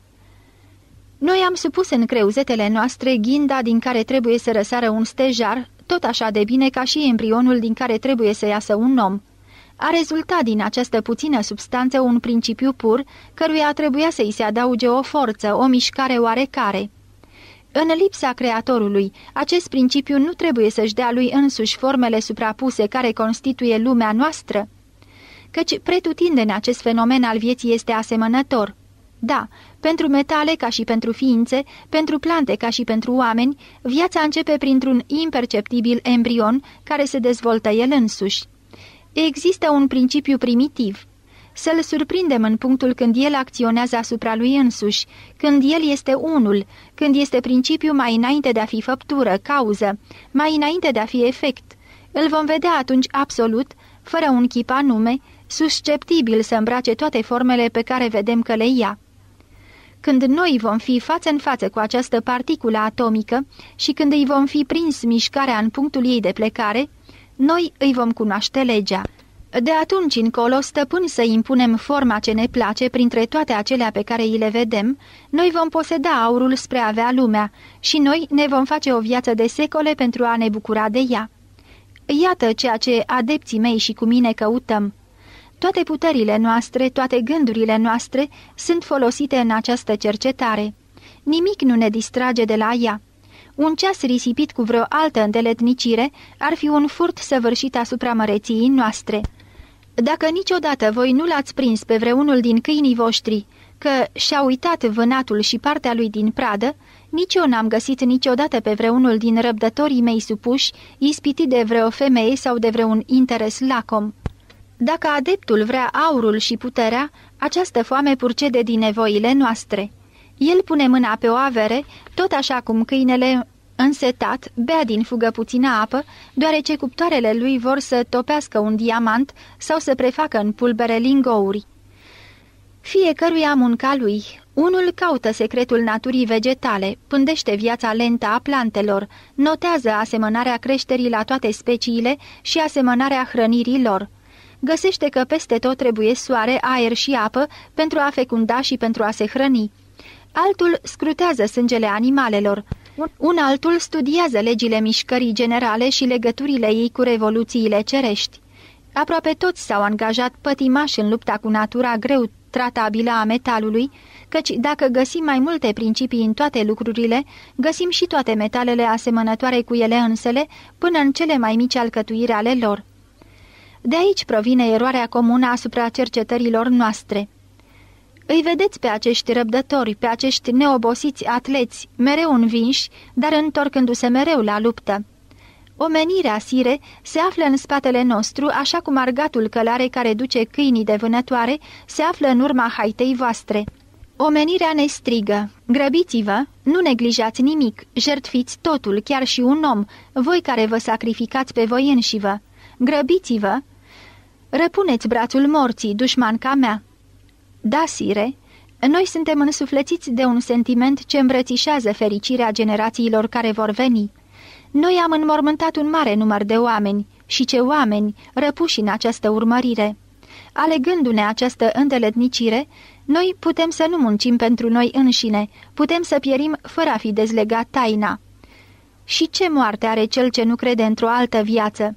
Noi am supus în creuzetele noastre ghinda din care trebuie să răsară un stejar tot așa de bine ca și embrionul din care trebuie să iasă un om. A rezultat din această puțină substanță un principiu pur, căruia trebuia să-i se adauge o forță, o mișcare oarecare. În lipsa creatorului, acest principiu nu trebuie să-și dea lui însuși formele suprapuse care constituie lumea noastră, căci pretutindeni acest fenomen al vieții este asemănător. Da, pentru metale ca și pentru ființe, pentru plante ca și pentru oameni, viața începe printr-un imperceptibil embrion care se dezvoltă el însuși. Există un principiu primitiv. Să-l surprindem în punctul când el acționează asupra lui însuși, când el este unul, când este principiu mai înainte de a fi făptură, cauză, mai înainte de a fi efect. Îl vom vedea atunci absolut, fără un chip anume, susceptibil să îmbrace toate formele pe care vedem că le ia. Când noi vom fi față în față cu această particulă atomică și când îi vom fi prins mișcarea în punctul ei de plecare, noi îi vom cunoaște legea. De atunci încolo, stăpân să impunem forma ce ne place printre toate acelea pe care îi le vedem, noi vom poseda aurul spre a avea lumea și noi ne vom face o viață de secole pentru a ne bucura de ea. Iată ceea ce adepții mei și cu mine căutăm. Toate puterile noastre, toate gândurile noastre sunt folosite în această cercetare. Nimic nu ne distrage de la ea. Un ceas risipit cu vreo altă îndeletnicire ar fi un furt săvârșit asupra măreției noastre. Dacă niciodată voi nu l-ați prins pe vreunul din câinii voștri, că și-a uitat vânatul și partea lui din pradă, nici eu n-am găsit niciodată pe vreunul din răbdătorii mei supuși, ispitit de vreo femeie sau de vreun interes lacom. Dacă adeptul vrea aurul și puterea, această foame purcede din nevoile noastre. El pune mâna pe o avere, tot așa cum câinele însetat bea din fugă puțină apă, deoarece cuptoarele lui vor să topească un diamant sau să prefacă în pulbere lingouri. Fiecăruia munca lui, unul caută secretul naturii vegetale, pândește viața lentă a plantelor, notează asemănarea creșterii la toate speciile și asemănarea hrănirii lor – găsește că peste tot trebuie soare, aer și apă pentru a fecunda și pentru a se hrăni. Altul scrutează sângele animalelor. Un altul studiază legile mișcării generale și legăturile ei cu revoluțiile cerești. Aproape toți s-au angajat pătimași în lupta cu natura greu tratabilă a metalului, căci dacă găsim mai multe principii în toate lucrurile, găsim și toate metalele asemănătoare cu ele însele, până în cele mai mici alcătuiri ale lor. De aici provine eroarea comună asupra cercetărilor noastre. Îi vedeți pe acești răbdători, pe acești neobosiți atleți, mereu învinși, dar întorcându-se mereu la luptă. Omenirea sire se află în spatele nostru, așa cum argatul călare care duce câinii de vânătoare se află în urma haitei voastre. Omenirea ne strigă, grăbiți-vă, nu neglijați nimic, jertfiți totul, chiar și un om, voi care vă sacrificați pe voi înșivă. Grăbiți-vă, Răpuneți brațul morții, dușmanca mea!" Da, sire, noi suntem însuflețiți de un sentiment ce îmbrățișează fericirea generațiilor care vor veni. Noi am înmormântat un mare număr de oameni și ce oameni răpuși în această urmărire. Alegându-ne această îndeletnicire, noi putem să nu muncim pentru noi înșine, putem să pierim fără a fi dezlegat taina. Și ce moarte are cel ce nu crede într-o altă viață?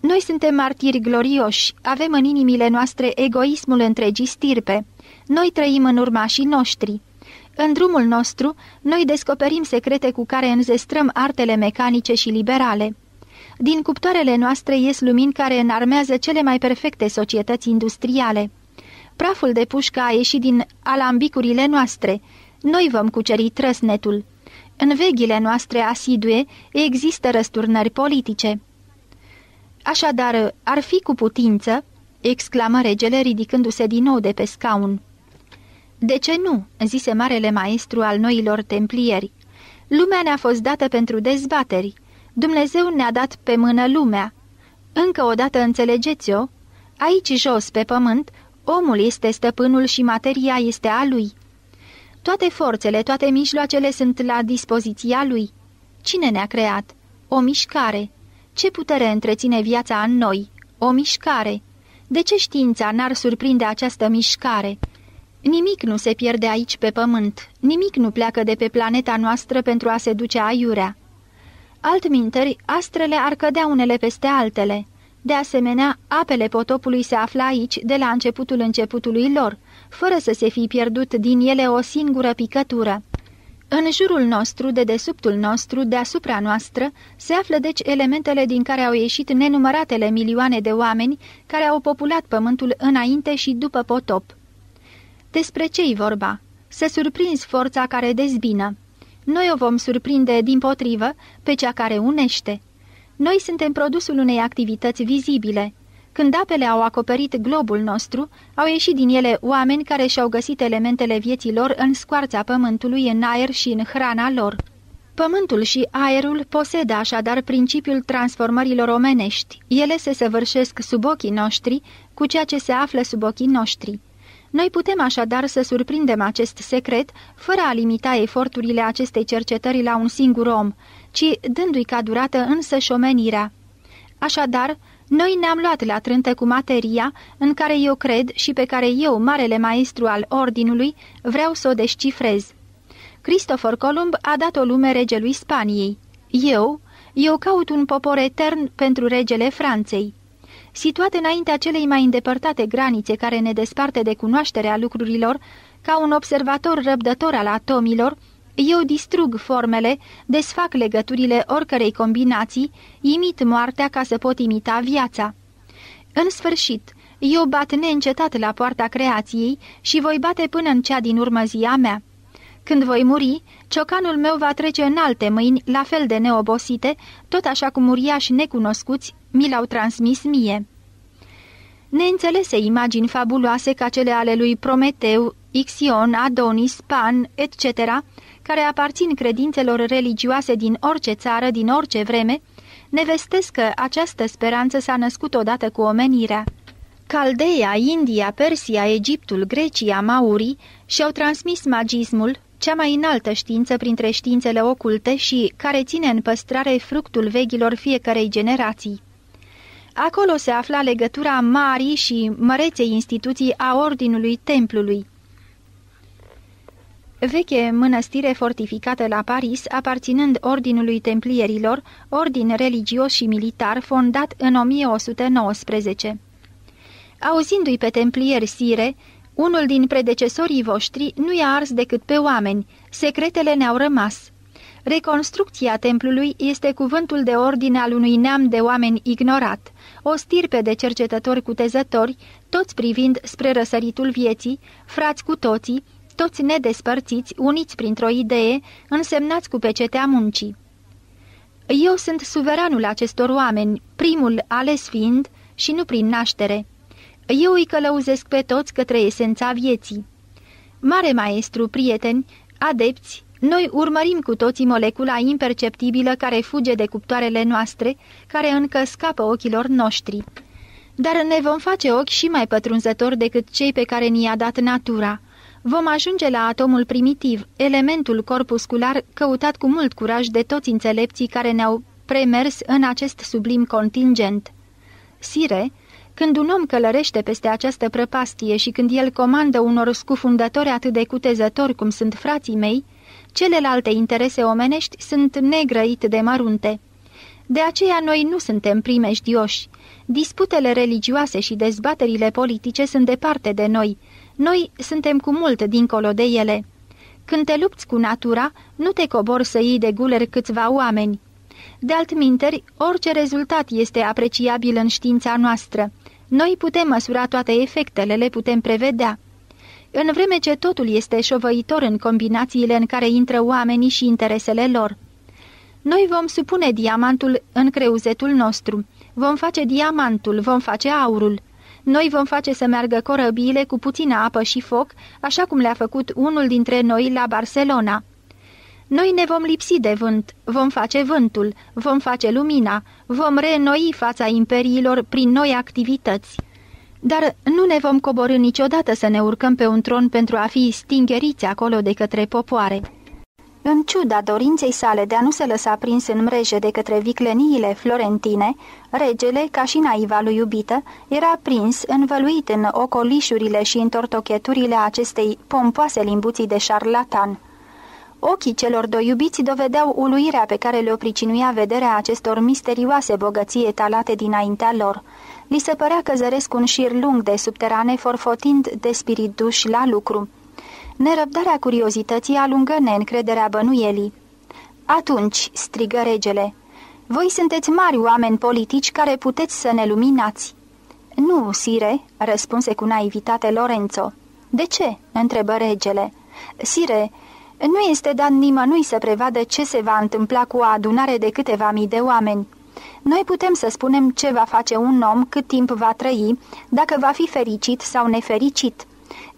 Noi suntem martiri glorioși, avem în inimile noastre egoismul întregii stirpe. Noi trăim în urmașii noștri. În drumul nostru, noi descoperim secrete cu care înzestrăm artele mecanice și liberale. Din cuptoarele noastre ies lumini care înarmează cele mai perfecte societăți industriale. Praful de pușcă a ieșit din alambicurile noastre. Noi vom cuceri trăsnetul. În veghile noastre asidue există răsturnări politice. Așadar, ar fi cu putință?" exclamă regele ridicându-se din nou de pe scaun. De ce nu?" zise marele maestru al noilor templieri. Lumea ne-a fost dată pentru dezbateri. Dumnezeu ne-a dat pe mână lumea. Încă o dată înțelegeți-o? Aici jos, pe pământ, omul este stăpânul și materia este a lui. Toate forțele, toate mijloacele sunt la dispoziția lui. Cine ne-a creat? O mișcare. Ce putere întreține viața în noi? O mișcare. De ce știința n-ar surprinde această mișcare? Nimic nu se pierde aici pe pământ, nimic nu pleacă de pe planeta noastră pentru a se duce aiurea. Altminteri, astrele ar cădea unele peste altele. De asemenea, apele potopului se află aici de la începutul începutului lor, fără să se fi pierdut din ele o singură picătură. În jurul nostru, de desubtul nostru, deasupra noastră, se află deci elementele din care au ieșit nenumăratele milioane de oameni care au populat pământul înainte și după potop. Despre ce-i vorba? Să surprinzi forța care dezbină. Noi o vom surprinde din potrivă pe cea care unește. Noi suntem produsul unei activități vizibile – când apele au acoperit globul nostru, au ieșit din ele oameni care și-au găsit elementele vieții lor în scoarța pământului, în aer și în hrana lor. Pământul și aerul posedă așadar principiul transformărilor omenești. Ele se săvârșesc sub ochii noștri cu ceea ce se află sub ochii noștri. Noi putem așadar să surprindem acest secret fără a limita eforturile acestei cercetări la un singur om, ci dându-i ca durată însă șomenirea. Așadar, noi ne-am luat la trântă cu materia în care eu cred și pe care eu, marele maestru al ordinului, vreau să o descifrez. Cristofor Columb a dat o lume regelui Spaniei. Eu, eu caut un popor etern pentru regele Franței. Situat înaintea celei mai îndepărtate granițe care ne desparte de cunoașterea lucrurilor, ca un observator răbdător al atomilor, eu distrug formele, desfac legăturile oricărei combinații, imit moartea ca să pot imita viața. În sfârșit, eu bat neîncetat la poarta creației și voi bate până în cea din urmă zi a mea. Când voi muri, ciocanul meu va trece în alte mâini, la fel de neobosite, tot așa cum uriași necunoscuți mi l-au transmis mie. Neînțelese imagini fabuloase ca cele ale lui Prometeu, Ixion, Adonis, Pan, etc., care aparțin credințelor religioase din orice țară, din orice vreme, ne vestesc că această speranță s-a născut odată cu omenirea. Caldeia, India, Persia, Egiptul, Grecia, Maurii și-au transmis magismul, cea mai înaltă știință printre științele oculte și care ține în păstrare fructul vechilor fiecarei generații. Acolo se afla legătura marii și măreței instituții a Ordinului Templului. Veche mănăstire fortificată la Paris, aparținând Ordinului Templierilor, ordin religios și militar fondat în 1119. Auzindu-i pe templieri sire, unul din predecesorii voștri nu i-a ars decât pe oameni, secretele ne-au rămas. Reconstrucția templului este cuvântul de ordine al unui neam de oameni ignorat, o stirpe de cercetători cutezători, toți privind spre răsăritul vieții, frați cu toții, toți nedespărțiți, uniți printr-o idee, însemnați cu pecetea muncii. Eu sunt suveranul acestor oameni, primul ales fiind și nu prin naștere. Eu îi călăuzesc pe toți către esența vieții. Mare maestru, prieteni, adepți, noi urmărim cu toții molecula imperceptibilă care fuge de cuptoarele noastre, care încă scapă ochilor noștri. Dar ne vom face ochi și mai pătrunzători decât cei pe care ni-a dat natura vom ajunge la atomul primitiv, elementul corpuscular căutat cu mult curaj de toți înțelepții care ne-au premers în acest sublim contingent. Sire, când un om călărește peste această prăpastie și când el comandă unor scufundători atât de cutezători cum sunt frații mei, celelalte interese omenești sunt negrăit de mărunte. De aceea noi nu suntem primejdioși. Disputele religioase și dezbaterile politice sunt departe de noi – noi suntem cu mult dincolo de ele. Când te lupți cu natura, nu te cobor să iei de guler câțiva oameni. De altminteri, orice rezultat este apreciabil în știința noastră. Noi putem măsura toate efectele, le putem prevedea. În vreme ce totul este șovăitor în combinațiile în care intră oamenii și interesele lor. Noi vom supune diamantul în creuzetul nostru, vom face diamantul, vom face aurul. Noi vom face să meargă corăbiile cu puțină apă și foc, așa cum le-a făcut unul dintre noi la Barcelona. Noi ne vom lipsi de vânt, vom face vântul, vom face lumina, vom reînnoi fața imperiilor prin noi activități. Dar nu ne vom coborâ niciodată să ne urcăm pe un tron pentru a fi stingeriți acolo de către popoare. În ciuda dorinței sale de a nu se lăsa prins în mreje de către vicleniile florentine, regele, ca și naiva lui iubită, era prins, învăluit în ocolișurile și în tortocheturile acestei pompoase limbuții de șarlatan. Ochii celor doi iubiți dovedeau uluirea pe care le-o pricinuia vederea acestor misterioase bogății etalate dinaintea lor. Li se părea că zăresc un șir lung de subterane forfotind de spiriduși la lucru. Nerăbdarea curiozității alungă neîncrederea bănuielii. Atunci, strigă regele, voi sunteți mari oameni politici care puteți să ne luminați. Nu, sire, răspunse cu naivitate Lorenzo. De ce? întrebă regele. Sire, nu este dat nimănui să prevadă ce se va întâmpla cu o adunare de câteva mii de oameni. Noi putem să spunem ce va face un om, cât timp va trăi, dacă va fi fericit sau nefericit.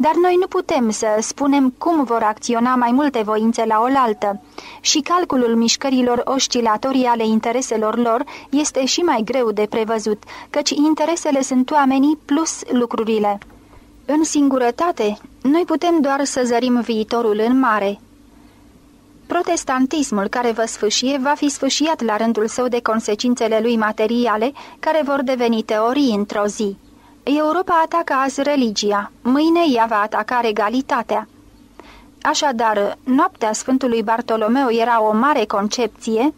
Dar noi nu putem să spunem cum vor acționa mai multe voințe la oaltă și calculul mișcărilor oscilatorii ale intereselor lor este și mai greu de prevăzut, căci interesele sunt oamenii plus lucrurile. În singurătate, noi putem doar să zărim viitorul în mare. Protestantismul care vă sfâșie va fi sfâșiat la rândul său de consecințele lui materiale care vor deveni teorii într-o zi. Europa atacă azi religia, mâine ea va ataca regalitatea. Așadar, noaptea Sfântului Bartolomeu era o mare concepție?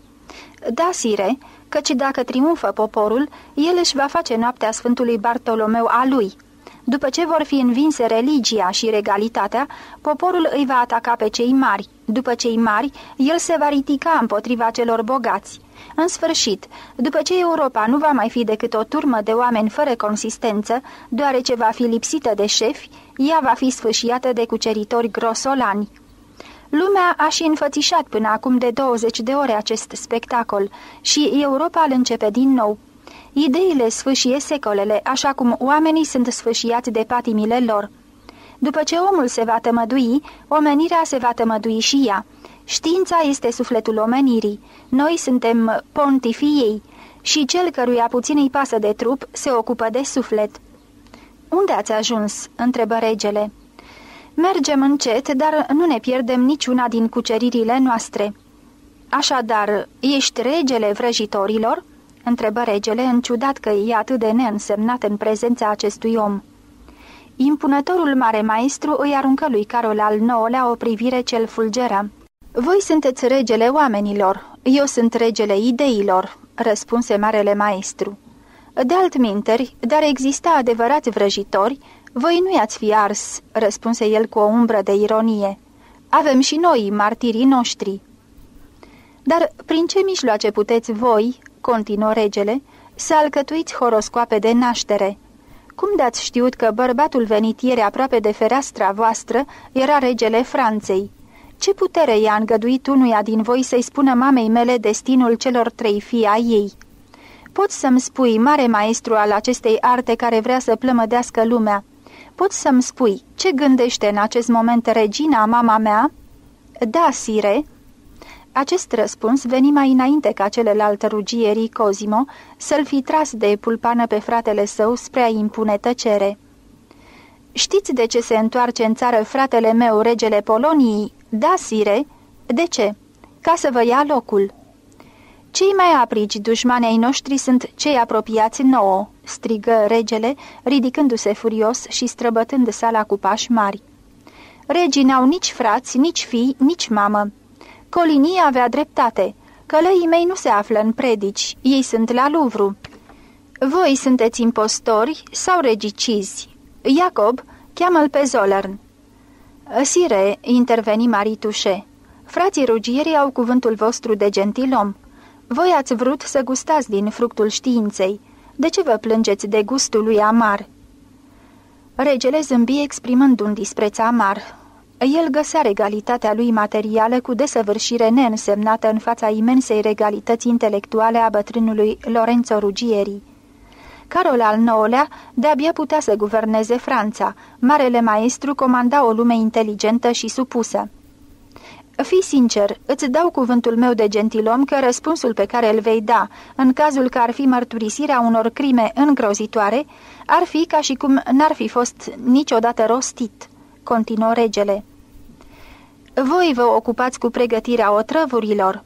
Da, sire, căci dacă triumfă poporul, el își va face noaptea Sfântului Bartolomeu a lui. După ce vor fi învinse religia și regalitatea, poporul îi va ataca pe cei mari. După cei mari, el se va ridica împotriva celor bogați. În sfârșit, după ce Europa nu va mai fi decât o turmă de oameni fără consistență, deoarece va fi lipsită de șefi, ea va fi sfârșiată de cuceritori grosolani. Lumea a și înfățișat până acum de 20 de ore acest spectacol și Europa îl începe din nou. Ideile sfârșie secolele, așa cum oamenii sunt sfârșiați de patimile lor. După ce omul se va tămădui, omenirea se va tămădui și ea. Știința este sufletul omenirii, noi suntem pontifiei și cel căruia puțin îi pasă de trup se ocupă de suflet. Unde ați ajuns?" întrebă regele. Mergem încet, dar nu ne pierdem niciuna din cuceririle noastre." Așadar, ești regele vrăjitorilor?" întrebă regele, în ciudat că e atât de neînsemnat în prezența acestui om. Impunătorul mare maestru îi aruncă lui Carol al IX-lea o privire cel fulgera. Voi sunteți regele oamenilor, eu sunt regele ideilor, răspunse marele maestru. De altminteri, dar exista adevărați vrăjitori, voi nu i-ați fi ars, răspunse el cu o umbră de ironie. Avem și noi martirii noștri. Dar prin ce mijloace puteți voi, continuă regele, să alcătuiți horoscoape de naștere? Cum de-ați știut că bărbatul venit ieri aproape de fereastra voastră era regele Franței? Ce putere i-a îngăduit unuia din voi să-i spună mamei mele destinul celor trei fii a ei? Poți să-mi spui, mare maestru al acestei arte care vrea să plămădească lumea, poți să-mi spui ce gândește în acest moment regina, mama mea? Da, sire. Acest răspuns veni mai înainte ca celelalte rugierii Cosimo să-l fi tras de pulpană pe fratele său spre a impune tăcere. Știți de ce se întoarce în țară fratele meu, regele Poloniei?" Da, sire. De ce? Ca să vă ia locul." Cei mai aprici dușmani ai noștri sunt cei apropiați nouă," strigă regele, ridicându-se furios și străbătând sala cu pași mari. Regii n-au nici frați, nici fii, nici mamă. Colinii avea dreptate. Călăii mei nu se află în predici, ei sunt la Luvru. Voi sunteți impostori sau regicizi. Iacob, cheamă-l pe Zolern. Sire, interveni Maritușe, frații rugierii au cuvântul vostru de gentilom. Voi ați vrut să gustați din fructul științei. De ce vă plângeți de gustul lui amar?" Regele zâmbi exprimând un dispreț amar. El găsea regalitatea lui materială cu desăvârșire neînsemnată în fața imensei regalități intelectuale a bătrânului Lorenzo Rugierii. Carol al IX-lea de-abia putea să guverneze Franța. Marele maestru comanda o lume inteligentă și supusă. Fii sincer, îți dau cuvântul meu de gentilom că răspunsul pe care îl vei da, în cazul că ar fi mărturisirea unor crime îngrozitoare, ar fi ca și cum n-ar fi fost niciodată rostit, continuă regele. Voi vă ocupați cu pregătirea otrăvurilor,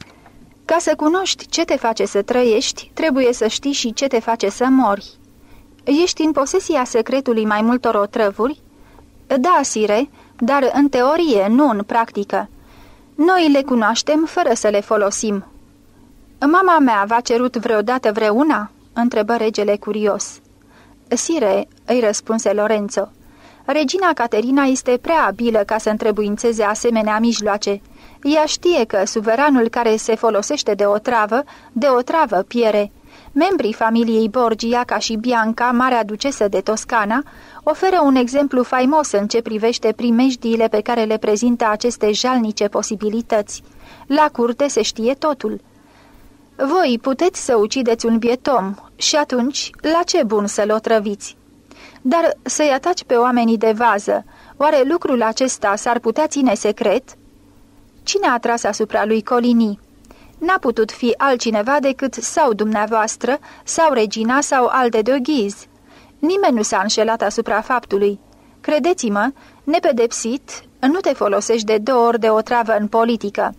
ca să cunoști ce te face să trăiești, trebuie să știi și ce te face să mori. Ești în posesia secretului mai multor otrăvuri? Da, Sire, dar în teorie, nu în practică. Noi le cunoaștem fără să le folosim. Mama mea v-a cerut vreodată vreuna?" întrebă regele curios. Sire," îi răspunse Lorenzo, Regina Caterina este prea abilă ca să întrebuințeze asemenea mijloace." Ea știe că suveranul care se folosește de o travă, de o travă piere. Membrii familiei Borgia, ca și Bianca, marea ducesă de Toscana, oferă un exemplu faimos în ce privește primejdiile pe care le prezintă aceste jalnice posibilități. La curte se știe totul. Voi puteți să ucideți un biet om și atunci la ce bun să-l otrăviți? Dar să-i ataci pe oamenii de vază, oare lucrul acesta s-ar putea ține secret?" Cine a tras asupra lui Colini? N-a putut fi altcineva decât sau dumneavoastră, sau regina, sau alte de ghiz. Nimeni nu s-a înșelat asupra faptului. Credeți-mă, nepedepsit, nu te folosești de două ori de o travă în politică.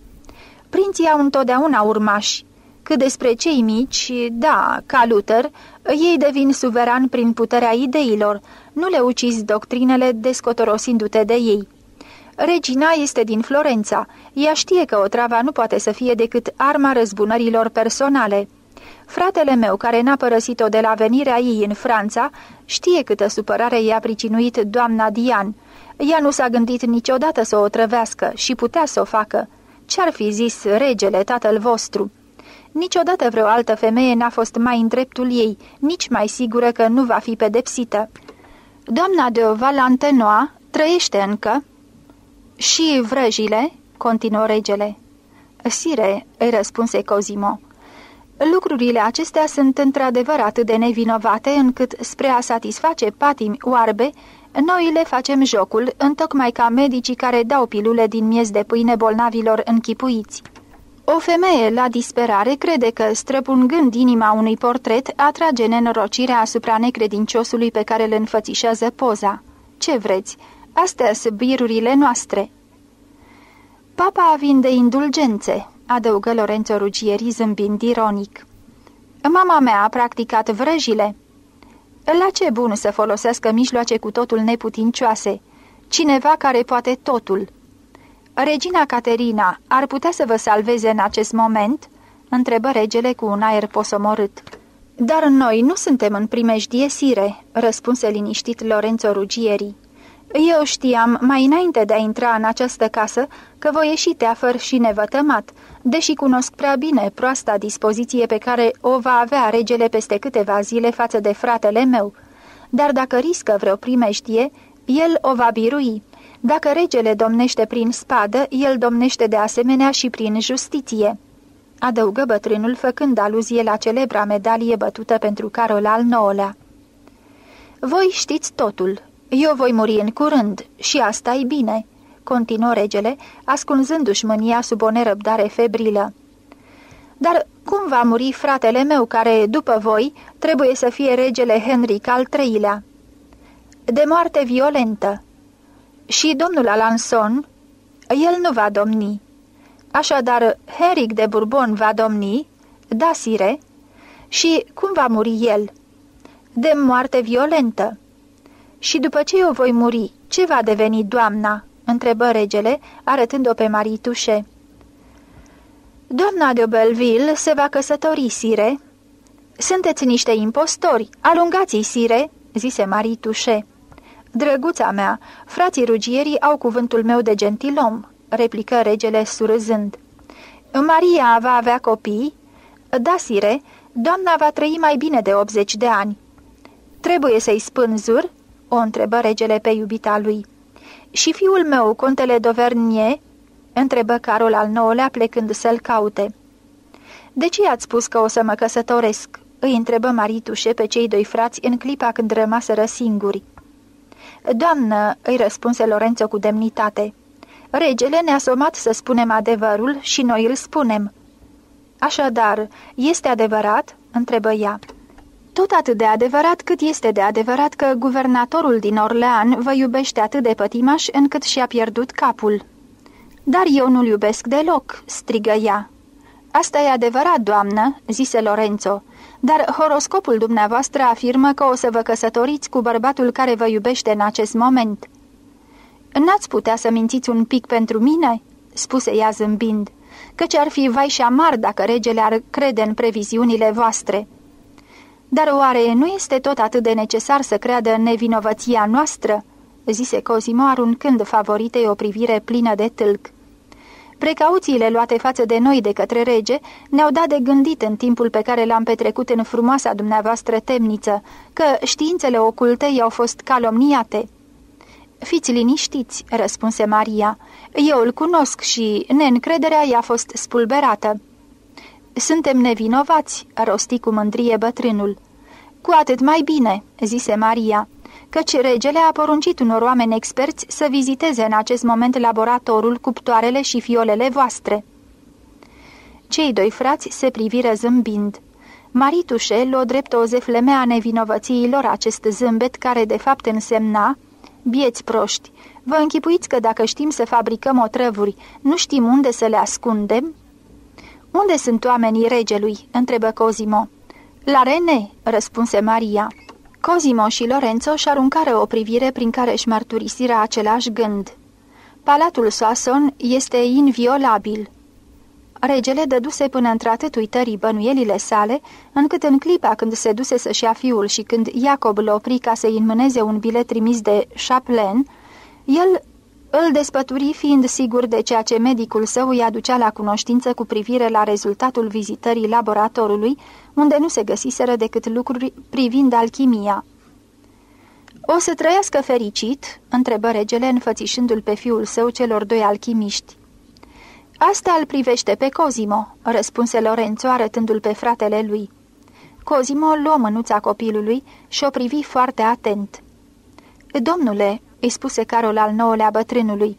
Prinții au întotdeauna urmași. Cât despre cei mici, da, ca Luther, ei devin suveran prin puterea ideilor, nu le ucizi doctrinele descotorosindu-te de ei. Regina este din Florența. Ea știe că otrava nu poate să fie decât arma răzbunărilor personale. Fratele meu, care n-a părăsit-o de la venirea ei în Franța, știe câtă supărare i-a pricinuit doamna Dian. Ea nu s-a gândit niciodată să o trăvească și putea să o facă. Ce-ar fi zis regele, tatăl vostru?" Niciodată vreo altă femeie n-a fost mai în dreptul ei, nici mai sigură că nu va fi pedepsită. Doamna de Valantenoa trăiește încă, și vrăjile?" continuă regele. Sire," îi răspunse Cozimo. Lucrurile acestea sunt într-adevăr atât de nevinovate încât, spre a satisface patimi oarbe, noi le facem jocul, întocmai ca medicii care dau pilule din miez de pâine bolnavilor închipuiți. O femeie, la disperare, crede că, străpungând inima unui portret, atrage nenorocirea asupra necredinciosului pe care îl înfățișează poza. Ce vreți?" Astea sunt birurile noastre. Papa vinde indulgențe, adăugă Lorenzo Rugieri zâmbind ironic. Mama mea a practicat vrăjile. La ce bun să folosească mijloace cu totul neputincioase? Cineva care poate totul. Regina Caterina ar putea să vă salveze în acest moment?" întrebă regele cu un aer posomorât. Dar noi nu suntem în primejdie sire," răspunse liniștit Lorenzo Rugierii. Eu știam, mai înainte de a intra în această casă, că voi ieși teafăr și nevătămat, deși cunosc prea bine proasta dispoziție pe care o va avea regele peste câteva zile față de fratele meu. Dar dacă riscă vreo primeștie, el o va birui. Dacă regele domnește prin spadă, el domnește de asemenea și prin justiție." Adăugă bătrânul făcând aluzie la celebra medalie bătută pentru Carol al IX-lea. Voi știți totul, eu voi muri în curând și asta e bine," continuă regele, ascunzându-și mânia sub o nerăbdare febrilă. Dar cum va muri fratele meu care, după voi, trebuie să fie regele Henric al III-lea? De moarte violentă. Și domnul Alanson, el nu va domni. Așadar, Henric de Bourbon va domni, da, sire, și cum va muri el? De moarte violentă. Și după ce eu voi muri, ce va deveni doamna?" întrebă regele, arătând-o pe Maritușe. Doamna de Belville se va căsători, sire." Sunteți niște impostori, alungați-i, sire," zise Maritușe. Drăguța mea, frații rugierii au cuvântul meu de gentilom," replică regele surâzând. Maria va avea copii?" Da, sire, doamna va trăi mai bine de 80 de ani." Trebuie să-i spânzur?" o întrebă regele pe iubita lui. Și fiul meu, contele Dovernie?" întrebă Carol al nouălea plecând să-l caute. De ce i-ați spus că o să mă căsătoresc?" îi întrebă Maritușe pe cei doi frați în clipa când rămaseră singuri. Doamnă," îi răspunse Lorenzo cu demnitate, regele ne-a somat să spunem adevărul și noi îl spunem." Așadar, este adevărat?" întrebă ea tot atât de adevărat cât este de adevărat că guvernatorul din Orlean vă iubește atât de pătimaș încât și-a pierdut capul. Dar eu nu-l iubesc deloc, strigă ea. Asta e adevărat, doamnă, zise Lorenzo, dar horoscopul dumneavoastră afirmă că o să vă căsătoriți cu bărbatul care vă iubește în acest moment. N-ați putea să mințiți un pic pentru mine?" spuse ea zâmbind, căci ar fi vai și amar dacă regele ar crede în previziunile voastre." Dar oare nu este tot atât de necesar să creadă în nevinovăția noastră?" zise Cosimo aruncând favoritei o privire plină de tâlc. Precauțiile luate față de noi de către rege ne-au dat de gândit în timpul pe care l-am petrecut în frumoasa dumneavoastră temniță, că științele oculte i-au fost calomniate." Fiți liniștiți," răspunse Maria. Eu îl cunosc și neîncrederea i-a fost spulberată." Suntem nevinovați," rosti cu mândrie bătrânul. Cu atât mai bine," zise Maria, căci regele a poruncit unor oameni experți să viziteze în acest moment laboratorul, cuptoarele și fiolele voastre." Cei doi frați se priviră zâmbind. Maritușe luă drept o zeflemea a lor acest zâmbet care de fapt însemna Bieți proști, vă închipuiți că dacă știm să fabricăm otrăvuri, nu știm unde să le ascundem?" Unde sunt oamenii regelui?" întrebă Cozimo. La Rene," răspunse Maria. Cozimo și Lorenzo și-aruncară o privire prin care își mărturisirea același gând. Palatul Soason este inviolabil. Regele dăduse până într-atât uitării bănuielile sale, încât în clipa când se duse să-și ia fiul și când Iacob l opri ca să-i înmâneze un bilet trimis de Chaplain, el îl despături fiind sigur de ceea ce medicul său îi aducea la cunoștință cu privire la rezultatul vizitării laboratorului, unde nu se găsiseră decât lucruri privind alchimia. O să trăiască fericit?" întrebă regele înfățișându-l pe fiul său celor doi alchimiști. Asta îl privește pe Cosimo," răspunse Lorenzo arătându-l pe fratele lui. Cosimo luă mânuța copilului și o privi foarte atent. Domnule," îi spuse Carol al nouălea bătrânului.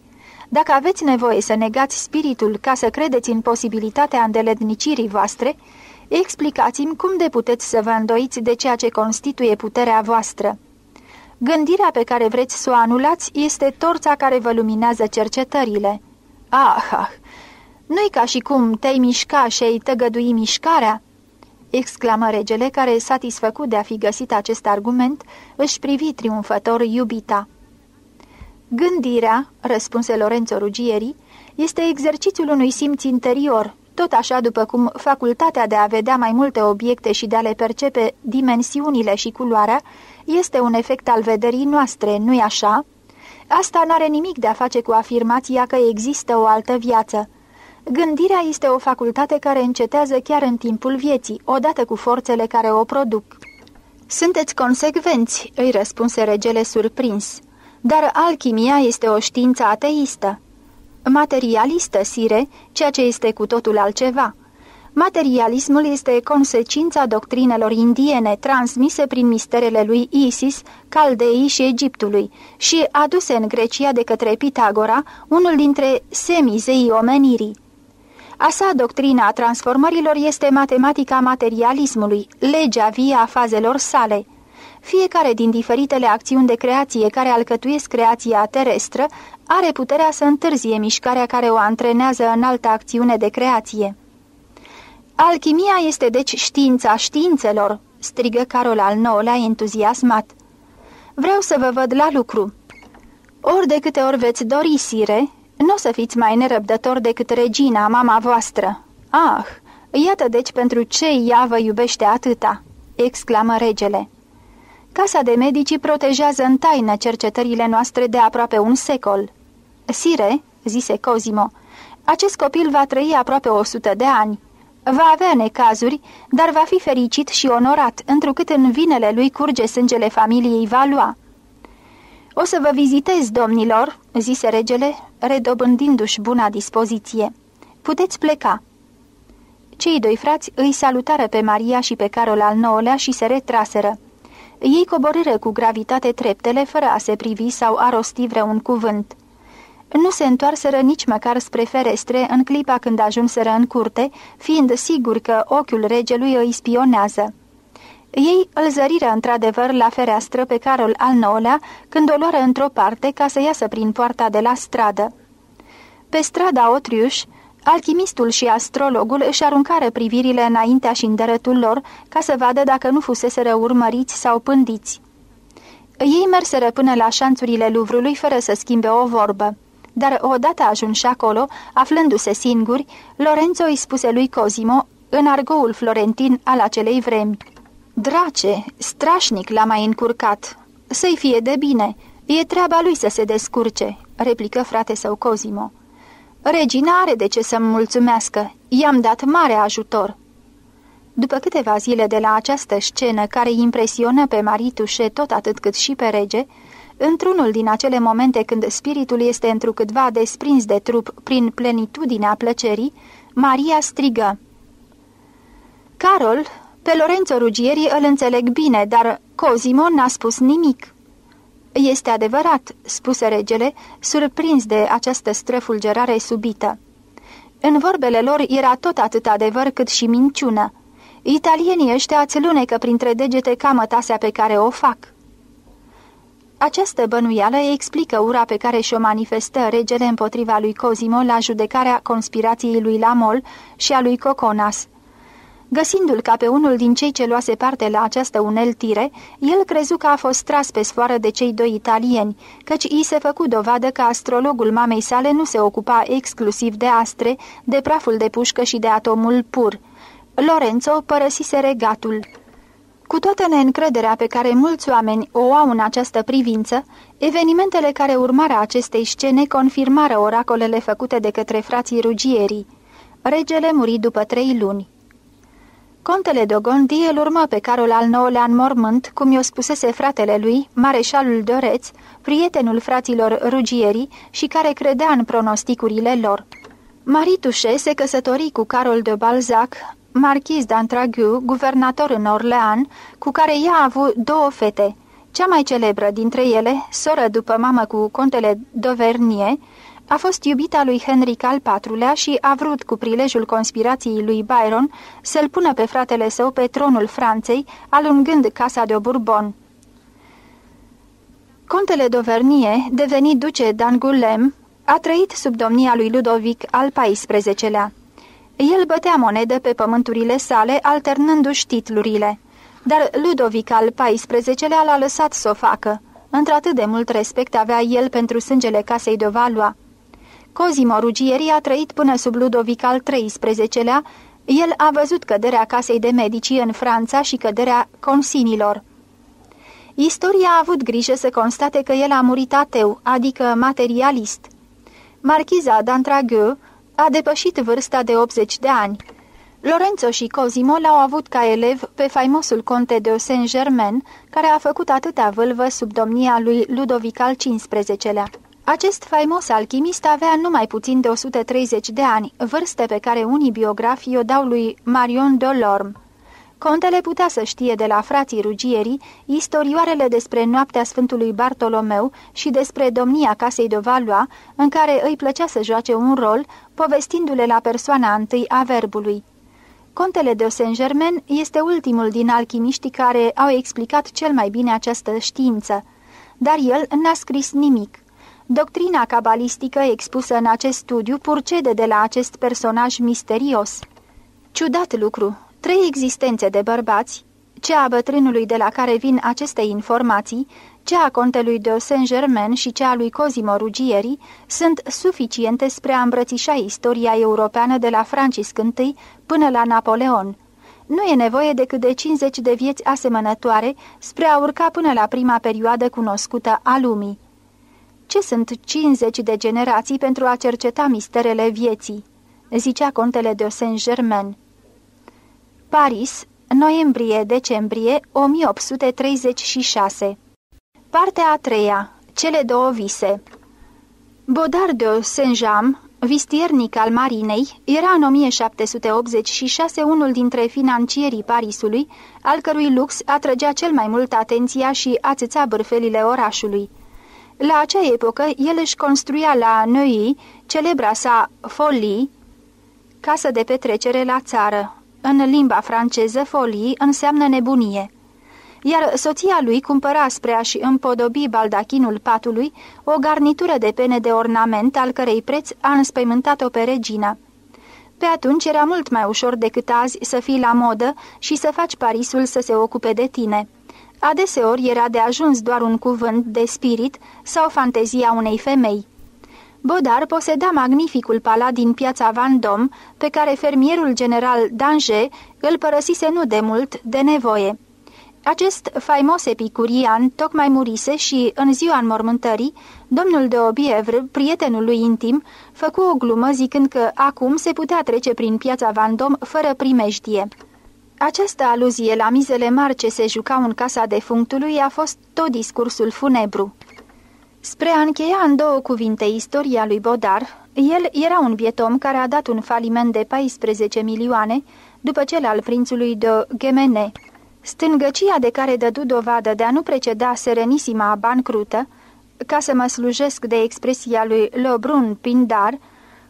Dacă aveți nevoie să negați spiritul ca să credeți în posibilitatea îndelednicirii voastre, explicați-mi cum de puteți să vă îndoiți de ceea ce constituie puterea voastră. Gândirea pe care vreți să o anulați este torța care vă luminează cercetările. Ah, ah! Nu-i ca și cum te-ai mișca și ai tăgădui mișcarea?" exclamă regele, care, satisfăcut de a fi găsit acest argument, își privi triumfător iubita. Gândirea, răspunse Lorenzo Rugieri, este exercițiul unui simț interior, tot așa după cum facultatea de a vedea mai multe obiecte și de a le percepe dimensiunile și culoarea este un efect al vederii noastre, nu-i așa? Asta n-are nimic de a face cu afirmația că există o altă viață. Gândirea este o facultate care încetează chiar în timpul vieții, odată cu forțele care o produc. Sunteți consecvenți, îi răspunse regele surprins dar alchimia este o știință ateistă. Materialistă, sire, ceea ce este cu totul altceva. Materialismul este consecința doctrinelor indiene transmise prin misterele lui Isis, Caldeii și Egiptului și aduse în Grecia de către Pitagora, unul dintre semizeii omenirii. A sa doctrina a transformărilor este matematica materialismului, legea vie a fazelor sale – fiecare din diferitele acțiuni de creație care alcătuiesc creația terestră are puterea să întârzie mișcarea care o antrenează în altă acțiune de creație. Alchimia este deci știința științelor, strigă Carol al IX-lea entuziasmat. Vreau să vă văd la lucru. Ori de câte ori veți dori, sire, nu o să fiți mai nerăbdător decât regina, mama voastră. Ah, iată deci pentru ce ea vă iubește atâta!" exclamă regele. Casa de medici protejează în taină cercetările noastre de aproape un secol. Sire, zise Cosimo, acest copil va trăi aproape o sută de ani. Va avea necazuri, dar va fi fericit și onorat, întrucât în vinele lui curge sângele familiei Valua. O să vă vizitez, domnilor," zise regele, redobândindu-și buna dispoziție. Puteți pleca." Cei doi frați îi salutară pe Maria și pe Carol al IX-lea și se retraseră. Ei coborâre cu gravitate treptele fără a se privi sau a rosti vreun cuvânt. Nu se întoarseră nici măcar spre ferestre în clipa când ajunseră în curte, fiind sigur că ochiul regelui îi spionează. Ei îl zăriră într-adevăr la fereastră pe Carol al IX-lea când o luară într-o parte ca să iasă prin poarta de la stradă. Pe strada Otriuș, Alchimistul și astrologul își aruncară privirile înaintea și înderătul lor ca să vadă dacă nu fuseseră urmăriți sau pândiți. Ei merseră până la șanțurile Luvrului fără să schimbe o vorbă, dar odată ajunși acolo, aflându-se singuri, Lorenzo îi spuse lui Cosimo, în argoul florentin al acelei vremi, Drace, strașnic l-a mai încurcat. Să-i fie de bine, e treaba lui să se descurce," replică frate său Cosimo. Regina are de ce să-mi mulțumească. I-am dat mare ajutor." După câteva zile de la această scenă care impresionă pe Maritușe tot atât cât și pe rege, într-unul din acele momente când spiritul este întrucâtva desprins de trup prin plenitudinea plăcerii, Maria strigă. Carol, pe Lorenzo Rugieri îl înțeleg bine, dar Cosimo n-a spus nimic." Este adevărat," spuse regele, surprins de această străfulgerare subită. În vorbele lor era tot atât adevăr cât și minciună. Italienii ăștia ați lunecă printre degete camătasea pe care o fac." Această bănuială explică ura pe care și-o manifestă regele împotriva lui Cosimo la judecarea conspirației lui Lamol și a lui Coconas, Găsindu-l ca pe unul din cei ce luase parte la această uneltire, el crezu că a fost tras pe sfoară de cei doi italieni, căci i se făcu dovadă că astrologul mamei sale nu se ocupa exclusiv de astre, de praful de pușcă și de atomul pur. Lorenzo părăsise regatul. Cu toată neîncrederea pe care mulți oameni o au în această privință, evenimentele care urmară acestei scene confirmară oracolele făcute de către frații rugierii. Regele muri după trei luni. Contele de Gondi îl urmă pe Carol al IX-lea în mormânt, cum i-o spusese fratele lui, mareșalul Doreț, prietenul fraților rugierii și care credea în pronosticurile lor. Maritușe se căsători cu Carol de Balzac, marchiz d'Antragu, guvernator în Orlean, cu care ea a avut două fete, cea mai celebră dintre ele, soră după mamă cu contele Dovernie, a fost iubita lui Henric al IV-lea și a vrut, cu prilejul conspirației lui Byron, să-l pună pe fratele său pe tronul Franței, alungând casa de Bourbon. Contele Dovernie, devenit duce d'Angoulême, a trăit sub domnia lui Ludovic al XIV-lea. El bătea monede pe pământurile sale, alternându-și titlurile. Dar Ludovic al XIV-lea l-a lăsat să o facă. Într-atât de mult respect avea el pentru sângele casei de Valois. Cosimo Rugieri a trăit până sub Ludovic al XIII-lea, el a văzut căderea casei de medici în Franța și căderea consinilor. Istoria a avut grijă să constate că el a murit ateu, adică materialist. Marchiza d'Antragueu a depășit vârsta de 80 de ani. Lorenzo și Cosimo l-au avut ca elev pe faimosul conte de Saint-Germain, care a făcut atâta vâlvă sub domnia lui Ludovic al XV-lea. Acest faimos alchimist avea numai puțin de 130 de ani, vârste pe care unii biografi o dau lui Marion Dolorm. Contele putea să știe de la frații rugierii istorioarele despre noaptea Sfântului Bartolomeu și despre domnia casei de Valois, în care îi plăcea să joace un rol, povestindu-le la persoana întâi a verbului. Contele de Saint-Germain este ultimul din alchimiștii care au explicat cel mai bine această știință, dar el n-a scris nimic. Doctrina cabalistică expusă în acest studiu purcede de la acest personaj misterios. Ciudat lucru, trei existențe de bărbați, cea a bătrânului de la care vin aceste informații, cea a contelui de Saint-Germain și cea a lui Cosimo Rugieri, sunt suficiente spre a îmbrățișa istoria europeană de la Francisc I până la Napoleon. Nu e nevoie decât de 50 de vieți asemănătoare spre a urca până la prima perioadă cunoscută a lumii ce sunt 50 de generații pentru a cerceta misterele vieții?" zicea contele de Saint-Germain. Paris, noiembrie-decembrie 1836 Partea a treia, cele două vise Bodard de Saint-Jean, vistiernic al marinei, era în 1786 unul dintre financierii Parisului, al cărui lux atrăgea cel mai mult atenția și ațăța bârfelile orașului. La acea epocă, el își construia la Neuilly celebra sa Folie, casă de petrecere la țară. În limba franceză, Folie înseamnă nebunie. Iar soția lui cumpăra spre a-și împodobi baldachinul patului o garnitură de pene de ornament, al cărei preț a înspăimântat-o pe regina. Pe atunci era mult mai ușor decât azi să fii la modă și să faci Parisul să se ocupe de tine. Adeseori era de ajuns doar un cuvânt de spirit sau fantezia unei femei. Bodar poseda magnificul palat din piața Vandom, pe care fermierul general Danger îl părăsise nu de mult de nevoie. Acest faimos epicurian tocmai murise și, în ziua înmormântării, domnul de Obievr, prietenul lui intim, făcu o glumă zicând că acum se putea trece prin piața Vandom fără primejdie. Această aluzie la mizele mari ce se jucau în casa defunctului a fost tot discursul funebru. Spre a încheia în două cuvinte istoria lui Bodar, el era un bietom care a dat un faliment de 14 milioane după cel al prințului de Gemene. Stângăcia de care dădu dovadă de a nu preceda serenisima bancrută, ca să mă slujesc de expresia lui Lebrun Pindar,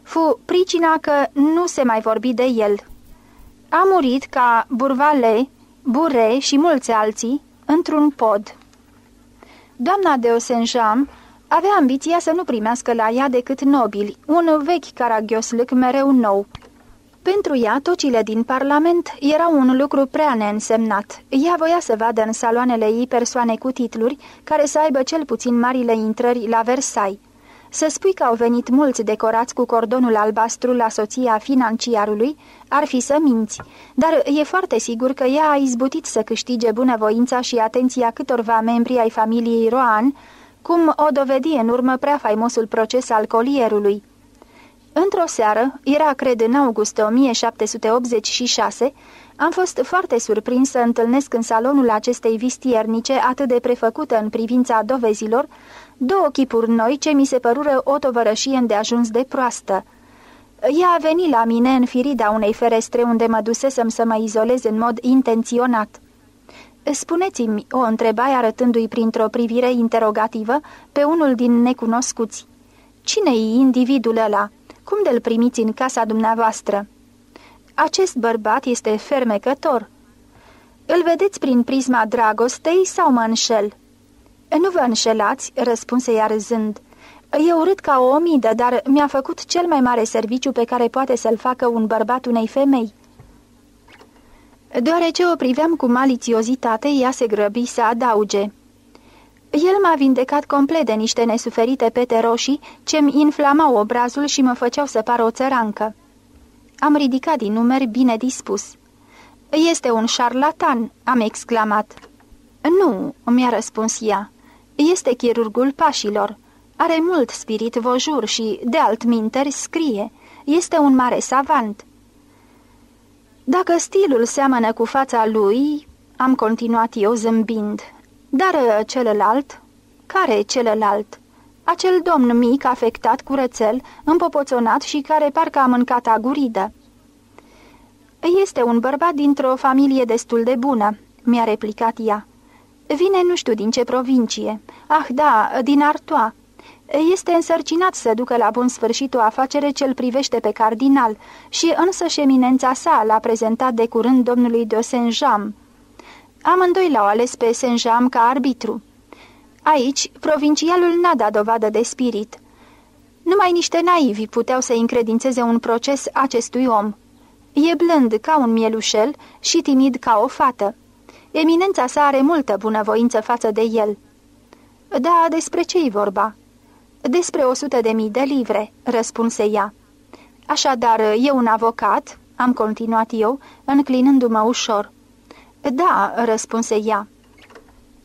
fu pricina că nu se mai vorbi de el. A murit ca Burvale, Bure și mulți alții într-un pod. Doamna de Osenjam avea ambiția să nu primească la ea decât nobili, un vechi caragioslâc mereu nou. Pentru ea, tocile din Parlament erau un lucru prea neînsemnat. Ea voia să vadă în saloanele ei persoane cu titluri care să aibă cel puțin marile intrări la Versailles. Să spui că au venit mulți decorați cu cordonul albastru la soția financiarului ar fi să minți, dar e foarte sigur că ea a izbutit să câștige bunăvoința și atenția câtorva membri ai familiei Roan, cum o dovedi în urmă prea faimosul proces al colierului. Într-o seară, era cred în august 1786, am fost foarte surprins să întâlnesc în salonul acestei vistiernice atât de prefăcută în privința dovezilor, două chipuri noi ce mi se părură o tovărășie îndeajuns de proastă. Ea a venit la mine în firida unei ferestre unde mă dusesem să mă izolez în mod intenționat. Spuneți-mi, o întrebai arătându-i printr-o privire interogativă pe unul din necunoscuți. Cine-i individul ăla? Cum de-l primiți în casa dumneavoastră? Acest bărbat este fermecător. Îl vedeți prin prisma dragostei sau mă înșel?" Nu vă înșelați," răspunse ea râzând. E urât ca o omidă, dar mi-a făcut cel mai mare serviciu pe care poate să-l facă un bărbat unei femei." Deoarece o priveam cu malițiozitate, ea se grăbi să adauge. El m-a vindecat complet de niște nesuferite pete roșii ce-mi inflamau obrazul și mă făceau să par o țărancă. Am ridicat din numeri bine dispus. Este un șarlatan," am exclamat. Nu," mi-a răspuns ea. Este chirurgul pașilor. Are mult spirit vojur și, de altminteri, scrie. Este un mare savant. Dacă stilul seamănă cu fața lui, am continuat eu zâmbind, dar uh, celălalt? Care celălalt? Acel domn mic, afectat cu împopoțonat și care parcă a mâncat aguridă. Este un bărbat dintr-o familie destul de bună, mi-a replicat ea. Vine nu știu din ce provincie. Ah, da, din Artoa. Este însărcinat să ducă la bun sfârșit o afacere ce îl privește pe cardinal și însăși eminența sa l-a prezentat de curând domnului de Saint-Jean. Amândoi l-au ales pe Saint-Jean ca arbitru. Aici, provincialul n-a dat dovadă de spirit. Numai niște naivi puteau să încredințeze un proces acestui om. E blând ca un mielușel și timid ca o fată. Eminența sa are multă bunăvoință față de el." Da, despre ce-i vorba?" Despre o sută de mii de livre," răspunse ea. Așadar, e un avocat?" am continuat eu, înclinându-mă ușor. Da," răspunse ea.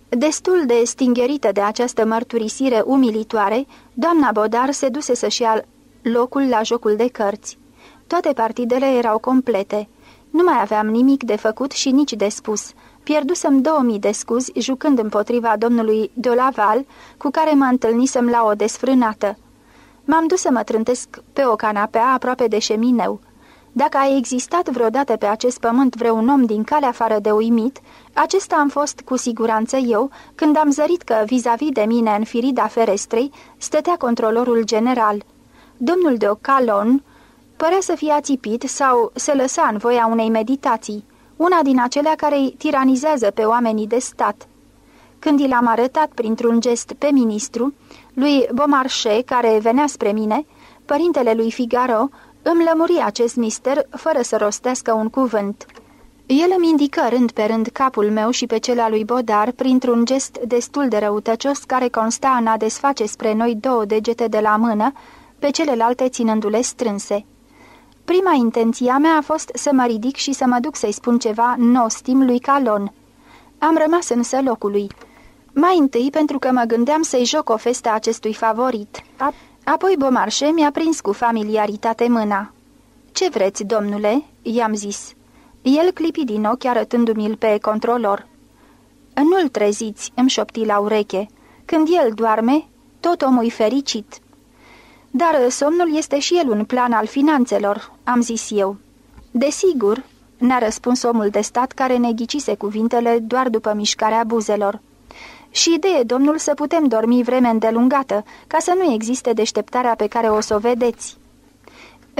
Destul de stingerită de această mărturisire umilitoare, doamna Bodar se duse să-și ia locul la jocul de cărți. Toate partidele erau complete. Nu mai aveam nimic de făcut și nici de spus, Pierdusem 2000 de scuzi jucând împotriva domnului de Laval, cu care mă întâlnisem la o desfrânată. M-am dus să mă trântesc pe o canapea aproape de șemineu. Dacă a existat vreodată pe acest pământ vreun om din cale afară de uimit, acesta am fost cu siguranță eu când am zărit că vis-a-vis -vis de mine în firida ferestrei stătea controlorul general. Domnul de Ocalon părea să fie ațipit sau se lăsa în voia unei meditații una din acelea care îi tiranizează pe oamenii de stat. Când i l-am arătat printr-un gest pe ministru, lui Bomarșe, care venea spre mine, părintele lui Figaro îmi lămuri acest mister fără să rostească un cuvânt. El îmi indică rând pe rând capul meu și pe cel al lui Bodar printr-un gest destul de răutăcios care consta în a desface spre noi două degete de la mână, pe celelalte ținându-le strânse. Prima intenția mea a fost să mă ridic și să mă duc să-i spun ceva nostim lui Calon. Am rămas însă locului. Mai întâi pentru că mă gândeam să-i joc o festă acestui favorit. Apoi Bomarșe mi-a prins cu familiaritate mâna. Ce vreți, domnule?" i-am zis. El clipi din ochi arătându-mi-l pe controlor. Nu-l treziți," îmi șopti la ureche. Când el doarme, tot omul fericit." Dar uh, somnul este și el un plan al finanțelor, am zis eu. Desigur, ne-a răspuns omul de stat care ne ghicise cuvintele doar după mișcarea buzelor. Și idee, domnul, să putem dormi vreme îndelungată, ca să nu existe deșteptarea pe care o să o vedeți.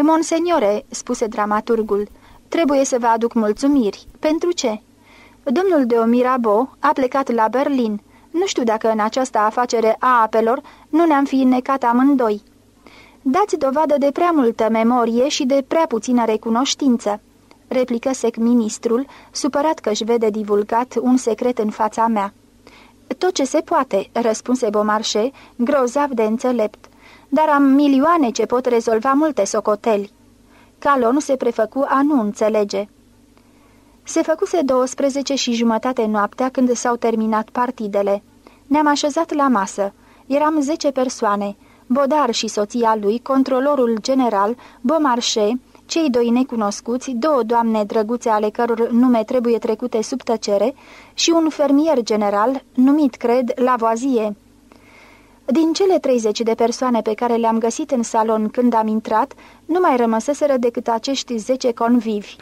Monseniore, spuse dramaturgul, trebuie să vă aduc mulțumiri. Pentru ce? Domnul de Omirabo a plecat la Berlin. Nu știu dacă în această afacere a apelor nu ne-am fi înnecat amândoi dați dovadă de prea multă memorie și de prea puțină recunoștință, replică sec ministrul, supărat că își vede divulgat un secret în fața mea. Tot ce se poate, răspunse Bomarșe, grozav de înțelept, dar am milioane ce pot rezolva multe socoteli. Calon se prefăcu a nu înțelege. Se făcuse 12 și jumătate noaptea când s-au terminat partidele. Ne-am așezat la masă. Eram 10 persoane. Bodar și soția lui, controlorul general, Beaumarchais, cei doi necunoscuți, două doamne drăguțe ale căror nume trebuie trecute sub tăcere și un fermier general, numit, cred, Lavoazie. Din cele 30 de persoane pe care le-am găsit în salon când am intrat, nu mai rămăseseră decât acești 10 convivi.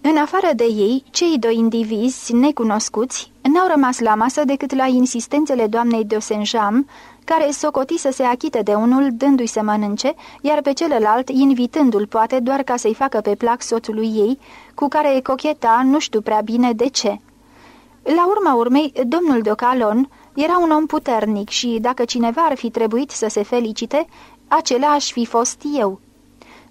În afară de ei, cei doi indivizi necunoscuți n-au rămas la masă decât la insistențele doamnei de Saint-Jean, care socoti să se achite de unul dându-i să mănânce, iar pe celălalt invitându-l poate doar ca să-i facă pe plac soțului ei, cu care cocheta nu știu prea bine de ce. La urma urmei, domnul Docalon era un om puternic și, dacă cineva ar fi trebuit să se felicite, acela aș fi fost eu.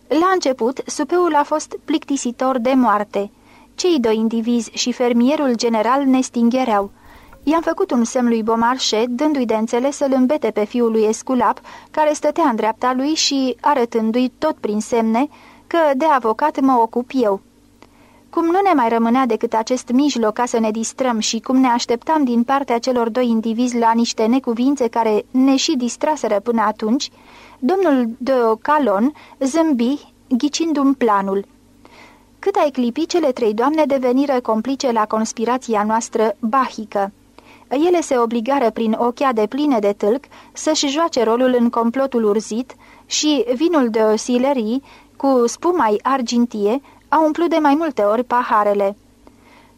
La început, supeul a fost plictisitor de moarte. Cei doi indivizi și fermierul general ne stingereau – I-am făcut un semn lui Bomarșe, dându-i de înțeles să-l îmbete pe fiul lui Esculap, care stătea în dreapta lui și arătându-i tot prin semne că de avocat mă ocup eu. Cum nu ne mai rămânea decât acest mijloc ca să ne distrăm și cum ne așteptam din partea celor doi indivizi la niște necuvințe care ne și distraseră până atunci, domnul de Calon zâmbi, ghicindu-mi planul. Cât ai clipi, cele trei doamne deveniră complice la conspirația noastră bahică ele se obligară prin ochea de pline de tâlc să-și joace rolul în complotul urzit și vinul de osilerii, cu spumai argintie, a umplut de mai multe ori paharele.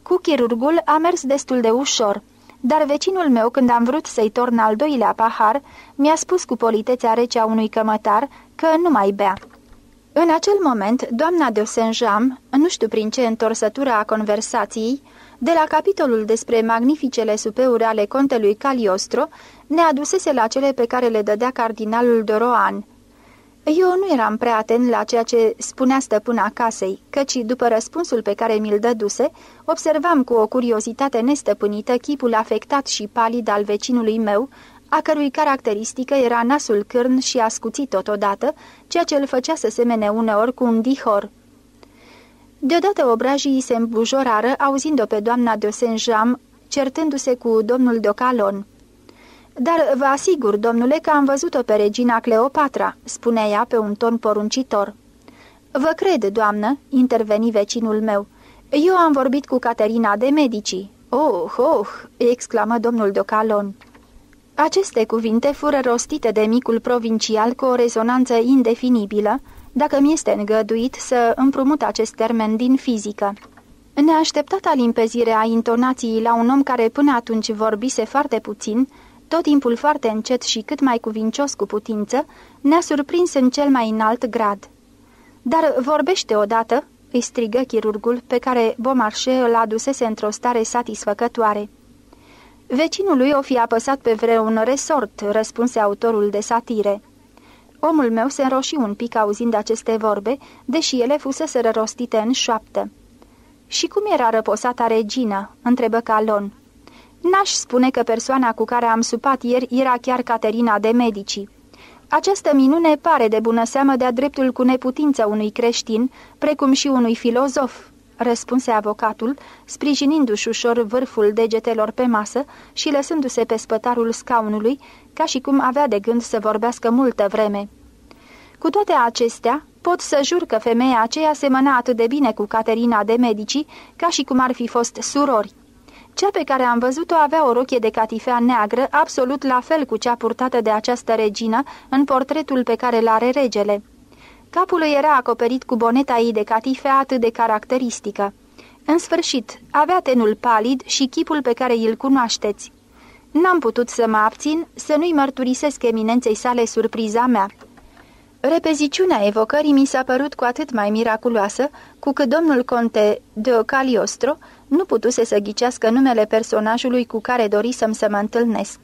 Cu chirurgul a mers destul de ușor, dar vecinul meu, când am vrut să-i torn al doilea pahar, mi-a spus cu politețea rece a unui cămătar că nu mai bea. În acel moment, doamna de Saint-Jean, nu știu prin ce întorsătură a conversației, de la capitolul despre magnificele supeuri ale contelui Caliostro, ne adusese la cele pe care le dădea cardinalul de Roan. Eu nu eram prea atent la ceea ce spunea stăpâna casei, căci după răspunsul pe care mi-l dăduse, observam cu o curiozitate nestăpânită chipul afectat și palid al vecinului meu, a cărui caracteristică era nasul cârn și ascuțit totodată, ceea ce îl făcea să semene uneori cu un dihor. Deodată obrajii se îmbujorară, auzind-o pe doamna de Saint-Jean, certându-se cu domnul de Calon. Dar vă asigur, domnule, că am văzut-o pe regina Cleopatra," spunea ea pe un ton poruncitor. Vă cred, doamnă," interveni vecinul meu. Eu am vorbit cu Caterina de Medici." Oh, oh!" exclamă domnul de Calon. Aceste cuvinte fură rostite de micul provincial cu o rezonanță indefinibilă, dacă mi este îngăduit să împrumut acest termen din fizică. Neașteptata limpezire a intonației la un om care până atunci vorbise foarte puțin, tot timpul foarte încet și cât mai cuvincios cu putință, ne-a surprins în cel mai înalt grad. Dar vorbește odată, îi strigă chirurgul pe care Bomarșe îl adusese într-o stare satisfăcătoare. lui o fi apăsat pe vreun resort, răspunse autorul de satire. Omul meu se înroși un pic auzind aceste vorbe, deși ele fusese rostite în șoaptă. Și cum era răposata regina?" întrebă Calon. N-aș spune că persoana cu care am supat ieri era chiar Caterina de Medici. Această minune pare de bună seamă de-a dreptul cu neputință unui creștin, precum și unui filozof." răspunse avocatul, sprijinindu-și ușor vârful degetelor pe masă și lăsându-se pe spătarul scaunului, ca și cum avea de gând să vorbească multă vreme. Cu toate acestea, pot să jur că femeia aceea semăna atât de bine cu Caterina de Medici, ca și cum ar fi fost surori. Cea pe care am văzut-o avea o rochie de catifea neagră, absolut la fel cu cea purtată de această regină în portretul pe care l are regele. Capul îi era acoperit cu boneta ei de catifea atât de caracteristică. În sfârșit, avea tenul palid și chipul pe care îl cunoașteți. N-am putut să mă abțin să nu-i mărturisesc eminenței sale surpriza mea. Repeziciunea evocării mi s-a părut cu atât mai miraculoasă, cu cât domnul conte de Caliostro nu putuse să ghicească numele personajului cu care dori să-mi să mă întâlnesc.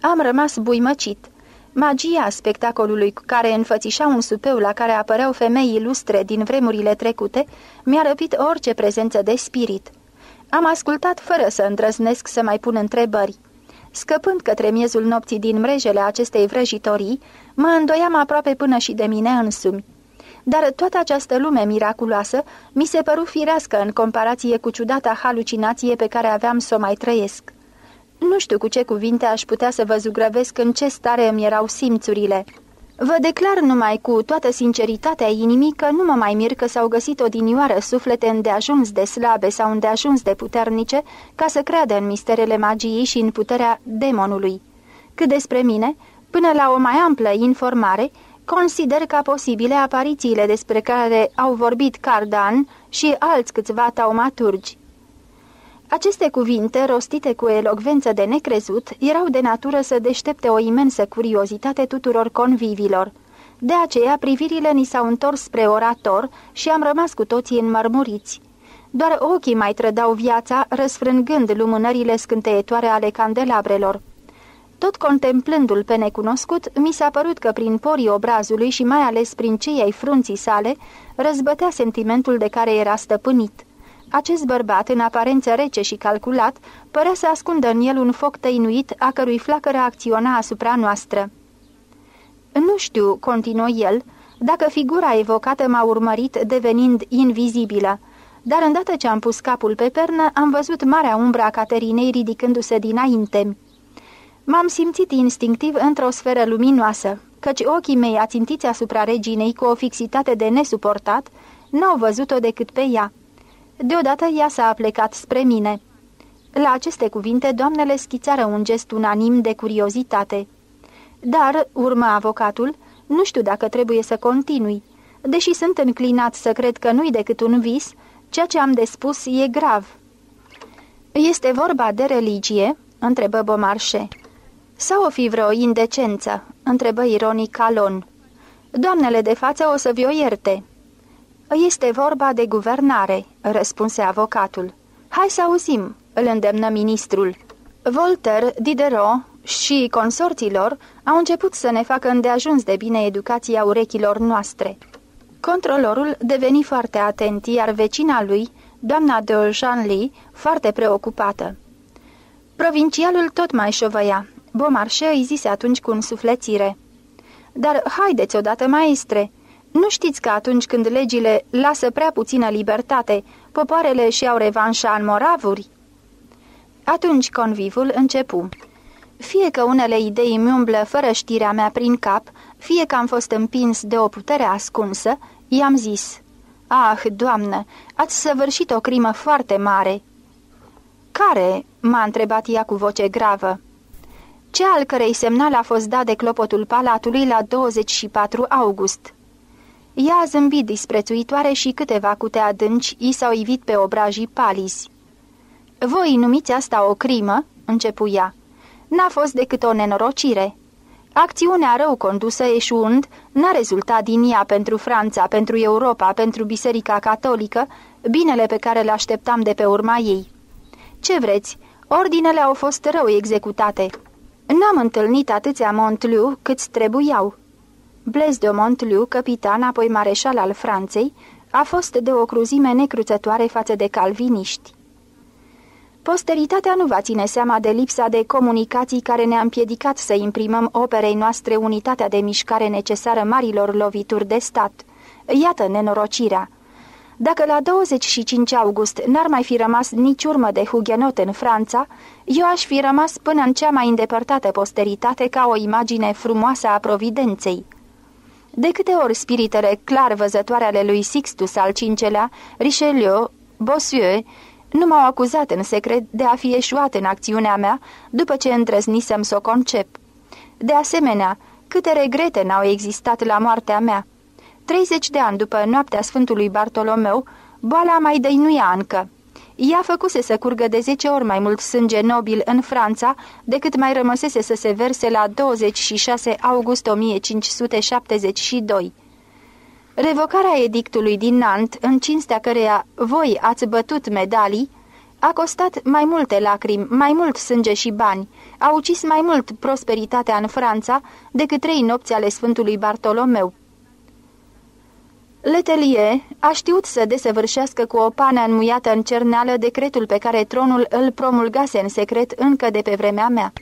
Am rămas buimăcit. Magia spectacolului cu care înfățișa un supeu la care apăreau femei ilustre din vremurile trecute mi-a răpit orice prezență de spirit. Am ascultat fără să îndrăznesc să mai pun întrebări. Scăpând către miezul nopții din mrejele acestei vrăjitorii, Mă îndoiam aproape până și de mine însumi. Dar toată această lume miraculoasă mi se păru firească în comparație cu ciudata halucinație pe care aveam să o mai trăiesc. Nu știu cu ce cuvinte aș putea să vă zugrăvesc în ce stare îmi erau simțurile. Vă declar numai cu toată sinceritatea inimii că nu mă mai mir că s-au găsit odinioară suflete îndeajuns de slabe sau îndeajuns de puternice ca să creadă în misterele magiei și în puterea demonului. Cât despre mine, Până la o mai amplă informare, consider ca posibile aparițiile despre care au vorbit Cardan și alți câțiva taumaturgi. Aceste cuvinte, rostite cu elogvență de necrezut, erau de natură să deștepte o imensă curiozitate tuturor convivilor. De aceea, privirile ni s-au întors spre orator și am rămas cu toții înmărmuriți. Doar ochii mai trădau viața, răsfrângând lumânările scânteietoare ale candelabrelor. Tot contemplându-l pe necunoscut, mi s-a părut că prin porii obrazului și mai ales prin cei ai frunții sale, răzbătea sentimentul de care era stăpânit. Acest bărbat, în aparență rece și calculat, părea să ascundă în el un foc tăinuit a cărui flacără acționa asupra noastră. Nu știu, continuă el, dacă figura evocată m-a urmărit devenind invizibilă, dar îndată ce am pus capul pe pernă, am văzut marea umbra Caterinei ridicându-se dinainte. M-am simțit instinctiv într-o sferă luminoasă, căci ochii mei ațintiți asupra reginei cu o fixitate de nesuportat, n-au văzut-o decât pe ea. Deodată ea s-a aplecat spre mine. La aceste cuvinte, doamnele schițară un gest unanim de curiozitate. Dar, urma avocatul, nu știu dacă trebuie să continui. Deși sunt înclinat să cred că nu-i decât un vis, ceea ce am de spus e grav. Este vorba de religie?" întrebă Bomarșe. Sau o fi vreo indecență?" întrebă ironic Calon. Doamnele de față o să vi-o ierte." Este vorba de guvernare," răspunse avocatul. Hai să auzim," îl îndemnă ministrul. Voltaire, Diderot și consorților au început să ne facă îndeajuns de bine educația urechilor noastre. Controlorul deveni foarte atent, iar vecina lui, doamna de Jean li foarte preocupată. Provincialul tot mai șovăia. Bomarșă îi zise atunci cu însuflețire. Dar haideți odată, maestre! Nu știți că atunci când legile lasă prea puțină libertate, popoarele și-au revanșa în moravuri? Atunci convivul începu. Fie că unele idei îmi umblă fără știrea mea prin cap, fie că am fost împins de o putere ascunsă, i-am zis, Ah, doamnă, ați săvârșit o crimă foarte mare!" Care?" m-a întrebat ea cu voce gravă cea al cărei semnal a fost dat de clopotul palatului la 24 august. Ea a zâmbit disprețuitoare și câteva cute adânci i s-au ivit pe obrajii palizi. Voi numiți asta o crimă?" Începuia. N-a fost decât o nenorocire." Acțiunea rău condusă eșuând n-a rezultat din ea pentru Franța, pentru Europa, pentru Biserica Catolică, binele pe care le așteptam de pe urma ei. Ce vreți, ordinele au fost rău executate. N-am întâlnit atâția Montliu cât trebuiau. Blaise de Montliu, capitan, apoi mareșal al Franței, a fost de o cruzime necruțătoare față de calviniști. Posteritatea nu va ține seama de lipsa de comunicații care ne-a împiedicat să imprimăm operei noastre unitatea de mișcare necesară marilor lovituri de stat. Iată nenorocirea! Dacă la 25 august n-ar mai fi rămas nici urmă de hugenot în Franța, eu aș fi rămas până în cea mai îndepărtată posteritate ca o imagine frumoasă a providenței. De câte ori spiritele clar văzătoare ale lui Sixtus al V-lea, Richelieu, Bossieu, nu m-au acuzat în secret de a fi eșuat în acțiunea mea după ce îndrăznisem să o concep. De asemenea, câte regrete n-au existat la moartea mea. 30 de ani după noaptea Sfântului Bartolomeu, boala mai dăinuia încă. Ea făcuse să curgă de 10 ori mai mult sânge nobil în Franța decât mai rămăsese să se verse la 26 august 1572. Revocarea edictului din Nant, în cinstea căreia voi ați bătut medalii, a costat mai multe lacrimi, mai mult sânge și bani, a ucis mai mult prosperitatea în Franța decât trei nopți ale Sfântului Bartolomeu. Letelier a știut să desăvârșească cu o pană înmuiată în cerneală decretul pe care tronul îl promulgase în secret încă de pe vremea mea.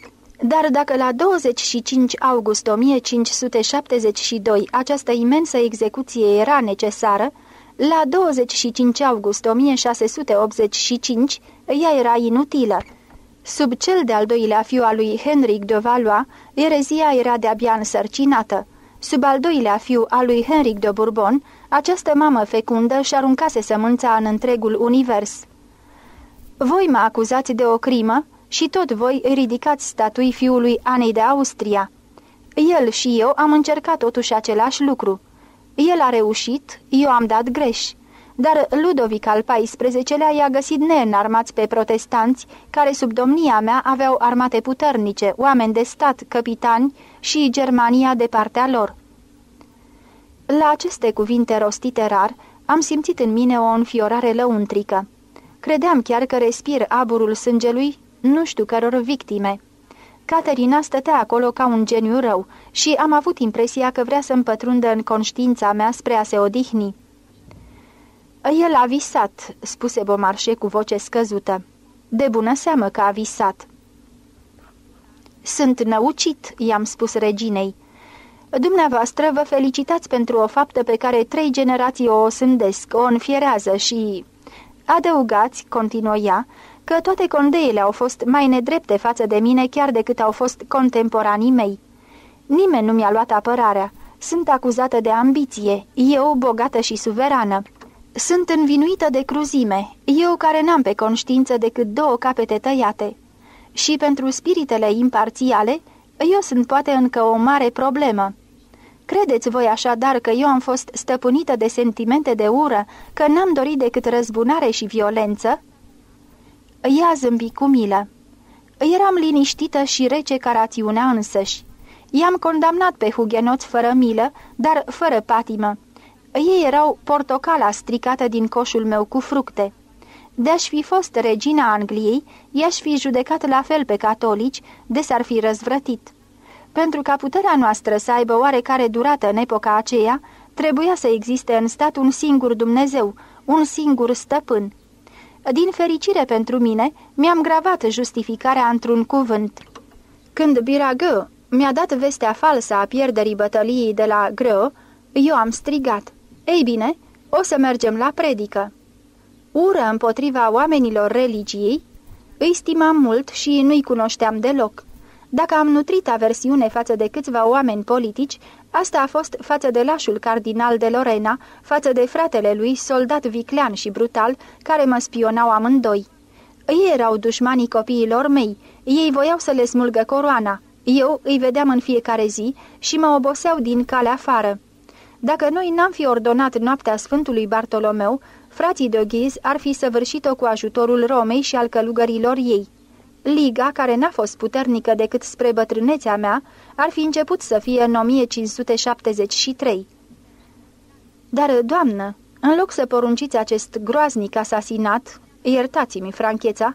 Dar dacă la 25 august 1572 această imensă execuție era necesară, la 25 august 1685 ea era inutilă. Sub cel de-al doilea fiu al lui Henric de Valois, erezia era de-abia însărcinată. Sub al doilea fiu al lui Henric de Bourbon, această mamă fecundă și aruncase sămânța în întregul univers. Voi mă acuzați de o crimă și tot voi ridicați statui fiului Anei de Austria. El și eu am încercat totuși același lucru. El a reușit, eu am dat greș. Dar Ludovic al XIV-lea i-a găsit neînarmați pe protestanți, care sub domnia mea aveau armate puternice, oameni de stat, capitani, și Germania de partea lor. La aceste cuvinte rostite rar, am simțit în mine o înfiorare lăuntrică. Credeam chiar că respir aburul sângelui, nu știu căror victime. Caterina stătea acolo ca un geniu rău și am avut impresia că vrea să pătrundă în conștiința mea spre a se odihni. El a visat," spuse Bomarșe cu voce scăzută. De bună seamă că a visat." Sunt năucit," i-am spus reginei. Dumneavoastră vă felicitați pentru o faptă pe care trei generații o osândesc, o înfierează și... Adăugați, continuă ea, că toate condeile au fost mai nedrepte față de mine chiar decât au fost contemporanii mei. Nimeni nu mi-a luat apărarea. Sunt acuzată de ambiție, eu bogată și suverană. Sunt învinuită de cruzime, eu care n-am pe conștiință decât două capete tăiate și pentru spiritele imparțiale, eu sunt poate încă o mare problemă. Credeți voi așadar că eu am fost stăpânită de sentimente de ură, că n-am dorit decât răzbunare și violență? Ea zâmbi cu milă. Eram liniștită și rece ca rațiunea însăși. I-am condamnat pe hugenoți fără milă, dar fără patimă. Ei erau portocala stricată din coșul meu cu fructe. De-aș fi fost regina Angliei, i-aș fi judecat la fel pe catolici, de s-ar fi răzvrătit. Pentru ca puterea noastră să aibă oarecare durată în epoca aceea, trebuia să existe în stat un singur Dumnezeu, un singur stăpân. Din fericire pentru mine, mi-am gravat justificarea într-un cuvânt. Când Biragă mi-a dat vestea falsă a pierderii bătăliei de la Greu, eu am strigat, Ei bine, o să mergem la predică." ură împotriva oamenilor religiei, îi stimam mult și nu-i cunoșteam deloc. Dacă am nutrit aversiune față de câțiva oameni politici, asta a fost față de lașul cardinal de Lorena, față de fratele lui, soldat viclean și brutal, care mă spionau amândoi. Ei erau dușmanii copiilor mei, ei voiau să le smulgă coroana. Eu îi vedeam în fiecare zi și mă oboseau din calea afară. Dacă noi n-am fi ordonat noaptea Sfântului Bartolomeu, frații de Oghiz ar fi săvârșit-o cu ajutorul Romei și al călugărilor ei. Liga, care n-a fost puternică decât spre bătrânețea mea, ar fi început să fie în 1573. Dar, doamnă, în loc să porunciți acest groaznic asasinat, iertați-mi francheța,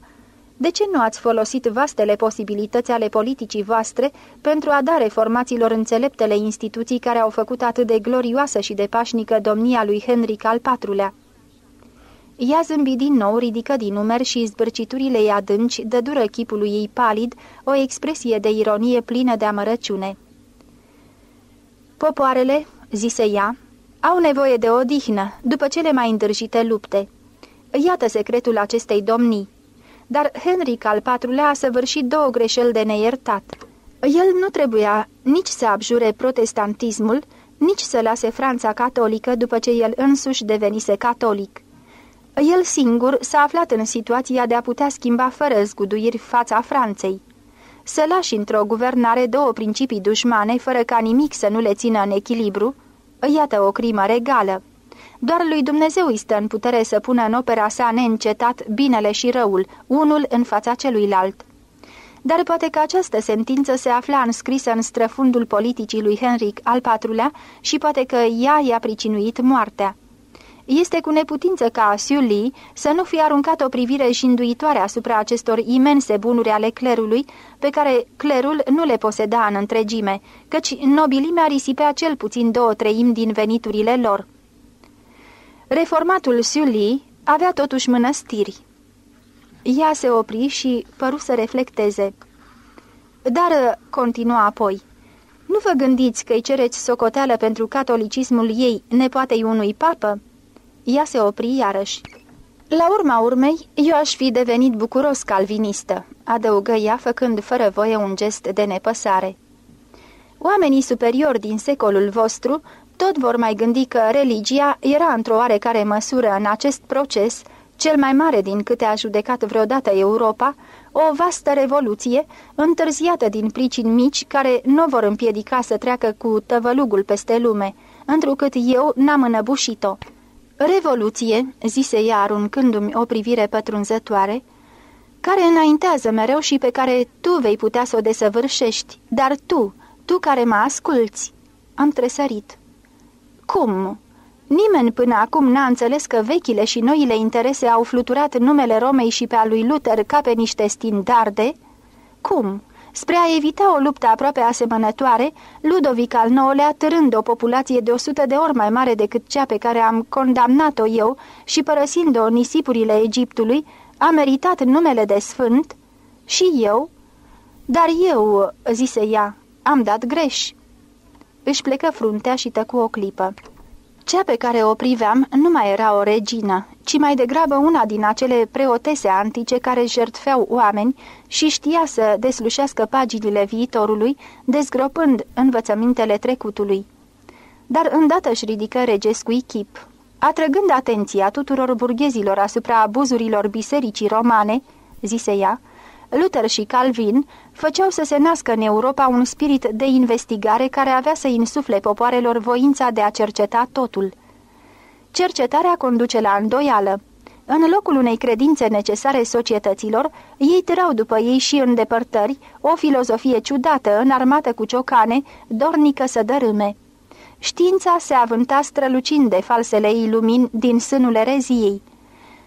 de ce nu ați folosit vastele posibilități ale politicii voastre pentru a da reformaților înțeleptele instituții care au făcut atât de glorioasă și de pașnică domnia lui Henric al IV-lea? Ea zâmbi din nou, ridică din numeri și zbârciturile ei adânci dădură chipului ei palid o expresie de ironie plină de amărăciune. Popoarele, zise ea, au nevoie de odihnă după cele mai îndârjite lupte. Iată secretul acestei domnii. Dar Henric al IV-lea a săvârșit două greșeli de neiertat. El nu trebuia nici să abjure protestantismul, nici să lase Franța catolică după ce el însuși devenise catolic. El singur s-a aflat în situația de a putea schimba fără zguduiri fața Franței. Să lași într-o guvernare două principii dușmane fără ca nimic să nu le țină în echilibru, iată o crimă regală. Doar lui Dumnezeu îi stă în putere să pună în opera sa neîncetat binele și răul, unul în fața celuilalt. Dar poate că această sentință se afla înscrisă în străfundul politicii lui Henric al IV-lea și poate că ea i-a pricinuit moartea. Este cu neputință ca Siuli să nu fie aruncat o privire jinduitoare asupra acestor imense bunuri ale clerului, pe care clerul nu le poseda în întregime, căci nobilimea risipea cel puțin două treimi din veniturile lor. Reformatul Siuli avea totuși mănăstiri. Ea se opri și păru să reflecteze. Dar continua apoi. Nu vă gândiți că îi cereți socoteală pentru catolicismul ei, nepoatei unui papă?" Ea se opri iarăși. La urma urmei, eu aș fi devenit bucuros calvinistă, adăugă ea făcând fără voie un gest de nepăsare. Oamenii superiori din secolul vostru tot vor mai gândi că religia era într-o oarecare măsură în acest proces, cel mai mare din câte a judecat vreodată Europa, o vastă revoluție, întârziată din pricini mici care nu vor împiedica să treacă cu tăvălugul peste lume, întrucât eu n-am înăbușit-o. Revoluție, zise ea aruncându-mi o privire pătrunzătoare, care înaintează mereu și pe care tu vei putea să o desăvârșești, dar tu, tu care mă asculți, am tresărit. Cum? Nimeni până acum n-a înțeles că vechile și noile interese au fluturat numele Romei și pe a lui Luther ca pe niște stindarde? Cum? Spre a evita o luptă aproape asemănătoare, Ludovic al IX-lea, târând o populație de 100 de ori mai mare decât cea pe care am condamnat-o eu și părăsind-o nisipurile Egiptului, a meritat numele de sfânt și eu, dar eu, zise ea, am dat greș. Își plecă fruntea și tăcu o clipă. Cea pe care o priveam nu mai era o regină, ci mai degrabă una din acele preotese antice care jertfeau oameni și știa să deslușească paginile viitorului, dezgropând învățămintele trecutului. Dar îndată își ridică regescui chip, atrăgând atenția tuturor burghezilor asupra abuzurilor bisericii romane, zise ea, Luther și Calvin făceau să se nască în Europa un spirit de investigare care avea să insufle popoarelor voința de a cerceta totul. Cercetarea conduce la îndoială. În locul unei credințe necesare societăților, ei trău după ei și în depărtări o filozofie ciudată, înarmată cu ciocane, dornică să dărâme. Știința se avânta strălucind de falsele ei lumini din sânul ereziei.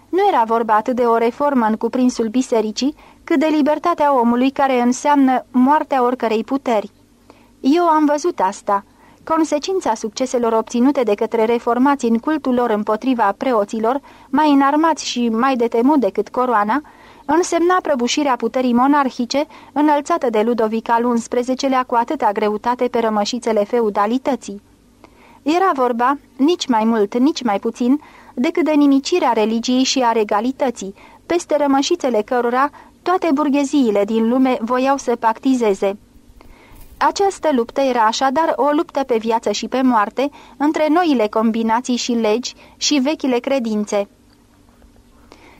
Nu era vorba atât de o reformă în cuprinsul bisericii, cât de libertatea omului care înseamnă moartea oricărei puteri. Eu am văzut asta. Consecința succeselor obținute de către reformați în cultul lor împotriva preoților, mai înarmați și mai de temut decât coroana, însemna prăbușirea puterii monarhice înălțată de Ludovic al XI-lea cu atâta greutate pe rămășițele feudalității. Era vorba, nici mai mult, nici mai puțin, decât de nimicirea religiei și a regalității, peste rămășițele cărora toate burgheziile din lume voiau să pactizeze. Această luptă era așadar o luptă pe viață și pe moarte între noile combinații și legi și vechile credințe.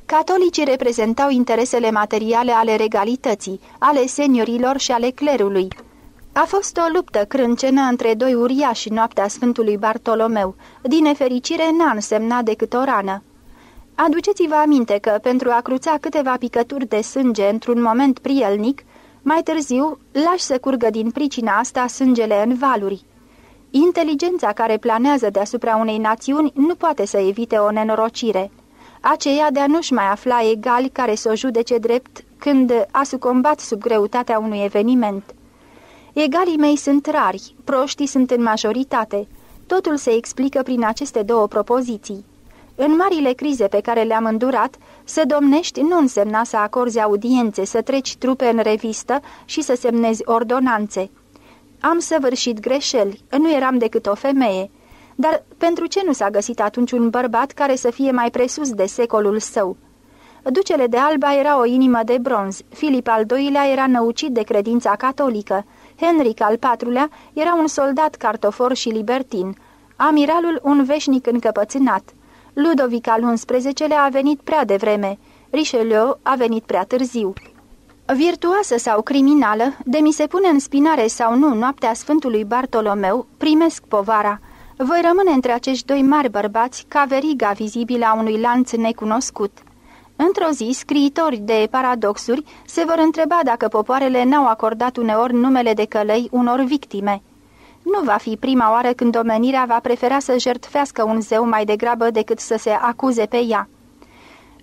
Catolicii reprezentau interesele materiale ale regalității, ale seniorilor și ale clerului. A fost o luptă crâncenă între doi uriași noaptea Sfântului Bartolomeu, din nefericire n-a însemnat decât o rană. Aduceți-vă aminte că, pentru a cruța câteva picături de sânge într-un moment prielnic, mai târziu lași să curgă din pricina asta sângele în valuri. Inteligența care planează deasupra unei națiuni nu poate să evite o nenorocire. Aceea de a nu-și mai afla egali care să o judece drept când a sucombat sub greutatea unui eveniment. Egalii mei sunt rari, proștii sunt în majoritate. Totul se explică prin aceste două propoziții. În marile crize pe care le-am îndurat, să domnești nu însemna să acorzi audiențe, să treci trupe în revistă și să semnezi ordonanțe. Am săvârșit greșeli, nu eram decât o femeie. Dar pentru ce nu s-a găsit atunci un bărbat care să fie mai presus de secolul său? Ducele de Alba era o inimă de bronz, Filip al II-lea era năucit de credința catolică, Henric al IV-lea era un soldat cartofor și libertin, amiralul un veșnic încăpățânat. Ludovic al XI-lea a venit prea devreme, Richelieu a venit prea târziu. Virtuoasă sau criminală, de mi se pune în spinare sau nu noaptea Sfântului Bartolomeu, primesc povara. Voi rămâne între acești doi mari bărbați ca veriga vizibilă a unui lanț necunoscut. Într-o zi, scriitori de paradoxuri se vor întreba dacă popoarele n-au acordat uneori numele de călăi unor victime. Nu va fi prima oară când omenirea va prefera să jertfească un zeu mai degrabă decât să se acuze pe ea.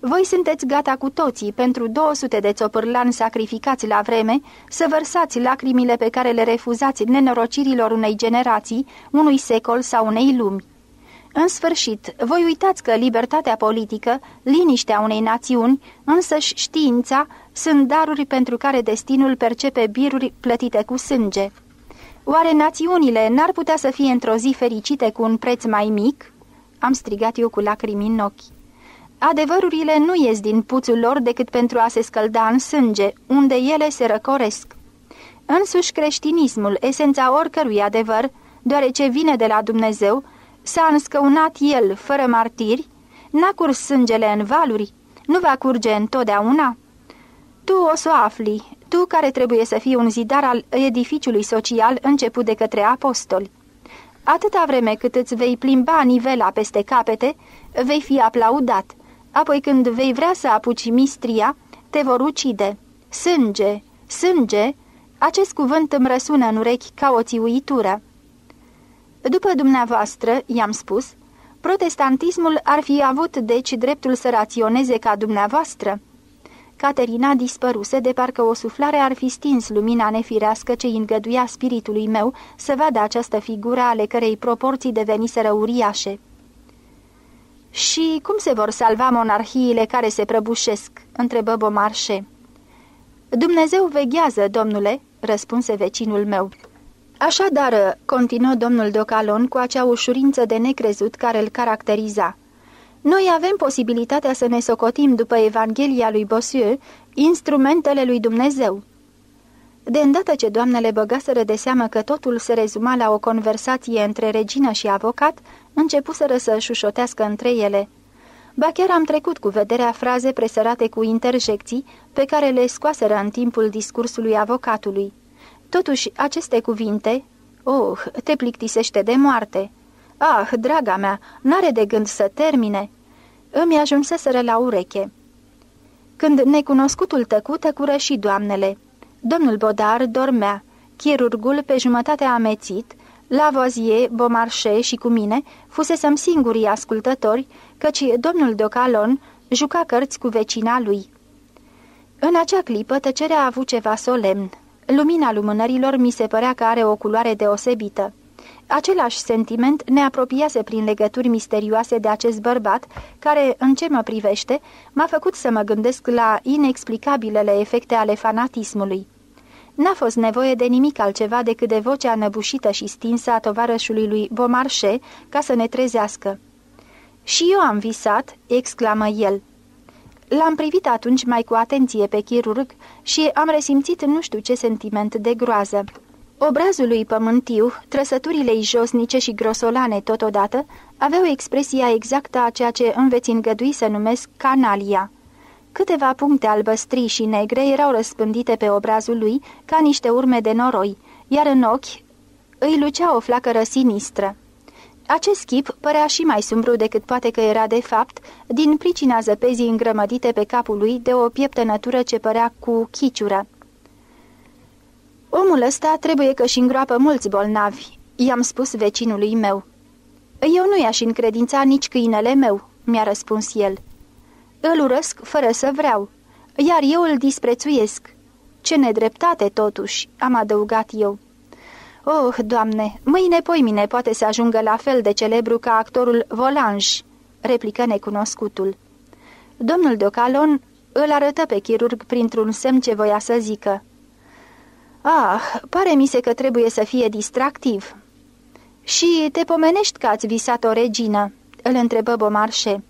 Voi sunteți gata cu toții, pentru 200 de țopârlani sacrificați la vreme, să vărsați lacrimile pe care le refuzați nenorocirilor unei generații, unui secol sau unei lumi. În sfârșit, voi uitați că libertatea politică, liniștea unei națiuni, însăși știința, sunt daruri pentru care destinul percepe biruri plătite cu sânge. Oare națiunile n-ar putea să fie într-o zi fericite cu un preț mai mic?" Am strigat eu cu lacrimi în ochi. Adevărurile nu ies din puțul lor decât pentru a se scălda în sânge, unde ele se răcoresc. Însuși creștinismul, esența oricărui adevăr, deoarece vine de la Dumnezeu, s-a înscăunat el fără martiri, n-a curs sângele în valuri, nu va curge întotdeauna? Tu o să o afli, tu care trebuie să fii un zidar al edificiului social început de către apostoli. Atâta vreme cât îți vei plimba nivela peste capete, vei fi aplaudat, apoi când vei vrea să apuci mistria, te vor ucide. Sânge, sânge, acest cuvânt îmi răsună în urechi ca o țiuitură. După dumneavoastră, i-am spus, protestantismul ar fi avut deci dreptul să raționeze ca dumneavoastră. Caterina dispăruse de parcă o suflare ar fi stins lumina nefirească ce îngăduia spiritului meu să vadă această figură ale cărei proporții deveniseră uriașe. Și cum se vor salva monarhiile care se prăbușesc?" întrebă Bomarșe. Dumnezeu veghează, domnule," răspunse vecinul meu. Așadar, continuă domnul Docalon cu acea ușurință de necrezut care îl caracteriza, noi avem posibilitatea să ne socotim după Evanghelia lui Bossuet instrumentele lui Dumnezeu. De îndată ce doamnele băgaseră de seamă că totul se rezuma la o conversație între regină și avocat, începuseră să șușotească între ele. Ba chiar am trecut cu vederea fraze presărate cu interjecții pe care le scoaseră în timpul discursului avocatului. Totuși, aceste cuvinte, oh, te plictisește de moarte!" Ah, draga mea, n-are de gând să termine!" Îmi ajunseseră la ureche. Când necunoscutul tăcu, tăcură și doamnele. Domnul Bodar dormea, chirurgul pe jumătate amețit, Lavoisier, Bomarșe și cu mine fusesem singurii ascultători, căci domnul Docalon juca cărți cu vecina lui. În acea clipă tăcerea a avut ceva solemn. Lumina lumânărilor mi se părea că are o culoare deosebită. Același sentiment ne apropiase prin legături misterioase de acest bărbat, care, în ce mă privește, m-a făcut să mă gândesc la inexplicabilele efecte ale fanatismului. N-a fost nevoie de nimic altceva decât de vocea năbușită și stinsă a tovarășului lui Bomarșe ca să ne trezească. Și eu am visat," exclamă el. L-am privit atunci mai cu atenție pe chirurg și am resimțit nu știu ce sentiment de groază. Obrazul lui pământiu, trăsăturile josnice și grosolane totodată, aveau expresia exactă a ceea ce înveți îngădui să numesc canalia. Câteva puncte albăstrii și negre erau răspândite pe obrazul lui ca niște urme de noroi, iar în ochi îi lucea o flacără sinistră. Acest chip părea și mai sumbru decât poate că era de fapt, din pricina zăpezii îngrămădite pe capul lui de o pieptănătură ce părea cu chiciură. Omul ăsta trebuie că și îngroapă mulți bolnavi, i-am spus vecinului meu. Eu nu i-aș încredința nici câinele meu, mi-a răspuns el. Îl urăsc fără să vreau, iar eu îl disprețuiesc. Ce nedreptate totuși, am adăugat eu. Oh, doamne, mâine poimine poate să ajungă la fel de celebru ca actorul Volange, replică necunoscutul. Domnul Docalon îl arătă pe chirurg printr-un semn ce voia să zică. Ah, pare mi se că trebuie să fie distractiv." Și te pomenești că ați visat o regină?" îl întrebă Bomarșe.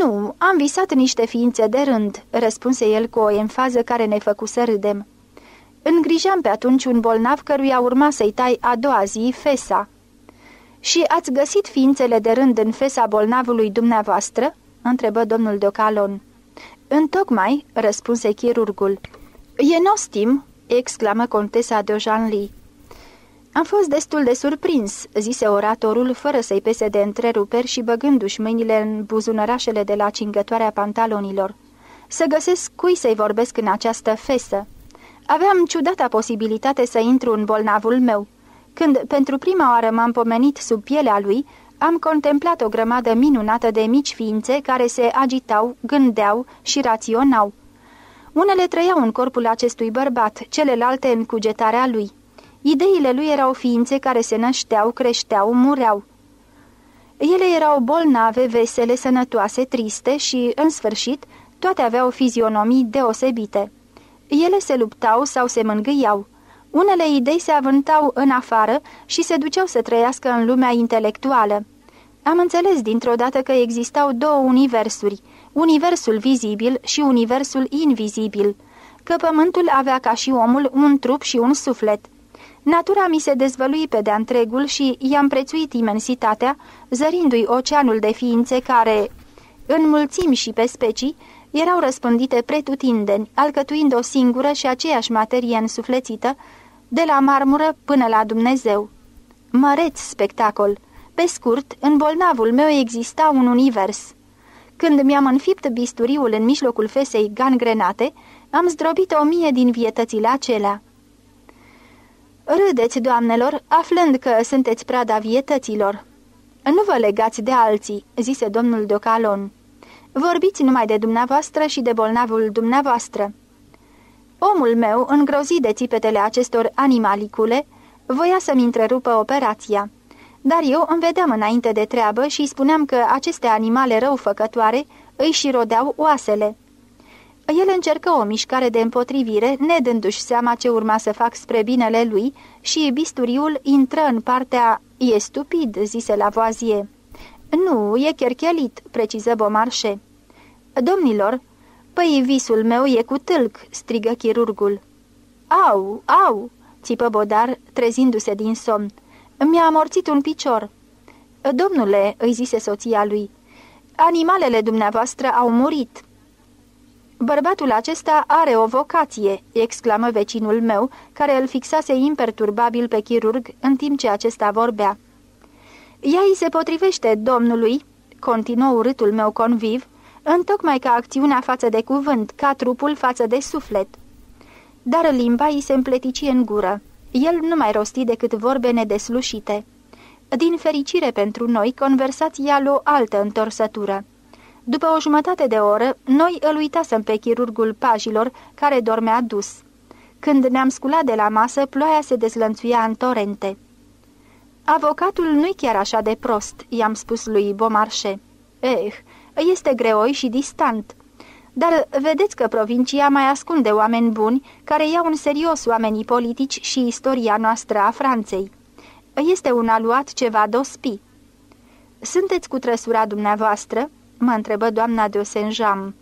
Nu, am visat niște ființe de rând," răspunse el cu o enfază care ne făcu să râdem. Îngrijam pe atunci un bolnav căruia urma să-i tai a doua zi fesa." Și ați găsit ființele de rând în fesa bolnavului dumneavoastră?" întrebă domnul Docalon. Întocmai," răspunse chirurgul. E nostim, exclamă contesa de Janly. Am fost destul de surprins," zise oratorul, fără să-i pese de întreruperi și băgându-și mâinile în buzunărașele de la cingătoarea pantalonilor. Să găsesc cui să-i vorbesc în această fesă. Aveam ciudata posibilitate să intru în bolnavul meu. Când pentru prima oară m-am pomenit sub pielea lui, am contemplat o grămadă minunată de mici ființe care se agitau, gândeau și raționau. Unele trăiau în corpul acestui bărbat, celelalte în cugetarea lui. Ideile lui erau ființe care se nășteau, creșteau, mureau. Ele erau bolnave, vesele, sănătoase, triste și, în sfârșit, toate aveau fizionomii deosebite. Ele se luptau sau se mângâiau. Unele idei se avântau în afară și se duceau să trăiască în lumea intelectuală. Am înțeles dintr-o dată că existau două universuri, universul vizibil și universul invizibil, că pământul avea ca și omul un trup și un suflet. Natura mi se dezvălui pe de întregul și i-am prețuit imensitatea, zărindu-i oceanul de ființe care, în mulțimi și pe specii, erau răspândite pretutindeni, alcătuind o singură și aceeași materie însuflețită, de la marmură până la Dumnezeu. Măreț spectacol! Pe scurt, în bolnavul meu exista un univers – când mi-am înfipt bisturiul în mijlocul fesei gangrenate, am zdrobit o mie din vietățile acelea. Râdeți, doamnelor, aflând că sunteți prada vietăților. Nu vă legați de alții, zise domnul Docalon. Vorbiți numai de dumneavoastră și de bolnavul dumneavoastră. Omul meu, îngrozit de țipetele acestor animalicule, voia să-mi întrerupă operația. Dar eu îmi vedeam înainte de treabă și îi spuneam că aceste animale răufăcătoare îi și rodeau oasele. El încercă o mișcare de împotrivire, nedându-și seama ce urma să fac spre binele lui și bisturiul intră în partea E stupid," zise la voazie. Nu, e cherchelit," preciză Bomarșe. Domnilor, păi visul meu e cu tâlc," strigă chirurgul. Au, au!" țipă Bodar, trezindu-se din somn. Mi-a amorțit un picior." Domnule," îi zise soția lui, animalele dumneavoastră au murit." Bărbatul acesta are o vocație," exclamă vecinul meu, care îl fixase imperturbabil pe chirurg în timp ce acesta vorbea. Ea îi se potrivește domnului," continuă urâtul meu conviv, întocmai ca acțiunea față de cuvânt, ca trupul față de suflet. Dar limba îi se împletici în gură. El nu mai rosti decât vorbe nedeslușite. Din fericire pentru noi, conversația lu altă întorsătură. După o jumătate de oră, noi îl uitasem pe chirurgul pajilor care dormea dus. Când ne-am sculat de la masă, ploaia se dezlănțuia în torente. Avocatul nu-i chiar așa de prost," i-am spus lui Bomarșe. Eh, este greoi și distant. Dar vedeți că provincia mai ascunde oameni buni care iau în serios oamenii politici și istoria noastră a Franței. Este un aluat ceva dospi. Sunteți cu trăsura dumneavoastră?" mă întrebă doamna de Osenjam.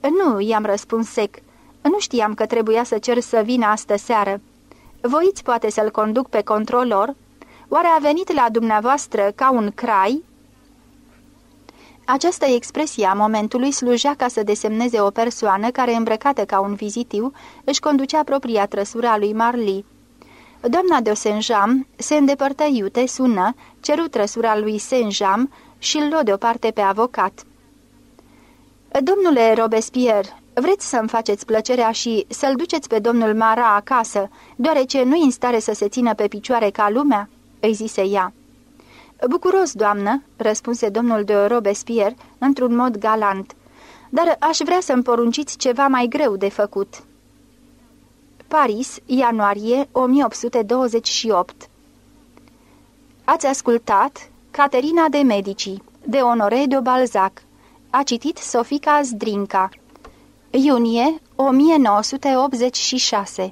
Nu," i-am răspuns sec. Nu știam că trebuia să cer să vină astă seară. Voiți poate să-l conduc pe controlor? Oare a venit la dumneavoastră ca un crai?" Această expresie a momentului slujea ca să desemneze o persoană care, îmbrăcată ca un vizitiu, își conducea propria trăsură a lui Marli. Doamna de Senjam se îndepărtă iute, sună, ceru trăsura lui Senjam și îl luă deoparte pe avocat. Domnule Robespierre, vreți să-mi faceți plăcerea și să-l duceți pe domnul Mara acasă, deoarece nu-i în stare să se țină pe picioare ca lumea?" îi zise ea. Bucuros, doamnă," răspunse domnul de Robespierre într-un mod galant, dar aș vrea să-mi porunciți ceva mai greu de făcut." Paris, ianuarie 1828 Ați ascultat Caterina de Medici, de Onore de Balzac. A citit Sofica Zdrinca. Iunie 1986